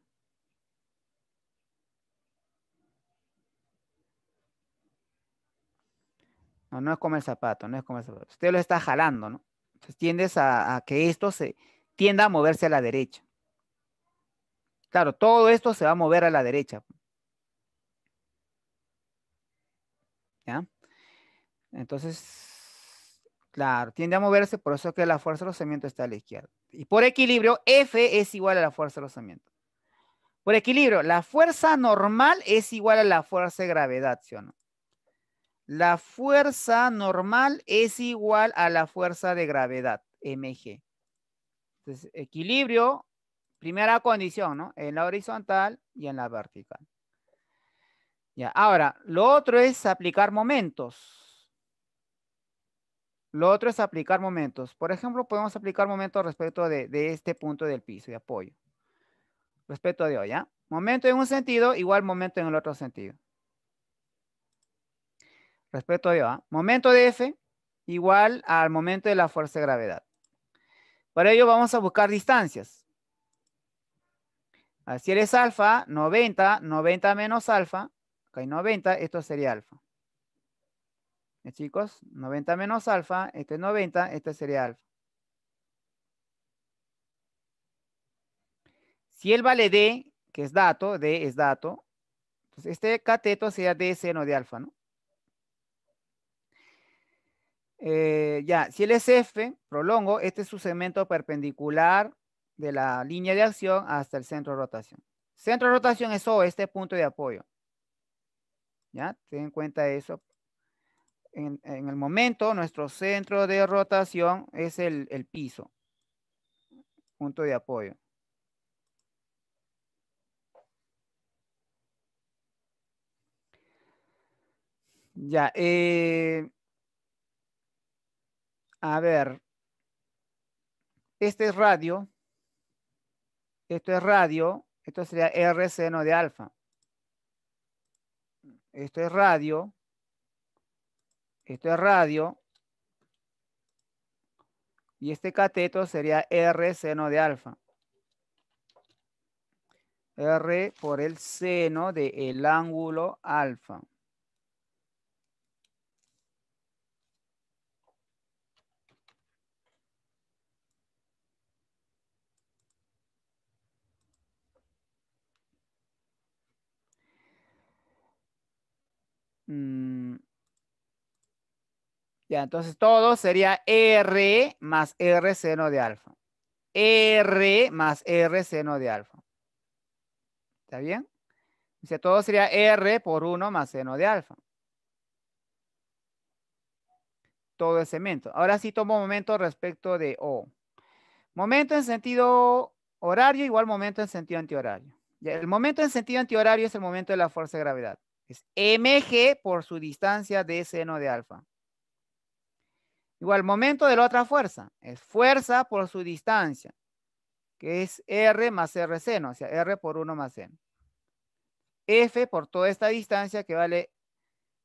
No, no es como el zapato, no es como el zapato. Usted lo está jalando, ¿no? Entonces tiendes a, a que esto se tienda a moverse a la derecha. Claro, todo esto se va a mover a la derecha. ¿ya? Entonces, claro, tiende a moverse, por eso que la fuerza de rozamiento está a la izquierda. Y por equilibrio, F es igual a la fuerza de rozamiento. Por equilibrio, la fuerza normal es igual a la fuerza de gravedad, ¿sí o no? La fuerza normal es igual a la fuerza de gravedad, mg. Entonces, equilibrio, primera condición, ¿no? En la horizontal y en la vertical. Ya, ahora, lo otro es aplicar momentos. Lo otro es aplicar momentos. Por ejemplo, podemos aplicar momentos respecto de, este punto del piso de apoyo. Respecto de hoy, ¿ya? ¿ah? Momento en un sentido, igual momento en el otro sentido. Respecto de hoy, ¿ah? momento de F, igual al momento de la fuerza de gravedad. Para ello vamos a buscar distancias. Así ah, es alfa, 90, 90 menos alfa, hay 90, esto sería alfa. ¿Eh, chicos, 90 menos alfa, este es 90, este sería alfa. Si él vale D, que es dato, D es dato, entonces pues este cateto sería D seno de alfa, ¿no? Eh, ya, si él es F, prolongo, este es su segmento perpendicular de la línea de acción hasta el centro de rotación. Centro de rotación es O, este punto de apoyo. ¿Ya? Ten en cuenta eso. En, el momento, nuestro centro de rotación es el, piso. Punto de apoyo. Ya. Eh, a ver. Este es radio. Esto es radio. Esto sería R seno de alfa esto es radio, esto es radio, y este cateto sería R seno de alfa. R por el seno del ángulo alfa. Mm. Ya, entonces todo sería R más R seno de alfa. R más R seno de alfa. ¿Está bien? Dice, todo sería R por 1 más seno de alfa. Todo el segmento. Ahora sí tomo momento respecto de O. Momento en sentido horario igual momento en sentido antihorario. El momento en sentido antihorario es el momento de la fuerza de gravedad. Es mg por su distancia de seno de alfa. Igual, momento de la otra fuerza. Es fuerza por su distancia, que es R más R seno, o sea, R por 1 más seno. F por toda esta distancia que vale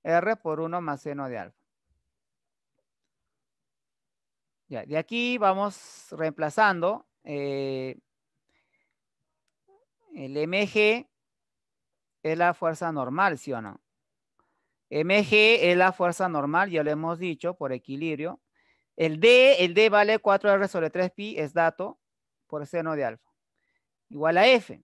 R por 1 más seno de alfa. Ya, de aquí vamos reemplazando eh, el MG es la fuerza normal, ¿sí o no? MG es la fuerza normal, ya lo hemos dicho, por equilibrio. El D, el D vale 4R sobre 3pi, es dato por seno de alfa. Igual a F.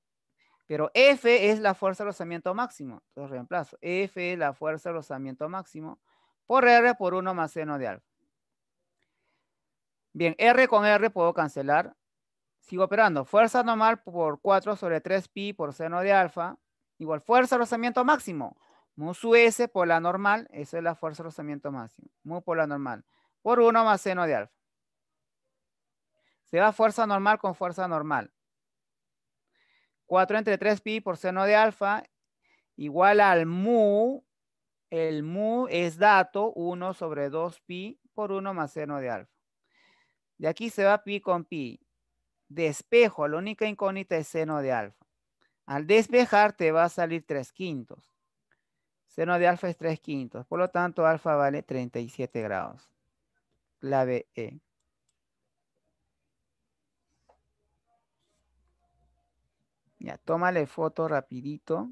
Pero F es la fuerza de rozamiento máximo. Entonces reemplazo. F es la fuerza de rozamiento máximo por R por 1 más seno de alfa. Bien, R con R puedo cancelar. Sigo operando. Fuerza normal por 4 sobre 3pi por seno de alfa Igual fuerza de rozamiento máximo. Mu su S por la normal. Esa es la fuerza de rozamiento máximo. Mu por la normal. Por 1 más seno de alfa. Se va fuerza normal con fuerza normal. 4 entre 3 pi por seno de alfa igual al mu. El mu es dato 1 sobre 2 pi por 1 más seno de alfa. De aquí se va pi con pi. Despejo, la única incógnita es seno de alfa. Al despejar te va a salir 3 quintos. Seno de alfa es 3 quintos. Por lo tanto, alfa vale 37 grados. Clave E. Ya, tómale foto rapidito.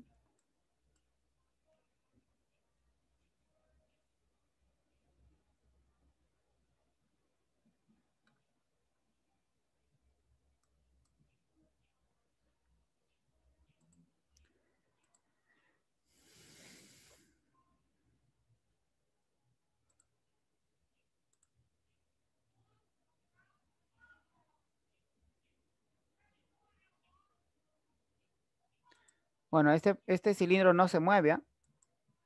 Bueno, este, este, cilindro no se mueve,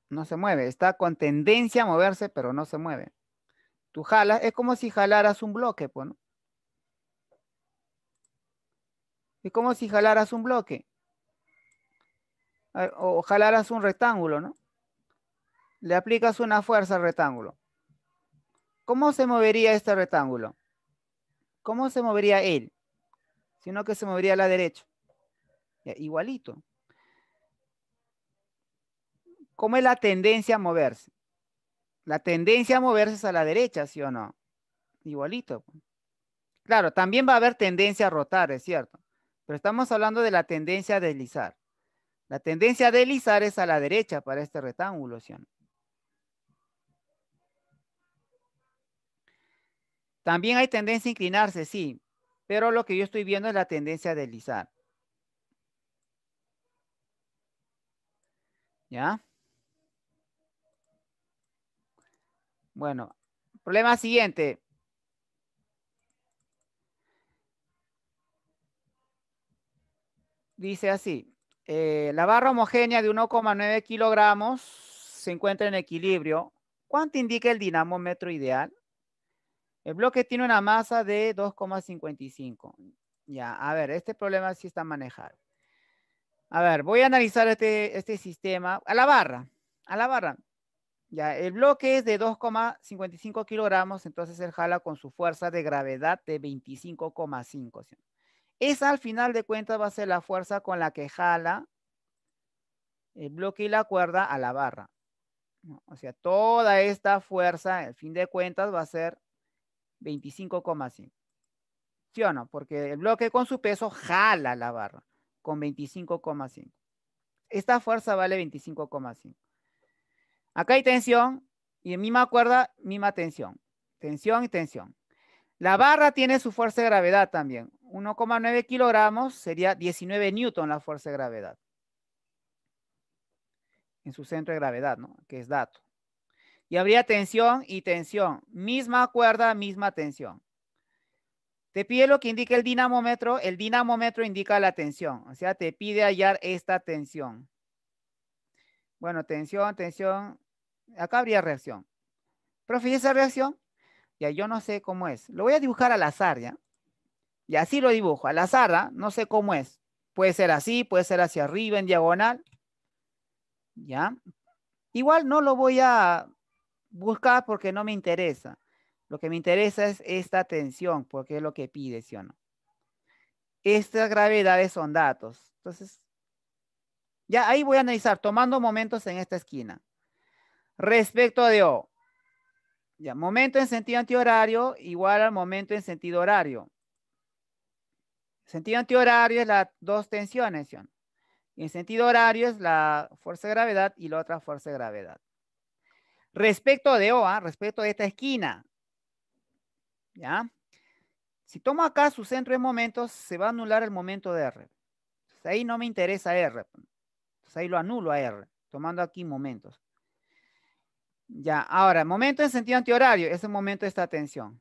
no se mueve. Está con tendencia a moverse, pero no se mueve. Tú jalas, es como si jalaras un bloque, pues, ¿no? Es como si jalaras un bloque. Eh, o jalaras un rectángulo, ¿no? Le aplicas una fuerza al rectángulo. ¿Cómo se movería este rectángulo? ¿Cómo se movería él? Sino que se movería a la derecha. Igualito. ¿Cómo es la tendencia a moverse? La tendencia a moverse es a la derecha, ¿sí o no? Igualito. Claro, también va a haber tendencia a rotar, es cierto. Pero estamos hablando de la tendencia a deslizar. La tendencia a deslizar es a la derecha para este rectángulo, ¿sí o no? También hay tendencia a inclinarse, sí, pero lo que yo estoy viendo es la tendencia a deslizar. ¿Ya? Bueno, problema siguiente. Dice así, eh, la barra homogénea de 1,9 kilogramos se encuentra en equilibrio. ¿Cuánto indica el dinamómetro ideal? El bloque tiene una masa de 2,55. Ya, a ver, este problema sí está manejado. A ver, voy a analizar este, este sistema. A la barra, a la barra. Ya, el bloque es de 2,55 kilogramos, entonces él jala con su fuerza de gravedad de 25,5. Esa al final de cuentas va a ser la fuerza con la que jala el bloque y la cuerda a la barra. O sea, toda esta fuerza, al fin de cuentas, va a ser 25,5. ¿Sí o no? Porque el bloque con su peso jala la barra con 25,5. Esta fuerza vale 25,5. Acá hay tensión y en misma cuerda, misma tensión. Tensión y tensión. La barra tiene su fuerza de gravedad también. 1,9 kilogramos sería 19 newton la fuerza de gravedad. En su centro de gravedad, ¿no? Que es dato. Y habría tensión y tensión. Misma cuerda, misma tensión. Te pide lo que indica el dinamómetro. El dinamómetro indica la tensión. O sea, te pide hallar esta tensión. Bueno, tensión, tensión acá habría reacción. Profe, esa reacción? Ya, yo no sé cómo es. Lo voy a dibujar al azar, ¿ya? Y así lo dibujo, al azar, ¿ah? No sé cómo es. Puede ser así, puede ser hacia arriba, en diagonal. ¿Ya? Igual no lo voy a buscar porque no me interesa. Lo que me interesa es esta tensión, porque es lo que pide, ¿sí o no? Estas gravedades son datos. Entonces, ya ahí voy a analizar, tomando momentos en esta esquina. Respecto de O. Ya, momento en sentido antihorario igual al momento en sentido horario. Sentido antihorario es las dos tensiones, Y en sentido horario es la fuerza de gravedad y la otra fuerza de gravedad. Respecto de O, ¿ah? respecto de esta esquina, ¿ya? Si tomo acá su centro de momentos, se va a anular el momento de R. ahí no me interesa R. ahí lo anulo a R, tomando aquí momentos. Ya, ahora, momento en sentido antihorario, es momento de esta tensión.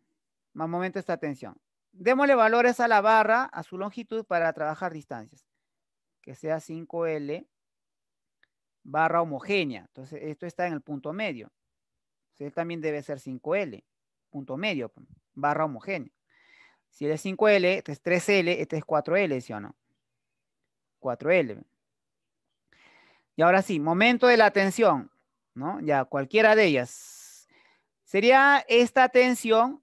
Más momento esta tensión. Démosle valores a la barra, a su longitud, para trabajar distancias. Que sea 5L barra homogénea. Entonces, esto está en el punto medio. Entonces, también debe ser 5L, punto medio, pues, barra homogénea. Si él es 5L, este es 3L, este es 4L, ¿sí o no? 4L. Y ahora sí, momento de la tensión. ¿no? Ya, cualquiera de ellas. Sería esta tensión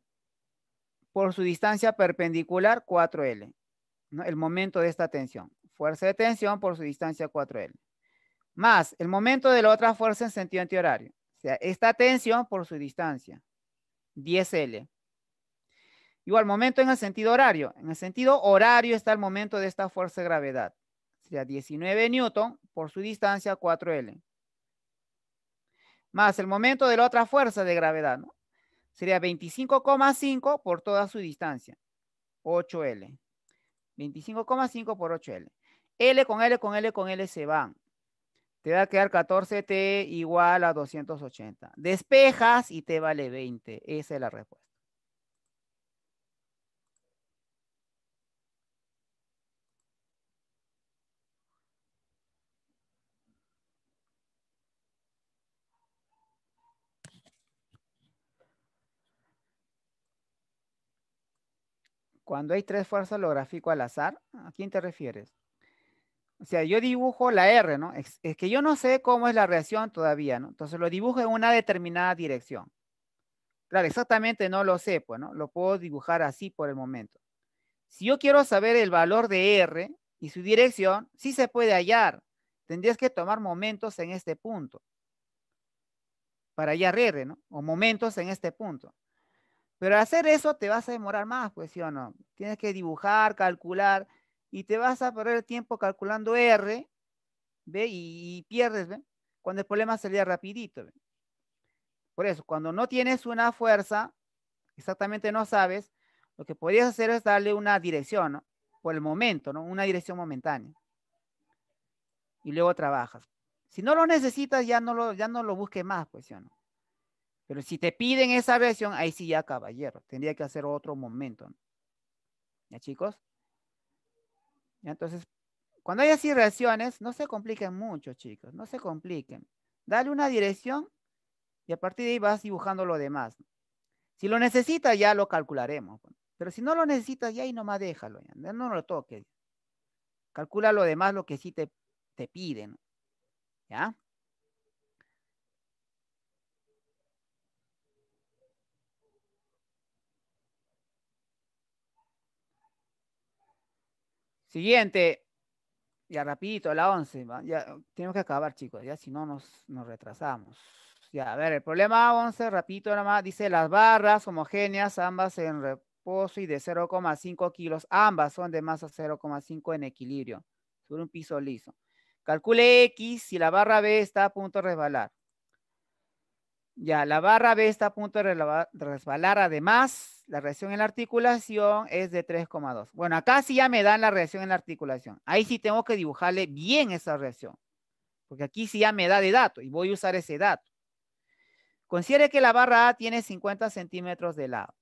por su distancia perpendicular 4L, El momento de esta tensión. Fuerza de tensión por su distancia 4L. Más el momento de la otra fuerza en sentido antihorario. O sea, esta tensión por su distancia. 10L. Igual, momento en el sentido horario. En el sentido horario está el momento de esta fuerza de gravedad. sea 19 Newton por su distancia 4L más el momento de la otra fuerza de gravedad, ¿no? Sería 25,5 por toda su distancia, 8L. 25,5 por 8L. L con L con L con L se van. Te va a quedar 14T igual a 280. Despejas y te vale 20. Esa es la respuesta. Cuando hay tres fuerzas, lo grafico al azar. ¿A quién te refieres? O sea, yo dibujo la R, ¿no? Es, que yo no sé cómo es la reacción todavía, ¿no? Entonces lo dibujo en una determinada dirección. Claro, exactamente no lo sé, pues, ¿no? Lo puedo dibujar así por el momento. Si yo quiero saber el valor de R y su dirección, sí se puede hallar. Tendrías que tomar momentos en este punto. Para hallar R, ¿no? O momentos en este punto. Pero hacer eso te vas a demorar más, pues sí o no. Tienes que dibujar, calcular y te vas a perder tiempo calculando R, ¿ve? Y, pierdes, ¿ve? Cuando el problema salía rapidito, Por eso, cuando no tienes una fuerza, exactamente no sabes, lo que podrías hacer es darle una dirección, ¿no? Por el momento, ¿no? Una dirección momentánea. Y luego trabajas. Si no lo necesitas, ya no lo, ya no lo busques más, pues, ¿sí o no? Pero si te piden esa versión, ahí sí ya caballero, tendría que hacer otro momento. ¿Ya chicos? Entonces, cuando hay así reacciones, no se compliquen mucho, chicos, no se compliquen. Dale una dirección y a partir de ahí vas dibujando lo demás. Si lo necesitas, ya lo calcularemos. Pero si no lo necesitas, ya ahí nomás déjalo, No no lo toques. Calcula lo demás, lo que sí te, te piden. ¿Ya? Siguiente. Ya rapidito, la 11. Ya, tenemos que acabar, chicos. Ya si no, nos, retrasamos. Ya, a ver, el problema 11, rapidito nada más. Dice las barras homogéneas, ambas en reposo y de 0,5 kilos. Ambas son de masa 0,5 en equilibrio sobre un piso liso. Calcule X si la barra B está a punto de resbalar. Ya, la barra B está a punto de resbalar. Además, la reacción en la articulación es de 3,2. Bueno, acá sí ya me dan la reacción en la articulación. Ahí sí tengo que dibujarle bien esa reacción. Porque aquí sí ya me da de dato y voy a usar ese dato. Considere que la barra A tiene 50 centímetros de lado.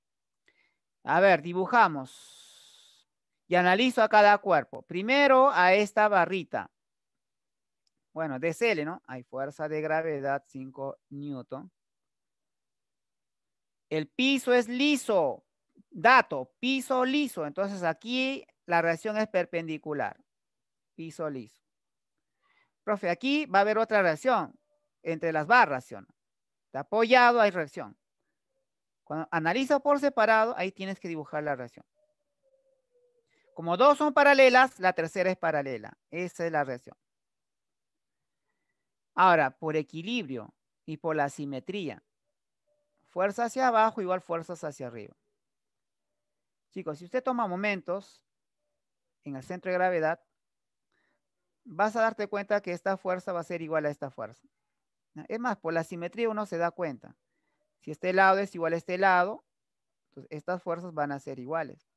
A ver, dibujamos. Y analizo a cada cuerpo. Primero a esta barrita. Bueno, DCL, ¿no? Hay fuerza de gravedad 5 newton. El piso es liso. Dato, piso liso. Entonces aquí la reacción es perpendicular. Piso liso. Profe, aquí va a haber otra reacción. Entre las barras, Está apoyado, hay reacción. Cuando analizo por separado, ahí tienes que dibujar la reacción. Como dos son paralelas, la tercera es paralela. Esa es la reacción. Ahora, por equilibrio y por la simetría. Fuerza hacia abajo igual fuerzas hacia arriba. Chicos, si usted toma momentos en el centro de gravedad, vas a darte cuenta que esta fuerza va a ser igual a esta fuerza. Es más, por la simetría uno se da cuenta. Si este lado es igual a este lado, entonces estas fuerzas van a ser iguales.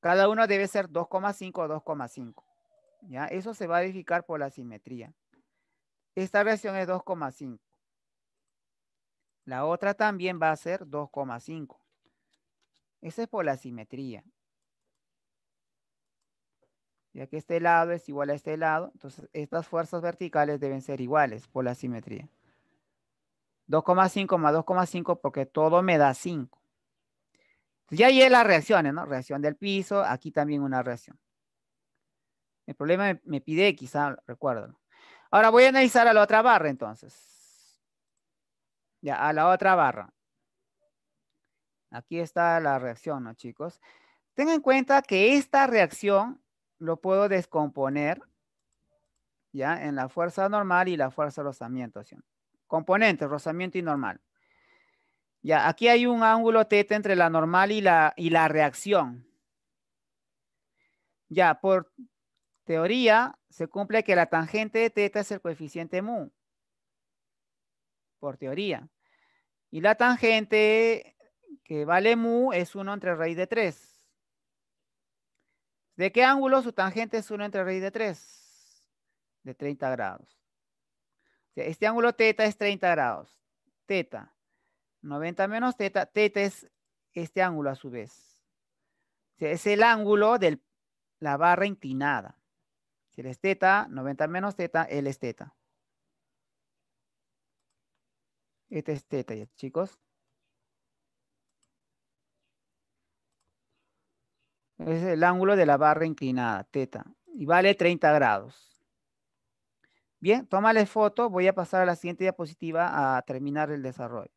Cada uno debe ser 2,5 o 2,5. ¿ya? Eso se va a verificar por la simetría. Esta reacción es 2,5. La otra también va a ser 2,5. Esa es por la simetría. Ya que este lado es igual a este lado, entonces estas fuerzas verticales deben ser iguales por la simetría. 2,5 más 2,5 porque todo me da 5. Ya hay las reacciones, ¿no? Reacción del piso, aquí también una reacción. El problema me, pide, quizá, ah, recuérdalo. Ahora voy a analizar a la otra barra entonces. Ya, a la otra barra. Aquí está la reacción, ¿no, chicos? Tengan en cuenta que esta reacción lo puedo descomponer, ¿ya? En la fuerza normal y la fuerza de rozamiento. Componente, Componentes, rozamiento y normal. Ya, aquí hay un ángulo teta entre la normal y la, y la reacción. Ya, por teoría, se cumple que la tangente de teta es el coeficiente mu por teoría. Y la tangente que vale mu es 1 entre raíz de 3. ¿De qué ángulo su tangente es 1 entre raíz de 3? De 30 grados. este ángulo teta es 30 grados. Teta. 90 menos teta. Teta es este ángulo a su vez. es el ángulo de la barra inclinada. Si él es teta, 90 menos teta, él es teta. este, es teta, chicos. Es el ángulo de la barra inclinada, teta. Y vale 30 grados. Bien, tómale foto. Voy a pasar a la siguiente diapositiva a terminar el desarrollo.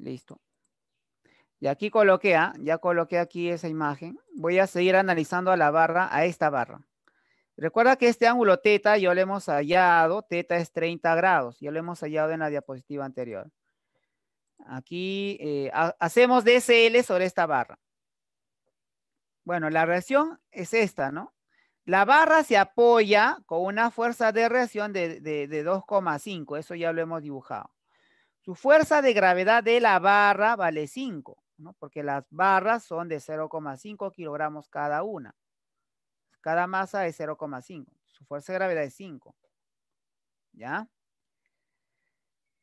Listo. Y aquí coloqué, ¿ah? ya coloqué aquí esa imagen. Voy a seguir analizando a la barra, a esta barra. Recuerda que este ángulo teta ya lo hemos hallado, teta es 30 grados, ya lo hemos hallado en la diapositiva anterior. Aquí eh, hacemos DSL sobre esta barra. Bueno, la reacción es esta, ¿no? La barra se apoya con una fuerza de reacción de, de 2,5, eso ya lo hemos dibujado. Su fuerza de gravedad de la barra vale 5, ¿no? porque las barras son de 0,5 kilogramos cada una. Cada masa es 0,5. Su fuerza de gravedad es 5. ¿Ya?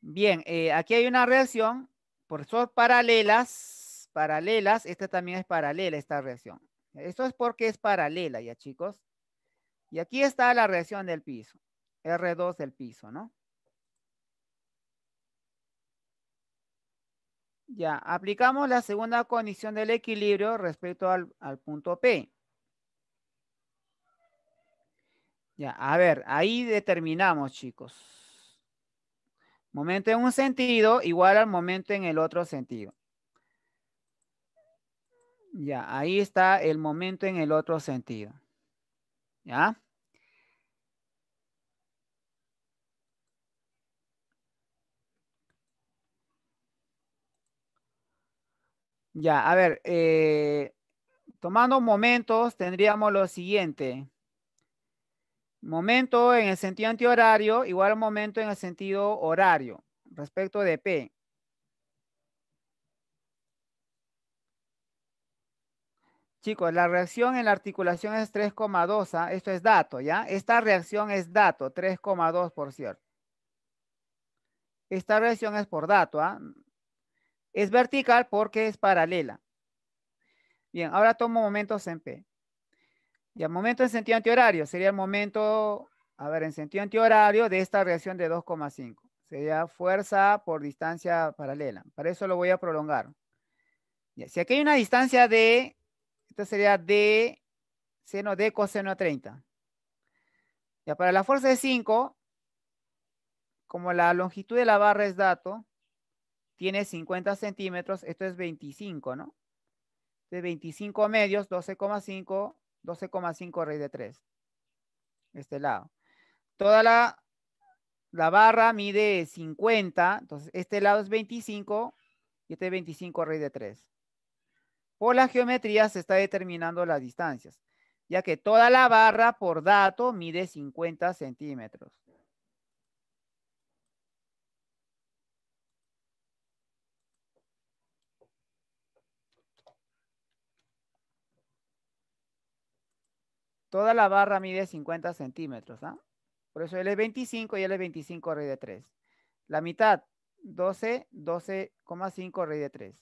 Bien, eh, aquí hay una reacción por son paralelas. Paralelas, esta también es paralela, esta reacción. Esto es porque es paralela, ya chicos. Y aquí está la reacción del piso, R2 del piso, ¿no? Ya, aplicamos la segunda condición del equilibrio respecto al, punto P. Ya, a ver, ahí determinamos, chicos. Momento en un sentido igual al momento en el otro sentido. Ya, ahí está el momento en el otro sentido. ¿Ya? Ya, a ver, eh, tomando momentos, tendríamos lo siguiente. Momento en el sentido antihorario, igual momento en el sentido horario, respecto de P. Chicos, la reacción en la articulación es 3,2, ¿ah? esto es dato, ¿ya? Esta reacción es dato, 3,2 por cierto. Esta reacción es por dato, ¿ah? Es vertical porque es paralela. Bien, ahora tomo momentos en P. Ya, momento en sentido antihorario. Sería el momento, a ver, en sentido antihorario de esta reacción de 2,5. Sería fuerza por distancia paralela. Para eso lo voy a prolongar. Ya, si aquí hay una distancia de, esto sería de seno de coseno 30. Ya, para la fuerza de 5, como la longitud de la barra es dato, tiene 50 centímetros, esto es 25, ¿no? De 25 medios, 12,5, 12,5 rey de 3. Este lado. Toda la, barra mide 50, entonces este lado es 25 y este es 25 rey de 3. Por la geometría se está determinando las distancias, ya que toda la barra por dato mide 50 centímetros. Toda la barra mide 50 centímetros, ¿ah? Por eso él es 25 y l es 25 rey de 3. La mitad, 12, 12,5 rey de 3.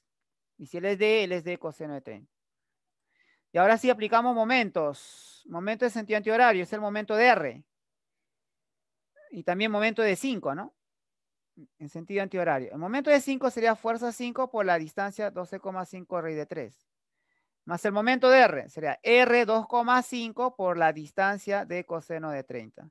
Y si él es D, él es D coseno de 3. Y ahora sí aplicamos momentos. Momento de sentido antihorario, es el momento de R. Y también momento de 5, ¿no? En sentido antihorario. El momento de 5 sería fuerza 5 por la distancia 12,5 rey de 3 más el momento de R. Sería R 2,5 por la distancia de coseno de 30.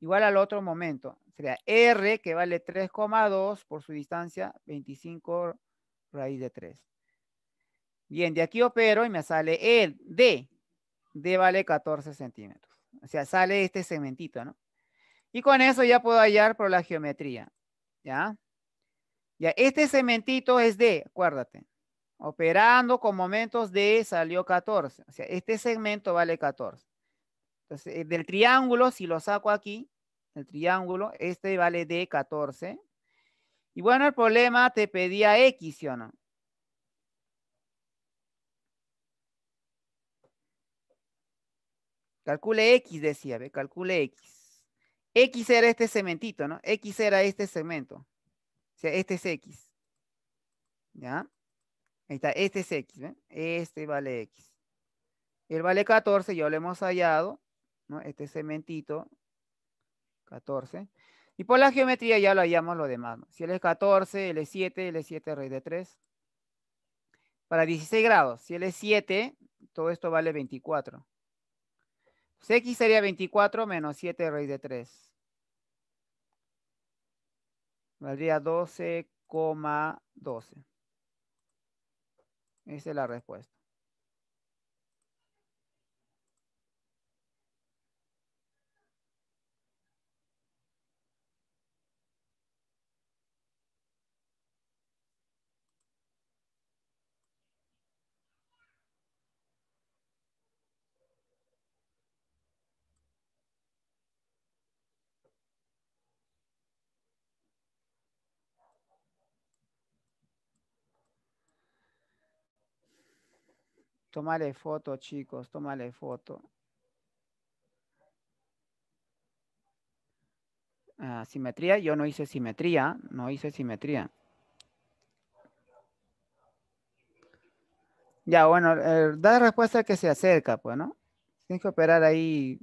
Igual al otro momento. Sería R que vale 3,2 por su distancia 25 raíz de 3. Bien, de aquí opero y me sale el D. D vale 14 centímetros. O sea, sale este segmentito, ¿no? Y con eso ya puedo hallar por la geometría. ¿Ya? Ya, este segmentito es D, acuérdate. Operando con momentos de salió 14. O sea, este segmento vale 14. Entonces, eh, del triángulo, si lo saco aquí, el triángulo, este vale de 14. Y bueno, el problema te pedía X, ¿sí o no? Calcule X, decía, ¿ve? calcule X. X era este segmentito, ¿no? X era este segmento. O sea, este es X. ¿Ya? Ahí está, este es X, Este vale X. Él vale 14, ya lo hemos hallado, ¿no? Este cementito, 14. Y por la geometría ya lo hallamos lo demás, Si él es 14, él es 7, él es 7 raíz de 3. Para 16 grados, si él es 7, todo esto vale 24. Pues X sería 24 menos 7 raíz de 3 valdría 12,12. Esa es la respuesta. Tómale foto, chicos, tómale foto. Ah, simetría, yo no hice simetría, no hice simetría. Ya, bueno, eh, da da respuesta que se acerca, pues, ¿no? Tienes que operar ahí.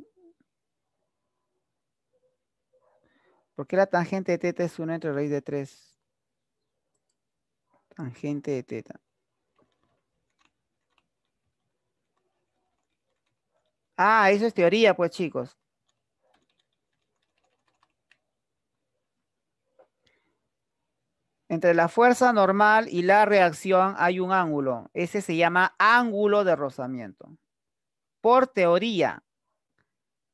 ¿Por qué la tangente de teta es 1 entre raíz de 3? Tangente de teta. Ah, eso es teoría, pues chicos. Entre la fuerza normal y la reacción hay un ángulo. Ese se llama ángulo de rozamiento. Por teoría,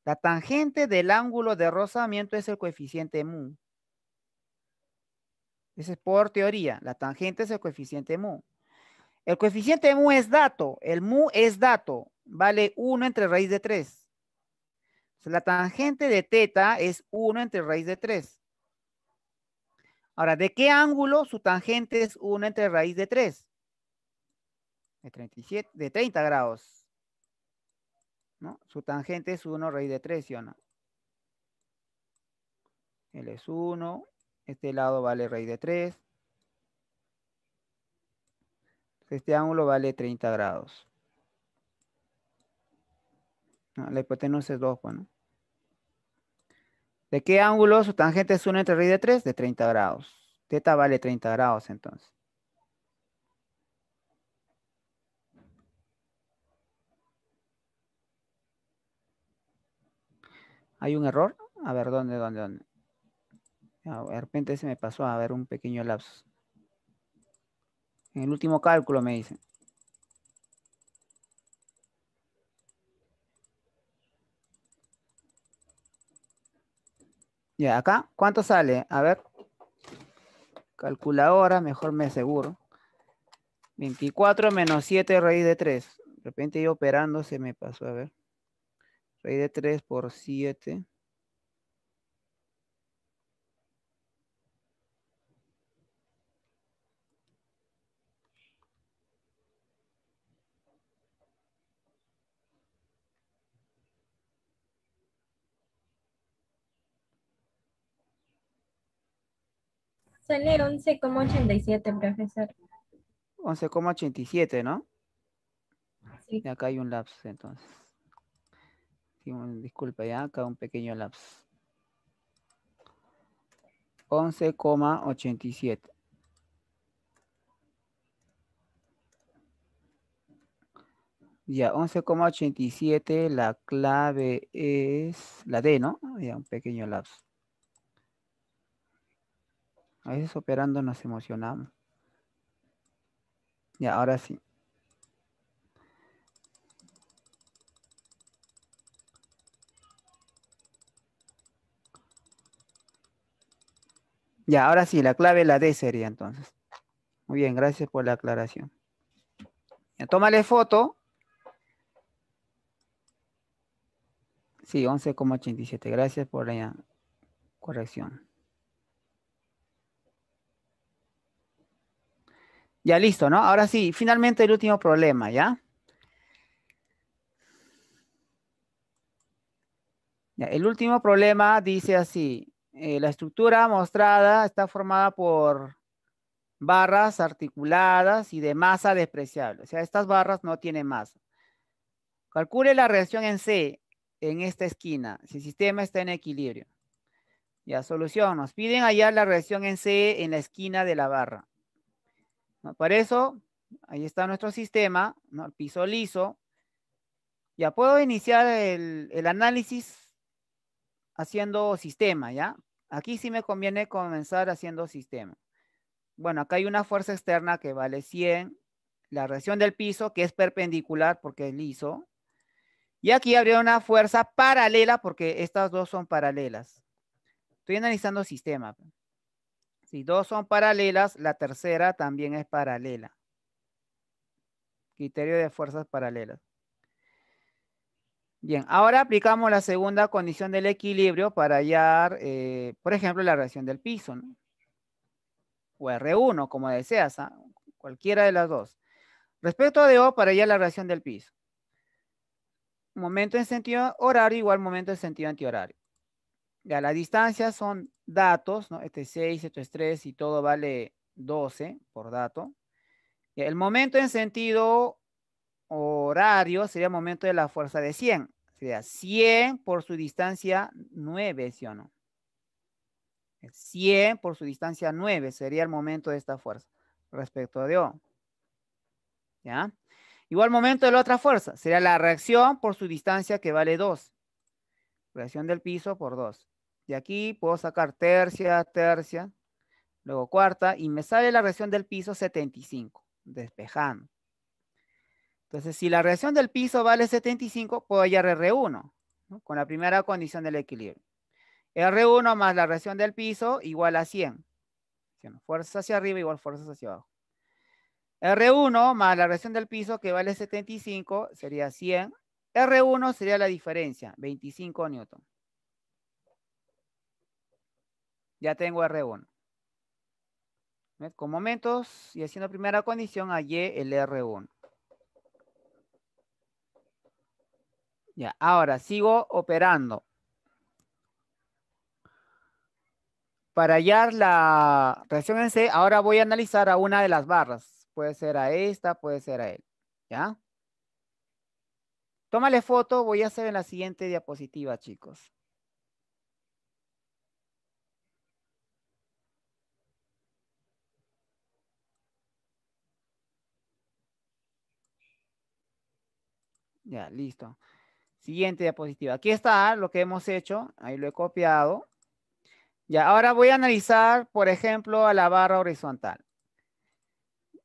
la tangente del ángulo de rozamiento es el coeficiente mu. Ese es por teoría. La tangente es el coeficiente mu. El coeficiente mu es dato. El mu es dato vale 1 entre raíz de 3. La tangente de teta es 1 entre raíz de 3. Ahora, ¿de qué ángulo su tangente es 1 entre raíz de 3? De, 37, de 30 grados. ¿no? Su tangente es 1 raíz de 3, ¿sí o no? Él es 1. Este lado vale raíz de 3. Este ángulo vale 30 grados la hipotenusa es 2, bueno. ¿De qué ángulo su tangente es 1 entre raíz de 3? De 30 grados. Teta vale 30 grados entonces. ¿Hay un error? A ver, ¿dónde, dónde, dónde? De repente se me pasó a ver un pequeño lapso. En el último cálculo me dicen. Ya, acá, ¿cuánto sale? A ver. Calculadora, mejor me aseguro. 24 menos 7 raíz de 3. De repente yo operando se me pasó, a ver. Raíz de 3 por 7. Sale 11,87, profesor. 11,87, ¿no? Sí. Y acá hay un lapso, entonces. disculpa, ya acá un pequeño lapso. 11,87. Ya, 11,87, la clave es la D, ¿no? Ya, un pequeño lapso. A veces operando nos emocionamos. Ya, ahora sí. Ya, ahora sí, la clave la D sería entonces. Muy bien, gracias por la aclaración. tómale foto. Sí, 11,87. Gracias por la corrección. Ya listo, ¿no? Ahora sí, finalmente el último problema, ¿ya? el último problema dice así, eh, la estructura mostrada está formada por barras articuladas y de masa despreciable. O sea, estas barras no tienen masa. Calcule la reacción en C en esta esquina, si el sistema está en equilibrio. Ya, solución. Nos piden hallar la reacción en C en la esquina de la barra. Por eso, ahí está nuestro sistema, ¿no? piso liso. Ya puedo iniciar el, el análisis haciendo sistema, ¿ya? Aquí sí me conviene comenzar haciendo sistema. Bueno, acá hay una fuerza externa que vale 100, la reacción del piso que es perpendicular porque es liso, y aquí habría una fuerza paralela porque estas dos son paralelas. Estoy analizando sistema. Pues. Si dos son paralelas, la tercera también es paralela. Criterio de fuerzas paralelas. Bien, ahora aplicamos la segunda condición del equilibrio para hallar, eh, por ejemplo, la reacción del piso. O R1, como deseas, ¿ah? cualquiera de las dos. Respecto a O, para hallar la reacción del piso. Momento en sentido horario igual momento en sentido antihorario la distancia son datos, ¿no? Este es 6, esto es 3 y todo vale 12 por dato. el momento en sentido horario sería el momento de la fuerza de 100. Sería 100 por su distancia 9, ¿sí o no? 100 por su distancia 9 sería el momento de esta fuerza respecto de O. ¿Ya? Igual momento de la otra fuerza. Sería la reacción por su distancia que vale 2. Reacción del piso por 2. De aquí puedo sacar tercia, tercia, luego cuarta, y me sale la reacción del piso 75, despejando. Entonces, si la reacción del piso vale 75, puedo hallar R1, con la primera condición del equilibrio. R1 más la reacción del piso igual a 100. Fuerzas hacia arriba igual fuerzas hacia abajo. R1 más la reacción del piso que vale 75 sería 100. R1 sería la diferencia, 25 newton. Ya tengo R1. Con momentos y haciendo primera condición hallé el R1. Ya, ahora sigo operando. Para hallar la reacción en C, ahora voy a analizar a una de las barras. Puede ser a esta, puede ser a él. ¿Ya? Tómale foto, voy a hacer en la siguiente diapositiva, chicos. Ya, listo. Siguiente diapositiva. Aquí está lo que hemos hecho. Ahí lo he copiado. Ya, ahora voy a analizar, por ejemplo, a la barra horizontal.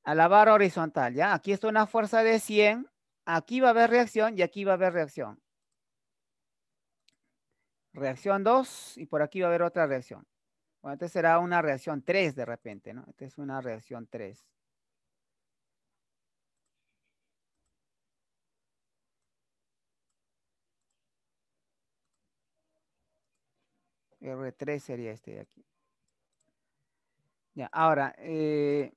A la barra horizontal, ¿ya? Aquí está una fuerza de 100. Aquí va a haber reacción y aquí va a haber reacción. Reacción 2 y por aquí va a haber otra reacción. Bueno, esta será una reacción 3 de repente, ¿no? Esta es una reacción 3. r 3 sería este de aquí. Ya, ahora. Eh,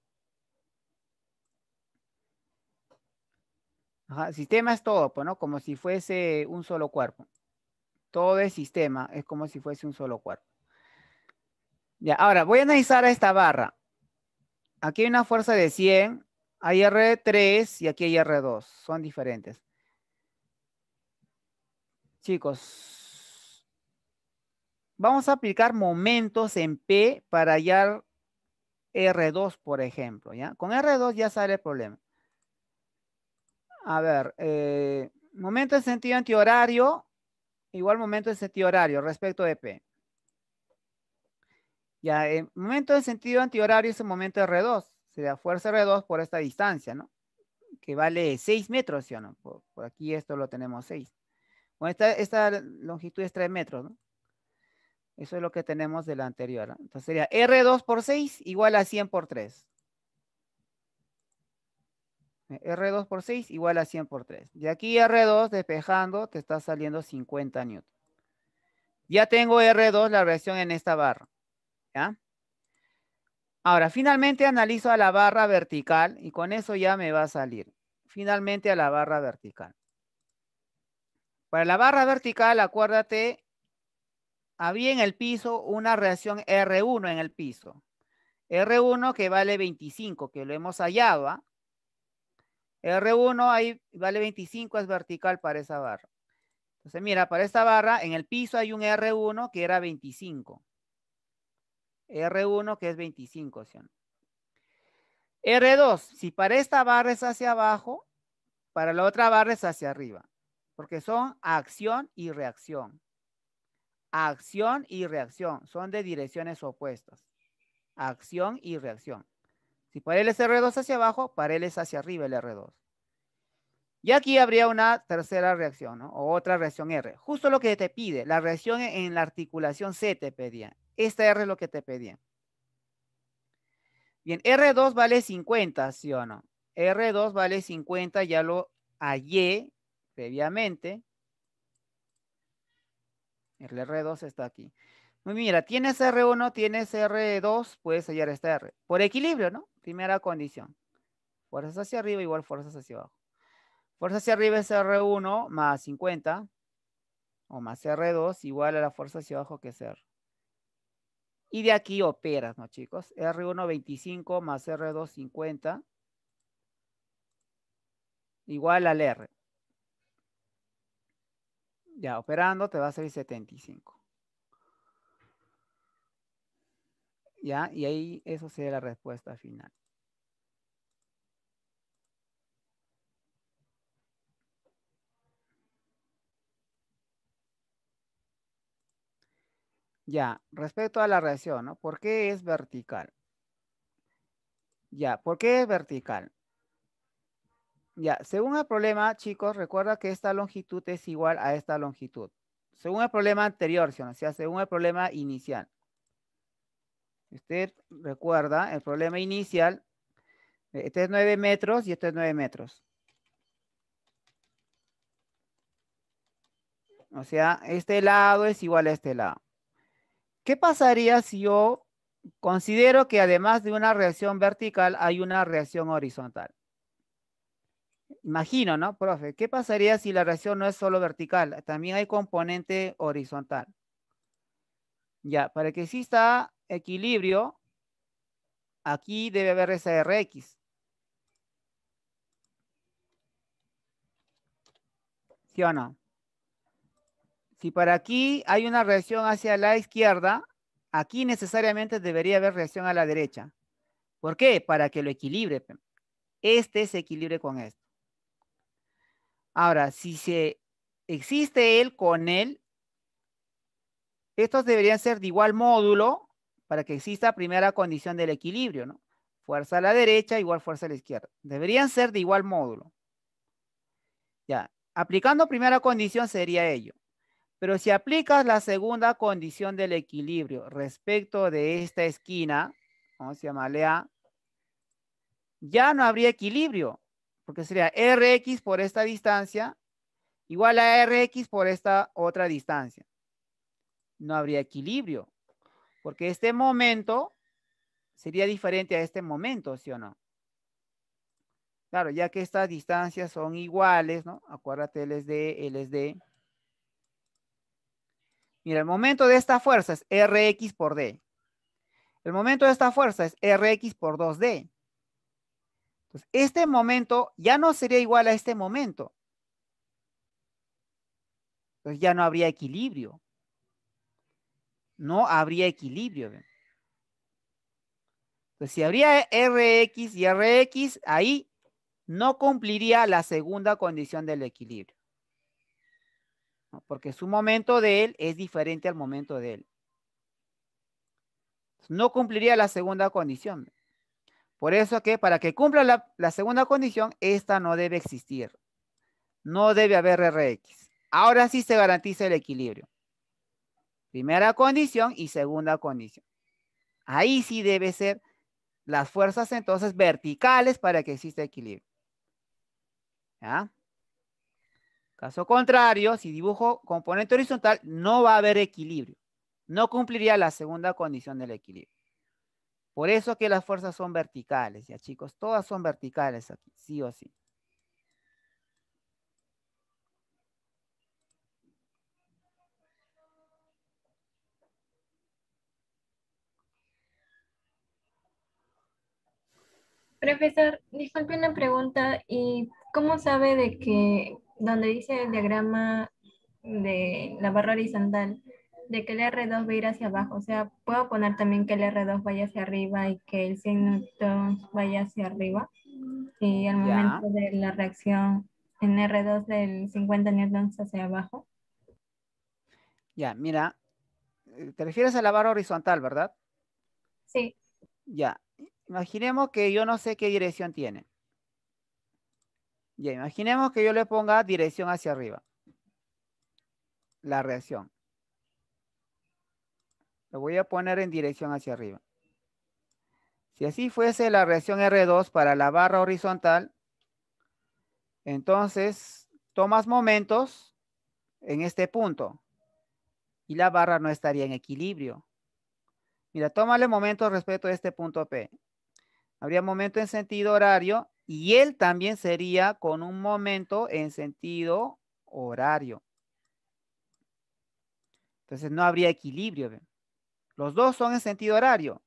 sistema es todo, pues, ¿no? Como si fuese un solo cuerpo. Todo es sistema, es como si fuese un solo cuerpo. Ya, ahora voy a analizar esta barra. Aquí hay una fuerza de 100, hay R3 y aquí hay R2. Son diferentes. Chicos, Vamos a aplicar momentos en P para hallar R2, por ejemplo, ¿ya? Con R2 ya sale el problema. A ver, eh, momento en sentido antihorario, igual momento en sentido horario respecto de P. Ya, el momento en sentido antihorario es el momento R2, sería fuerza R2 por esta distancia, ¿no? Que vale 6 metros, ¿sí o no? Por, aquí esto lo tenemos 6. Bueno, esta, esta longitud es 3 metros, ¿no? Eso es lo que tenemos de la anterior. ¿ah? Entonces sería R2 por 6 igual a 100 por 3. R2 por 6 igual a 100 por 3. De aquí R2 despejando te está saliendo 50 N. Ya tengo R2 la reacción en esta barra. Ahora, finalmente analizo a la barra vertical y con eso ya me va a salir. Finalmente a la barra vertical. Para la barra vertical, acuérdate, había en el piso una reacción R1 en el piso. R1 que vale 25, que lo hemos hallado. ¿ah? r R1 ahí vale 25, es vertical para esa barra. Entonces, mira, para esta barra, en el piso hay un R1 que era 25. R1 que es 25, ¿sí? R2, si para esta barra es hacia abajo, para la otra barra es hacia arriba, porque son acción y reacción. Acción y reacción son de direcciones opuestas. Acción y reacción. Si para él es R2 hacia abajo, para él es hacia arriba el R2. Y aquí habría una tercera reacción, ¿no? O otra reacción R. Justo lo que te pide, la reacción en la articulación C te pedía. Esta R es lo que te pedía. Bien, R2 vale 50, ¿sí o no? R2 vale 50, ya lo hallé previamente. El R2 está aquí. Mira, tienes R1, tienes R2, puedes hallar esta R. Por equilibrio, ¿no? Primera condición. Fuerzas hacia arriba igual fuerzas hacia abajo. Fuerza hacia arriba es R1 más 50 o más R2 igual a la fuerza hacia abajo que es R. Y de aquí operas, ¿no, chicos? R1 25 más R2 50 igual al R. Ya, operando te va a salir 75. Ya, y ahí eso sería la respuesta final. Ya, respecto a la reacción, ¿no? ¿Por qué es vertical? Ya, ¿por qué es vertical? Ya, según el problema, chicos, recuerda que esta longitud es igual a esta longitud. Según el problema anterior, o sea, según el problema inicial. Usted recuerda, el problema inicial, eh, este es 9 metros y este es 9 metros. O sea, este lado es igual a este lado. ¿Qué pasaría si yo considero que además de una reacción vertical hay una reacción horizontal? Imagino, ¿no, profe? ¿Qué pasaría si la reacción no es solo vertical? También hay componente horizontal. Ya, para que exista equilibrio, aquí debe haber esa RX. ¿Sí o no? Si para aquí hay una reacción hacia la izquierda, aquí necesariamente debería haber reacción a la derecha. ¿Por qué? Para que lo equilibre. Este se equilibre con este. Ahora, si se existe él con él, estos deberían ser de igual módulo para que exista primera condición del equilibrio, ¿no? Fuerza a la derecha igual fuerza a la izquierda. Deberían ser de igual módulo. Ya, aplicando primera condición sería ello. Pero si aplicas la segunda condición del equilibrio respecto de esta esquina, vamos a llamarle A, ya no habría equilibrio, porque sería Rx por esta distancia igual a Rx por esta otra distancia. No habría equilibrio, porque este momento sería diferente a este momento, ¿sí o no? Claro, ya que estas distancias son iguales, ¿no? Acuérdate, es LSD. Mira, el momento de esta fuerza es Rx por D. El momento de esta fuerza es Rx por 2D este momento ya no sería igual a este momento. Entonces ya no habría equilibrio. No habría equilibrio. Entonces, si habría Rx y Rx, ahí no cumpliría la segunda condición del equilibrio. Porque su momento de él es diferente al momento de él. no cumpliría la segunda condición. Por eso que para que cumpla la, segunda condición, esta no debe existir. No debe haber RX. Ahora sí se garantiza el equilibrio. Primera condición y segunda condición. Ahí sí debe ser las fuerzas entonces verticales para que exista equilibrio. Caso contrario, si dibujo componente horizontal, no va a haber equilibrio. No cumpliría la segunda condición del equilibrio. Por eso que las fuerzas son verticales, ya chicos, todas son verticales aquí, sí o sí. Profesor, disculpe una pregunta, ¿y cómo sabe de que donde dice el diagrama de la barra horizontal, de que el R2 va a ir hacia abajo. O sea, puedo poner también que el R2 vaya hacia arriba y que el 100 newtons vaya hacia arriba. Y al momento de la reacción en R2 del 50 newtons hacia abajo. Ya, mira, eh, te refieres a la barra horizontal, ¿verdad? Sí. Ya, imaginemos que yo no sé qué dirección tiene. Ya, imaginemos que yo le ponga dirección hacia arriba. La reacción. Lo voy a poner en dirección hacia arriba. Si así fuese la reacción R2 para la barra horizontal, entonces tomas momentos en este punto y la barra no estaría en equilibrio. Mira, tómale momentos respecto a este punto P. Habría momento en sentido horario y él también sería con un momento en sentido horario. Entonces no habría equilibrio. Los dos son en sentido horario.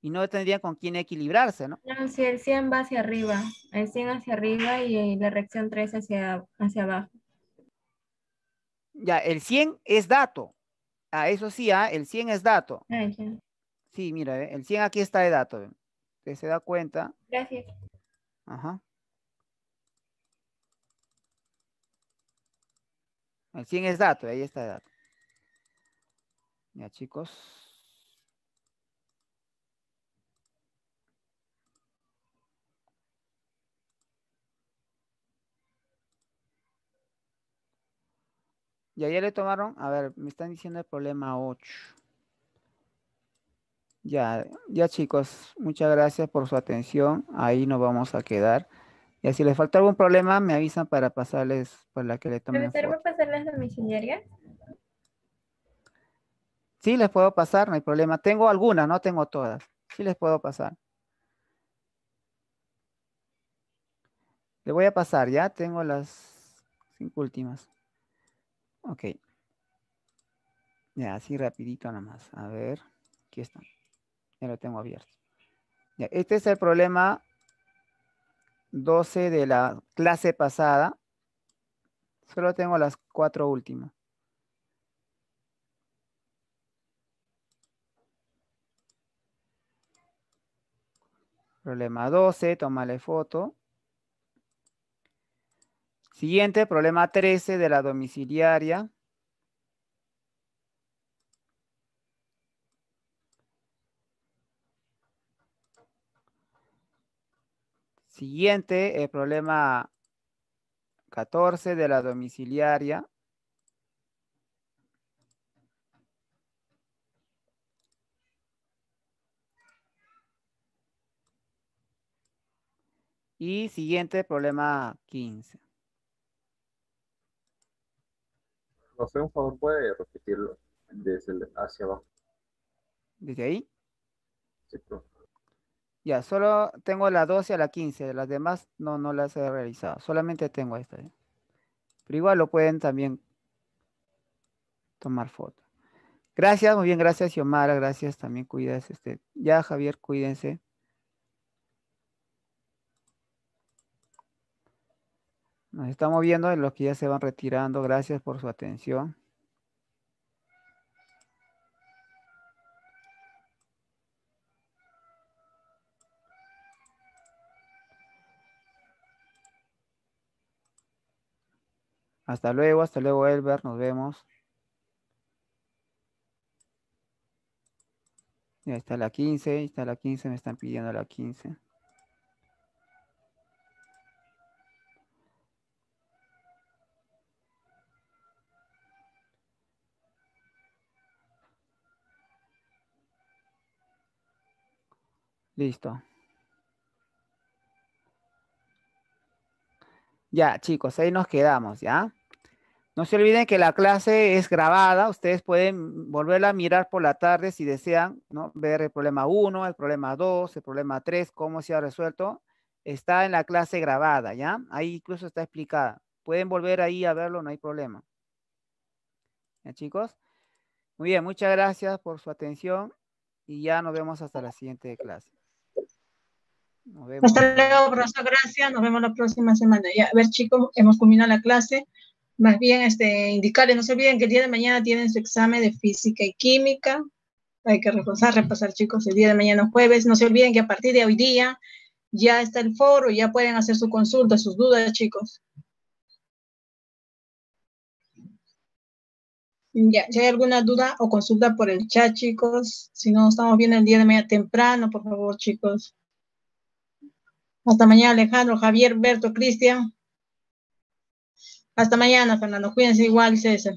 Y no tendrían con quién equilibrarse, ¿no? No, si el 100 va hacia arriba, el 100 hacia arriba y la reacción 3 hacia, hacia abajo. Ya, el 100 ah, es dato. Ah, eso sí, el 100 es dato. Sí, mira, el 100 aquí está de dato. que Usted se da cuenta. Gracias. Ajá. El 100 es dato, ahí está de dato. Ya chicos. Ya, ya le tomaron, a ver, me están diciendo el problema 8. Ya, ya chicos, muchas gracias por su atención. Ahí nos vamos a quedar. Y si les falta algún problema, me avisan para pasarles, por pues, la que le tomen. ¿Me pasarles a pasar Sí les puedo pasar, no hay problema. Tengo algunas, no tengo todas. Sí les puedo pasar. Le voy a pasar, ya tengo las cinco últimas. Ok. Ya, así rapidito nada más. A ver, aquí están. Ya lo tengo abierto. este es el problema 12 de la clase pasada. Solo tengo las cuatro últimas. Problema 12, tómale foto. Siguiente, problema 13 de la domiciliaria. Siguiente, el eh, problema 14 de la domiciliaria. Y siguiente problema 15. No un favor, puede repetirlo desde hacia abajo. ¿Desde ahí? Sí, Ya, solo tengo la 12 a la 15. Las demás no, no las he realizado. Solamente tengo esta. ¿eh? Pero igual lo pueden también tomar foto. Gracias, muy bien, gracias Yomara, gracias también, Cuídense. este, ya Javier, cuídense. Nos estamos viendo en los que ya se van retirando. Gracias por su atención. Hasta luego, hasta luego, Elber. Nos vemos. Ya está la 15, está la 15, me están pidiendo la 15. Listo. Ya, chicos, ahí nos quedamos, ¿ya? No se olviden que la clase es grabada. Ustedes pueden volverla a mirar por la tarde si desean, ¿no? Ver el problema 1, el problema 2, el problema 3, cómo se ha resuelto. Está en la clase grabada, ¿ya? Ahí incluso está explicada. Pueden volver ahí a verlo, no hay problema. ¿Ya, chicos? Muy bien, muchas gracias por su atención y ya nos vemos hasta la siguiente clase. Nos vemos. Hasta luego, profesor. Gracias. Nos vemos la próxima semana. Ya, a ver, chicos, hemos culminado la clase. Más bien, este, indicarles, no se olviden que el día de mañana tienen su examen de física y química. Hay que reforzar, repasar, chicos, el día de mañana jueves. No se olviden que a partir de hoy día ya está el foro, ya pueden hacer su consulta, sus dudas, chicos. Ya, si hay alguna duda o consulta por el chat, chicos, si no estamos viendo el día de mañana temprano, por favor, chicos. Hasta mañana, Alejandro, Javier, Berto, Cristian. Hasta mañana, Fernando. Cuídense igual, César.